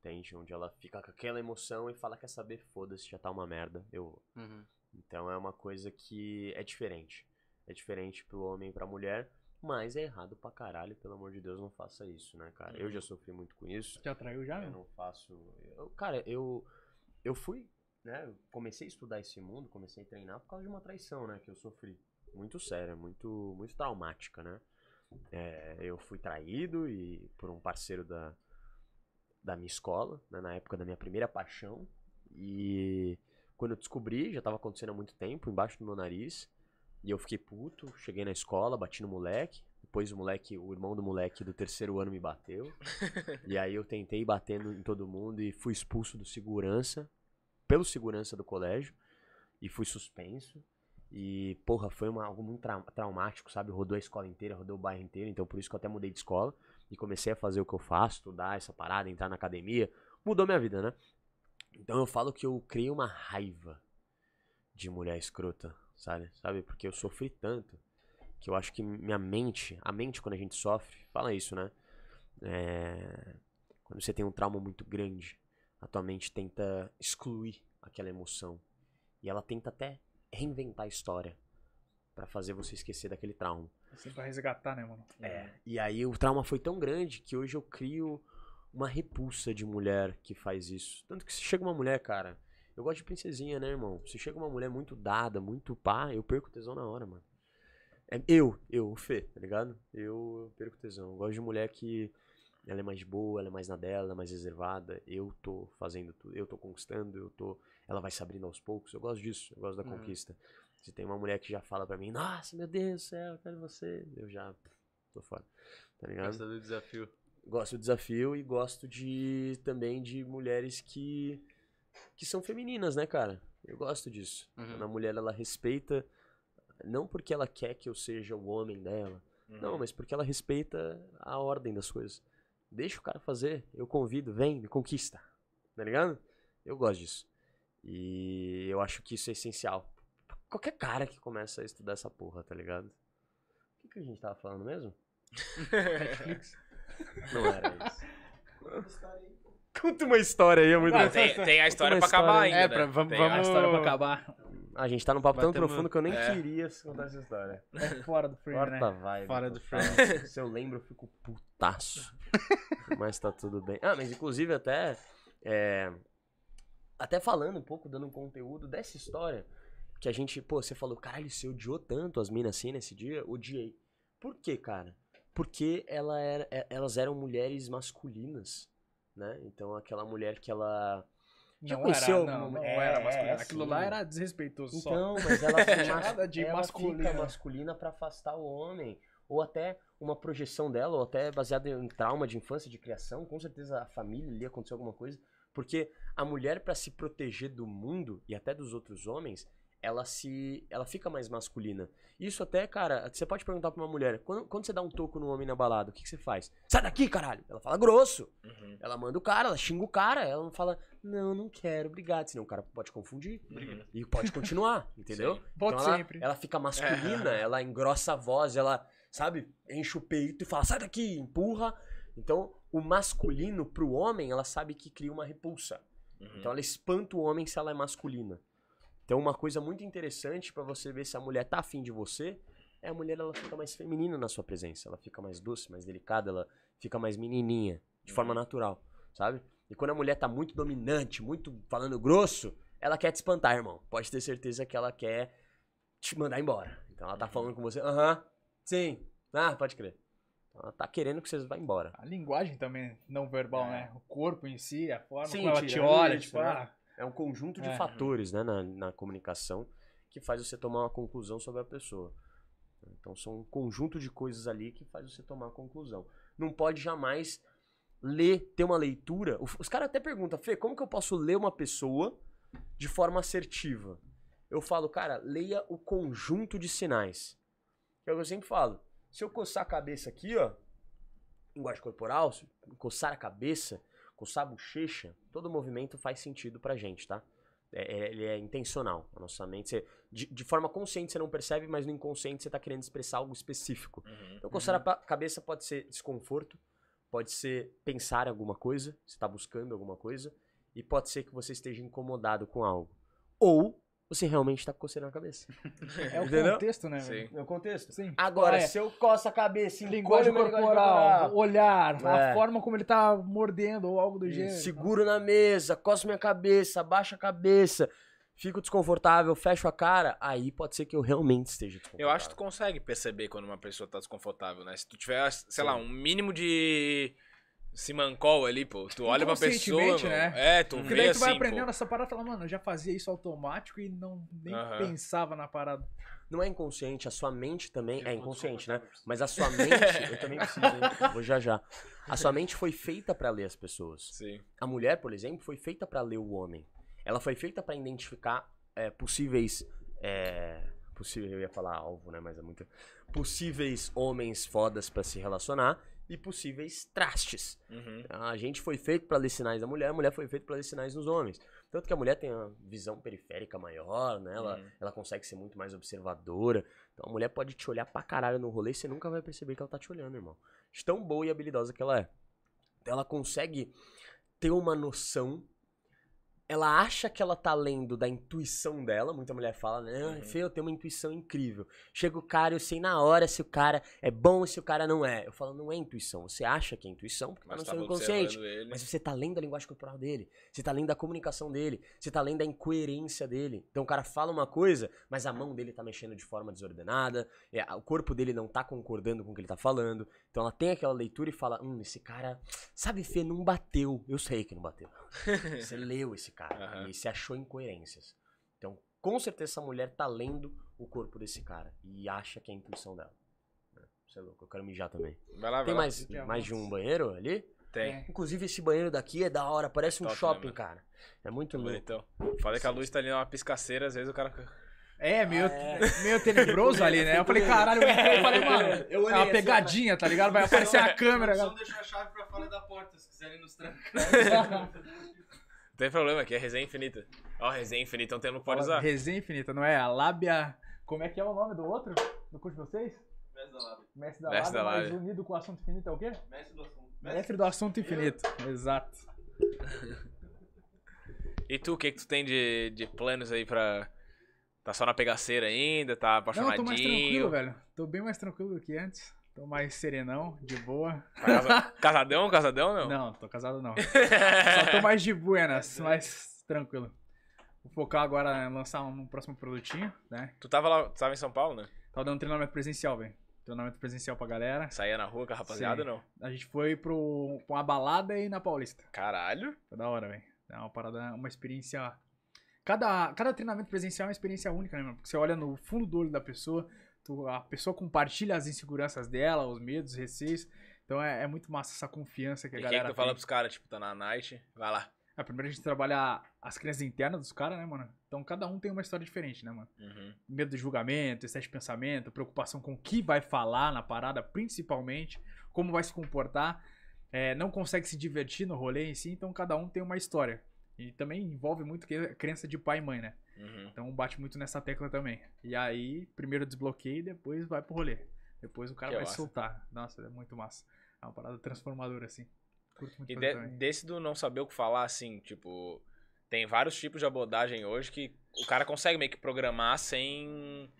Entende? Onde ela fica com aquela emoção e fala, quer saber, foda-se, já tá uma merda, eu vou. Uhum. Então é uma coisa que é diferente. É diferente pro homem e pra mulher, mas é errado pra caralho, pelo amor de Deus, não faça isso, né, cara? Eu uhum. já sofri muito com isso. Te atraiu já? Eu né? não faço... Eu, cara, eu, eu fui, né, eu comecei a estudar esse mundo, comecei a treinar por causa de uma traição, né, que eu sofri muito séria, muito, muito traumática, né? É, eu fui traído e por um parceiro da, da minha escola, né, na época da minha primeira paixão. E quando eu descobri, já estava acontecendo há muito tempo, embaixo do meu nariz. E eu fiquei puto, cheguei na escola, bati no moleque. Depois o moleque, o irmão do moleque do terceiro ano me bateu. e aí eu tentei batendo em todo mundo e fui expulso do segurança, pelo segurança do colégio. E fui suspenso. E, porra, foi uma, algo muito tra traumático, sabe? Rodou a escola inteira, rodou o bairro inteiro, então por isso que eu até mudei de escola e comecei a fazer o que eu faço, estudar essa parada, entrar na academia. Mudou minha vida, né? Então eu falo que eu criei uma raiva de mulher escrota, sabe? Sabe? Porque eu sofri tanto que eu acho que minha mente, a mente quando a gente sofre, fala isso, né? É... Quando você tem um trauma muito grande, a tua mente tenta excluir aquela emoção. E ela tenta até reinventar a história para fazer você esquecer daquele trauma. Você vai resgatar, né, mano? É. E aí o trauma foi tão grande que hoje eu crio uma repulsa de mulher que faz isso. Tanto que se chega uma mulher, cara, eu gosto de princesinha, né, irmão? Se chega uma mulher muito dada, muito pá, eu perco tesão na hora, mano. É eu, eu, o Fê, tá ligado? Eu, eu perco tesão. Eu gosto de mulher que ela é mais boa, ela é mais na dela, é mais reservada. Eu tô fazendo tudo, eu tô conquistando, eu tô. Ela vai se abrindo aos poucos. Eu gosto disso, eu gosto da uhum. conquista. Se tem uma mulher que já fala para mim, nossa, meu Deus do céu, eu quero você, eu já tô fora. Tá ligado? Gosto do desafio. Gosto do desafio e gosto de também de mulheres que que são femininas, né, cara? Eu gosto disso. Uhum. Quando a mulher ela respeita não porque ela quer que eu seja o homem dela, uhum. não, mas porque ela respeita a ordem das coisas. Deixa o cara fazer, eu convido, vem, me conquista. Tá ligado? Eu gosto disso. E eu acho que isso é essencial. qualquer cara que começa a estudar essa porra, tá ligado? O que, que a gente tava falando mesmo? Netflix? Não era isso. Conta uma história aí, amor. É muito ah, tem, tem, a história pra acabar ainda. É, pra, né? vamos, tem vamos... a história pra acabar. A gente tá num papo Batemos... tão profundo que eu nem é. queria contar essa história. É fora do frame, fora né? Vibe, fora do frame. Se eu lembro, eu fico putaço. mas tá tudo bem. Ah, mas inclusive até. É, até falando um pouco, dando um conteúdo dessa história. Que a gente, pô, você falou, caralho, você odiou tanto as minas assim nesse dia? Odiei. Por quê, cara? Porque ela era, é, elas eram mulheres masculinas, né? Então aquela mulher que ela. não conheceu? Era, não, não era masculina. Assim, Aquilo lá era desrespeitoso então, só. Então, mas ela, mas, de ela masculina. fica masculina pra afastar o homem ou até uma projeção dela, ou até baseada em trauma de infância, de criação, com certeza a família ali aconteceu alguma coisa, porque a mulher para se proteger do mundo e até dos outros homens, ela se ela fica mais masculina. Isso até, cara, você pode perguntar pra uma mulher, quando, quando você dá um toco no homem na balada, o que, que você faz? Sai daqui, caralho! Ela fala grosso. Uhum. Ela manda o cara, ela xinga o cara, ela não fala, não, não quero, obrigado. Senão o cara pode confundir uhum. e pode continuar, entendeu? Sim. Então pode ela, sempre. ela fica é. masculina, é. ela engrossa a voz, ela sabe? Enche o peito e fala, sai daqui, empurra. Então, o masculino pro homem, ela sabe que cria uma repulsa. Uhum. Então, ela espanta o homem se ela é masculina. Então, uma coisa muito interessante para você ver se a mulher tá afim de você é a mulher, ela fica mais feminina na sua presença. Ela fica mais doce, mais delicada, ela fica mais menininha, de uhum. forma natural, sabe? E quando a mulher tá muito dominante, muito falando grosso, ela quer te espantar, irmão. Pode ter certeza que ela quer te mandar embora. Então ela tá uhum. falando com você, aham, uh -huh, Sim. Ah, pode crer. Então, ela tá querendo que vocês vá embora. A linguagem também não verbal, é. né? O corpo em si, a forma Sim, como ela te é olha, tipo, né? É um conjunto de é. fatores, né, na, na comunicação que faz você tomar uma conclusão sobre a pessoa. Então são um conjunto de coisas ali que faz você tomar a conclusão. Não pode jamais ler, ter uma leitura. Os caras até perguntam, Fê, como que eu posso ler uma pessoa de forma assertiva? Eu falo, cara, leia o conjunto de sinais é o que eu sempre falo. Se eu coçar a cabeça aqui, ó, linguagem corporal, coçar a cabeça, coçar a bochecha, todo movimento faz sentido pra gente, tá? É, é, ele é intencional. A nossa mente, você, de, de, forma consciente você não percebe, mas no inconsciente você está querendo expressar algo específico. Uhum, então, coçar uhum. a cabeça pode ser desconforto, pode ser pensar alguma coisa, você está buscando alguma coisa, e pode ser que você esteja incomodado com algo. Ou você realmente tá coçando a cabeça. É o Entendeu? contexto, né? Sim. É o contexto. Sim. Agora, é. se eu coço a cabeça, linguagem corporal, corporal, ah, olhar, é. a forma como ele tá mordendo ou algo do gênero. Seguro na mesa, coço minha cabeça, abaixo a cabeça, fico desconfortável, fecho a cara, aí pode ser que eu realmente esteja desconfortável. Eu acho que tu consegue perceber quando uma pessoa tá desconfortável, né? Se tu tiver, sei Sim. lá, um mínimo de Simancol ali, pô. Tu olha pra pessoa, né? É, tu Porque vê daí tu assim, vai aprendendo pô. essa parada e fala, mano, eu já fazia isso automático e não nem pensava na parada. Não é inconsciente, a sua mente também. Eu é inconsciente, né? Mas a sua mente. eu também preciso, hein? Vou já já. A sua mente foi feita para ler as pessoas. Sim. A mulher, por exemplo, foi feita para ler o homem. Ela foi feita para identificar é, possíveis. É, possível, eu ia falar alvo, né? Mas é muito. Possíveis homens fodas para se relacionar e possíveis trastes. Uhum. A gente foi feito para ler sinais da mulher, a mulher foi feita para ler sinais nos homens. Tanto que a mulher tem uma visão periférica maior, né? Ela, uhum. ela consegue ser muito mais observadora. Então a mulher pode te olhar pra caralho no rolê e você nunca vai perceber que ela tá te olhando, irmão. De tão boa e habilidosa que ela é. Então, ela consegue ter uma noção ela acha que ela tá lendo da intuição dela. Muita mulher fala, né? Ah, Fê, eu tenho uma intuição incrível. Chega o cara, eu sei na hora se o cara é bom ou se o cara não é. Eu falo, não é intuição. Você acha que é intuição, porque tá mas tá seu inconsciente. Mas você tá lendo a linguagem corporal dele. Você tá lendo a comunicação dele. Você tá lendo a incoerência dele. Então o cara fala uma coisa, mas a mão dele tá mexendo de forma desordenada. É, o corpo dele não tá concordando com o que ele tá falando. Então ela tem aquela leitura e fala: Hum, esse cara, sabe, Fê, não bateu. Eu sei que não bateu. Você leu esse cara uhum. e se achou incoerências. Então, com certeza, essa mulher tá lendo o corpo desse cara e acha que é a intuição dela. É, você é louco, eu quero mijar também. Vai lá, vai Tem lá. mais, Tem mais de um banheiro ali? Tem. É. Inclusive, esse banheiro daqui é da hora, parece um Top, shopping, né, cara. É muito lindo. Então. Falei que a luz tá ali, é uma piscaceira, às vezes o cara. É, meio, ah, é. meio tenebroso ali, né? Eu falei, caralho, eu, eu falei, mano, eu é uma é pegadinha, tá ligado? Vai aparecer a câmera. Só deixar a chave pra fora da porta, se quiserem nos trancar. Não tem problema, aqui é resenha infinita. Ó, resenha infinita é um termo que pode usar. Resenha infinita, não é? A lábia. Como é que é o nome do outro? Do curso de vocês? Mestre da lábia. Mestre da Mestre da lábia. unido com o assunto infinito é o quê? Mestre do assunto. Mestre, Mestre do assunto infinito, eu. exato. E tu, o que, que tu tem de, de planos aí pra Tá só na pegaceira ainda, tá apaixonadinho. Não, tô mais tranquilo, velho. Tô bem mais tranquilo do que antes. Tô mais serenão, de boa. Tá casadão, casadão não? Não, tô casado não. só tô mais de buenas, mais tranquilo. Vou focar agora em lançar um próximo produtinho, né? Tu tava lá, tu tava em São Paulo, né? Tava dando treinamento presencial, velho. Treinamento presencial pra galera. Saía na rua com a rapaziada Sim. ou não? A gente foi pro, pra uma balada e na Paulista. Caralho. Foi da hora, velho. É uma parada, uma experiência Cada, cada treinamento presencial é uma experiência única, né, mano? Porque você olha no fundo do olho da pessoa, tu, a pessoa compartilha as inseguranças dela, os medos, os receios. Então é, é muito massa essa confiança que a e galera. Que é que tu tem. fala pros caras, tipo, tá na night, vai lá. É, primeiro a gente trabalha as crenças internas dos caras, né, mano? Então cada um tem uma história diferente, né, mano? Uhum. Medo de julgamento, excesso de pensamento, preocupação com o que vai falar na parada, principalmente, como vai se comportar. É, não consegue se divertir no rolê em si, então cada um tem uma história. E também envolve muito a crença de pai e mãe, né? Uhum. Então bate muito nessa tecla também. E aí, primeiro desbloqueia e depois vai pro rolê. Depois o cara que vai massa. soltar. Nossa, é muito massa. É uma parada transformadora, assim. Curto muito e de, desse do não saber o que falar, assim, tipo. Tem vários tipos de abordagem hoje que o cara consegue meio que programar sem.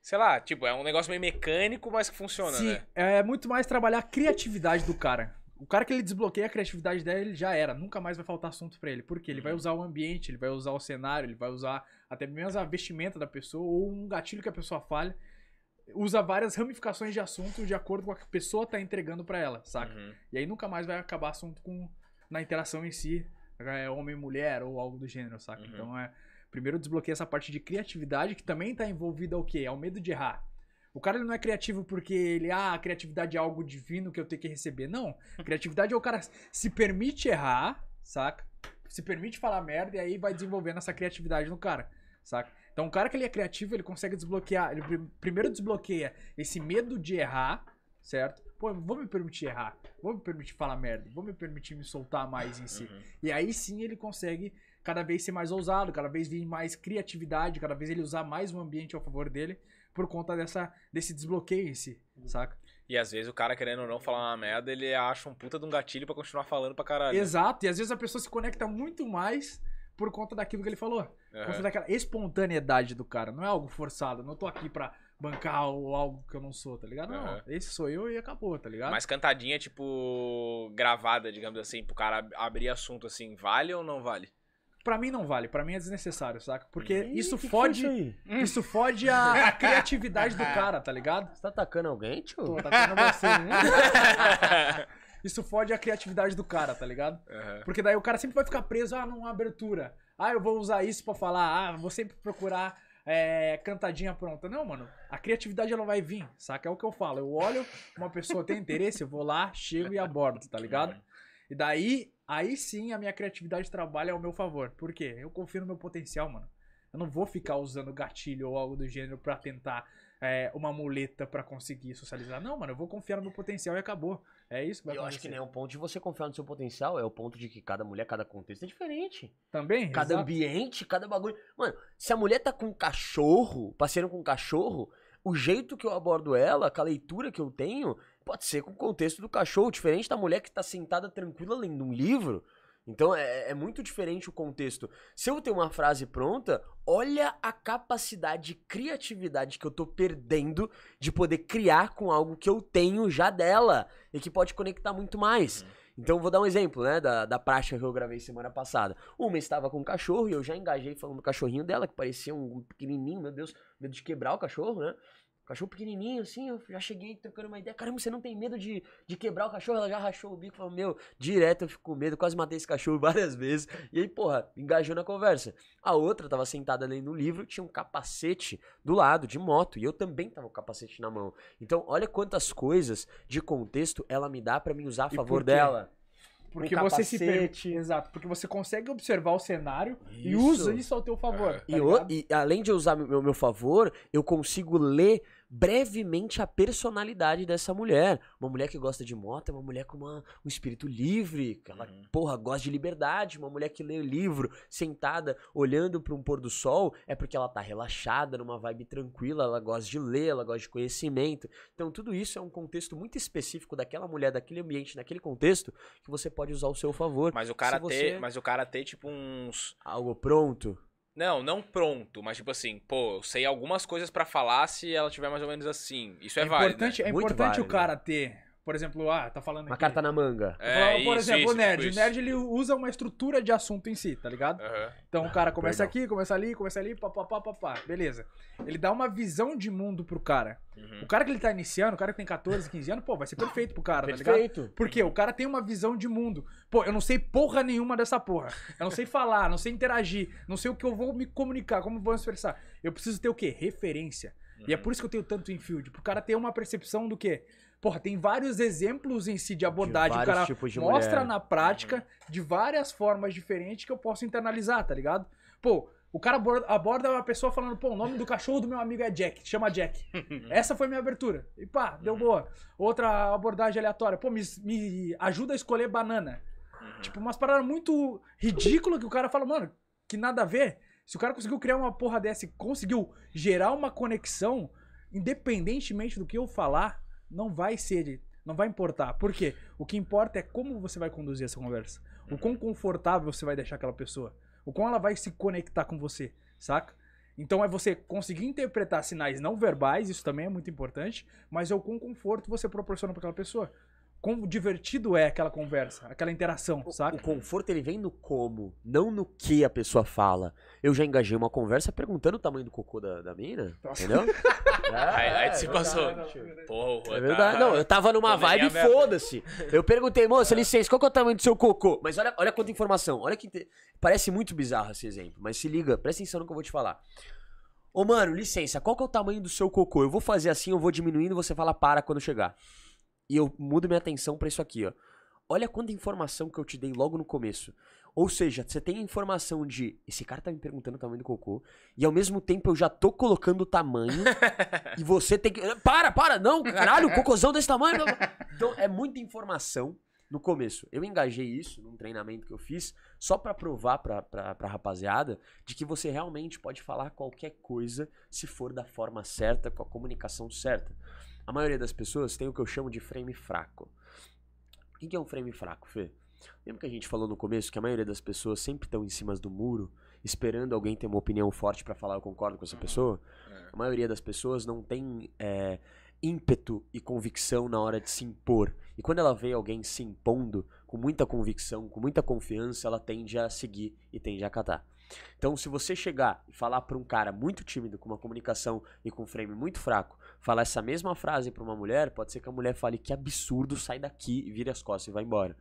Sei lá, tipo, é um negócio meio mecânico, mas que funciona, Sim, né? É muito mais trabalhar a criatividade do cara. O cara que ele desbloqueia a criatividade dele já era, nunca mais vai faltar assunto para ele. Porque ele vai uhum. usar o ambiente, ele vai usar o cenário, ele vai usar até mesmo a vestimenta da pessoa ou um gatilho que a pessoa fale. Usa várias ramificações de assunto de acordo com o que a pessoa tá entregando para ela, saca? Uhum. E aí nunca mais vai acabar assunto com na interação em si, né, é homem mulher ou algo do gênero, saca? Uhum. Então é primeiro desbloqueia essa parte de criatividade que também tá envolvida ao quê? o medo de errar. O cara ele não é criativo porque ele, ah, a criatividade é algo divino que eu tenho que receber. Não. A criatividade é o cara se permite errar, saca? Se permite falar merda e aí vai desenvolvendo essa criatividade no cara, saca? Então, o cara que ele é criativo, ele consegue desbloquear. Ele primeiro desbloqueia esse medo de errar, certo? Pô, vou me permitir errar, vou me permitir falar merda, vou me permitir me soltar mais em si. Uhum. E aí sim ele consegue cada vez ser mais ousado, cada vez vir mais criatividade, cada vez ele usar mais o ambiente ao favor dele por conta dessa, desse desbloqueio em si, uhum. saca? E às vezes o cara, querendo ou não falar uma merda, ele acha um puta de um gatilho para continuar falando pra caralho. Né? Exato, e às vezes a pessoa se conecta muito mais por conta daquilo que ele falou. Uhum. Por conta daquela espontaneidade do cara. Não é algo forçado, não tô aqui pra bancar ou algo que eu não sou, tá ligado? Não, esse sou eu e acabou, tá ligado? Mas cantadinha, tipo, gravada, digamos assim, pro cara abrir assunto assim, vale ou não vale? Pra mim não vale, pra mim é desnecessário, saca? Porque Ih, isso que fode. Que isso, isso, fode a, a criatividade do cara, tá ligado? Você tá atacando alguém, tio? Tô atacando você. isso fode a criatividade do cara, tá ligado? Uhum. Porque daí o cara sempre vai ficar preso ah, numa abertura. Ah, eu vou usar isso para falar, ah, vou sempre procurar é, cantadinha pronta. Não, mano, a criatividade ela vai vir, saca? É o que eu falo. Eu olho, uma pessoa tem interesse, eu vou lá, chego e abordo, tá ligado? E daí Aí sim a minha criatividade trabalha ao meu favor. Por quê? Eu confio no meu potencial, mano. Eu não vou ficar usando gatilho ou algo do gênero para tentar é, uma muleta para conseguir socializar. Não, mano, eu vou confiar no meu potencial e acabou. É isso que vai Eu acontecer. acho que nem é o ponto de você confiar no seu potencial é o ponto de que cada mulher, cada contexto é diferente. Também? Cada exato. ambiente, cada bagulho. Mano, se a mulher tá com um cachorro, passeando com um cachorro, o jeito que eu abordo ela, com a leitura que eu tenho, pode ser com o contexto do cachorro, diferente da mulher que está sentada tranquila lendo um livro. Então é, é, muito diferente o contexto. Se eu tenho uma frase pronta, olha a capacidade de criatividade que eu tô perdendo de poder criar com algo que eu tenho já dela e que pode conectar muito mais. Uhum. Então vou dar um exemplo, né, da, da prática que eu gravei semana passada. Uma estava com um cachorro e eu já engajei falando do cachorrinho dela, que parecia um pequenininho, meu Deus, medo de quebrar o cachorro, né? Cachorro pequenininho, assim, eu já cheguei trocando uma ideia. Caramba, você não tem medo de, de quebrar o cachorro? Ela já rachou o bico e falou, meu, direto eu fico com medo, quase matei esse cachorro várias vezes. E aí, porra, engajou na conversa. A outra tava sentada ali no livro, tinha um capacete do lado, de moto, e eu também tava com o capacete na mão. Então, olha quantas coisas de contexto ela me dá para me usar a favor dela. Porque um você se permite. Exato, porque você consegue observar o cenário isso. e usa isso ao teu favor. É. Tá e, o, e, além de usar meu, meu favor, eu consigo ler brevemente a personalidade dessa mulher. Uma mulher que gosta de moto é uma mulher com uma, um espírito livre, ela, uhum. porra, gosta de liberdade. Uma mulher que lê livro sentada, olhando para um pôr do sol, é porque ela tá relaxada, numa vibe tranquila, ela gosta de ler, ela gosta de conhecimento. Então, tudo isso é um contexto muito específico daquela mulher, daquele ambiente, naquele contexto, que você pode usar ao seu favor. Mas o cara, você... mas o cara ter, tipo, uns. Algo pronto. Não, não pronto, mas tipo assim, pô, eu sei algumas coisas para falar se ela tiver mais ou menos assim. Isso é, é válido. Importante, né? É Muito importante válido. o cara ter por exemplo, ah, tá falando. Uma carta na manga. É, falando, por isso, exemplo, isso, o nerd. Tipo o nerd ele usa uma estrutura de assunto em si, tá ligado? Uhum. Então o cara começa aqui, começa ali, começa ali, papapá, papá. Beleza. Ele dá uma visão de mundo pro cara. Uhum. O cara que ele tá iniciando, o cara que tem 14, 15 anos, pô, vai ser perfeito pro cara, perfeito. tá ligado? Perfeito. Porque o cara tem uma visão de mundo. Pô, eu não sei porra nenhuma dessa porra. Eu não sei falar, não sei interagir, não sei o que eu vou me comunicar, como vou me expressar. Eu preciso ter o quê? Referência. Uhum. E é uhum. por isso que eu tenho tanto infield. Pro cara ter uma percepção do quê? Porra, tem vários exemplos em si de abordagem. De o cara mostra mulher. na prática de várias formas diferentes que eu posso internalizar, tá ligado? Pô, o cara aborda uma pessoa falando, pô, o nome do cachorro do meu amigo é Jack, chama Jack. Essa foi minha abertura. E pá, deu uhum. boa. Outra abordagem aleatória, pô, me, me ajuda a escolher banana. Uhum. Tipo, umas paradas muito ridículas que o cara fala, mano, que nada a ver. Se o cara conseguiu criar uma porra dessa e conseguiu gerar uma conexão, independentemente do que eu falar, não vai ser, não vai importar. Por quê? O que importa é como você vai conduzir essa conversa. O quão uhum. confortável você vai deixar aquela pessoa. O quão ela vai se conectar com você, saca? Então é você conseguir interpretar sinais não verbais, isso também é muito importante, mas é o quão conforto você proporciona para aquela pessoa quão divertido é aquela conversa, aquela interação, o, O conforto ele vem no como, não no que a pessoa fala. Eu já engajei uma conversa perguntando o tamanho do cocô da, da mina, Nossa. entendeu? é, aí, se passou. É Porra, é tá, verdade. Tá. Não, eu tava numa vibe, foda-se. Eu perguntei, moça, é. licença, qual que é o tamanho do seu cocô? Mas olha, olha quanta informação, olha que. Inter... Parece muito bizarro esse exemplo, mas se liga, presta atenção no que eu vou te falar. Ô, mano, licença, qual que é o tamanho do seu cocô? Eu vou fazer assim, eu vou diminuindo, você fala para quando chegar e eu mudo minha atenção para isso aqui, ó. Olha quanta informação que eu te dei logo no começo. Ou seja, você tem informação de esse cara tá me perguntando o tamanho do cocô e ao mesmo tempo eu já tô colocando o tamanho e você tem que eh, para, para, não, caralho, cocôzão desse tamanho. Então é muita informação no começo. Eu engajei isso num treinamento que eu fiz só para provar pra, pra, pra rapaziada de que você realmente pode falar qualquer coisa se for da forma certa, com a comunicação certa. A maioria das pessoas tem o que eu chamo de frame fraco. O que é um frame fraco, Fê? Lembra que a gente falou no começo que a maioria das pessoas sempre estão em cima do muro, esperando alguém ter uma opinião forte para falar eu concordo com essa uhum. pessoa? É. A maioria das pessoas não tem é, ímpeto e convicção na hora de se impor. E quando ela vê alguém se impondo com muita convicção, com muita confiança, ela tende a seguir e tende a acatar. Então, se você chegar e falar para um cara muito tímido, com uma comunicação e com um frame muito fraco, falar essa mesma frase para uma mulher, pode ser que a mulher fale que absurdo, sai daqui, vira vire as costas e vai embora.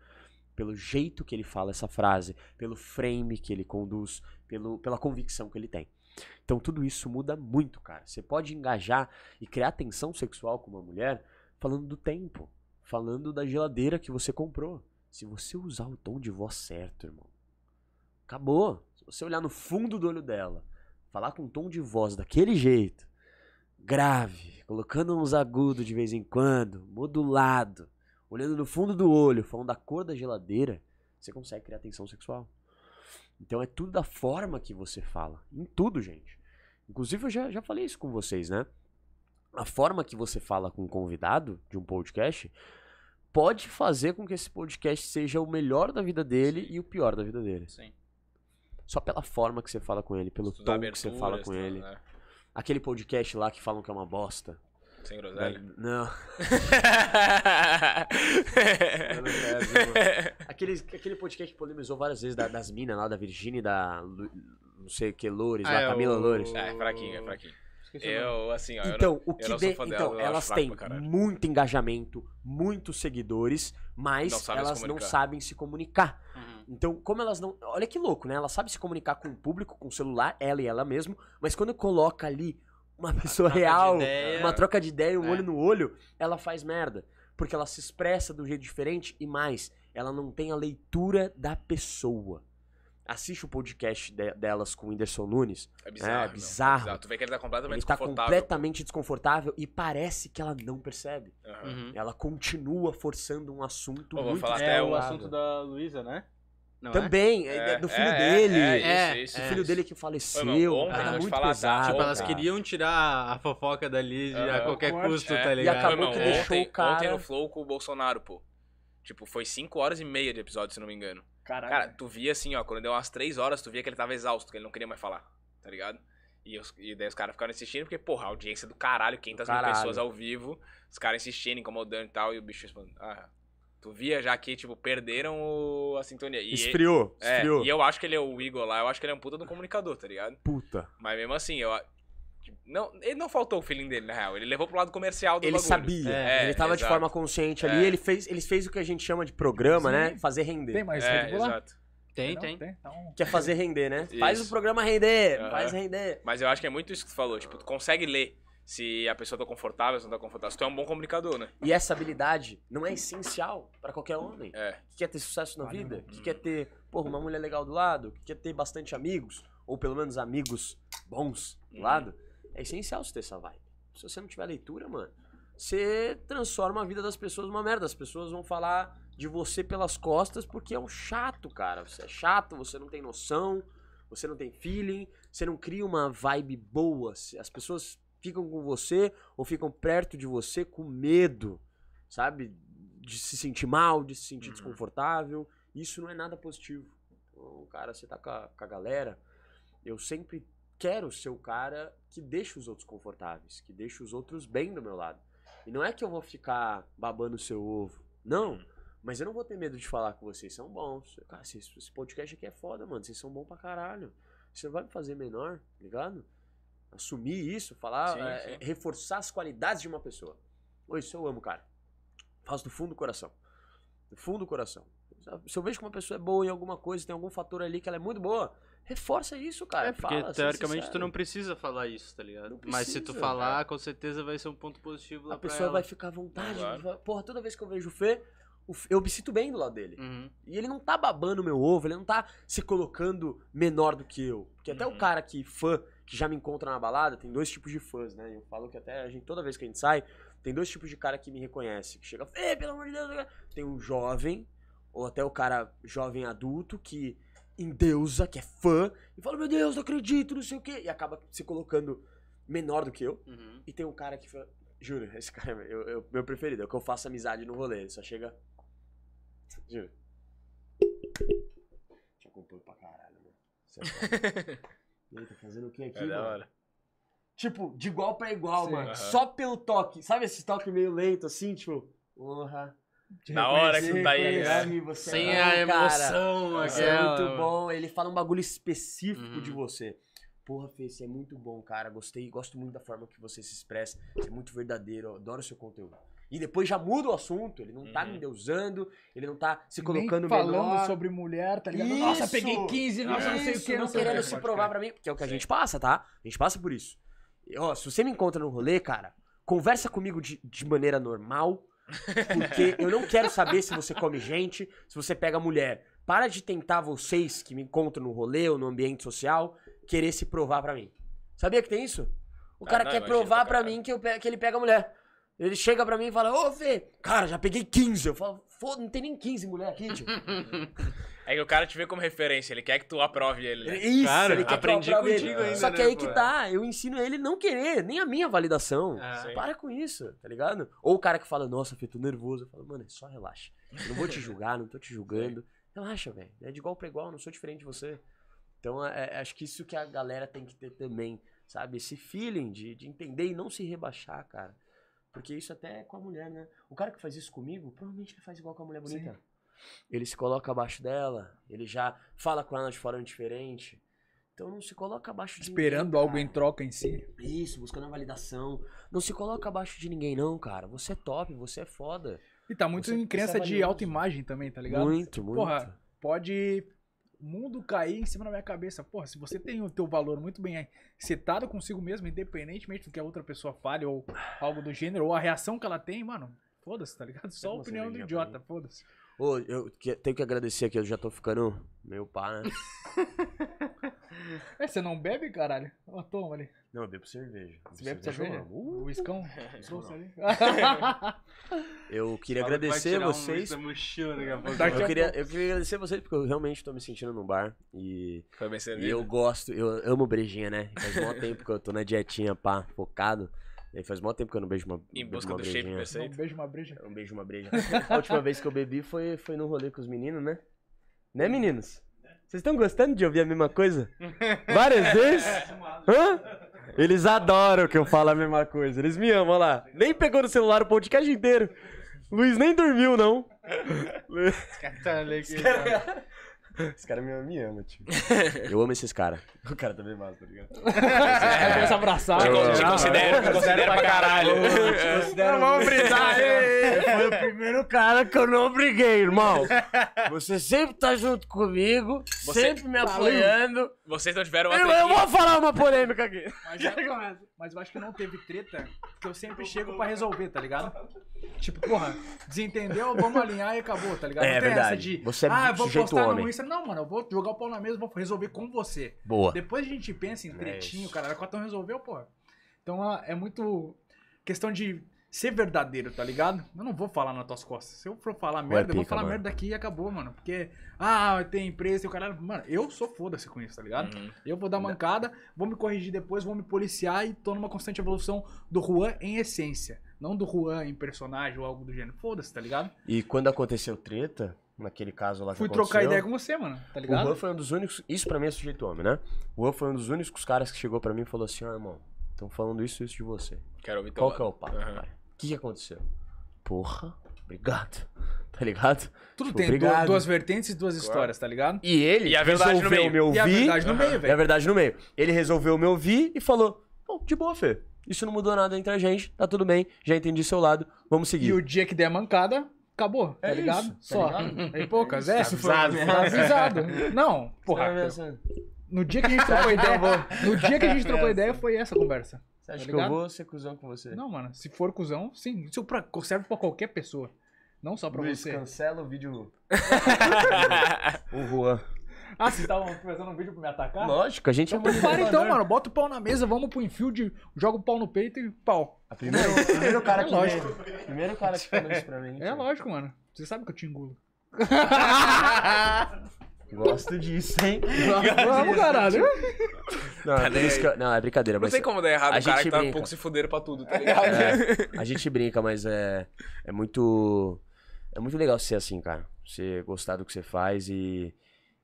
Pelo jeito que ele fala essa frase, pelo frame que ele conduz, pelo, pela convicção que ele tem. Então tudo isso muda muito, cara. Você pode engajar e criar tensão sexual com uma mulher falando do tempo, falando da geladeira que você comprou. Se você usar o tom de voz certo, irmão, acabou. Se você olhar no fundo do olho dela, falar com um tom de voz daquele jeito, grave, colocando uns agudos de vez em quando, modulado, olhando no fundo do olho, falando da cor da geladeira, você consegue criar atenção sexual. Então é tudo da forma que você fala. Em tudo, gente. Inclusive, eu já, já falei isso com vocês, né? A forma que você fala com um convidado de um podcast pode fazer com que esse podcast seja o melhor da vida dele Sim. e o pior da vida dele. Sim. Só pela forma que você fala com ele, pelo tom que você fala com ele. Né? Aquele podcast lá que falam que é uma bosta. Sem né? groselha? Não. não. É, aquele, aquele podcast que polemizou várias vezes da, das minas lá, da Virgínia e da. Lu, não sei que Loures, ah, lá, é Camila o... Loures. É, é fraquinho, é fraquinho. Eu, assim, ó, então, eu não, o que então, eu de... então, elas têm muito engajamento, muitos seguidores, mas não elas não sabem se comunicar. Uhum. Então, como elas não. Olha que louco, né? Ela sabe se comunicar com o público, com o celular, ela e ela mesma, mas quando coloca ali uma pessoa real, ideia, uma troca de ideia, um é. olho no olho, ela faz merda. Porque ela se expressa de um jeito diferente e mais, ela não tem a leitura da pessoa. Assiste o podcast de, delas com o Whindersson Nunes. É bizarro. É, é bizarro. bizarro. Tu vê que ele tá completamente ele tá desconfortável. Ele tá completamente desconfortável e parece que ela não percebe. Uhum. Ela continua forçando um assunto Pô, muito Vou falar é, até o assunto da Luísa, né? Não é? Também, é? É, é do é, filho é, dele. É, isso, isso, filho dele que faleceu. Foi, bom, cara, muito pesado. Tipo, elas queriam tirar a fofoca dali de, a qualquer custo, tá ligado? E acabou que deixou ontem, o cara... Ontem no Flow com o Bolsonaro, pô. Tipo, foi 5 horas e meia de episódio, se não me engano. Caraca. Cara, tu via assim, ó, quando deu umas 3 horas, tu via que ele tava exausto, que ele não queria mais falar, tá ligado? E, os, e daí os caras ficaram insistindo, porque, porra, a audiência do caralho, 500 mil pessoas ao vivo, os caras insistindo, incomodando e tal, e o bicho respondendo, ah, Tu via já que, tipo, perderam o... a sintonia. E esfriou, ele... É, esfriou. É, e eu acho que ele é o Igor lá, eu acho que ele é um puta do comunicador, tá ligado? Puta. Mas mesmo assim, eu... Tipo, não, ele não faltou o feeling dele, na real. Ele levou pro lado comercial do Ele bagulho. sabia. É, é ele tava de forma consciente ali. É. Ele fez, ele fez o que a gente chama de programa, né? Sim. né? Fazer render. Tem mais é, Exato. Tem, não, tem. tem então... Quer fazer render, né? Isso. Faz o programa render, uhum. faz render. Mas eu acho que é muito isso que tu falou. Tipo, tu consegue ler se a pessoa tá confortável, se não tá confortável. Se tu é um bom comunicador, né? E essa habilidade não é essencial para qualquer homem é. que quer ter sucesso na Caramba. vida, que uhum. quer ter, pô, uma mulher legal do lado, que quer ter bastante amigos, ou pelo menos amigos bons do hum. lado. É essencial você ter essa vibe. Se você não tiver leitura, mano, você transforma a vida das pessoas numa merda. As pessoas vão falar de você pelas costas porque é um chato, cara. Você é chato, você não tem noção, você não tem feeling, você não cria uma vibe boa. As pessoas ficam com você ou ficam perto de você com medo, sabe? De se sentir mal, de se sentir uhum. desconfortável. Isso não é nada positivo. Então, cara, você tá com a, com a galera. Eu sempre quero ser o cara que deixa os outros confortáveis, que deixa os outros bem do meu lado. E não é que eu vou ficar babando seu ovo. Não. Uhum. Mas eu não vou ter medo de falar com vocês. São bons. Cara, esse podcast aqui é foda, mano. Vocês são bons pra caralho. Você não vai me fazer menor, tá ligado? assumir isso, falar, sim, é, reforçar as qualidades de uma pessoa. Oi, isso eu amo, cara. Faço do fundo do coração. Do fundo do coração. Se eu vejo que uma pessoa é boa em alguma coisa, tem algum fator ali que ela é muito boa, reforça isso, cara. É, porque Fala, assim, teoricamente tu não precisa falar isso, tá ligado? Precisa, Mas se tu falar, cara. com certeza vai ser um ponto positivo lá A pessoa ela. vai ficar à vontade. Claro. Porra, toda vez que eu vejo o Fê, eu me sinto bem do lado dele. Uhum. E ele não tá babando meu ovo, ele não tá se colocando menor do que eu. Porque até o uhum. cara que é fã que já me encontra na balada, tem dois tipos de fãs, né? Eu falo que até a gente, toda vez que a gente sai, tem dois tipos de cara que me reconhece. Que chega, Fê, pelo amor de Deus. Tem um jovem, ou até o cara jovem adulto, que endeusa, que é fã, e fala, meu Deus, não acredito, não sei o quê. E acaba se colocando menor do que eu. Uhum. E tem um cara que fala, juro, esse cara é eu, eu, meu preferido, é o que eu faço amizade no rolê. Ele só chega. Juro. Te acompanho pra caralho, mano. Você é E aí, tá fazendo o que aqui? É da hora. Tipo, de igual pra igual, Sim, mano. Uh -huh. Só pelo toque. Sabe esse toque meio lento, assim? Tipo, honra. Na hora que tá aí, né? Sem é a emoção, é mano. é muito bom. Ele fala um bagulho específico uhum. de você. Porra, Fê, você é muito bom, cara. Gostei, gosto muito da forma que você se expressa. Você é muito verdadeiro. adoro seu conteúdo. E depois já muda o assunto, ele não tá uhum. tá me endeusando, ele não tá se colocando Nem falando menor. sobre mulher, tá ligado? Isso, nossa, peguei 15, nossa, isso, não sei o que, não, não querendo se provar para mim, porque é o que a gente passa, tá? A gente passa por isso. E, ó, se você me encontra no rolê, cara, conversa comigo de, de maneira normal, porque eu não quero saber se você come gente, se você pega mulher. Para de tentar vocês que me encontram no rolê ou no ambiente social querer se provar para mim. Sabia que tem isso? O ah, cara não, quer provar para mim que, eu, que ele pega mulher. Ele chega pra mim e fala, ô, Fê, cara, já peguei 15. Eu falo, foda, não tem nem 15 mulher aqui, tio. É que o cara te vê como referência, ele quer que tu aprove ele. Né? Isso, cara, ele quer aprendi que contigo ele. ainda. Só que né, aí pô? que tá, eu ensino ele não querer, nem a minha validação. Ah, Para com isso, tá ligado? Ou o cara que fala, nossa, Fê, tô nervoso. Eu falo, mano, é só relaxa. Eu não vou te julgar, não tô te julgando. Relaxa, velho. É de igual pra igual, não sou diferente de você. Então, é, é, acho que isso que a galera tem que ter também, sabe? Esse feeling de, de entender e não se rebaixar, cara. Porque isso até é com a mulher, né? O cara que faz isso comigo, provavelmente ele faz igual com a mulher bonita. Sim. Ele se coloca abaixo dela, ele já fala com ela de forma diferente. Então não se coloca abaixo de Esperando ninguém, algo em troca em si. Isso, buscando a validação. Não se coloca abaixo de ninguém, não, cara. Você é top, você é foda. E tá muito você, em crença de de autoimagem também, tá ligado? Muito, muito. Porra, pode o mundo cair em cima da minha cabeça. Porra, se você tem o teu valor muito bem setado consigo mesmo, independentemente do que a outra pessoa fale ou algo do gênero, ou a reação que ela tem, mano, foda-se, tá ligado? Só a opinião do idiota, foda-se. Ô, eu que- tenho que agradecer aqui, eu já tô ficando meio pá, né? É, você não bebe, caralho? Ó, toma ali. Não, eu bebo cerveja. Você bebe cerveja? O uh! Whiskão? Trouxe ali. Eu queria Fala agradecer vocês. mochila Eu queria, eu queria agradecer vocês porque eu realmente tô me sentindo num bar e, Foi bem e eu gosto, eu amo brejinha, né? Faz bom tempo que eu tô na dietinha, pá, focado. E faz muito tempo que eu não beijo uma Em busca do shape perfeito. Um beijo uma breja. Um beijo uma breja. a última vez que eu bebi foi, foi no rolê com os meninos, né? Né, meninos? Vocês estão gostando de ouvir a mesma coisa? Várias vezes? Hã? Eles adoram que eu falo a mesma coisa. Eles me amam, olha lá. Nem pegou no celular o podcast inteiro. Luiz nem dormiu, não. Os caras esse cara me, me ama, tio. Eu amo esses caras. O cara também tá massa, tá ligado? É, começa a abraçar. Te, te considero, te considero pra caralho. É. vamos brigar? Foi o primeiro cara que eu não briguei, irmão. Você sempre tá junto comigo, Você... sempre me apoiando. Vocês não tiveram uma eu, eu vou falar uma polêmica aqui. Mas, eu, mas eu acho que não teve treta, porque eu sempre chego pra resolver, tá ligado? Tipo, porra, desentendeu, vamos alinhar e acabou, tá ligado? É, não tem verdade. essa de, Você é ah, vou postar homem. no Insta, não, mano, eu vou jogar o pau na mesa, vou resolver com você. Boa. Depois a gente pensa em tretinho, é cara, quatro resolveu, pô. Então ah, é muito questão de ser verdadeiro, tá ligado? Eu não vou falar nas tuas costas. Se eu for falar merda, pica, eu vou falar mano. merda aqui e acabou, mano. Porque, ah, tem empresa e o cara Mano, eu sou foda-se com isso, tá ligado? Uhum. Eu vou dar mancada, vou me corrigir depois, vou me policiar e tô numa constante evolução do Juan em essência. Não do Juan em personagem ou algo do gênero. Foda-se, tá ligado? E quando aconteceu treta, naquele caso lá Fui trocar ideia com você, mano, tá ligado? O Juan foi um dos únicos. Isso pra mim é sujeito homem, né? O Juan foi um dos únicos caras que chegou pra mim e falou assim: ó, oh, irmão, estão falando isso e isso de você. Quero ouvir Qual que é o papo, uhum. pai? O que, que aconteceu? Porra, obrigado. Tá ligado? Tudo tipo, tem obrigado. duas vertentes e duas histórias, tá ligado? E ele e a verdade resolveu no meio. me ouvir. E a verdade no meio, velho. E a verdade no meio. Ele resolveu me ouvir e falou: Bom, de boa, Fê. Isso não mudou nada entre a gente, tá tudo bem, já entendi seu lado, vamos seguir. E o dia que der mancada, acabou, tá é ligado? Isso, tá Só. Tá ligado? É poucas, é, se avisado. Né? Tá não, porra. No dia que a gente trocou ideia, no dia que a gente trocou ideia foi essa conversa. Você tá acha tá que eu vou ser cuzão com você? Não, mano, se for cuzão, sim. Isso pra, serve pra qualquer pessoa. Não só pra Luiz, você. cancela o vídeo. o Juan. Ah, vocês estavam fazendo um vídeo pra me atacar? Lógico, a gente então, é muito. Para então, mano. Bota o pau na mesa, vamos pro infield, joga o pau no peito e pau. A primeiro, primeiro cara é que lógico. primeiro cara que falou isso pra mim. É lógico, mano. Você sabe que eu te engulo. Gosto disso, hein? Vamos, caralho. Não, tá é eu- não, é brincadeira. Não tem como dar errado, a o cara gente que tá um pouco se fudendo pra tudo, tá é, ligado? É, a gente brinca, mas é, é muito. É muito legal ser assim, cara. Você gostar do que você faz e,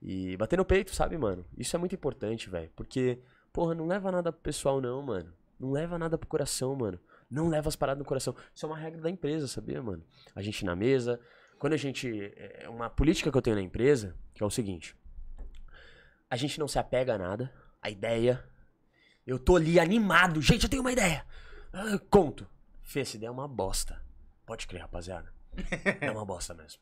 e bater no peito, sabe, mano? Isso é muito importante, velho. Porque, porra, não leva nada pro pessoal, não, mano. Não leva nada pro coração, mano. Não leva as paradas no coração. Isso é uma regra da empresa, sabia, mano? A gente na mesa. Quando a gente. É, é uma política que eu tenho na empresa, que é o seguinte: a gente não se apega a nada, a ideia. Eu tô ali animado. Gente, eu tenho uma ideia. Ah, conto. Fê, essa ideia é uma bosta. Pode crer, rapaziada. É uma bosta mesmo.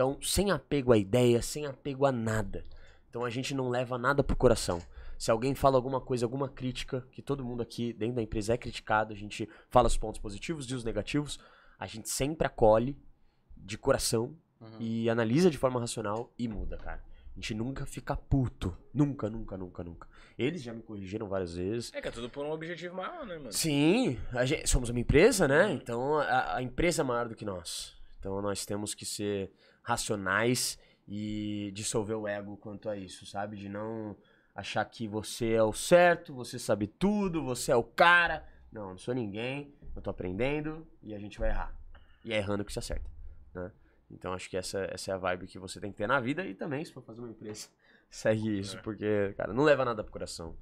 Então, sem apego à ideia, sem apego a nada. Então a gente não leva nada pro coração. Se alguém fala alguma coisa, alguma crítica, que todo mundo aqui dentro da empresa é criticado, a gente fala os pontos positivos e os negativos, a gente sempre acolhe de coração uhum. e analisa de forma racional e muda, cara. A gente nunca fica puto. Nunca, nunca, nunca, nunca. Eles já me corrigiram várias vezes. É que é tudo por um objetivo maior, né, mano? Sim, gente, somos uma empresa, né? Uhum. Então a, a empresa é maior do que nós. Então nós temos que ser racionais e dissolver o ego quanto a isso, sabe? De não achar que você é o certo, você sabe tudo, você é o cara. Não, não sou ninguém, eu tô aprendendo e a gente vai errar. E é errando que se acerta, né? Então acho que essa, essa é a vibe que você tem que ter na vida e também se for fazer uma empresa, segue isso, é. porque, cara, não leva nada pro coração.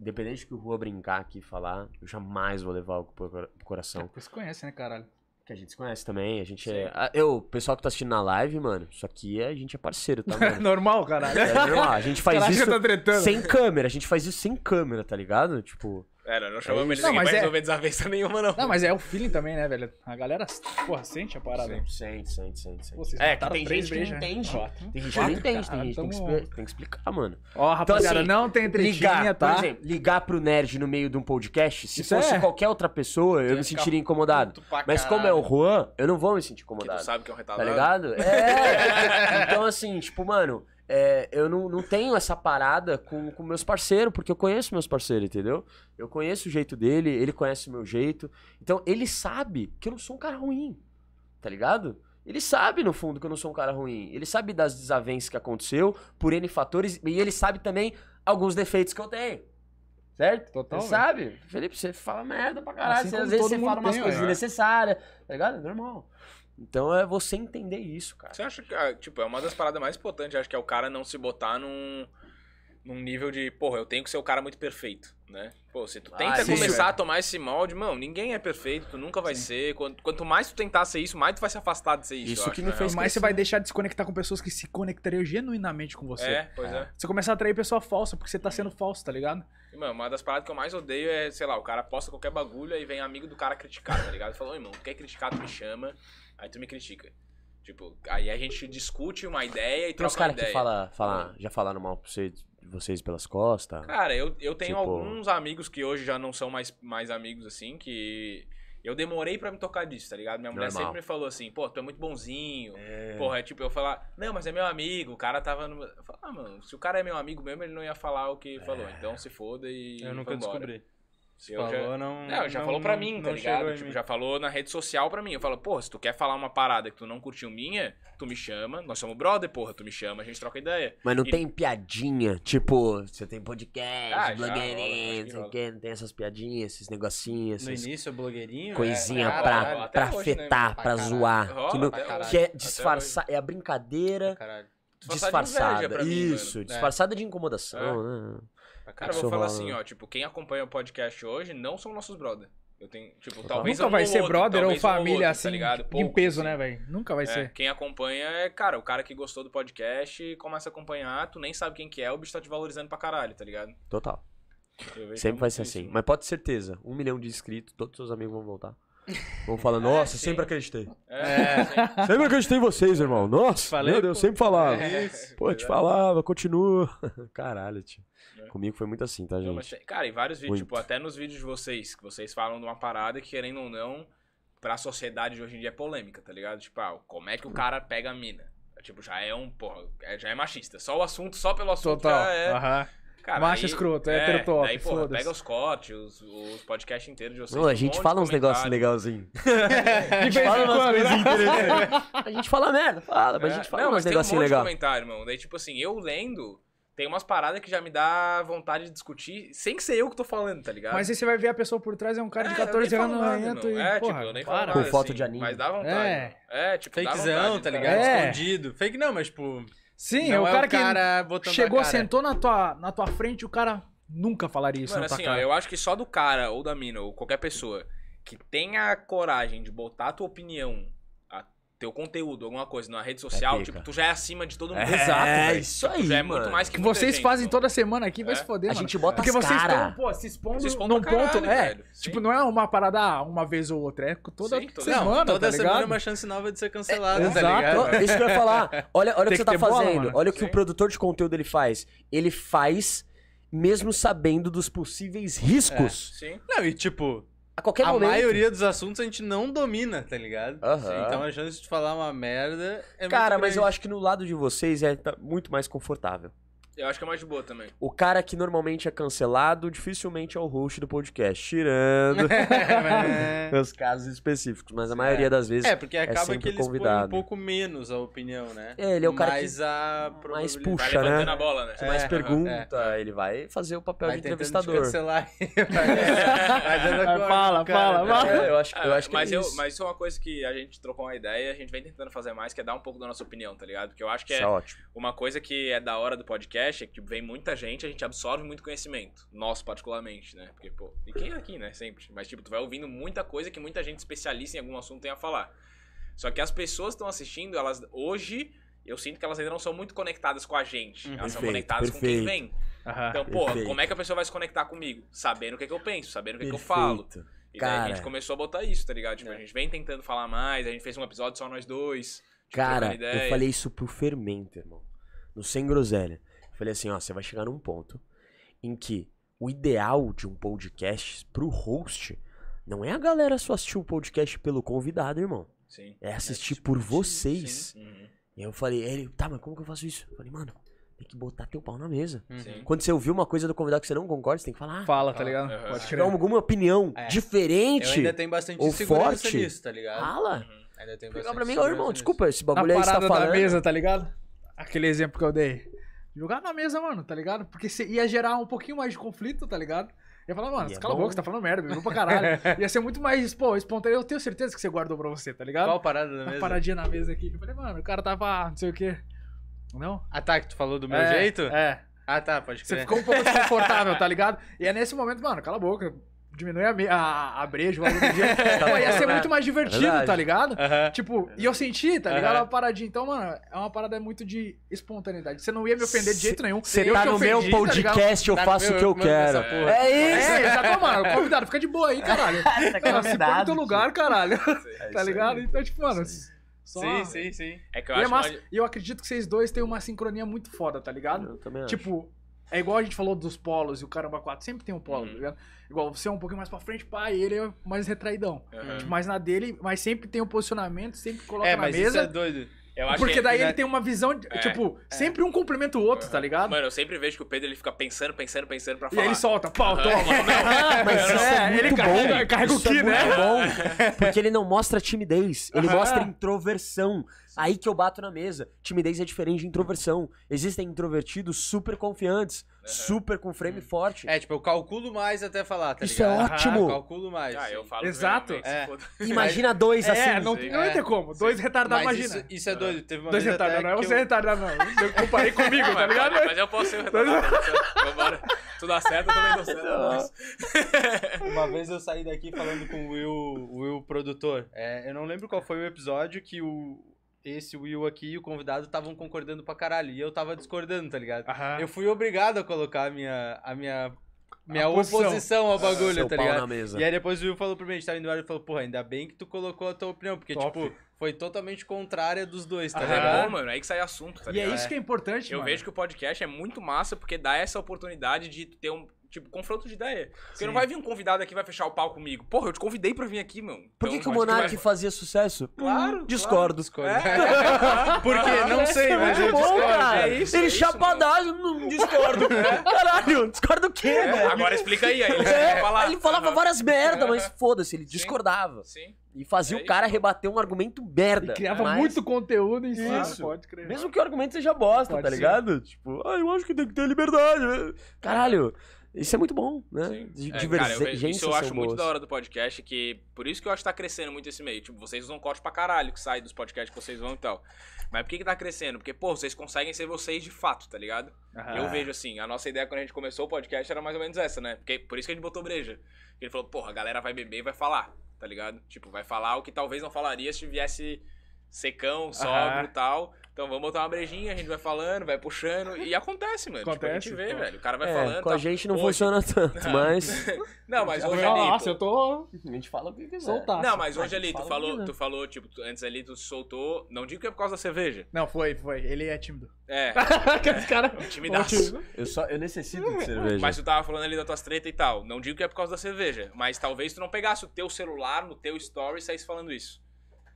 Independente do que o Rua brincar aqui e falar, eu jamais vou levar algo pro coração. É você conhece, né, caralho? Que a gente se conhece também, a gente é. Ah, eu, o pessoal que tá assistindo na live, mano, isso aqui é, a gente é parceiro, tá, É normal, caralho. É normal, a gente faz Caraca, isso tá tretando. sem câmera, a gente faz isso sem câmera, tá ligado? Tipo, é, não, não é chamamos eles não, mas pra é... resolver desavença nenhuma, não. Não, mas é o feeling também, né, velho? A galera, porra, sente a parada. Sente, sente, sente, sente. é, que tem gente tem que não né? entende. Quatro. Tem gente que não entende, tem gente tem que, tem que explicar, mano. Ó, então, rapaziada, então, assim, não tem tretinha, tá? Por exemplo, ligar pro nerd no meio de um podcast, se Isso fosse é. qualquer outra pessoa, eu me sentiria incomodado. Mas como é o Juan, eu não vou me sentir incomodado. tu sabe que é um tá retardado. Tá ligado? É! então, assim, tipo, mano... É, eu não, não tenho essa parada com, com meus parceiros, porque eu conheço meus parceiros, entendeu? Eu conheço o jeito dele, ele conhece o meu jeito. Então ele sabe que eu não sou um cara ruim, tá ligado? Ele sabe, no fundo, que eu não sou um cara ruim. Ele sabe das desavenças que aconteceu, por N fatores, e ele sabe também alguns defeitos que eu tenho. Certo? Total. sabe? Felipe, você fala merda pra caralho. Assim você, às vezes você fala umas coisas é. desnecessárias, tá ligado? Normal. Então é você entender isso, cara. Você acha que, ah, tipo, é uma das paradas mais importantes, acho que é o cara não se botar num, num nível de, porra, eu tenho que ser o cara muito perfeito, né? Pô, se tu ah, tenta sim, começar a tomar esse molde, mano, ninguém é perfeito, tu nunca vai sim. ser. Quanto, quanto, mais tu tentar ser isso, mais tu vai se afastar de ser isso. Isso que me né? fez mais você vai deixar de se conectar com pessoas que se conectariam genuinamente com você. É, pois é. é. Você começa a atrair pessoa falsa, porque você tá uhum. sendo falso, tá ligado? mano, uma das paradas que eu mais odeio é, sei lá, o cara posta qualquer bagulho e vem amigo do cara criticar, tá ligado? Falou, irmão, tu quer criticar, tu me chama, aí tu me critica. Tipo, aí a gente discute uma ideia e Tem troca uns cara que fala, fala, ah. já falaram mal pra você, de vocês pelas costas? Cara, eu, eu tenho Tipo- alguns amigos que hoje já não são mais, mais amigos, assim, que eu demorei para me tocar disso, tá ligado? Minha mulher Normal. sempre me falou assim, pô, tu é muito bonzinho. É. Porra, é tipo eu falar, não, mas é meu amigo, o cara tava no. Eu falo, ah, mano, se o cara é meu amigo mesmo, ele não ia falar o que é. falou. Então se foda e. Eu é nunca embora. descobri. Se falou, já, não. Não, já não, falou pra mim, tá não, tá ligado? Tipo, mim. já falou na rede social pra mim. Eu falo, porra, se tu quer falar uma parada que tu não curtiu minha, tu me chama. Nós somos brother, porra, tu me chama, a gente troca ideia. Mas não e... tem piadinha, tipo, você tem podcast, ah, blogueirinho, não tem essas piadinhas, esses negocinhos. No início, blogueirinho. Coisinha é, pra, caralho, pra né, afetar, né, pra, pra zoar. Rola, que, caralho, que é disfarçar, é a brincadeira. disfarçada. Isso, é. disfarçada de incomodação, é. né? Cara, vou falar assim, ó, tipo, quem acompanha o podcast hoje não são nossos brother. Eu tenho, tipo, talvez Nunca vai ser outro, brother ou família outro, tá assim, tá ligado? Poucos, em peso, assim. né, velho? Nunca vai é, ser. Quem acompanha é, cara, o cara que gostou do podcast começa a acompanhar, tu nem sabe quem que é, o bicho tá te valorizando pra caralho, tá ligado? Total. É sempre vai ser assim. Mas pode ter certeza, um milhão de inscritos, todos os seus amigos vão voltar. Vão falar, é, nossa, é, sempre acreditei. É, é. sempre. sempre acreditei em vocês, irmão. Nossa, Falei, meu Deus, pô. sempre falava. É, Pô, te falava, continua. Caralho, tio. É. Comigo foi muito assim, tá, gente? Não, mas, cara, em vários vídeos, muito. tipo, até nos vídeos de vocês, que vocês falam de uma parada que, querendo ou não, pra sociedade de hoje em dia é polêmica, tá ligado? Tipo, ah, como é que o hum. cara pega a mina? É, tipo, já é um, porra, é, já é machista. Só o assunto, só pelo assunto Total. já é... Uhum. Cara, Macho aí, escroto, é heterotop. Daí, pô, pega os cortes, os, os podcasts inteiros de vocês. Não, a gente um fala uns negócios legalzinhos. a gente fala umas né? coisas interessantes. A gente fala merda, fala, mas a gente fala não, uns negocinhos um legais. comentário, irmão. Daí, tipo assim, eu lendo, tem umas paradas que já me dá vontade de discutir, sem ser eu que tô falando, tá ligado? Mas aí você vai ver a pessoa por trás, é um cara de 14 é, anos nada, lento né, e, É, tipo, porra, tipo, eu nem falo nada, Com foto assim, de anime. Mas dá vontade. É, é tipo, Fakezão, vontade, tá ligado? É. Escondido. Fake não, mas tipo... Sim, não é o cara, é o cara que chegou, cara. sentou na tua, na tua frente o cara nunca falaria isso Mano, na assim, ó, eu acho que só do cara ou da mina ou qualquer pessoa que tenha a coragem de botar a tua opinião teu conteúdo, alguma coisa na rede é social, é tipo, tu já é acima de todo mundo. É, Exato. É isso aí. Tu já é mano. muito mais que Vocês gente, fazem então. toda semana aqui, vai é. se foder, A mano. gente bota Porque as vocês cara. estão, pô, se expondo, se expondo num ponto, caralho, é. Velho. Tipo, não é uma parada ah, uma vez ou outra, é toda Sim, semana, não, tá Toda tá semana é uma chance nova de ser cancelado, é. tá Isso que eu ia falar. Olha, olha o que você tá fazendo. olha o que o produtor de conteúdo ele faz. Ele faz mesmo sabendo dos possíveis riscos. É, sim. Não, e tipo, a qualquer a momento. A maioria dos assuntos a gente não domina, tá ligado? Uhum. Então a chance de falar uma merda é Cara, mas eu acho que no lado de vocês é muito mais confortável. Eu acho que é mais de boa também. O cara que normalmente é cancelado, dificilmente é o host do podcast, tirando os é. casos específicos, mas a maioria é. das vezes é porque é acaba é que ele convidado. um pouco menos a opinião, né? É, ele é o cara mais que a mais puxa, né? A bola, né? É, mais pergunta, é. ele vai fazer o papel vai de entrevistador. Cancelar. fala, fala, fala. Eu acho, eu acho que ah, mas é isso. mas isso é uma coisa que a gente trocou uma ideia, a gente vem tentando fazer mais, que é dar um pouco da nossa opinião, tá ligado? Porque eu acho que isso é, é uma coisa que é da hora do podcast podcast é que vem muita gente, a gente absorve muito conhecimento. Nós, particularmente, né? Porque, pô, e quem é aqui, né? Sempre. Mas, tipo, tu vai ouvindo muita coisa que muita gente especialista em algum assunto tem a falar. Só que as pessoas que estão assistindo, elas hoje eu sinto que elas ainda não são muito conectadas com a gente. Uhum. Elas perfeito, são conectadas perfeito. com quem vem. Uhum. Então, pô perfeito. como é que a pessoa vai se conectar comigo? Sabendo o que, é que eu penso, sabendo o que, é que eu falo. E Cara. daí a gente começou a botar isso, tá ligado? Tipo, é. a gente vem tentando falar mais, a gente fez um episódio só nós dois. Tipo, Cara, eu falei isso pro Fermento, irmão. No Sem Groselha. Eu falei assim, ó, você vai chegar num ponto em que o ideal de um podcast pro host não é a galera só assistir o podcast pelo convidado, irmão. Sim. É, é assistir é, por vocês. Sim, uhum. E eu falei, ele, tá, mas como que eu faço isso? Eu falei, mano, tem que botar teu pau na mesa. Uhum. Sim. Quando você ouvir uma coisa do convidado que você não concorda, você tem que falar. Ah, fala, tá ah, ligado? Uhum. Pode tiver alguma opinião é. diferente. Eu ainda tem bastante ou forte, nisso, tá ligado? Fala. Uhum. Ainda tem bastante. Pra mim, irmão, desculpa, esse bagulho Na aí está falando. da mesa, tá ligado? Aquele exemplo que eu dei jogar na mesa, mano, tá ligado? Porque ia gerar um pouquinho mais de conflito, tá ligado? Ia falar, mano, e é cala a boca, você tá falando merda, bebeu pra caralho. ia ser muito mais, pô, espontâneo. Eu tenho certeza que você guardou pra você, tá ligado? Qual parada na Uma mesa? paradinha na mesa aqui. eu falei, mano, o cara tava, não sei o quê. Não? Ataque, ah, tá, tu falou do meu é, jeito? É. Ah, tá, pode crer. Você ficou um pouco desconfortável, tá ligado? E é nesse momento, mano, cala a boca diminui a, a, a breja, o volume de... Pô, ia ser muito mais divertido, tá ligado? Uhum. Tipo, e eu senti, tá ligado? Uhum. Uma paradinha. Então, mano, é uma parada muito de espontaneidade. Você não ia me ofender de jeito nenhum. Você tá, tá, tá no meu podcast, eu faço o que eu quero. É, é isso! É, já tô, mano, convidado, fica de boa aí, caralho. Cara, tá se no teu lugar, caralho. tá ligado? Então, tipo, mano... Só... Sim, sim, sim. É que eu e, é acho é massa... mais... e eu acredito que vocês dois têm uma sincronia muito foda, tá ligado? Eu também acho. Tipo, é igual a gente falou dos polos e o caramba 4, sempre tem um polo, uhum. tá ligado? Igual você é um pouquinho mais pra frente, pá, e ele é mais retraidão. Uhum. Tipo, mais na dele, mas sempre tem o um posicionamento, sempre coloca é, na mas mesa. Isso é doido. Eu Porque daí que, ele é tem uma visão, de, é, tipo, é. sempre um complementa o outro, uhum. tá ligado? Mano, eu sempre vejo que o Pedro ele fica pensando, pensando, pensando pra falar. E ele solta, pau, uhum. toma. Mas é, é ele bom. carrega, o que, é né? Porque ele não mostra timidez, ele uhum. mostra introversão. Aí que eu bato na mesa. Timidez é diferente de introversão. Existem introvertidos super confiantes, super com frame hum. forte. É, tipo, eu calculo mais até falar, tá Isso é ligado? é ótimo. Ah, calculo mais. Ah, eu falo Exato. É. Imagina dois é, assim. É, não, não tem como. Dois retardados, imagina. Isso, isso, é doido. Teve uma dois retardados, não é você eu... retardado, não. Eu comparei comigo, não, tá ligado? Mas, eu posso ser retardado. Tá Vambora. Tu dá certo, eu também dou certo. Uma vez eu saí daqui falando com o Will, o Will produtor. É, eu não lembro qual foi o episódio que o, esse Will aqui e o convidado estavam concordando pra caralho. E eu tava discordando, tá ligado? Aham. Eu fui obrigado a colocar a minha, a minha, minha oposição ao ah, bagulho, Seu tá pau ligado? na mesa. E aí depois o Will falou pra mim, a gente tava indo embora e falou, porra, ainda bem que tu colocou a tua opinião, porque, Top. tipo, foi totalmente contrária dos dois, tá Aham. ligado? É bom, mano, é aí que sai assunto, tá E é isso que é importante, Eu mano. vejo que o podcast é muito massa porque dá essa oportunidade de ter um Tipo, confronto de ideia. Porque Sim. não vai vir um convidado aqui e vai fechar o pau comigo. Porra, eu te convidei pra vir aqui, meu. Por que, que o Monark vai... fazia sucesso? Claro. Discordo. Claro. É. Porque não sei, é mas eu discordo. Cara. É isso, ele é chapadado, não discordo. É. Caralho, discordo o quê, é, velho? Agora explica aí. aí ele, ele, falava uhum. várias merda, mas foda-se, ele Sim. discordava. Sim. E fazia é o cara rebater um argumento merda. E criava mas... muito conteúdo em cima. Isso. Pode crer. Mesmo que o argumento seja bosta, pode tá ligado? Tipo, ah, eu acho que tem que ter liberdade. Caralho. Isso é muito bom, né? Sim. É, cara, eu, isso eu assim, acho boas. muito da hora do podcast, que por isso que eu acho que tá crescendo muito esse meio. Tipo, vocês usam corte pra caralho que sai dos podcasts que vocês vão e tal. Mas por que, que tá crescendo? Porque, pô, vocês conseguem ser vocês de fato, tá ligado? Ah. Eu vejo assim, a nossa ideia quando a gente começou o podcast era mais ou menos essa, né? Porque, por isso que a gente botou breja. Ele falou, porra, a galera vai beber e vai falar, tá ligado? Tipo, vai falar o que talvez não falaria se viesse secão, sóbrio e tal. Então vamos botar uma brejinha, a gente vai falando, vai puxando. E acontece, mano. Acontece. Tipo, a gente vê, então. velho. O cara vai é, falando. Com tá, a gente não hoje... funciona tanto, mas. não, mas hoje ali. Nossa, tu... eu tô. A gente fala o que quiser. Soltar. Não, mas hoje ali, tu falou, tu falou, tipo, tu, antes ali tu soltou. Não digo que é por causa da cerveja. Não, foi, foi. Ele é tímido. É. Esse cara. É, Timidaço. Eu, só, eu necessito de cerveja. Mas tu tava falando ali das tuas treta e tal. Não digo que é por causa da cerveja. Mas talvez tu não pegasse o teu celular no teu story e saísse falando isso.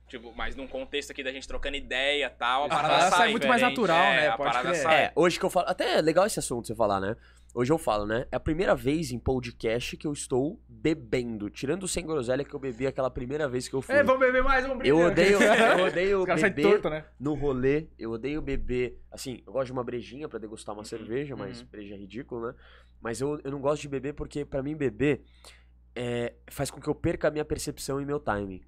Tipo, mas num contexto aqui da gente trocando ideia e tal, a parada, a sai, é sai muito mais natural, é, né? A Pode parada sai. É, hoje que eu falo. Até é legal esse assunto você falar, né? Hoje eu falo, né? É a primeira vez em podcast que eu estou bebendo. Tirando o sem groselha que eu bebi aquela primeira vez que eu fui. É, vamos beber mais um brinde. Eu odeio, eu odeio beber torto, né? no rolê. Eu odeio beber... Assim, eu gosto de uma brejinha para degustar uma uhum. cerveja, uhum. mas uhum. breja é ridículo, né? Mas eu, eu não gosto de beber porque, para mim, beber é, faz com que eu perca a minha percepção e meu timing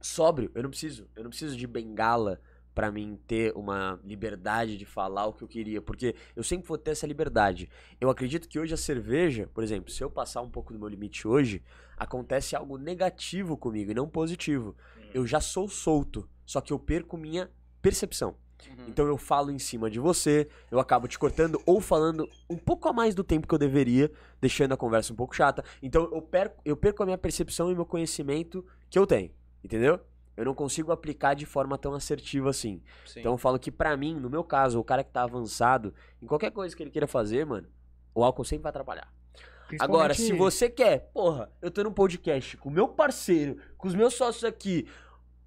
sóbrio. Eu não preciso. Eu não preciso de bengala para mim ter uma liberdade de falar o que eu queria, porque eu sempre vou ter essa liberdade. Eu acredito que hoje a cerveja, por exemplo, se eu passar um pouco do meu limite hoje, acontece algo negativo comigo e não positivo. Hum. Eu já sou solto, só que eu perco minha percepção. Uhum. Então eu falo em cima de você, eu acabo te cortando ou falando um pouco a mais do tempo que eu deveria, deixando a conversa um pouco chata. Então eu perco, eu perco a minha percepção e meu conhecimento que eu tenho. Entendeu? Eu não consigo aplicar de forma tão assertiva assim. Sim. Então eu falo que para mim, no meu caso, o cara que tá avançado, em qualquer coisa que ele queira fazer, mano, o álcool sempre vai atrapalhar. Agora, se você quer, porra, eu tô num podcast com o meu parceiro, com os meus sócios aqui,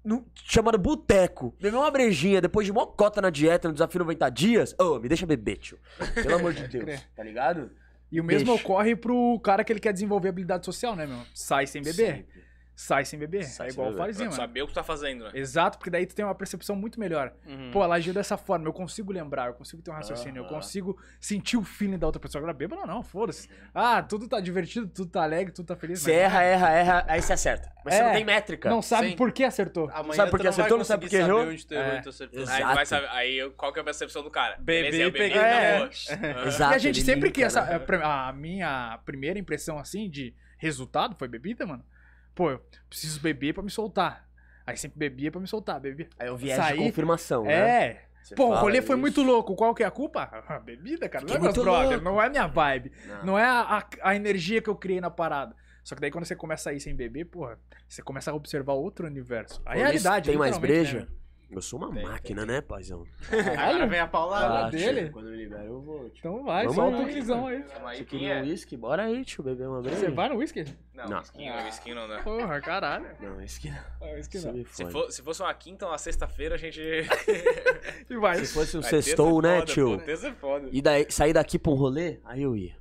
no, chamado Boteco, beber uma brejinha depois de cota na dieta, no desafio 90 dias, ô, oh, me deixa beber, tio. Pelo amor de Deus, tá ligado? E o mesmo deixa. ocorre pro cara que ele quer desenvolver habilidade social, né, meu? Sai sem beber. Sempre sai sem beber. Sai, é sai igual beber. o fariseu. Pra saber o que tá fazendo, né? Exato, porque daí tu tem uma percepção muito melhor. Uhum. Pô, ela agiu dessa forma, eu consigo lembrar, eu consigo ter um raciocínio, uhum. eu consigo sentir o feeling da outra pessoa. Agora, ou não, foda-se. Ah, tudo tá divertido, tudo tá alegre, tudo tá feliz. Você erra, erra, erra, aí você acerta. Mas é, você não é, tem métrica. Não sabe Sim. por que acertou. Amanhã sabe por que acertou, não sabe por que errou. É. Tá aí, aí qual que é a percepção do cara? Bebi, peguei, tá é. Exato. E a gente sempre que essa... Né? A minha primeira impressão, assim, de resultado foi bebida, mano pô, eu preciso beber para me soltar. Aí sempre bebia para me soltar, bebia. Aí eu viés Saí, de confirmação, né? É. Você pô, o rolê isso. foi muito louco. Qual que é a culpa? A bebida, cara. não é meu brother, não é minha vibe. Não, não é a, a, a energia que eu criei na parada. Só que daí quando você começa a ir sem beber, porra, você começa a observar outro universo. É a realidade. Tem mais né, breja? Né? Eu sou uma tem, máquina, tem. né, paizão? Caralho, vem a paulada ah, dele. Tio, quando me liberar, eu vou. Tio. Então vai, Vamos solta o guizão aí. Você queria um uísque? Bora aí, tio, beber uma vez. Você vai no uísque? Não, não. Whisky, não, né? Porra, caralho. Não, uísque não. whisky ah, não. Se, for, se, fosse uma quinta ou uma sexta-feira, a gente. e vai. Se fosse um é sextou, né, foda, tio? certeza é foda. E daí, sair daqui pra um rolê, aí eu ia.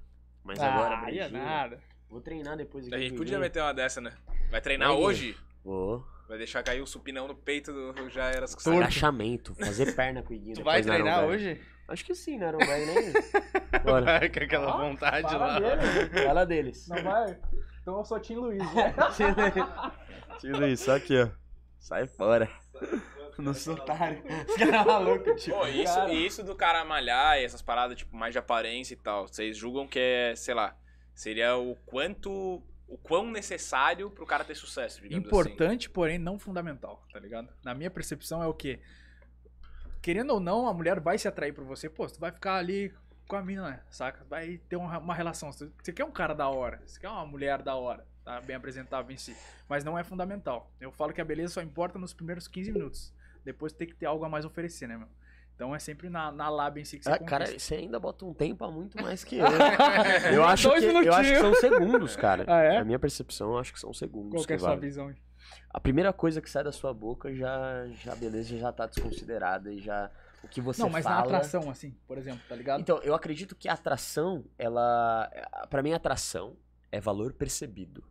Mas ah, agora. É não ia nada. Vou treinar depois. A gente podia meter uma dessa, né? Vai treinar hoje? Vou. Vai deixar cair o supinão no peito do Jairas Kusai. Agachamento, fazer perna com o Iguinho. Tu vai treinar hoje? Acho que sim, né? Não vai nem. Bora. Vai, com aquela ah, vontade fala lá. ela né? Fala deles. Não vai? Então eu sou Tim Luiz. Né? Tim Luiz, só aqui, ó. Sai fora. Não sou otário. cara é maluco, tipo. Pô, isso, cara. isso do cara malhar e essas paradas, tipo, mais de aparência e tal. Vocês julgam que é, sei lá, seria o quanto o quão necessário pro cara ter sucesso, assim. Importante, assim. porém não fundamental, tá ligado? Na minha percepção é o quê? Querendo ou não, a mulher vai se atrair por você. Pô, tu vai ficar ali com a mina, né? saca? Vai ter uma, uma relação. Você quer um cara da hora, você quer uma mulher da hora, tá? Bem apresentável em si. Mas não é fundamental. Eu falo que a beleza só importa nos primeiros 15 minutos. Depois tem que ter algo a mais oferecer, né, meu? Então é sempre na, na lab em si que você ah, Cara, você ainda bota um tempo a muito mais que eu. eu, acho que, eu acho que são segundos, cara. Ah, é? A minha percepção, eu acho que são segundos. Qual que é a sua vale. visão? A primeira coisa que sai da sua boca já, já beleza, já tá desconsiderada e já o que você fala. Não, mas fala... na atração assim, por exemplo, tá ligado? Então, eu acredito que a atração, ela, para mim a atração é valor percebido.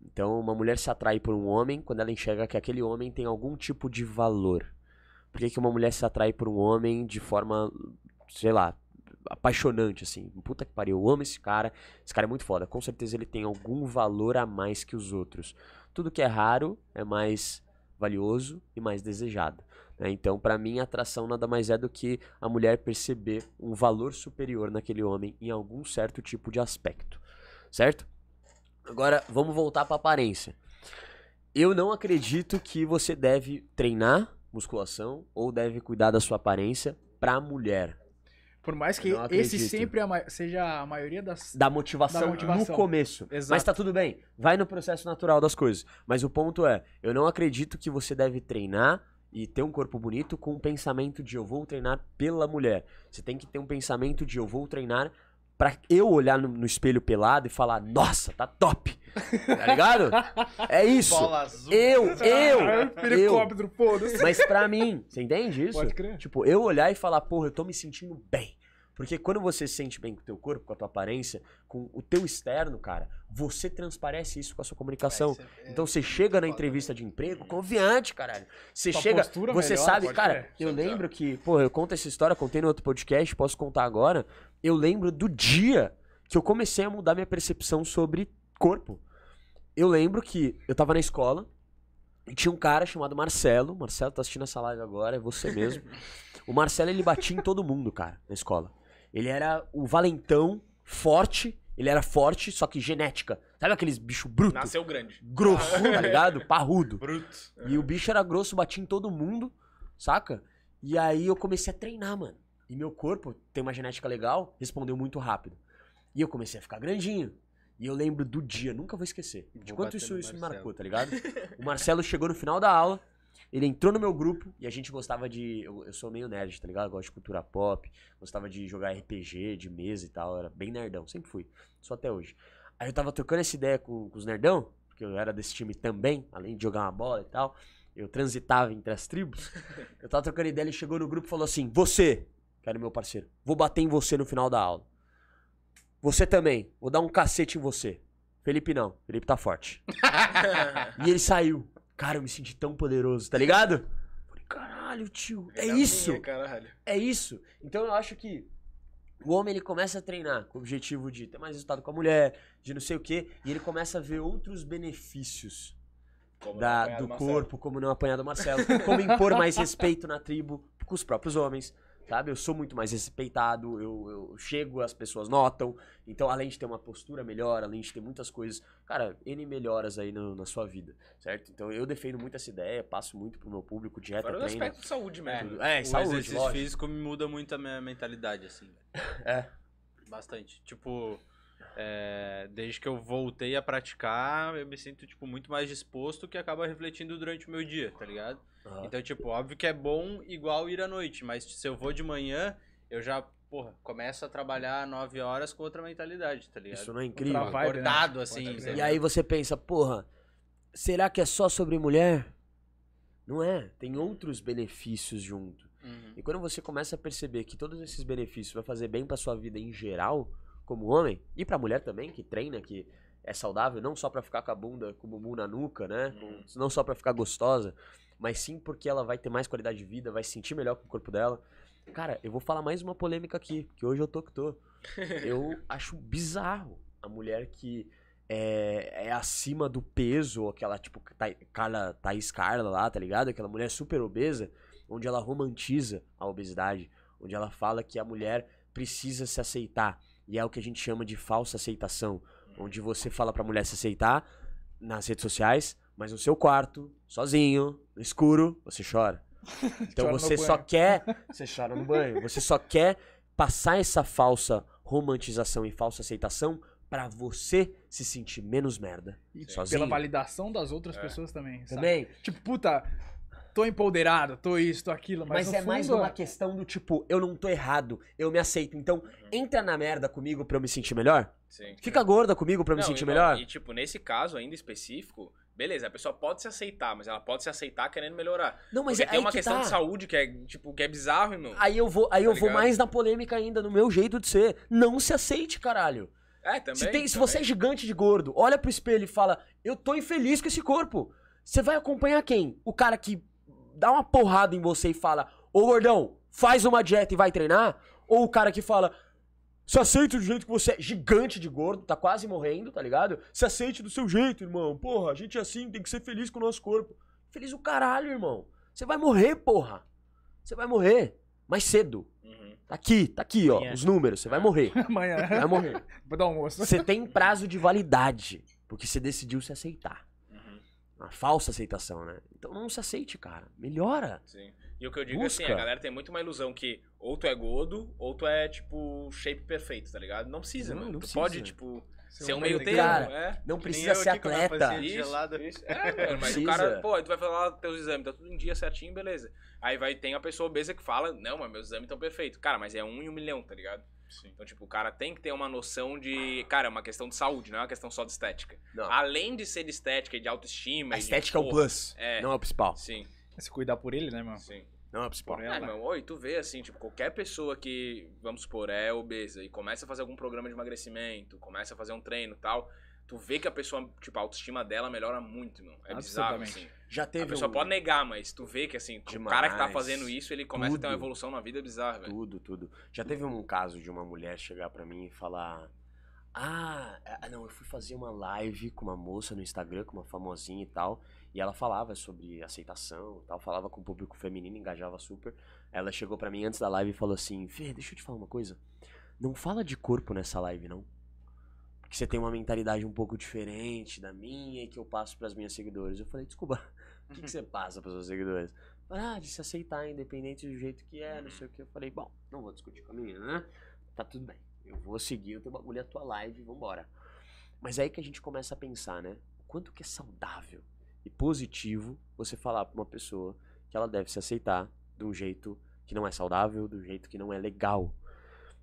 Então, uma mulher se atrai por um homem quando ela enxerga que aquele homem tem algum tipo de valor por que, que uma mulher se atrai por um homem de forma, sei lá, apaixonante, assim. Puta que pariu, eu amo esse cara. Esse cara é muito foda. Com certeza ele tem algum valor a mais que os outros. Tudo que é raro é mais valioso e mais desejado. Né? Então, para mim, atração nada mais é do que a mulher perceber um valor superior naquele homem em algum certo tipo de aspecto. Certo? Agora, vamos voltar para aparência. Eu não acredito que você deve treinar musculação ou deve cuidar da sua aparência para a mulher? Por mais que esse sempre é a seja a maioria das. Da motivação, da motivação. no começo. Exato. Mas tá tudo bem. Vai no processo natural das coisas. Mas o ponto é: eu não acredito que você deve treinar e ter um corpo bonito com o pensamento de eu vou treinar pela mulher. Você tem que ter um pensamento de eu vou treinar para eu olhar no, no, espelho pelado e falar, nossa, tá top. Tá ligado? É isso. Eu, eu, é eu. Mas pra mim, você entende isso? Pode crer. Tipo, eu olhar e falar, porra, eu tô me sentindo bem. Porque quando você se sente bem com o teu corpo, com a tua aparência, com o teu externo, cara, você transparece isso com a sua comunicação. É, é então você chega na entrevista de né? emprego é. confiante, caralho. Você tua chega, você melhor, sabe, cara, eu lembro que, pô, eu conto essa história, contei no outro podcast, posso contar agora. Eu lembro do dia que eu comecei a mudar minha percepção sobre corpo. Eu lembro que eu tava na escola, e tinha um cara chamado Marcelo. Marcelo tá assistindo essa live agora, é você mesmo. o Marcelo, ele batia em todo mundo, cara, na escola. Ele era o valentão, forte. Ele era forte, só que genética. Sabe aqueles bicho bruto? Nasceu grande. Grosso, ah. tá ligado? Parrudo. Bruto. E o bicho era grosso, batia em todo mundo, saca? E aí eu comecei a treinar, mano. E meu corpo tem uma genética legal, respondeu muito rápido. E eu comecei a ficar grandinho. E eu lembro do dia, nunca vou esquecer. De quanto isso, isso me marcou, tá ligado? O Marcelo chegou no final da aula, ele entrou no meu grupo e a gente gostava de. Eu, eu sou meio nerd, tá ligado? Eu gosto de cultura pop, gostava de jogar RPG, de mesa e tal. Era bem nerdão, sempre fui. Só até hoje. Aí eu tava trocando essa ideia com, com os nerdão, porque eu era desse time também, além de jogar uma bola e tal. Eu transitava entre as tribos. Eu tava trocando ideia, ele chegou no grupo e falou assim: Você, que era meu parceiro, vou bater em você no final da aula. Você também, vou dar um cacete em você. Felipe não, Felipe tá forte. e ele saiu. Cara, eu me senti tão poderoso, tá ligado? Falei, caralho, tio, é Minha isso. Caralho. É isso. Então eu acho que o homem ele começa a treinar com o objetivo de ter mais resultado com a mulher, de não sei o quê, e ele começa a ver outros benefícios da, do Marcelo. corpo, como não apanhar do Marcelo, como impor mais respeito na tribo com os próprios homens, sabe? Eu sou muito mais respeitado, eu, eu, chego, as pessoas notam. Então, além de ter uma postura melhor, além de ter muitas coisas, cara, N melhoras aí no, na sua vida, certo? Então, eu defendo muito essa ideia, passo muito pro meu público, dieta, Fora treino. aspecto de saúde mesmo. Né? É, é saúde, O exercício lógico. físico me muda muito a minha mentalidade, assim. É. Bastante. Tipo... É, desde que eu voltei a praticar, eu me sinto tipo muito mais disposto, que acaba refletindo durante o meu dia, tá ligado? Uhum. Então, tipo, óbvio que é bom igual ir à noite, mas se eu vou de manhã, eu já, porra, começo a trabalhar 9 horas com outra mentalidade, tá ligado? Isso não é incrível? Um né? acordado, né? assim. E aí você pensa, porra, será que é só sobre mulher? Não é, tem outros benefícios junto. Uhum. E quando você começa a perceber que todos esses benefícios vai fazer bem para sua vida em geral, como homem, e pra mulher também, que treina, que é saudável, não só para ficar com a bunda com o na nuca, né? Uhum. Não só para ficar gostosa, mas sim porque ela vai ter mais qualidade de vida, vai se sentir melhor com o corpo dela. Cara, eu vou falar mais uma polêmica aqui, que hoje eu tô que tô. Eu acho bizarro a mulher que é, é acima do peso, aquela tipo Carla, Thaís Carla lá, tá ligado? Aquela mulher super obesa, onde ela romantiza a obesidade, onde ela fala que a mulher precisa se aceitar. E é o que a gente chama de falsa aceitação, onde você fala pra mulher se aceitar nas redes sociais, mas no seu quarto, sozinho, no escuro, você chora. Então chora você só quer. Você chora no banho. Você só quer passar essa falsa romantização e falsa aceitação para você se sentir menos merda. E sozinho. pela validação das outras é. pessoas também. Sabe? Também. Tipo, puta, tô empoderado, tô isso, tô aquilo, mas. mas é fundo, mais uma é... questão do tipo, eu não tô errado, eu me aceito. Então, uhum. entra na merda comigo pra eu me sentir melhor? Sim. Fica gorda comigo pra eu não, me sentir e, então, melhor? E, tipo, nesse caso ainda específico, Beleza, a pessoa pode se aceitar, mas ela pode se aceitar querendo melhorar. Não, mas Porque é tem uma que questão tá. de saúde que é, tipo, que é bizarro, irmão. Aí eu vou, aí tá eu ligado? vou mais na polêmica ainda, no meu jeito de ser. Não se aceite, caralho. É, também. Se, tem, também. se você é gigante de gordo, olha pro espelho e fala: "Eu tô infeliz com esse corpo". Você vai acompanhar quem? O cara que dá uma porrada em você e fala: "Ô, gordão, faz uma dieta e vai treinar?" Ou o cara que fala: se aceita do jeito que você é gigante de gordo, tá quase morrendo, tá ligado? Se aceite do seu jeito, irmão. Porra, a gente é assim, tem que ser feliz com o nosso corpo. Feliz o caralho, irmão. Você vai morrer, porra. Você vai morrer. Mais cedo. Uhum. Tá aqui, tá aqui, ó. Amanhã. Os números. Você vai é. morrer. Amanhã. Vai morrer. Vou dar almoço. Você tem prazo de validade. Porque você decidiu se aceitar. Uhum. Uma falsa aceitação, né? Então não se aceite, cara. Melhora. Sim. E o que eu digo Busca. É assim, a galera tem muito uma ilusão que ou tu é gordo, ou tu é, tipo, shape perfeito, tá ligado? Não precisa, não, mano. Não tu precisa. pode, tipo, ser, um meio termo. É. Não precisa ser atleta. isso. É, mano, mas o cara, pô, tu vai falar lá teus exames, tá tudo em dia certinho, beleza. Aí vai, tem a pessoa obesa que fala, não, mas meus exames estão perfeitos. Cara, mas é um em um milhão, tá ligado? Sim. Então, tipo, o cara tem que ter uma noção de. Cara, é uma questão de saúde, não é uma questão só de estética. Não. Além de ser de estética e de autoestima. A estética de, é o plus. É, não é o principal. Sim. É se cuidar por ele, né, mano? Sim. Não, é principal. É, meu, oi, tu vê assim, tipo, qualquer pessoa que, vamos supor, é obesa e começa a fazer algum programa de emagrecimento, começa a fazer um treino e tal, tu vê que a pessoa, tipo, a autoestima dela melhora muito, meu. É bizarro, assim. Já teve. A pessoa um... pode negar, mas tu vê que, assim, Demais. o cara que tá fazendo isso, ele começa tudo, a ter uma evolução na vida é bizarra, velho. Tudo, tudo. Já teve um caso de uma mulher chegar para mim e falar. Ah, é, não, eu fui fazer uma live com uma moça no Instagram, com uma famosinha e tal. E ela falava sobre aceitação tal, falava com o público feminino, engajava super. Ela chegou para mim antes da live e falou assim: Fê, deixa eu te falar uma coisa. Não fala de corpo nessa live, não. Porque você tem uma mentalidade um pouco diferente da minha e que eu passo para as minhas seguidoras. Eu falei: desculpa, o que, que uhum. você passa para seus seguidores? Ah, de se aceitar, independente do jeito que é, não uhum. sei o que. Eu falei: bom, não vou discutir com a menina, né? Tá tudo bem. Eu vou seguir o teu bagulho, a tua live, vambora. Mas é aí que a gente começa a pensar, né? O quanto que é saudável e positivo você falar para uma pessoa que ela deve se aceitar de um jeito que não é saudável, de um jeito que não é legal.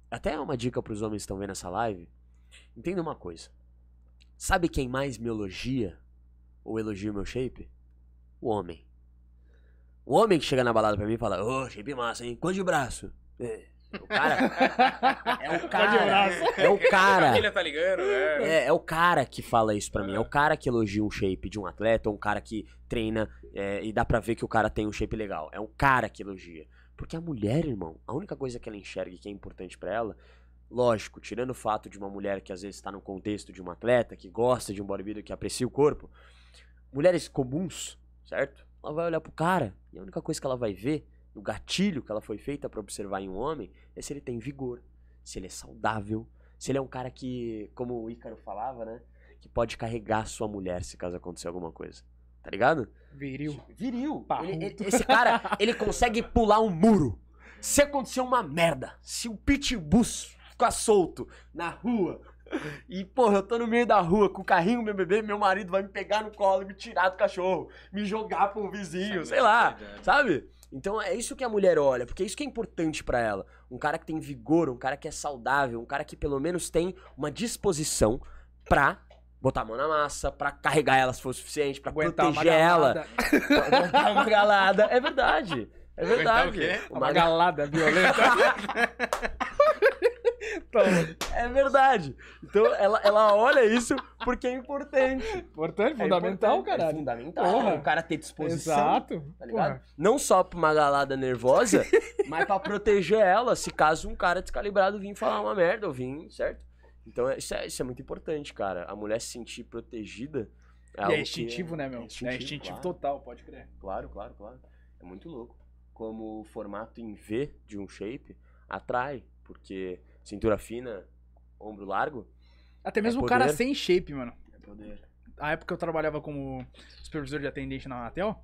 Até uma dica para os homens que estão vendo essa live. Entenda uma coisa. Sabe quem mais me elogia ou elogia o meu shape? O homem. O homem que chega na balada pra mim e fala: Ô, oh, shape massa, hein? Quanto de braço? É. O cara. é o tá cara. É o cara. Ele tá ligando, é. É, é o cara que fala isso pra mim. É o é. cara que elogia um shape de um atleta, ou um cara que treina é, e dá pra ver que o cara tem um shape legal. É o cara que elogia. Porque a mulher, irmão, a única coisa que ela enxerga e que é importante para ela Lógico, tirando o fato de uma mulher que às vezes está no contexto de um atleta, que gosta de um bodybuilder, que aprecia o corpo, mulheres comuns, certo? Ela vai olhar pro cara e a única coisa que ela vai ver no gatilho que ela foi feita para observar em um homem, é se ele tem vigor, se ele é saudável, se ele é um cara que, como o Ícaro falava, né? Que pode carregar sua mulher se caso acontecer alguma coisa. Tá ligado? Viril. Viril. Ele, ele, esse cara, ele consegue pular um muro. Se acontecer uma merda, se o um pitbull ficar solto na rua, e, porra, eu tô no meio da rua com o carrinho meu bebê, meu marido vai me pegar no colo, me tirar do cachorro, me jogar pro vizinho, sei lá, sabe? Então é isso que a mulher olha, porque é isso que é importante para ela. Um cara que tem vigor, um cara que é saudável, um cara que pelo menos tem uma disposição pra botar a mão na massa, pra carregar ela se for o suficiente, pra Aguentar proteger ela. Aguentar uma galada. É verdade. É verdade. Uma galada violenta. é verdade. Então ela, ela olha isso porque é importante. Importante, é fundamental, cara. É fundamental. Porra. O cara ter disposição. Exato. Tá ligado? Não só pra uma galada nervosa, mas pra proteger ela, se caso um cara descalibrado vir falar uma merda ou vir, certo? Então é, isso é, isso é muito importante, cara. A mulher se sentir protegida. É, é instintivo, é, né, meu? É, é instintivo, é instintivo claro. total, pode crer. Claro, claro, claro. É muito louco. Como o formato em V de um shape atrai, porque cintura fina, ombro largo. Até é mesmo é o cara sem shape, mano. É poder. A época eu trabalhava como supervisor de atendente na Anatel,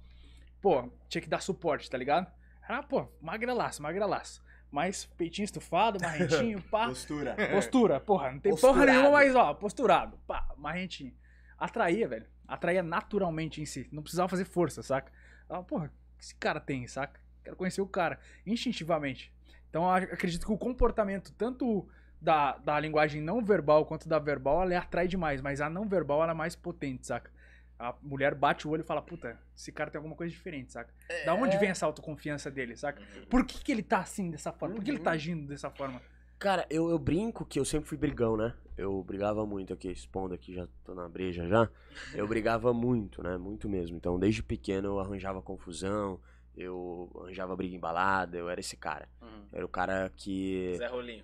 pô, tinha que dar suporte, tá ligado? Ah, pô, magrelaço, magrelaço. Mas peitinho estufado, marrentinho, pá. Postura. Postura, porra, não tem posturado. porra nenhuma, mas ó, posturado, pá, marrentinho. Atraía, velho. Atraía naturalmente em si. Não precisava fazer força, saca? Ah, porra, o que esse cara tem, saca? Quero conhecer o cara, instintivamente. Então acredito que o comportamento, tanto da, da linguagem não verbal quanto da verbal, ela é, atrai demais, mas a não verbal ela é mais potente, saca? A mulher bate o olho e fala, puta, esse cara tem alguma coisa diferente, saca? É... Da onde vem essa autoconfiança dele, saca? Uhum. Por que, que ele tá assim dessa forma? Por que ele tá uhum. agindo dessa forma? Cara, eu, eu brinco que eu sempre fui brigão, né? Eu brigava muito aqui, expondo aqui, já tô na breja já. Eu brigava muito, né? Muito mesmo. Então, desde pequeno eu arranjava confusão, eu arranjava briga embalada, eu era esse cara. Uhum. Era o cara que. Zé Rolinho.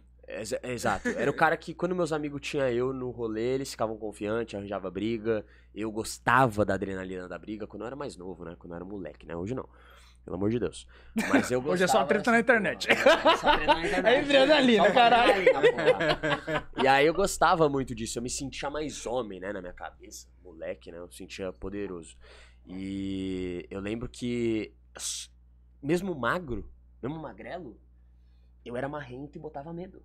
exato. Era o cara que, quando meus amigos tinham eu no rolê, eles ficavam confiantes, arranjava briga. Eu gostava da adrenalina da briga quando eu era mais novo, né? Quando eu era moleque, né? Hoje não. Pelo amor de Deus. Mas eu é gostava, Hoje é só treta na internet. Porra, é só treta na internet. É adrenalina, caralho. E aí eu gostava muito disso. Eu me sentia mais homem, né? Na minha cabeça. Moleque, né? Eu me sentia poderoso. E eu lembro que mesmo magro, mesmo magrelo, eu era marrento e botava medo.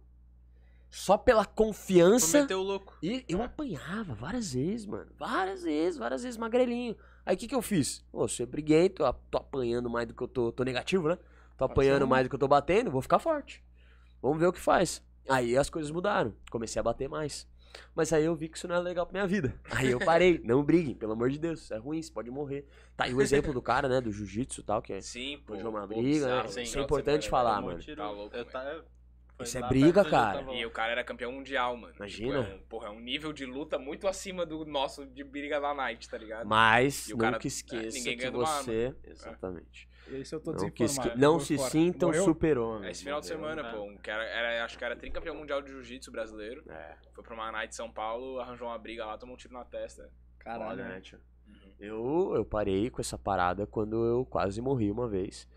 Só pela confiança. Prometeu louco. E eu apanhava várias vezes, mano. Várias vezes, várias vezes, magrelinho. Aí o que, que eu fiz? Pô, se eu briguei, tô, tô apanhando mais do que eu tô. Tô negativo, né? Tô apanhando mais do que eu tô batendo, vou ficar forte. Vamos ver o que faz. Aí as coisas mudaram. Comecei a bater mais. Mas aí eu vi que isso não é legal pra minha vida. Aí eu parei. não briguem, pelo amor de Deus. Isso é ruim, você pode morrer. Tá aí o exemplo do cara, né? Do jiu-jitsu e tal, que é. Sim, pô. Jogo uma briga, né? Sim, isso é importante falar, tá mano. Tá louco, foi Isso é briga, cara. E o cara era campeão mundial, mano. Tipo, Imagina. Tipo, é um, porra, é um nível de luta muito acima do nosso de briga da Night, tá ligado? Mas, e o nunca cara, tá, esqueça é, que você... Arma. Exatamente. É. Esse eu tô não que não se fora. sintam super-homem. Esse final de semana, pô, um cara, era, acho que era tricampeão mundial de jiu-jitsu brasileiro. É. Foi pra uma night de São Paulo, arranjou uma briga lá, tomou um tiro na testa. Caralho. Olha, né? né, tio? Uhum. Eu, eu parei com essa parada quando eu quase morri uma vez.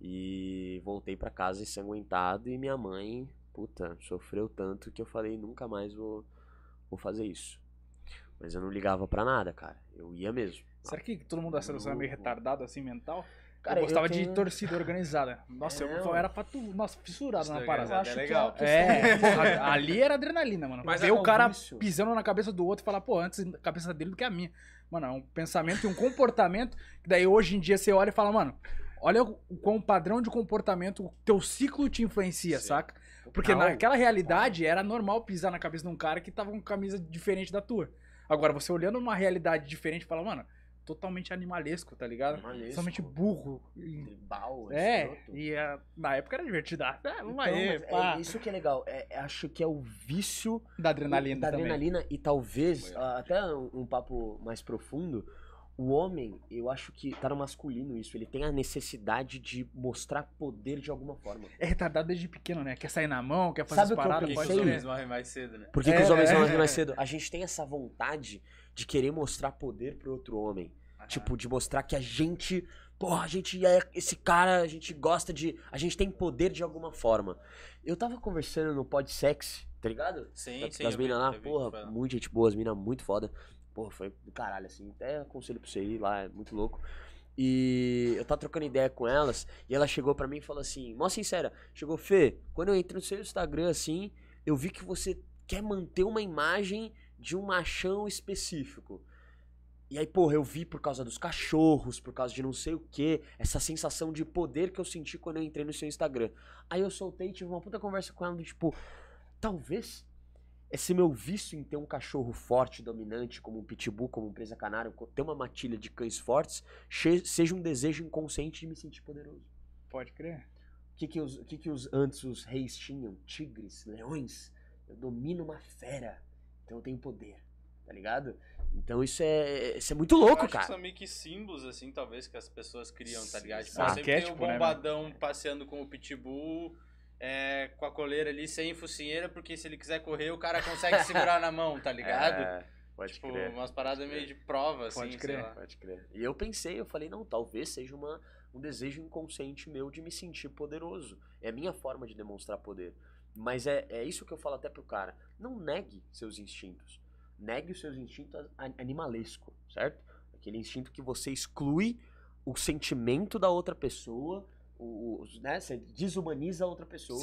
E voltei para casa ensanguentado e minha mãe, puta, sofreu tanto que eu falei, nunca mais vou, vou fazer isso. Mas eu não ligava para nada, cara. Eu ia mesmo. Será que todo mundo é meio retardado assim mental? Cara, eu gostava eu tenho... de torcida organizada. Nossa, é, eu, era pra nossa, fissurado na é parada. É acho legal. Que, é, é porra, ali era adrenalina, mano. Mas Ver o cara vício. pisando na cabeça do outro e falar, pô, antes a cabeça dele do que a minha. Mano, é um pensamento e um comportamento que daí hoje em dia você olha e fala, mano, olha o, quão padrão de comportamento o teu ciclo te influencia, Sim. saca? Porque Não. naquela realidade era normal pisar na cabeça de um cara que tava com camisa diferente da tua. Agora, você olhando uma realidade diferente, fala, mano, totalmente animalesco, tá ligado? Animalesco. Somente burro. Tribal, É, escroto. e a, na época era divertida. Ah, então, é, vamos aí, Então, pá. é isso que é legal. É, é, acho que é o vício Da adrenalina da também. adrenalina e talvez até um, papo mais profundo. O homem, eu acho que tá no masculino isso. Ele tem a necessidade de mostrar poder de alguma forma. É retardado desde pequeno, né? Quer sair na mão, quer fazer Sabe as o que eu os homens morrem mais cedo, né? Por que, que os é, homens é, é. morrem mais cedo? A gente tem essa vontade de querer mostrar poder pro outro homem. Ah, tipo, de mostrar que a gente, porra, a gente é esse cara, a gente gosta de. A gente tem poder de alguma forma. Eu tava conversando no Pod Sex, tá ligado? Sim, da, sim. As minas lá, porra, muita gente boa, as minas muito foda. Porra, foi do caralho, assim. Até aconselho pra você ir lá, é muito louco. E eu tava trocando ideia com elas, e ela chegou para mim e falou assim, mó sincera, chegou, Fê, quando eu entrei no seu Instagram assim, eu vi que você quer manter uma imagem de um machão específico. E aí, porra, eu vi por causa dos cachorros, por causa de não sei o que, essa sensação de poder que eu senti quando eu entrei no seu Instagram. Aí eu soltei e tive uma puta conversa com ela, tipo, talvez esse meu vício em ter um cachorro forte, dominante, como um pitbull, como um presa canário, ter uma matilha de cães fortes, seja um desejo inconsciente de me sentir poderoso. Pode crer. O que que, os, que, que os, antes os reis tinham? Tigres, leões. Eu domino uma fera. Então eu tenho poder, tá ligado? Então isso é, isso é muito louco, cara. são meio que símbolos, assim, talvez, que as pessoas criam, tá ligado? Tipo, ah, sempre tem o um bombadão né, passeando com o pitbull. É, com a coleira ali sem focinheira, porque se ele quiser correr, o cara consegue segurar na mão, tá ligado? É, pode tipo, crer. umas paradas meio de prova, pode assim, sei crer, Pode crer. E eu pensei, eu falei, não, talvez seja uma, um desejo inconsciente meu de me sentir poderoso. É a minha forma de demonstrar poder. Mas é, é isso que eu falo até pro cara. Não negue seus instintos. Negue os seus instintos animalesco, certo? Aquele instinto que você exclui o sentimento da outra pessoa, o, o né? Você desumaniza a outra pessoa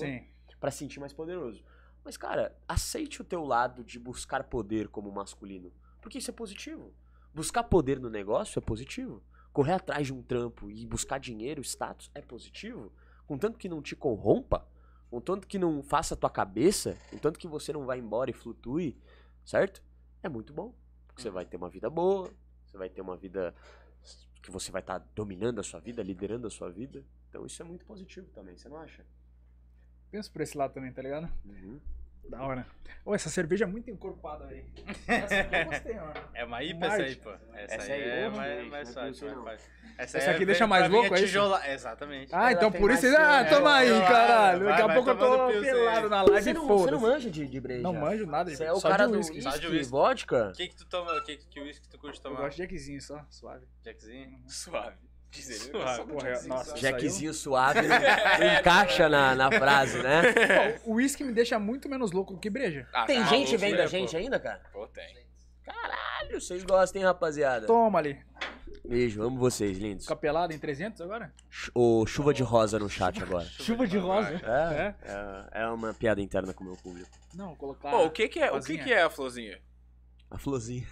para sentir mais poderoso. Mas, cara, aceite o teu lado de buscar poder como masculino. Porque isso é positivo. Buscar poder no negócio é positivo. Correr atrás de um trampo e buscar dinheiro, status, é positivo. Contanto que não te corrompa, Contanto que não faça a tua cabeça, contanto que você não vá embora e flutue, certo? É muito bom. Porque você uhum. vai ter uma vida boa, você vai ter uma vida que você vai estar tá dominando a sua vida, liderando a sua vida. Então isso é muito positivo também, você não acha? Penso por esse lado também, tá ligado? Uhum. Da hora. Oh, essa cerveja é muito encorpada aí. Essa aqui eu gostei, mano. É uma IPA essa aí, pô. Essa, essa aí é, é mais, mais fácil. É mais essa, essa, é aqui é, deixa mais é louco, é tijola... isso? Exatamente. Ah, então por isso... Ah, toma aí, caralho. Daqui a pouco eu tô pelado na live e foda Você não manja de, de breja? Não manjo nada Você é o cara do whisky, só de vodka? O que que tu toma? O que que whisky tu curte tomar? Eu gosto de jackzinho só, suave. Jackzinho? Uhum. Suave. Dizer, né? suave, porra, dizer, nossa, Jackzinho suave encaixa na, na frase, né? Pô, o uísque me deixa muito menos louco que breja. Ah, tem tá gente vendo né, a gente ainda, cara? Pô, tem. Caralho, vocês gostam, hein, rapaziada? Toma ali. Beijo, amo vocês, lindos. Capelado em 300 agora? Ô, chuva oh. de rosa no chat chuva, agora. Chuva, de rosa? É? é é. é, uma piada interna com o meu público. Não, colocar. Pô, o que, que é, o que, que é a florzinha? A florzinha.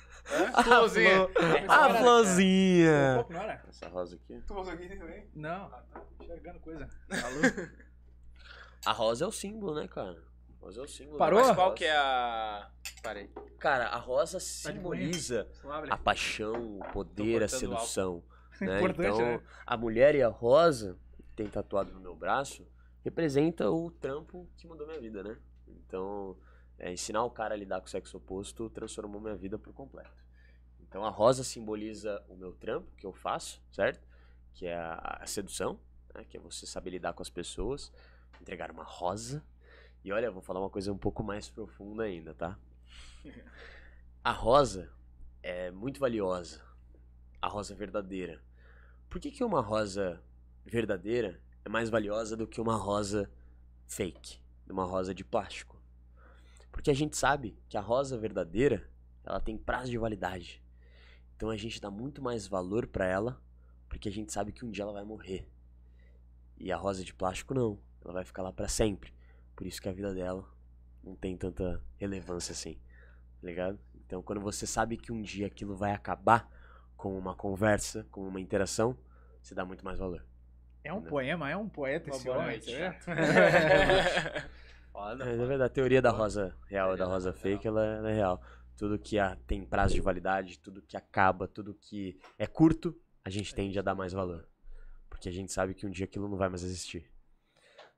A florzinha. A florzinha. Essa rosa aqui. Tu rosa aqui também? Não, ah, tá enxergando coisa. Tá a rosa é o símbolo, né, cara? A rosa é o símbolo. Né? Parou? Mas qual que é a... Parei. Cara, a rosa tá simboliza né? Né? a paixão, o poder, a sedução. Né? então, né? a mulher e a rosa, que tem tatuado no meu braço, representa o trampo que mudou minha vida, né? Então, é, ensinar o cara a lidar com o sexo oposto transformou minha vida por completo. Então a rosa simboliza o meu trampo que eu faço, certo? Que é a, sedução, né? que é você saber lidar com as pessoas, entregar uma rosa. E olha, eu vou falar uma coisa um pouco mais profunda ainda, tá? A rosa é muito valiosa. A rosa verdadeira. Por que, que uma rosa verdadeira é mais valiosa do que uma rosa fake? Uma rosa de plástico? Porque a gente sabe que a rosa verdadeira, ela tem prazo de validade. Então a gente dá muito mais valor para ela, porque a gente sabe que um dia ela vai morrer. E a rosa de plástico não, ela vai ficar lá para sempre. Por isso que a vida dela não tem tanta relevância assim. Tá ligado? Então quando você sabe que um dia aquilo vai acabar com uma conversa, com uma interação, você dá muito mais valor. É um não. poema, é um poeta Uma esse homem, certo? Foda, é, na é verdade, a teoria da rosa real e da rosa fake, ela é, ela é real. Tudo que a, tem prazo de validade, tudo que acaba, tudo que é curto, a gente tende a dar mais valor. Porque a gente sabe que um dia aquilo não vai mais existir.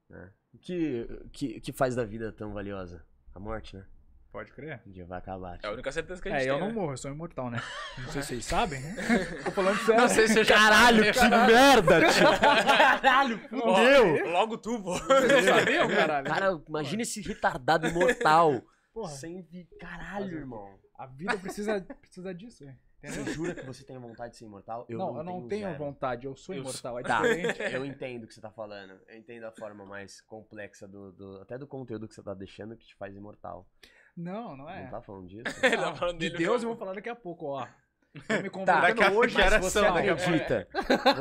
Né? O que, que, que faz da vida tão valiosa? A morte, né? Pode crer. O dia vai acabar. É a única certeza que a gente tem. É, eu não né? morro, eu sou imortal, né? Não sei se vocês sabem, né? Tô falando sério. Não sei se eu já Caralho, que merda, tio. Caralho, fudeu. Logo tu, pô. Vocês sabiam, caralho? Cara, imagina esse retardado imortal. Porra. Sem... Caralho, irmão. A vida precisa, precisa disso, velho. Você jura que você tem vontade de ser imortal? Eu não, não eu não tenho, vontade, eu sou eu imortal. É sou... É tá, eu entendo o que você tá falando. Eu entendo a forma mais complexa do, do, até do conteúdo que você tá deixando que te faz imortal. Não, não é. Não tá falando disso? Ele tá falando de dele, Deus eu vou falar daqui a pouco, ó. Tô me tá, que hoje, mas você acredita.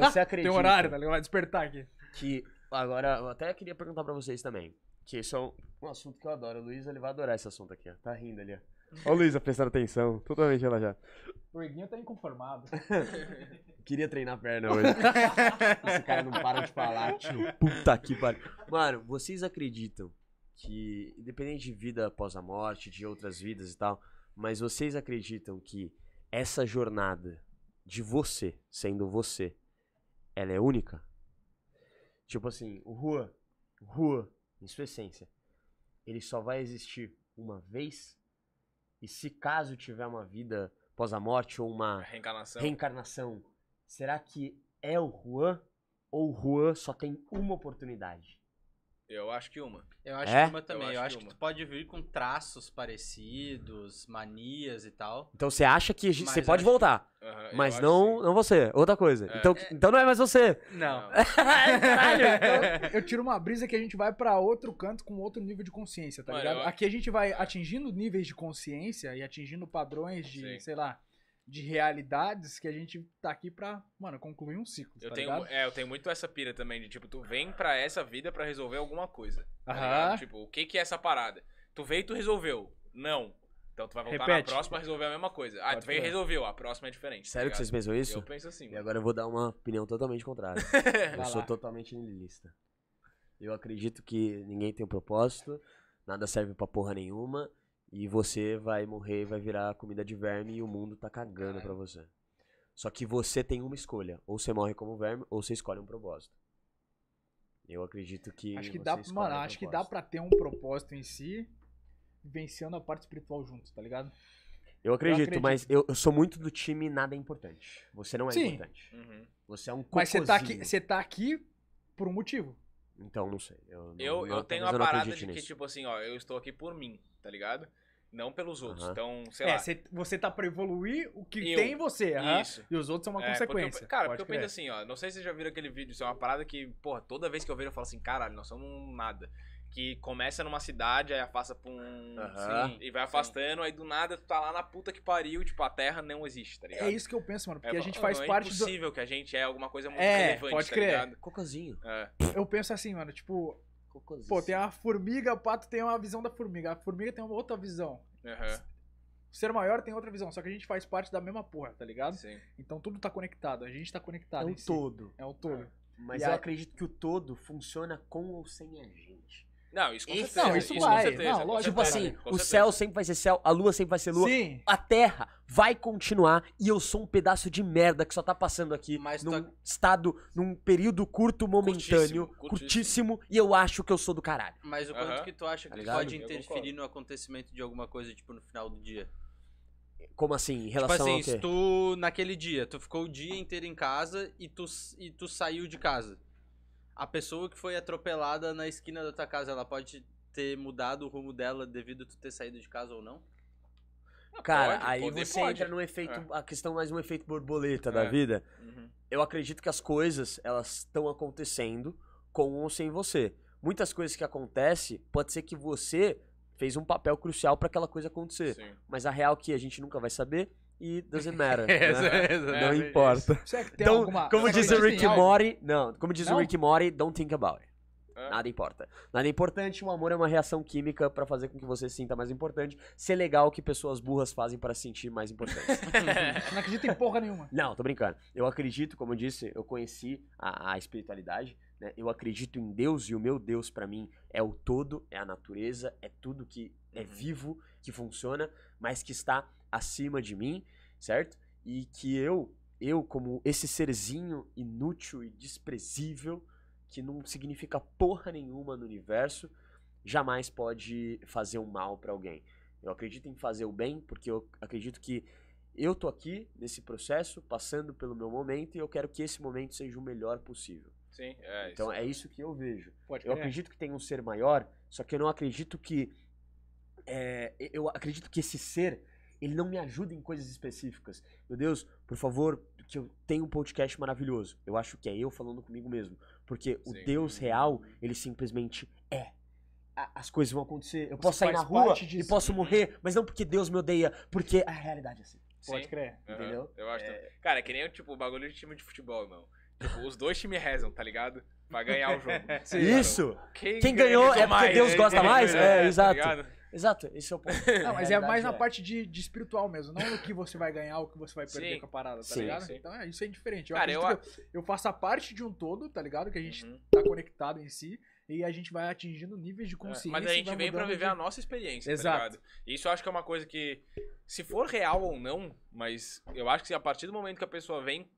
Você acredita. Tem horário, tá ligado? Vai despertar aqui. Que agora, eu até queria perguntar pra vocês também. Que isso é um, um assunto que eu adoro. O Luiz ele vai adorar esse assunto aqui, ó. Tá rindo ali, ó. Ó, Luísa, tá prestando atenção, totalmente ela já. O Erguinho tá inconformado. Queria treinar a perna hoje. Esse cara não para de falar, tio. Puta que pariu. Mano, vocês acreditam que, independente de vida após a morte, de outras vidas e tal, mas vocês acreditam que essa jornada de você, sendo você, ela é única? Tipo assim, o Rua, o Rua, em sua essência, ele só vai existir uma vez? E se caso tiver uma vida após a morte ou uma reencarnação, reencarnação será que é o Juan ou o Juan só tem uma oportunidade? Eu acho que uma. Eu acho é? que uma também. Eu acho, eu acho que, que, tu pode vir com traços parecidos, manias e tal. Então você acha que você pode voltar. Que... Uhum, mas não, não você, outra coisa. É. Então, é. então não é mais você. Não. Caralho, então eu tiro uma brisa que a gente vai para outro canto com outro nível de consciência, tá Mano, ligado? Eu... Aqui a gente vai atingindo níveis de consciência e atingindo padrões de, Sim. sei lá, de realidades que a gente tá aqui pra, mano, concluir um ciclo. Eu, tá tenho, é, eu tenho muito essa pira também de, tipo, tu vem pra essa vida pra resolver alguma coisa. Tá Aham. tipo, o que que é essa parada? Tu veio e tu resolveu. Não. Então tu vai voltar Repete. na próxima resolver a mesma coisa. Ah, Pode tu veio e resolveu. A próxima é diferente. tá Sério que vocês pensam isso? Eu penso assim. E mano. agora eu vou dar uma opinião totalmente contrária. eu sou totalmente niilista. Eu acredito que ninguém tem um propósito, nada serve pra porra nenhuma. E você vai morrer, vai virar comida de verme e o mundo tá cagando para você. Só que você tem uma escolha. Ou você morre como verme, ou você escolhe um propósito. Eu acredito que. Acho que dá, mano, um acho que dá pra ter um propósito em si, vencendo a parte espiritual juntos, tá ligado? Eu acredito, eu acredito. mas eu, eu, sou muito do time nada é importante. Você não é Sim. importante. Uhum. Você é um cocôzinho. Mas você tá, aqui, você tá aqui por um motivo. Então, não sei. Eu, eu, não, eu tenho a parada de que, nisso. tipo assim, ó, eu estou aqui por mim, tá ligado? Não pelos outros. Uhum. Então, sei é, lá. Cê, você tá pra evoluir o que eu, tem em você. Isso. Uhum, e os outros são uma é, consequência. Porque eu, cara, Pode porque crer. eu penso assim, ó. Não sei se vocês já viram aquele vídeo. Isso é uma parada que, porra, toda vez que eu vejo eu falo assim, caralho, nós somos um nada. Que começa numa cidade, aí afasta pra um. Uhum, sim, e vai afastando, sim. aí do nada tu tá lá na puta que pariu, tipo, a terra não existe, tá ligado? É isso que eu penso, mano. Porque é, a gente faz não, é parte. É impossível do... que a gente é alguma coisa muito é, relevante, pode tá crer. Tá É. Eu penso assim, mano, tipo, Pô, tem a formiga, o pato tem uma visão da formiga. A formiga tem uma outra visão. Uhum. O ser maior tem outra visão, só que a gente faz parte da mesma porra, tá ligado? Sim. Então tudo tá conectado, a gente tá conectado. É um todo. É um todo. É. Mas e eu a... acredito que o todo funciona com ou sem a gente. Não, isso com isso, certeza. Não, isso, isso vai. Certeza, não, lógico, tipo certeza, assim, o certeza. céu sempre vai ser céu, a lua sempre vai ser lua. Sim. A terra vai continuar e eu sou um pedaço de merda que só tá passando aqui Mas num tá... estado, num período curto, momentâneo, curtíssimo, curtíssimo, curtíssimo, e eu acho que eu sou do caralho. Mas o quanto que tu acha que tá pode interferir no acontecimento de alguma coisa, tipo, no final do dia? Como assim? Em tipo relação tipo assim, ao quê? se tu, naquele dia, tu ficou o dia inteiro em casa e tu, e tu saiu de casa a pessoa que foi atropelada na esquina da tua casa, ela pode ter mudado o rumo dela devido a tu ter saído de casa ou não? Ah, Cara, pode, aí você pode. entra no efeito, é. a questão mais um efeito borboleta é. da vida. Uhum. Eu acredito que as coisas, elas estão acontecendo com ou sem você. Muitas coisas que acontecem, pode ser que você fez um papel crucial para aquela coisa acontecer. Sim. Mas a real é que a gente nunca vai saber, e doesn't matter. é, né? é, não importa. então, alguma... como diz o Rick Mori, não, como diz não? o Rick Mori, don't think about it. Nada importa. Nada é importante, o amor é uma reação química para fazer com que você se sinta mais importante. Ser legal que pessoas burras fazem para se sentir mais importante. não acredito em porra nenhuma. Não, tô brincando. Eu acredito, como eu disse, eu conheci a, a espiritualidade, né? Eu acredito em Deus e o meu Deus para mim é o todo, é a natureza, é tudo que é uhum. vivo, que funciona, mas que está acima de mim, certo? E que eu, eu como esse serzinho inútil e desprezível, que não significa porra nenhuma no universo, jamais pode fazer o um mal para alguém. Eu acredito em fazer o bem, porque eu acredito que eu tô aqui nesse processo, passando pelo meu momento, e eu quero que esse momento seja o melhor possível. Sim, é então é isso que eu vejo. Pode eu acredito que tem um ser maior, só que eu não acredito que. É, eu acredito que esse ser ele não me ajuda em coisas específicas. Meu Deus, por favor, que eu tenho um podcast maravilhoso. Eu acho que é eu falando comigo mesmo. Porque Sim. o Deus real, ele simplesmente é as coisas vão acontecer. Eu Você posso sair na rua e posso morrer, mas não porque Deus me odeia, porque a realidade é assim. Sim. Pode crer, uhum. entendeu? Eu acho é... Que... Cara, é que nem tipo, o bagulho de time de futebol, irmão. Tipo, os dois times rezam, tá ligado? Pra ganhar o jogo. Sim, Isso! Quem, Quem ganhou, é porque mais, Deus gosta mais? É, é, é exato. Tá Exato, esse é o ponto. Não, mas é mais na é. parte de, de espiritual mesmo, não no que você vai ganhar ou o que você vai perder sim. com a parada, tá sim, ligado? Sim. Então é, isso é indiferente. Eu, Cara, eu... eu faço a parte de um todo, tá ligado? Que a gente uhum. tá conectado em si e a gente vai atingindo níveis de consciência. É, mas a gente vem para viver de... a nossa experiência, tá Exato. Tá Isso eu acho que é uma coisa que, se for real ou não, mas eu acho que a partir do momento que a pessoa vem,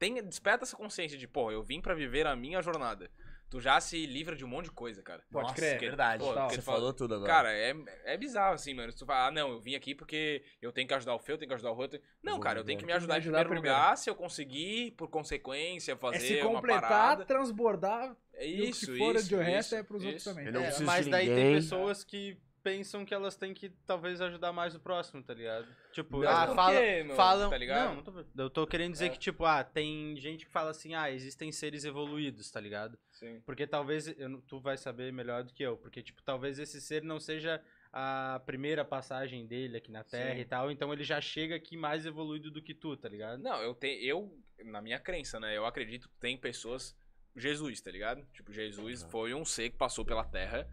tem, desperta essa consciência de, pô, eu vim para viver a minha jornada tu já se livra de um monte de coisa, cara. Pode Nossa, crer. Que, verdade. Pô, Você falou tudo agora. Cara, é, é bizarro, assim, mano. Se tu fala, ah, não, eu vim aqui porque eu tenho que ajudar o Feu, eu tenho que ajudar o Roto. Não, cara, eu tenho que me ajudar, ajudar em primeiro, primeiro lugar, se eu conseguir, por consequência, fazer. É se completar, uma parada. transbordar. É isso, e o que for isso. De resto isso, é pros isso. outros também. É, mas daí ninguém. tem pessoas que pensam que elas têm que talvez ajudar mais o próximo, tá ligado? Tipo, ah, fala, falam, tá ligado? Não, tô, eu tô querendo dizer é. que tipo, ah, tem gente que fala assim, ah, existem seres evoluídos, tá ligado? Sim. Porque talvez eu, tu vai saber melhor do que eu, porque tipo, talvez esse ser não seja a primeira passagem dele aqui na Terra Sim. e tal, então ele já chega aqui mais evoluído do que tu, tá ligado? Não, eu tenho eu na minha crença, né? Eu acredito que tem pessoas Jesus, tá ligado? Tipo, Jesus foi um ser que passou pela Terra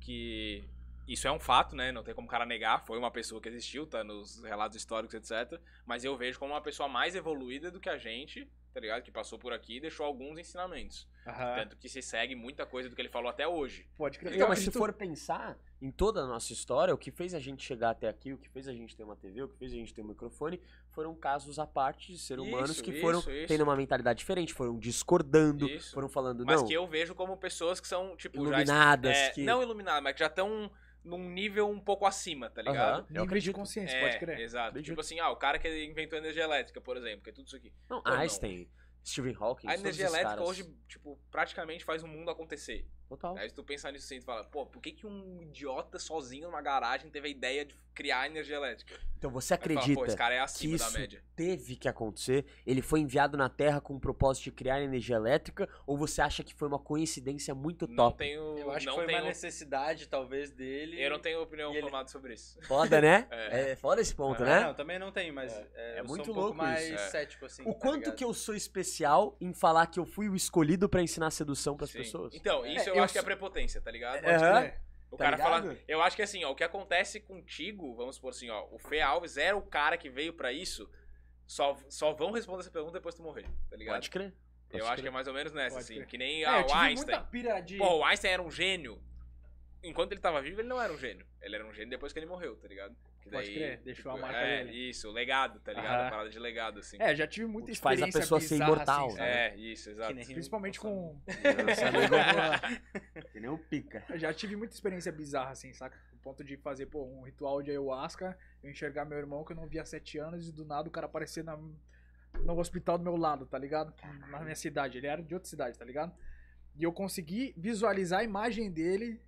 que isso é um fato, né? Não tem como o cara negar. Foi uma pessoa que existiu, tá nos relatos históricos, etc. Mas eu vejo como uma pessoa mais evoluída do que a gente, tá ligado? Que passou por aqui e deixou alguns ensinamentos. Tanto que se segue muita coisa do que ele falou até hoje. Pode crer. Então, então mas se for pensar em toda a nossa história, o que fez a gente chegar até aqui, o que fez a gente ter uma TV, o que fez a gente ter um microfone, foram casos à parte de seres humanos isso, que foram isso, isso. tendo uma mentalidade diferente, foram discordando, foram falando não. Mas que eu vejo como pessoas que são tipo iluminadas, já, é, que... não iluminadas, mas que já estão num nível um pouco acima, tá ligado? Uhum. É Eu acredito. de consciência, é, pode crer. Exato. Acredito. Tipo assim, ah, o cara que inventou energia elétrica, por exemplo, que é tudo isso aqui. Não, Einstein, não. Stephen Hawking, A energia elétrica caras. hoje, tipo, praticamente faz o mundo acontecer. Total. Aí se tu pensar nisso assim, tu fala, pô, por que, que um idiota sozinho numa garagem teve a ideia de criar energia elétrica? Então você acredita fala, pô, esse cara é que isso da média. teve que acontecer? Ele foi enviado na Terra com o propósito de criar energia elétrica? Ou você acha que foi uma coincidência muito top? Não tenho... Eu acho não que foi tenho... uma necessidade, talvez, dele. Eu não tenho opinião ele... formada sobre isso. Foda, né? é. é foda esse ponto, é, né? Não, também não tenho, mas... É, é, é muito um louco mais isso. É. cético, assim. O tá quanto ligado? que eu sou especial em falar que eu fui o escolhido para ensinar sedução para as pessoas? Então, isso é, eu eu acho que é prepotência, tá ligado? Uhum. O tá cara ligado? fala. Eu acho que assim, ó, o que acontece contigo, vamos supor assim, ó, o Fê Alves era o cara que veio para isso, só, só vão responder essa pergunta depois que tu morrer, tá ligado? Pode crer. Pode eu crer. acho que é mais ou menos nessa, Pode assim. Crer. Que nem é, o Einstein. De... Pô, o Einstein era um gênio. Enquanto ele tava vivo, ele não era um gênio. Ele era um gênio depois que ele morreu, tá ligado? daí, Pode crer, deixou tipo, a marca é, dele. Isso, o legado, tá ligado? A parada de legado, assim. É, já tive muita experiência faz a pessoa ser assim, imortal, assim, É, isso, exato. Principalmente com... Que nem o pica. já tive muita experiência bizarra, assim, saca? O ponto de fazer, pô, um ritual de ayahuasca, eu enxergar meu irmão que eu não via há sete anos e do nada o cara aparecer na, no hospital do meu lado, tá ligado? Na minha cidade. Ele era de outra cidade, tá ligado? E eu consegui visualizar a imagem dele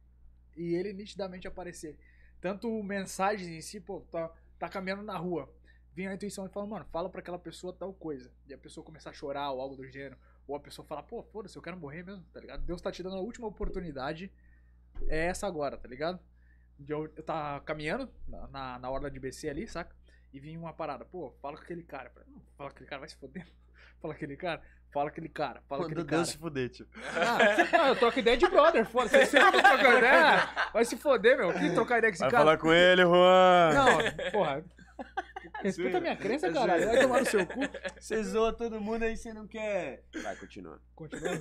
e ele nitidamente aparecer. Tanto mensagens em si, pô, tá, tá caminhando na rua. Vem a intuição e fala, mano, fala pra aquela pessoa tal coisa. E a pessoa começar a chorar ou algo do gênero. Ou a pessoa fala, pô, foda-se, eu quero morrer mesmo, tá ligado? Deus tá te dando a última oportunidade. É essa agora, tá ligado? Eu, eu tava tá caminhando na, na, na hora de BC ali, saca? E vinha uma parada, pô, fala com aquele cara. Fala com aquele cara, vai se foder. fala com aquele cara. Fala aquele cara, fala Quando aquele Deus cara. Deus se fuder, tipo. Ah, eu troco ideia de brother, foda. Você sempre tá ideia? Vai se foder, meu. Quem trocar ideia com esse Vai cara? Fala com ele, Juan. Não, porra. Respeita a minha crença, caralho. Vai tomar no seu cu. Você zoa todo mundo aí, você não quer. Vai, continua. Continua.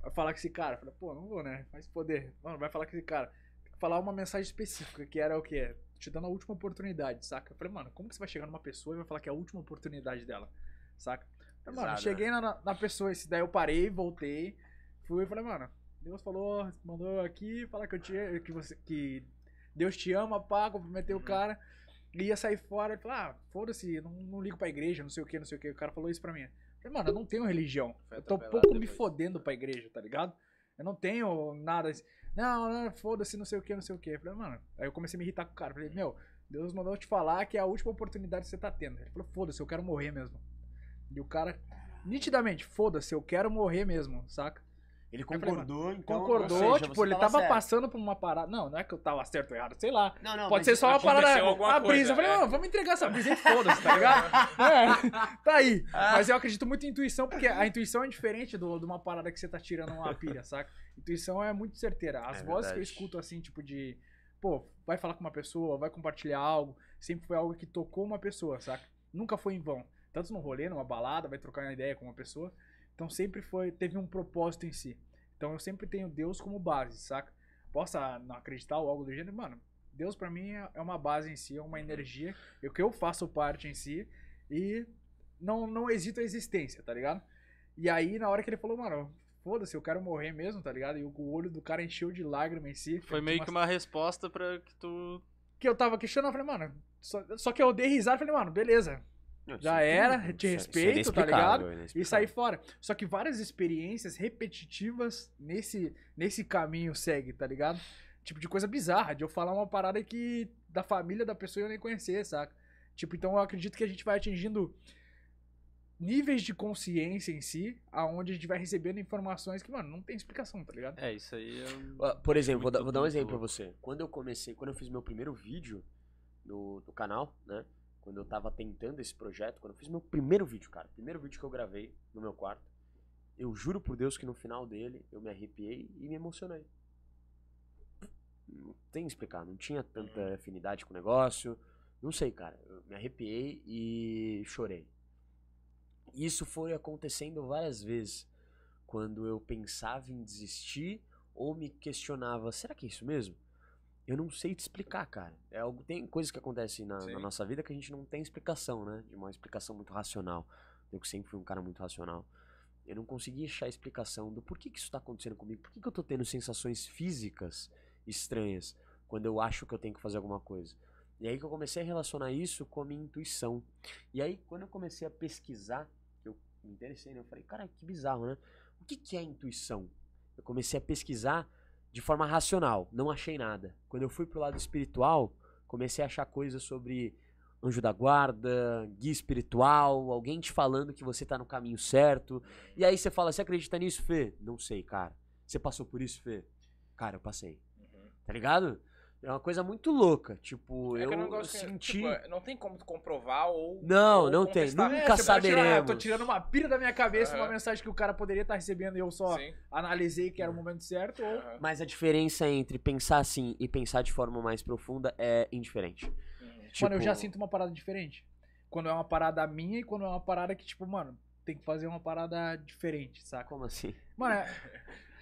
Vai falar com esse cara. Fala, pô, não vou, né? Vai se foder. Mano, vai falar com esse cara. Falar uma mensagem específica, que era o quê? Te dando a última oportunidade, saca? Eu falei, mano, como que você vai chegar numa pessoa e vai falar que é a última oportunidade dela, saca? Então, mano, cheguei na, na pessoa, esse daí eu parei, voltei, fui e falei, mano, Deus falou, mandou aqui, falar que eu te que você que Deus te ama, pá, cumprimentei uhum. o cara. E ia sair fora, falar, ah, foda-se, não, não ligo pra igreja, não sei o que, não sei o que. O cara falou isso pra mim. Eu falei, mano, eu não tenho religião. Eu tô pouco depois. me fodendo pra igreja, tá ligado? Eu não tenho nada. Assim. Não, não, foda-se, não sei o que, não sei o que. falei, mano. Aí eu comecei a me irritar com o cara. falei, meu, Deus mandou te falar que é a última oportunidade que você tá tendo. Ele falou, foda-se, eu quero morrer mesmo. E o cara, nitidamente, foda-se, eu quero morrer mesmo, saca? Ele concordou, então. Concordou, seja, tipo, ele tava certo. passando por uma parada. Não, não é que eu tava certo ou errado, sei lá. Não, não, Pode ser só uma parada. A brisa. Coisa, eu falei, é. oh, vamos entregar essa brisa e foda-se, tá ligado? é, tá aí. Ah. Mas eu acredito muito em intuição, porque a intuição é diferente do, de uma parada que você tá tirando uma pilha, saca? Intuição é muito certeira. As é vozes verdade. que eu escuto, assim, tipo, de. Pô, vai falar com uma pessoa, vai compartilhar algo. Sempre foi algo que tocou uma pessoa, saca? Nunca foi em vão tanto num rolê, numa balada, vai trocar uma ideia com uma pessoa. Então sempre foi, teve um propósito em si. Então eu sempre tenho Deus como base, saca? Possa ah, não acreditar ou algo do gênero, mano. Deus para mim é, é uma base em si, é uma uhum. energia, é o que eu faço parte em si e não não hesito a existência, tá ligado? E aí na hora que ele falou, mano, foda-se, eu quero morrer mesmo, tá ligado? E o olho do cara encheu de lágrimas em si. Foi tipo, meio uma... Tipo que uma resposta para que tu que eu tava questionando, eu falei, mano, só, só que eu dei risada, falei, mano, beleza, já era, te é- é respeito, tá ligado? É e sair fora. Só que várias experiências repetitivas nesse, nesse caminho segue, tá ligado? Tipo de coisa bizarra, de eu falar uma parada que da família da pessoa eu nem conhecer, saca? Tipo, então eu acredito que a gente vai atingindo níveis de consciência em si, aonde a gente vai recebendo informações que, mano, não tem explicação, tá ligado? É, isso aí é Por exemplo, vou, vou, dar um exemplo pra você. Quando eu comecei, quando eu fiz meu primeiro vídeo no canal, né? quando eu tava tentando esse projeto, quando eu fiz meu primeiro vídeo, cara, primeiro vídeo que eu gravei no meu quarto, eu juro por Deus que no final dele eu me arrepiei e me emocionei. Não tem explicar, não tinha tanta hum. afinidade com o negócio, não sei, cara, eu me arrepiei e chorei. Isso foi acontecendo várias vezes quando eu pensava em desistir ou me questionava, será que é isso mesmo? Eu não sei te explicar, cara. É algo, tem coisas que acontecem na, na, nossa vida que a gente não tem explicação, né? De uma explicação muito racional. Eu que sempre fui um cara muito racional. Eu não consegui achar explicação do porquê que isso tá acontecendo comigo. Por que, que eu tô tendo sensações físicas estranhas quando eu acho que eu tenho que fazer alguma coisa? E aí que eu comecei a relacionar isso com a minha intuição. E aí, quando eu comecei a pesquisar, eu me interessei, né? Eu falei, cara, que bizarro, né? O que, que é intuição? Eu comecei a pesquisar de forma racional, não achei nada. Quando eu fui pro lado espiritual, comecei a achar coisas sobre anjo da guarda, guia espiritual, alguém te falando que você tá no caminho certo. E aí você fala, você acredita nisso, Fê? Não sei, cara. Você passou por isso, Fê? Cara, eu passei. Uhum. Tá ligado? É uma coisa muito louca. Tipo, é eu, eu que, tipo, senti. Tipo, não tem como comprovar ou. Não, ou não contestar. tem. Nunca é, tipo, é tipo, ah, saberemos. Eu tô tirando uma pilha da minha cabeça, uhum. uma mensagem que o cara poderia estar tá recebendo e eu só Sim. analisei que era o hum. momento certo. Ou... Uhum. Mas a diferença entre pensar assim e pensar de forma mais profunda é indiferente. Uhum. Tipo... Mano, eu já sinto uma parada diferente. Quando é uma parada minha e quando é uma parada que, tipo, mano, tem que fazer uma parada diferente, saca? Como assim? Mano, é.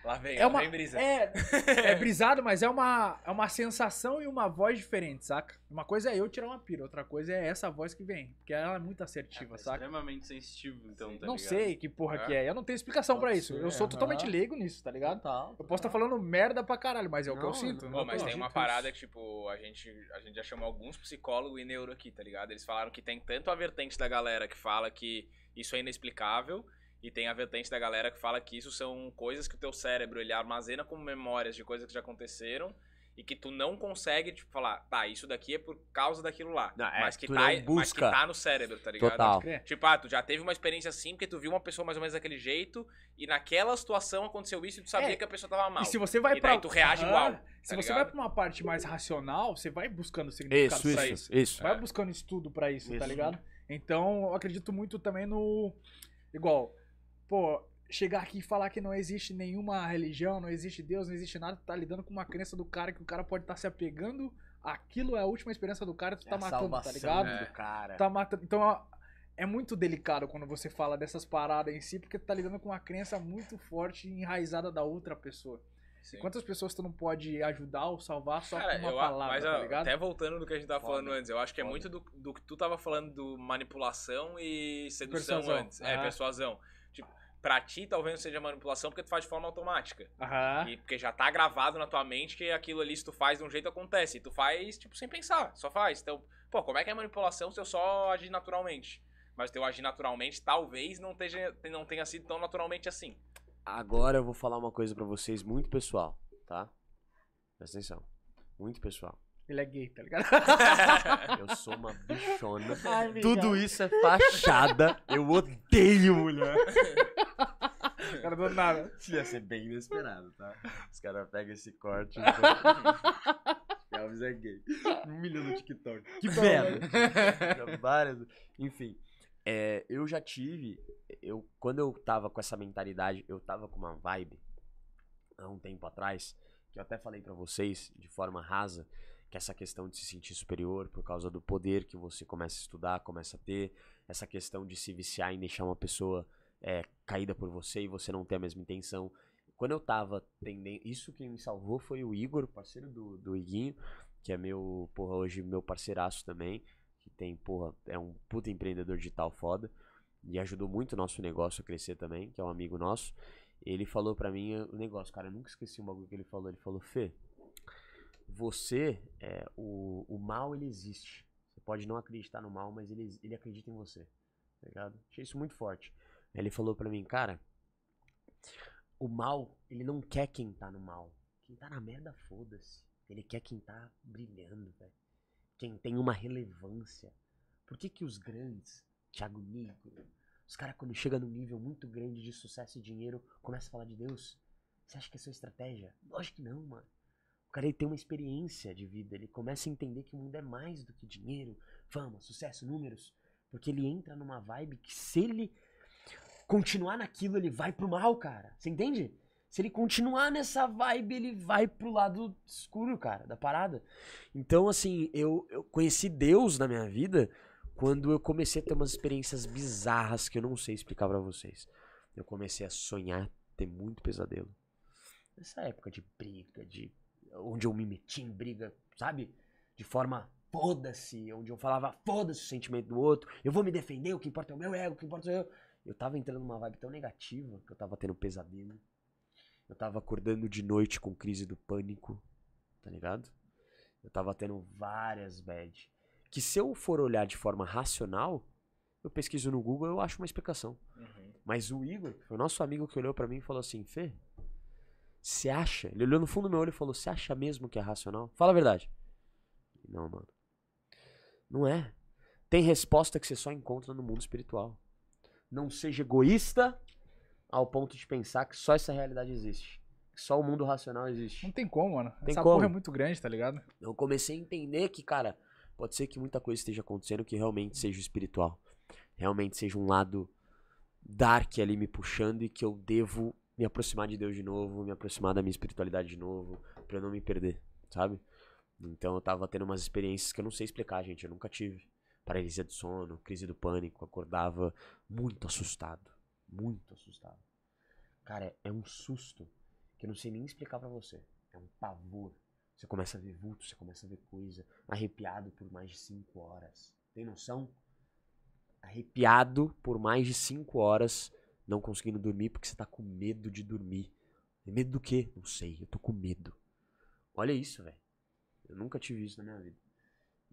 Lá vem, é lá uma, vem brisa. É, é brisado, mas é uma, é uma sensação e uma voz diferente, saca? Uma coisa é eu tirar uma pira, outra coisa é essa voz que vem. Porque ela é muito assertiva, é, é saca? extremamente sensitivo, então, tá Não ligado? sei que porra é. que é. Eu não tenho explicação para pra isso. eu sou totalmente leigo nisso, tá ligado? Total, total. Eu posso estar tá falando merda pra caralho, mas é o não, que eu sinto. Não, não, é é mas tem uma parada que, tipo, a gente, a gente já chamou alguns psicólogos e neuro aqui, tá ligado? Eles falaram que tem tanto a vertente da galera que fala que isso é inexplicável e tem a vertente da galera que fala que isso são coisas que o teu cérebro ele armazena como memórias de coisas que já aconteceram e que tu não consegue, tipo, falar, tá, isso daqui é por causa daquilo lá. Não, é, mas, que tá, mas que tá no cérebro, tá ligado? Total. Tipo, ah, tu já teve uma experiência assim, porque tu viu uma pessoa mais ou menos daquele jeito, e naquela situação aconteceu isso e tu sabia é. que a pessoa tava mal. E se você vai para pra. tu reage igual. Se tá você ligado? vai pra uma parte mais racional, você vai buscando significado isso, pra isso. isso. isso. Vai é. buscando estudo pra isso, tá isso, tá ligado? Então, eu acredito muito também no. Igual, pô, chegar aqui e falar que não existe nenhuma religião, não existe Deus, não existe nada, tu tá lidando com uma crença do cara que o cara pode estar tá se apegando, aquilo é a última esperança do cara, tu é tá matando, tá ligado? É. Tá matando. Então é muito delicado quando você fala dessas paradas em si, porque tu tá lidando com uma crença muito forte enraizada da outra pessoa. Sim. Quantas pessoas tu não pode ajudar ou salvar só cara, com uma eu, palavra, mas, tá ligado? Até voltando do que a gente tava foda, falando antes, eu acho que é muito do, do, que tu tava falando do manipulação e sedução persuasão. antes. Ah. É, persuasão. Tipo, pra ti talvez não seja manipulação porque tu faz de forma automática. Uhum. E porque já tá gravado na tua mente que aquilo ali, se tu faz de um jeito, acontece. E tu faz, tipo, sem pensar, só faz. Então, pô, como é que é manipulação se eu só agir naturalmente? Mas teu agir naturalmente talvez não, esteja, não tenha sido tão naturalmente assim. Agora eu vou falar uma coisa para vocês muito pessoal, tá? Presta atenção. Muito pessoal. Ele é gay, tá ligado? Eu sou uma bichona. Ai, Tudo isso é fachada. Eu odeio mulher. cara do nada. ia ser bem inesperado, tá? Os caras pegam esse corte. Então... Elvis é gay. Um milhão no TikTok. Que belo tá, né? Várias. Enfim, é, eu já tive. Eu, quando eu tava com essa mentalidade, eu tava com uma vibe há um tempo atrás, que eu até falei para vocês de forma rasa, que essa questão de se sentir superior por causa do poder que você começa a estudar, começa a ter, essa questão de se viciar em deixar uma pessoa é caída por você e você não tem a mesma intenção. Quando eu tava tendendo. Isso quem me salvou foi o Igor, parceiro do, do Iguinho, que é meu, porra, hoje meu parceiraço também. Que tem, porra, é um puta empreendedor digital foda. E ajudou muito o nosso negócio a crescer também, que é um amigo nosso. Ele falou para mim o negócio, cara, eu nunca esqueci um bagulho que ele falou. Ele falou, Fê, você, é, o, o mal ele existe. Você pode não acreditar no mal, mas ele, ele acredita em você. Tá ligado? Achei isso muito forte. Ele falou para mim, cara, o mal, ele não quer quem tá no mal. Quem tá na merda, foda-se. Ele quer quem tá brilhando, velho. Quem tem uma relevância. Por que que os grandes, Thiago Nigro, os caras quando chegam num nível muito grande de sucesso e dinheiro, começam a falar de Deus? Você acha que é sua estratégia? Lógico que não, mano. O cara ele tem uma experiência de vida, ele começa a entender que o mundo é mais do que dinheiro, fama, sucesso, números, porque ele entra numa vibe que se ele continuar naquilo, ele vai pro mal, cara. Você entende? Se ele continuar nessa vibe, ele vai pro lado escuro, cara, da parada. Então, assim, eu, eu conheci Deus na minha vida quando eu comecei a ter umas experiências bizarras que eu não sei explicar para vocês. Eu comecei a sonhar, ter muito pesadelo. Nessa época de briga, de onde eu me meti em briga, sabe? De forma foda-se, onde eu falava foda-se o sentimento do outro, eu vou me defender, o que importa é o meu ego, o que importa é o eu. Eu tava entrando numa vibe tão negativa que eu tava tendo pesadelo. Eu tava acordando de noite com crise do pânico, tá ligado? Eu tava tendo várias bad. Que se eu for olhar de forma racional, eu pesquiso no Google eu acho uma explicação. Uhum. Mas o Igor, foi o nosso amigo que olhou para mim e falou assim: Fê, você acha? Ele olhou no fundo do meu olho e falou: Você acha mesmo que é racional? Fala a verdade. Não, mano. Não é. Tem resposta que você só encontra no mundo espiritual não seja egoísta ao ponto de pensar que só essa realidade existe. Que só o mundo racional existe. Não tem como, mano. Tem Essa como. porra é muito grande, tá ligado? Eu comecei a entender que, cara, pode ser que muita coisa esteja acontecendo que realmente seja espiritual. Realmente seja um lado dark ali me puxando e que eu devo me aproximar de Deus de novo, me aproximar da minha espiritualidade de novo, pra eu não me perder, sabe? Então eu tava tendo umas experiências que eu não sei explicar, gente. Eu nunca tive paralisia do sono, crise do pânico, acordava muito assustado, muito assustado. Cara, é um susto que eu não sei nem explicar para você. É um pavor. Você começa a ver vulto, você começa a ver coisa, arrepiado por mais de 5 horas. Tem noção? Arrepiado por mais de 5 horas, não conseguindo dormir porque você tá com medo de dormir. medo do quê? Não sei, eu tô com medo. Olha isso, velho. Eu nunca tive isso na minha vida.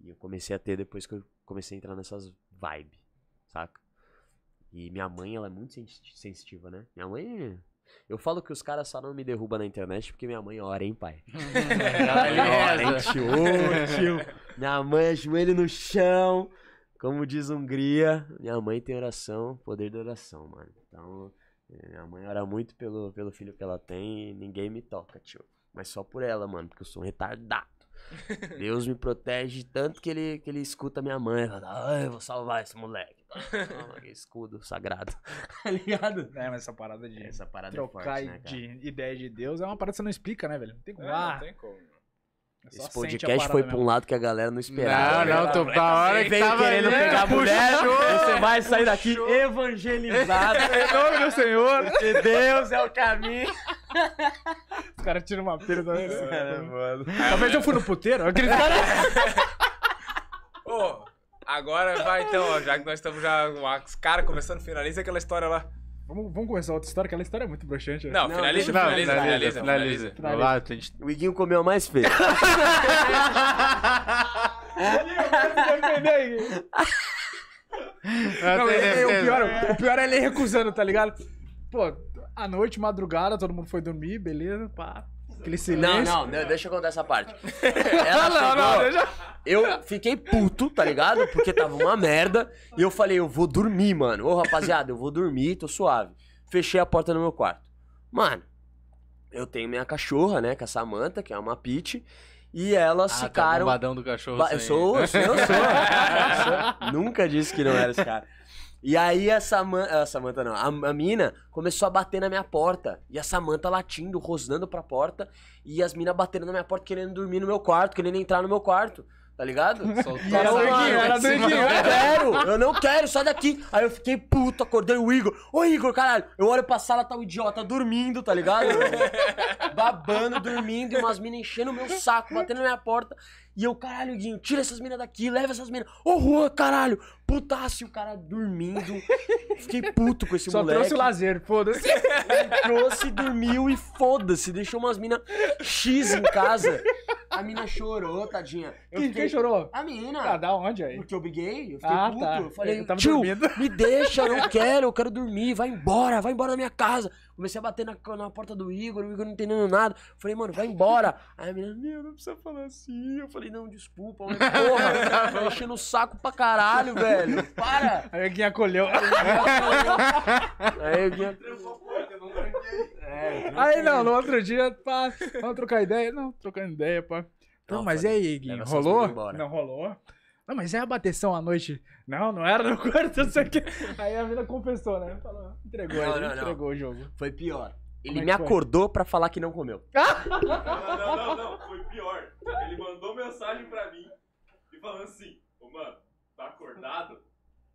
E eu comecei a ter depois que eu comecei a entrar nessas vibes, saca? E minha mãe, ela é muito sensitiva, né? Minha mãe. Eu falo que os caras só não me derrubam na internet porque minha mãe ora, hein, pai? É ora, hein, tio, tio. Minha mãe é joelho no chão. Como diz Hungria, minha mãe tem oração, poder de oração, mano. Então, eh, minha mãe ora muito pelo, pelo filho que ela tem e ninguém me toca, tio. Mas só por ela, mano, porque eu sou um retardado. Deus me protege tanto que ele, que ele escuta minha mãe. Fala, ah, eu vou salvar esse moleque. Toma, escudo sagrado. tá ligado? É, mas essa parada de essa parada é trocar é forte, né, de ideia de Deus é uma parada que você não explica, né, velho? Não tem como. É, não ah. tem como. É esse podcast foi pra um lado que a galera não esperava. Não, não, tô pra hora que tava querendo pegar pegar mulher. Você vai sair daqui evangelizado. em nome do Senhor. Porque Deus é o caminho. Os caras tiram uma pira da minha. É né? Talvez eu fui no puteiro. Ô, agora vai então, já que nós estamos já com os caras começando, finaliza aquela história lá. Vamos, vamos começar outra história, aquela história é muito broxante. Não, né? Não, finaliza, finaliza, finaliza, finaliza, finaliza. O Iguinho comeu mais feio. Não, é, é, o, pior, o pior é ele recusando, tá ligado? Pô, à noite, madrugada, todo mundo foi dormir, beleza, pá. Aquele silêncio. Não, não, deixa eu contar essa parte. Ela ah, não, chegou, não, deixa... Eu fiquei puto, tá ligado? Porque tava uma merda. E eu falei, eu vou dormir, mano. Ô, rapaziada, eu vou dormir, tô suave. Fechei a porta no meu quarto. Mano, eu tenho minha cachorra, né? Que é a Samanta, que é uma pit. E elas ah, tá ficaram. Tá do cachorro ba... eu, sou, eu sou, eu sou. Nunca disse que não era esse cara. E aí a Samanta, a Samanta não, a, a, mina começou a bater na minha porta. E a Samanta latindo, rosnando pra porta. E as minas batendo na minha porta, querendo dormir no meu quarto, querendo entrar no meu quarto. Tá ligado? era doidinho, era Eu não quero, eu não quero, sai daqui. Aí eu fiquei puto, acordei o Igor. Ô Igor, caralho, eu olho pra sala, tá o um idiota dormindo, tá ligado? Babando, dormindo, e umas minas enchendo o meu saco, batendo na minha porta. E eu, caralho, Guinho, tira essas minas daqui, leva essas minas. Ô, oh, Juan, caralho! Putasse o cara dormindo. Fiquei puto com esse Só moleque. Só trouxe o lazer, foda-se. trouxe, dormiu e foda-se. Deixou umas minas X em casa. A mina chorou, tadinha. Eu fiquei... Quem chorou? A mina Ah, da onde aí? Porque eu briguei, eu fiquei ah, puto. Tá. Eu falei, eu tio, dormindo. me deixa, eu quero, eu quero dormir, vai embora, vai embora da minha casa. Comecei a bater na, na porta do Igor, o Igor não entendendo nada. Falei, mano, vai embora. Aí a menina, meu, não precisa falar assim. Eu falei, não, desculpa, mas porra, tá enchendo o saco pra caralho, velho. Para! Aí o Guinha acolheu. Aí o Guinha. É, aí não, no outro dia, pá, vamos trocar ideia. Não, trocando ideia, pá. Não, mas e aí, Guinho? Rolou? Não, rolou. Não, mas é a bateção à noite. Não, não era no quarto, não sei o Aí a vida confessou, né? Falou, entregou, não, né? não, entregou não. o jogo. Foi pior. Ele é me acordou para falar que não comeu. Não, não, não, foi pior. Ele mandou mensagem para mim e falando assim: Ô, mano, tá acordado?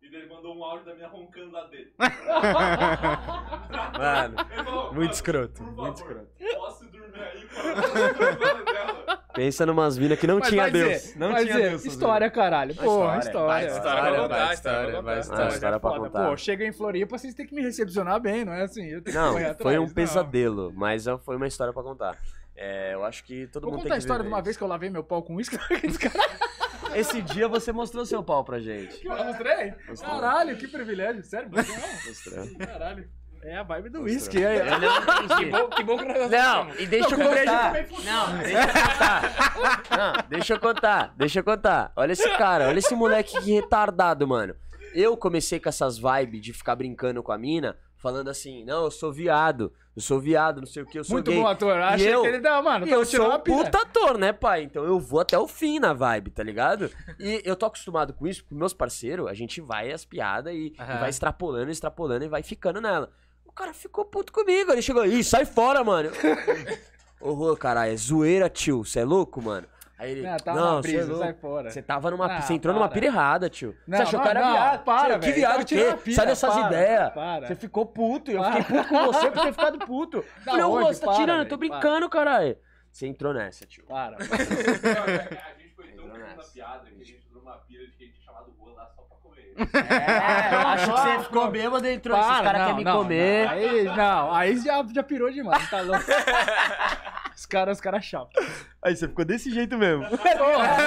E ele mandou um áudio da minha roncando lá dele. mano, falou, muito escroto. Muito favor, escroto. Posso dormir aí? Mano? Pensa numas minas que não mas tinha Deus. não tinha Deus. História, caralho. Pô, história. História, história, história, história, vai, história, história pra contar. Pô, chega em Floripa, vocês têm que me recepcionar bem, não é assim? Eu tenho não, que foi um não. pesadelo, mas é, foi uma história pra contar. É, eu acho que todo Vou mundo Vou contar a história de uma isso. vez que eu lavei meu pau com uísque. Esse dia você mostrou seu pau pra gente. Que eu mostrei? mostrei. Caralho, que privilégio. Sério, mostrei. Caralho. É a vibe do uísque. É. Que bom, que bom nós Não, e deixa eu contar. Não, deixa eu contar. Não, deixa eu contar. Deixa eu contar. Olha esse cara, olha esse moleque que retardado, mano. Eu comecei com essas vibes de ficar brincando com a mina, falando assim, não, eu sou viado, eu sou viado, não sei o que, eu sou Muito gay. bom ator, achei que ele dá, mano. eu sou um puta ator, né, pai? Então eu vou até o fim na vibe, tá ligado? E eu tô acostumado com isso, porque meus parceiros, a gente vai as piadas e, uhum. e vai extrapolando, extrapolando e vai ficando nela cara ficou puto comigo. Ele chegou, aí sai fora, mano. Horror, oh, caralho, é zoeira, tio. Você é louco, mano? Aí ele, não, tava não, é sai fora. Você tava numa, você entrou para. numa pira errada, tio. Não, você achou que era viado. Para, você, Que viado que? sai dessas ideias. Você ficou puto. Eu fiquei puto com você por ter ficado puto. Não, Falei, ô, você tá para, tirando, véio, tô brincando, caralho. Você entrou nessa, tio. Para. para. a gente foi tão piada que a gente é, acho que você ficou bêbado e entrou. Esses caras querem me não, comer. Não, aí, não, aí já, já pirou demais, tá louco. Os caras, os caras chato. Aí você ficou desse jeito mesmo. Porra!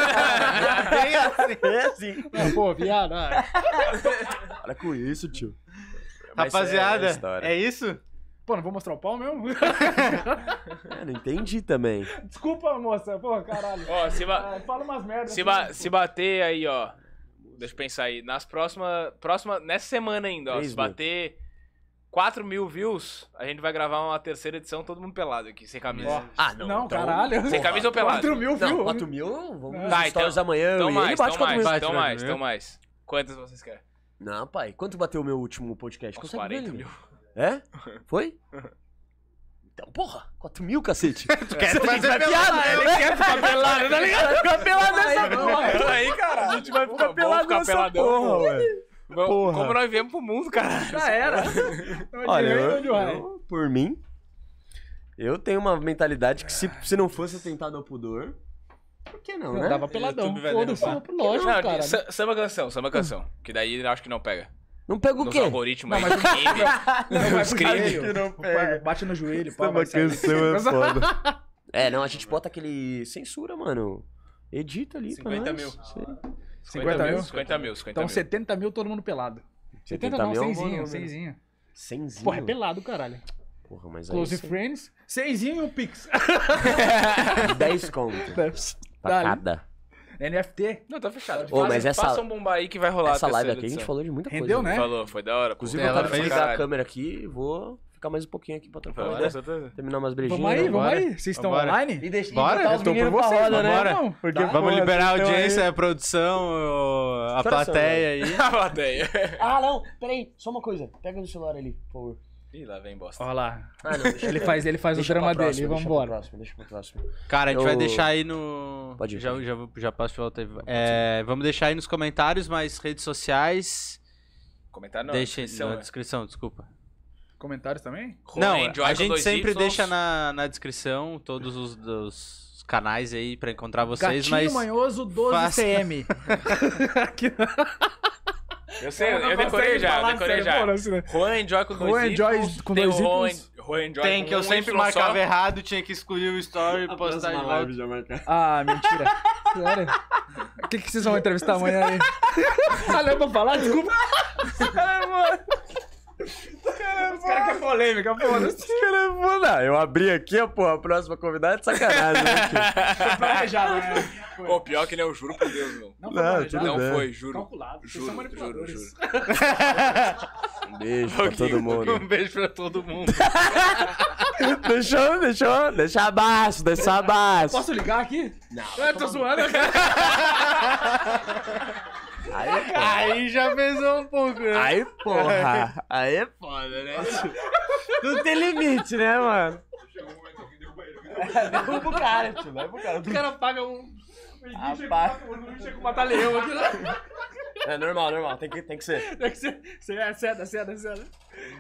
Bem assim. É assim. Não, pô, viado. Para com isso, tio. Mas Rapaziada, é, é, isso? Pô, não vou mostrar o pau mesmo? é, não entendi também. Desculpa, moça. Pô, caralho. Ó, se ba... ah, fala umas merdas. Se, ba... Assim. se bater aí, ó. Deixa eu pensar aí. Nas próximas. Próxima, nessa semana ainda, ó. Se bater 4 mil views, a gente vai gravar uma terceira edição todo mundo pelado aqui, sem camisa. Ó, Ah, não. Não, então- caralho. Sem camisa ou pelado? 4 mil, Não, 4 mil, vamos nos Tá, então- stories amanhã. Então mais, bate então 4 mais, mil. então Bate, mais, então mais. Quantas vocês querem? Não, pai. Quanto bateu o meu último podcast? Uns Consegue 40 ele? mil. É? Foi? Então, porra, 4 mil, cacete. tu quer é, piada, ele né? quer ficar pelado, tá ligado? Ficar pelado nessa porra. aí, cara. A gente vai ficar pelado nessa porra, velho. Porra. Como nós viemos pro mundo, cara. Já era. Olha, eu, eu, por mim, eu tenho uma mentalidade que se, se não fosse atentado ao pudor, por que não, né? Dava peladão. Foda-se, lógico, cara. Samba canção, samba canção. Que daí acho que não pega. Não pega o quê? Nos algoritmos não, Mas... não, os crimes. Não pega. Bate no joelho. É Pá, vai sair. é foda. É, não, a gente bota aquele... Censura, mano. Edita ali 50 mil. 50, 50 mil. 50 mil? 50 mil, então, 70 mil todo mundo pelado. 70, 70 não, mil, senzinho, é senzinho. Senzinho? Porra, é pelado, caralho. Porra, mas aí... Close você... Friends, senzinho e um pix. 10 conto. Pra Dá cada. NFT. Não, tá fechado. Ô, mas essa- um bombar aí que vai rolar. Essa live aqui a gente falou de muita Rendeu, né? né? Falou, foi da hora. Inclusive, eu quero a câmera aqui e vou ficar mais um pouquinho aqui pra trocar. uma ideia. certeza. Terminar umas brejinhas. Vamos aí, né? vamos aí. Vocês estão online? E deixa Bora, botar eu tô por você. vocês, roda, né? Não, porque Tá. Vamos liberar a então, audiência, a produção, a plateia né? aí. A plateia. Ah, não, peraí, só uma coisa. Pega o celular ali, por favor. Ih, lá vem bosta. Olha lá. Ah, não, ele, faz, ele faz deixa o drama próxima, dele, vambora. Próxima, deixa pro próximo. Cara, a gente Eu... vai deixar aí no. Pode ir. Já, já, já passo de volta aí. É, vamos deixar aí nos comentários, mas redes sociais. Comentário não. Deixa descrição, na é. descrição, desculpa. Comentários também? Não, a gente sempre deixa na, na descrição todos os dos canais aí para encontrar vocês, Gatinho mas... Manhoso 12 faça... CM. Eu é sei, eu, eu decorei já, decorei já. Juan assim, Enjoy né? com dois Juan Enjoy com dois Juan, Tem, que eu sempre marcava só. errado, tinha que excluir o story e postar de live Já ah, mentira. Sério? O que, que vocês vão entrevistar amanhã aí? ah, não é pra falar? Desculpa. Ai, é, mano. Caramba, Os caras que é polêmica, foda-se. Não, eu abri aqui, porra, a próxima convidada é sacanagem. Né, planejado, né? Pô, pior que não, eu é juro por Deus, meu. Não, não, foi, não foi, juro. Calculado. Juro, juro, juro. Um beijo pra todo mundo. Um beijo pra todo mundo. deixou, deixou, deixa abaixo, deixa abaixo. Posso ligar aqui? Não. Eu tô zoando. Aí, aí, já pesou um pouco, né? Aí, porra. Aí é foda, né? Não tem limite, né, mano? Chegou um momento aqui, derruba ele. Derruba pro cara, tio. Vai pro cara. O cara paga um. Rapaz. Chega com um batalhão aqui, né? É normal, normal. Tem que, tem que ser. Tem que ser. Ceda, é ceda, ceda, ceda.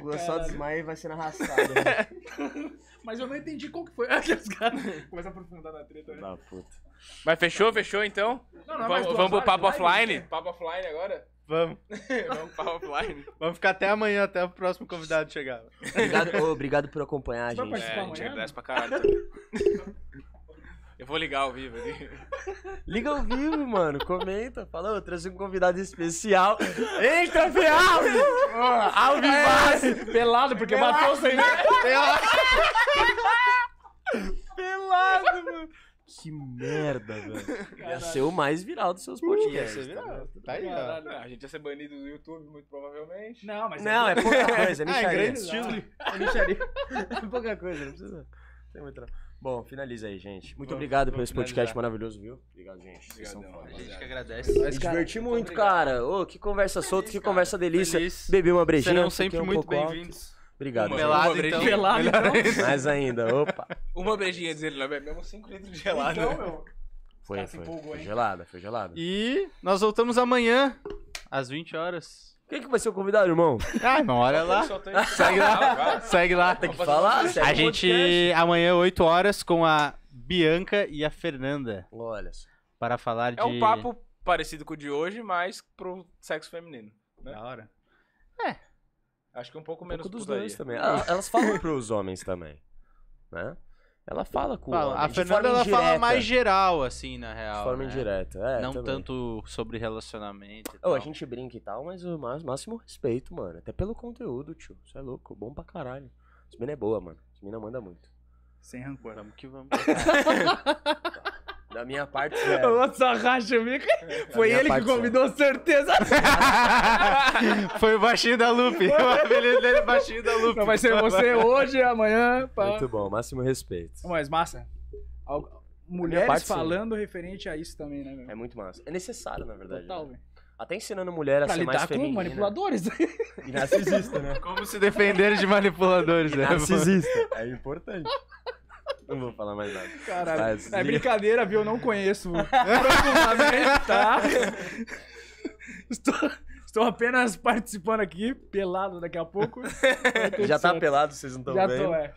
Lua só desmaia e vai sendo arrastado. Né? Mas eu não entendi qual que foi. Aqui os caras Começa a aprofundar na treta, né? Da puta. Mas fechou, fechou então? Não, não vamos é vamos pro papo offline? Papo offline agora? Vamos. vamos pro offline. Vamos ficar até amanhã, até o próximo convidado chegar. Obrigado, oh, obrigado por acompanhar, Você gente. É, a gente agradece pra caralho. Eu vou ligar ao vivo ali. Liga ao vivo, mano. Comenta. Fala, eu trouxe um convidado especial. Eita, Fê Alves! Alvivasse! Pelado, porque pelado. bateu sem... Pelado! pelado, mano. Que merda, velho. Ia ser o mais viral dos seus podcasts. Ia ser tá viral. Tá aí, ó. a gente ia ser banido do YouTube, muito provavelmente. Não, mas... Não, é, é pouca coisa, é mixaria. Ah, é, estilo, é mixaria. É pouca coisa, não precisa... Tem muito trabalho. Bom, finaliza aí, gente. Muito vamos, obrigado pelo esse podcast maravilhoso, viu? Obrigado, gente. Obrigadão, são a gente que agradece. Mas, cara, diverti muito, obrigado. cara. Oh, que conversa solta, que conversa delícia. Feliz. Bebi uma brejinha. Serão sempre um muito bem-vindos. Obrigado. Uma pelado, uma então. Pelado, então. Mais ainda, opa. Uma beijinha dizer, ele, nós é mesmo 5 litros de gelado. Então, meu. Foi, foi. Empolgou, foi gelada, foi gelada. E nós voltamos amanhã, às 20 horas. Quem que vai ser o convidado, irmão? Ah, não olha lá. Segue lá. Segue lá. Tem que falar. A gente, amanhã, 8 horas, com a Bianca e a Fernanda. Olha só. Para falar de... É um papo parecido com o de hoje, mas pro sexo feminino. Né? Da hora. É. Acho que é um pouco menos um pouco dos dois também. Elas, ah, ah. elas falam pros homens também, né? Ela fala com fala, o homem, A Fernanda ela fala mais geral, assim, na real. De forma né? indireta, é. Não também. tanto sobre relacionamento. Oh, a gente brinca e tal, mas o máximo respeito, mano. Até pelo conteúdo, tio. Isso é louco, bom pra caralho. As mina é boa, mano. As mina manda muito. Sem rancor. Vamos que vamos. Da minha parte, zero. Eu racha o Foi ele que convidou, zero. certeza. Foi o baixinho da Lupe. O apelido dele é baixinho da Lupe. Então vai ser você hoje, amanhã. Pá. Muito bom, máximo respeito. Mas massa. Mulheres parte, falando sim. referente a isso também, né? Meu? É muito massa. É necessário, na verdade. Total, Né? Até ensinando mulher a pra ser lidar mais feminina. com manipuladores. E narcisista, né? Como se defender de manipuladores, né? Narcisista. É importante. Não vou falar mais nada. Caralho. Mas, é brincadeira, viu? Eu não conheço tá? Estou, estou apenas participando aqui, pelado daqui a pouco. Já tá pelado, vocês não estão vendo? Já tô, é.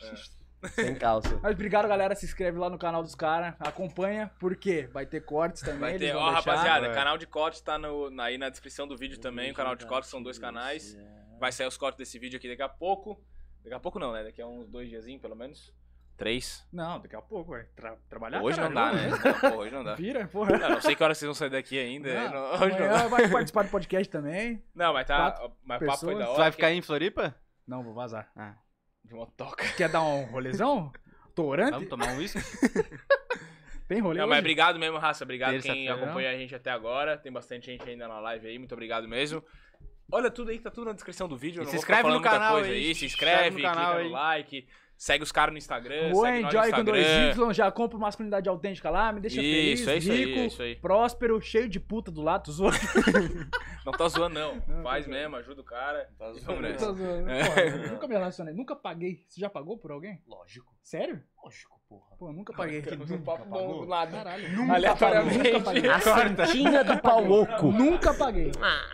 é. Sem calça. Mas obrigado, galera. Se inscreve lá no canal dos caras. Acompanha, porque vai ter cortes também. Vai ter, ó, oh, rapaziada, é. canal de cortes tá no, aí na descrição do vídeo também. O canal de né? cortes são dois canais. É. Vai sair os cortes desse vídeo aqui daqui a pouco. Daqui a pouco não, né? Daqui a uns dois diazinhos, pelo menos. Três? Não, daqui a pouco, ué. Tra trabalhar Hoje caralho, não dá, né? porra, hoje não dá. Vira, porra. Não, ah, não sei que hora vocês vão sair daqui ainda. Não, não, hoje não dá. vai participar do podcast também. Não, mas tá. mas papo foi da hora. Tu vai ficar aí em Floripa? Não, vou vazar. Ah. De motoca. Quer dar um rolezão? Torante? Vamos tomar um uísque? Tem rolê Não, hoje? mas obrigado mesmo, Raça. Obrigado Terça quem acompanha a gente até agora. Tem bastante gente ainda na live aí. Muito obrigado mesmo. Olha tudo aí, tá tudo na descrição do vídeo. Se inscreve, coisa, se inscreve no canal aí, se inscreve, clica no like, Segue os caras no Instagram. Oi, Enjoy com dois Y, já compra uma masculinidade autêntica lá, me deixa isso, feliz, é isso rico, aí, é isso aí. próspero, cheio de puta do lado, zoa. não tá zoando, não. não Faz não. mesmo, ajuda o cara. Não tá zoando. Não tá zoando. É. Porra, nunca me relacionei, nunca paguei. Você já pagou por alguém? Lógico. Sério? Lógico, porra. Pô, nunca paguei. Cara, nunca um papo bom do lado. Caralho. Nunca Aleatoriamente. paguei. A do pau louco. Nunca paguei. Ah.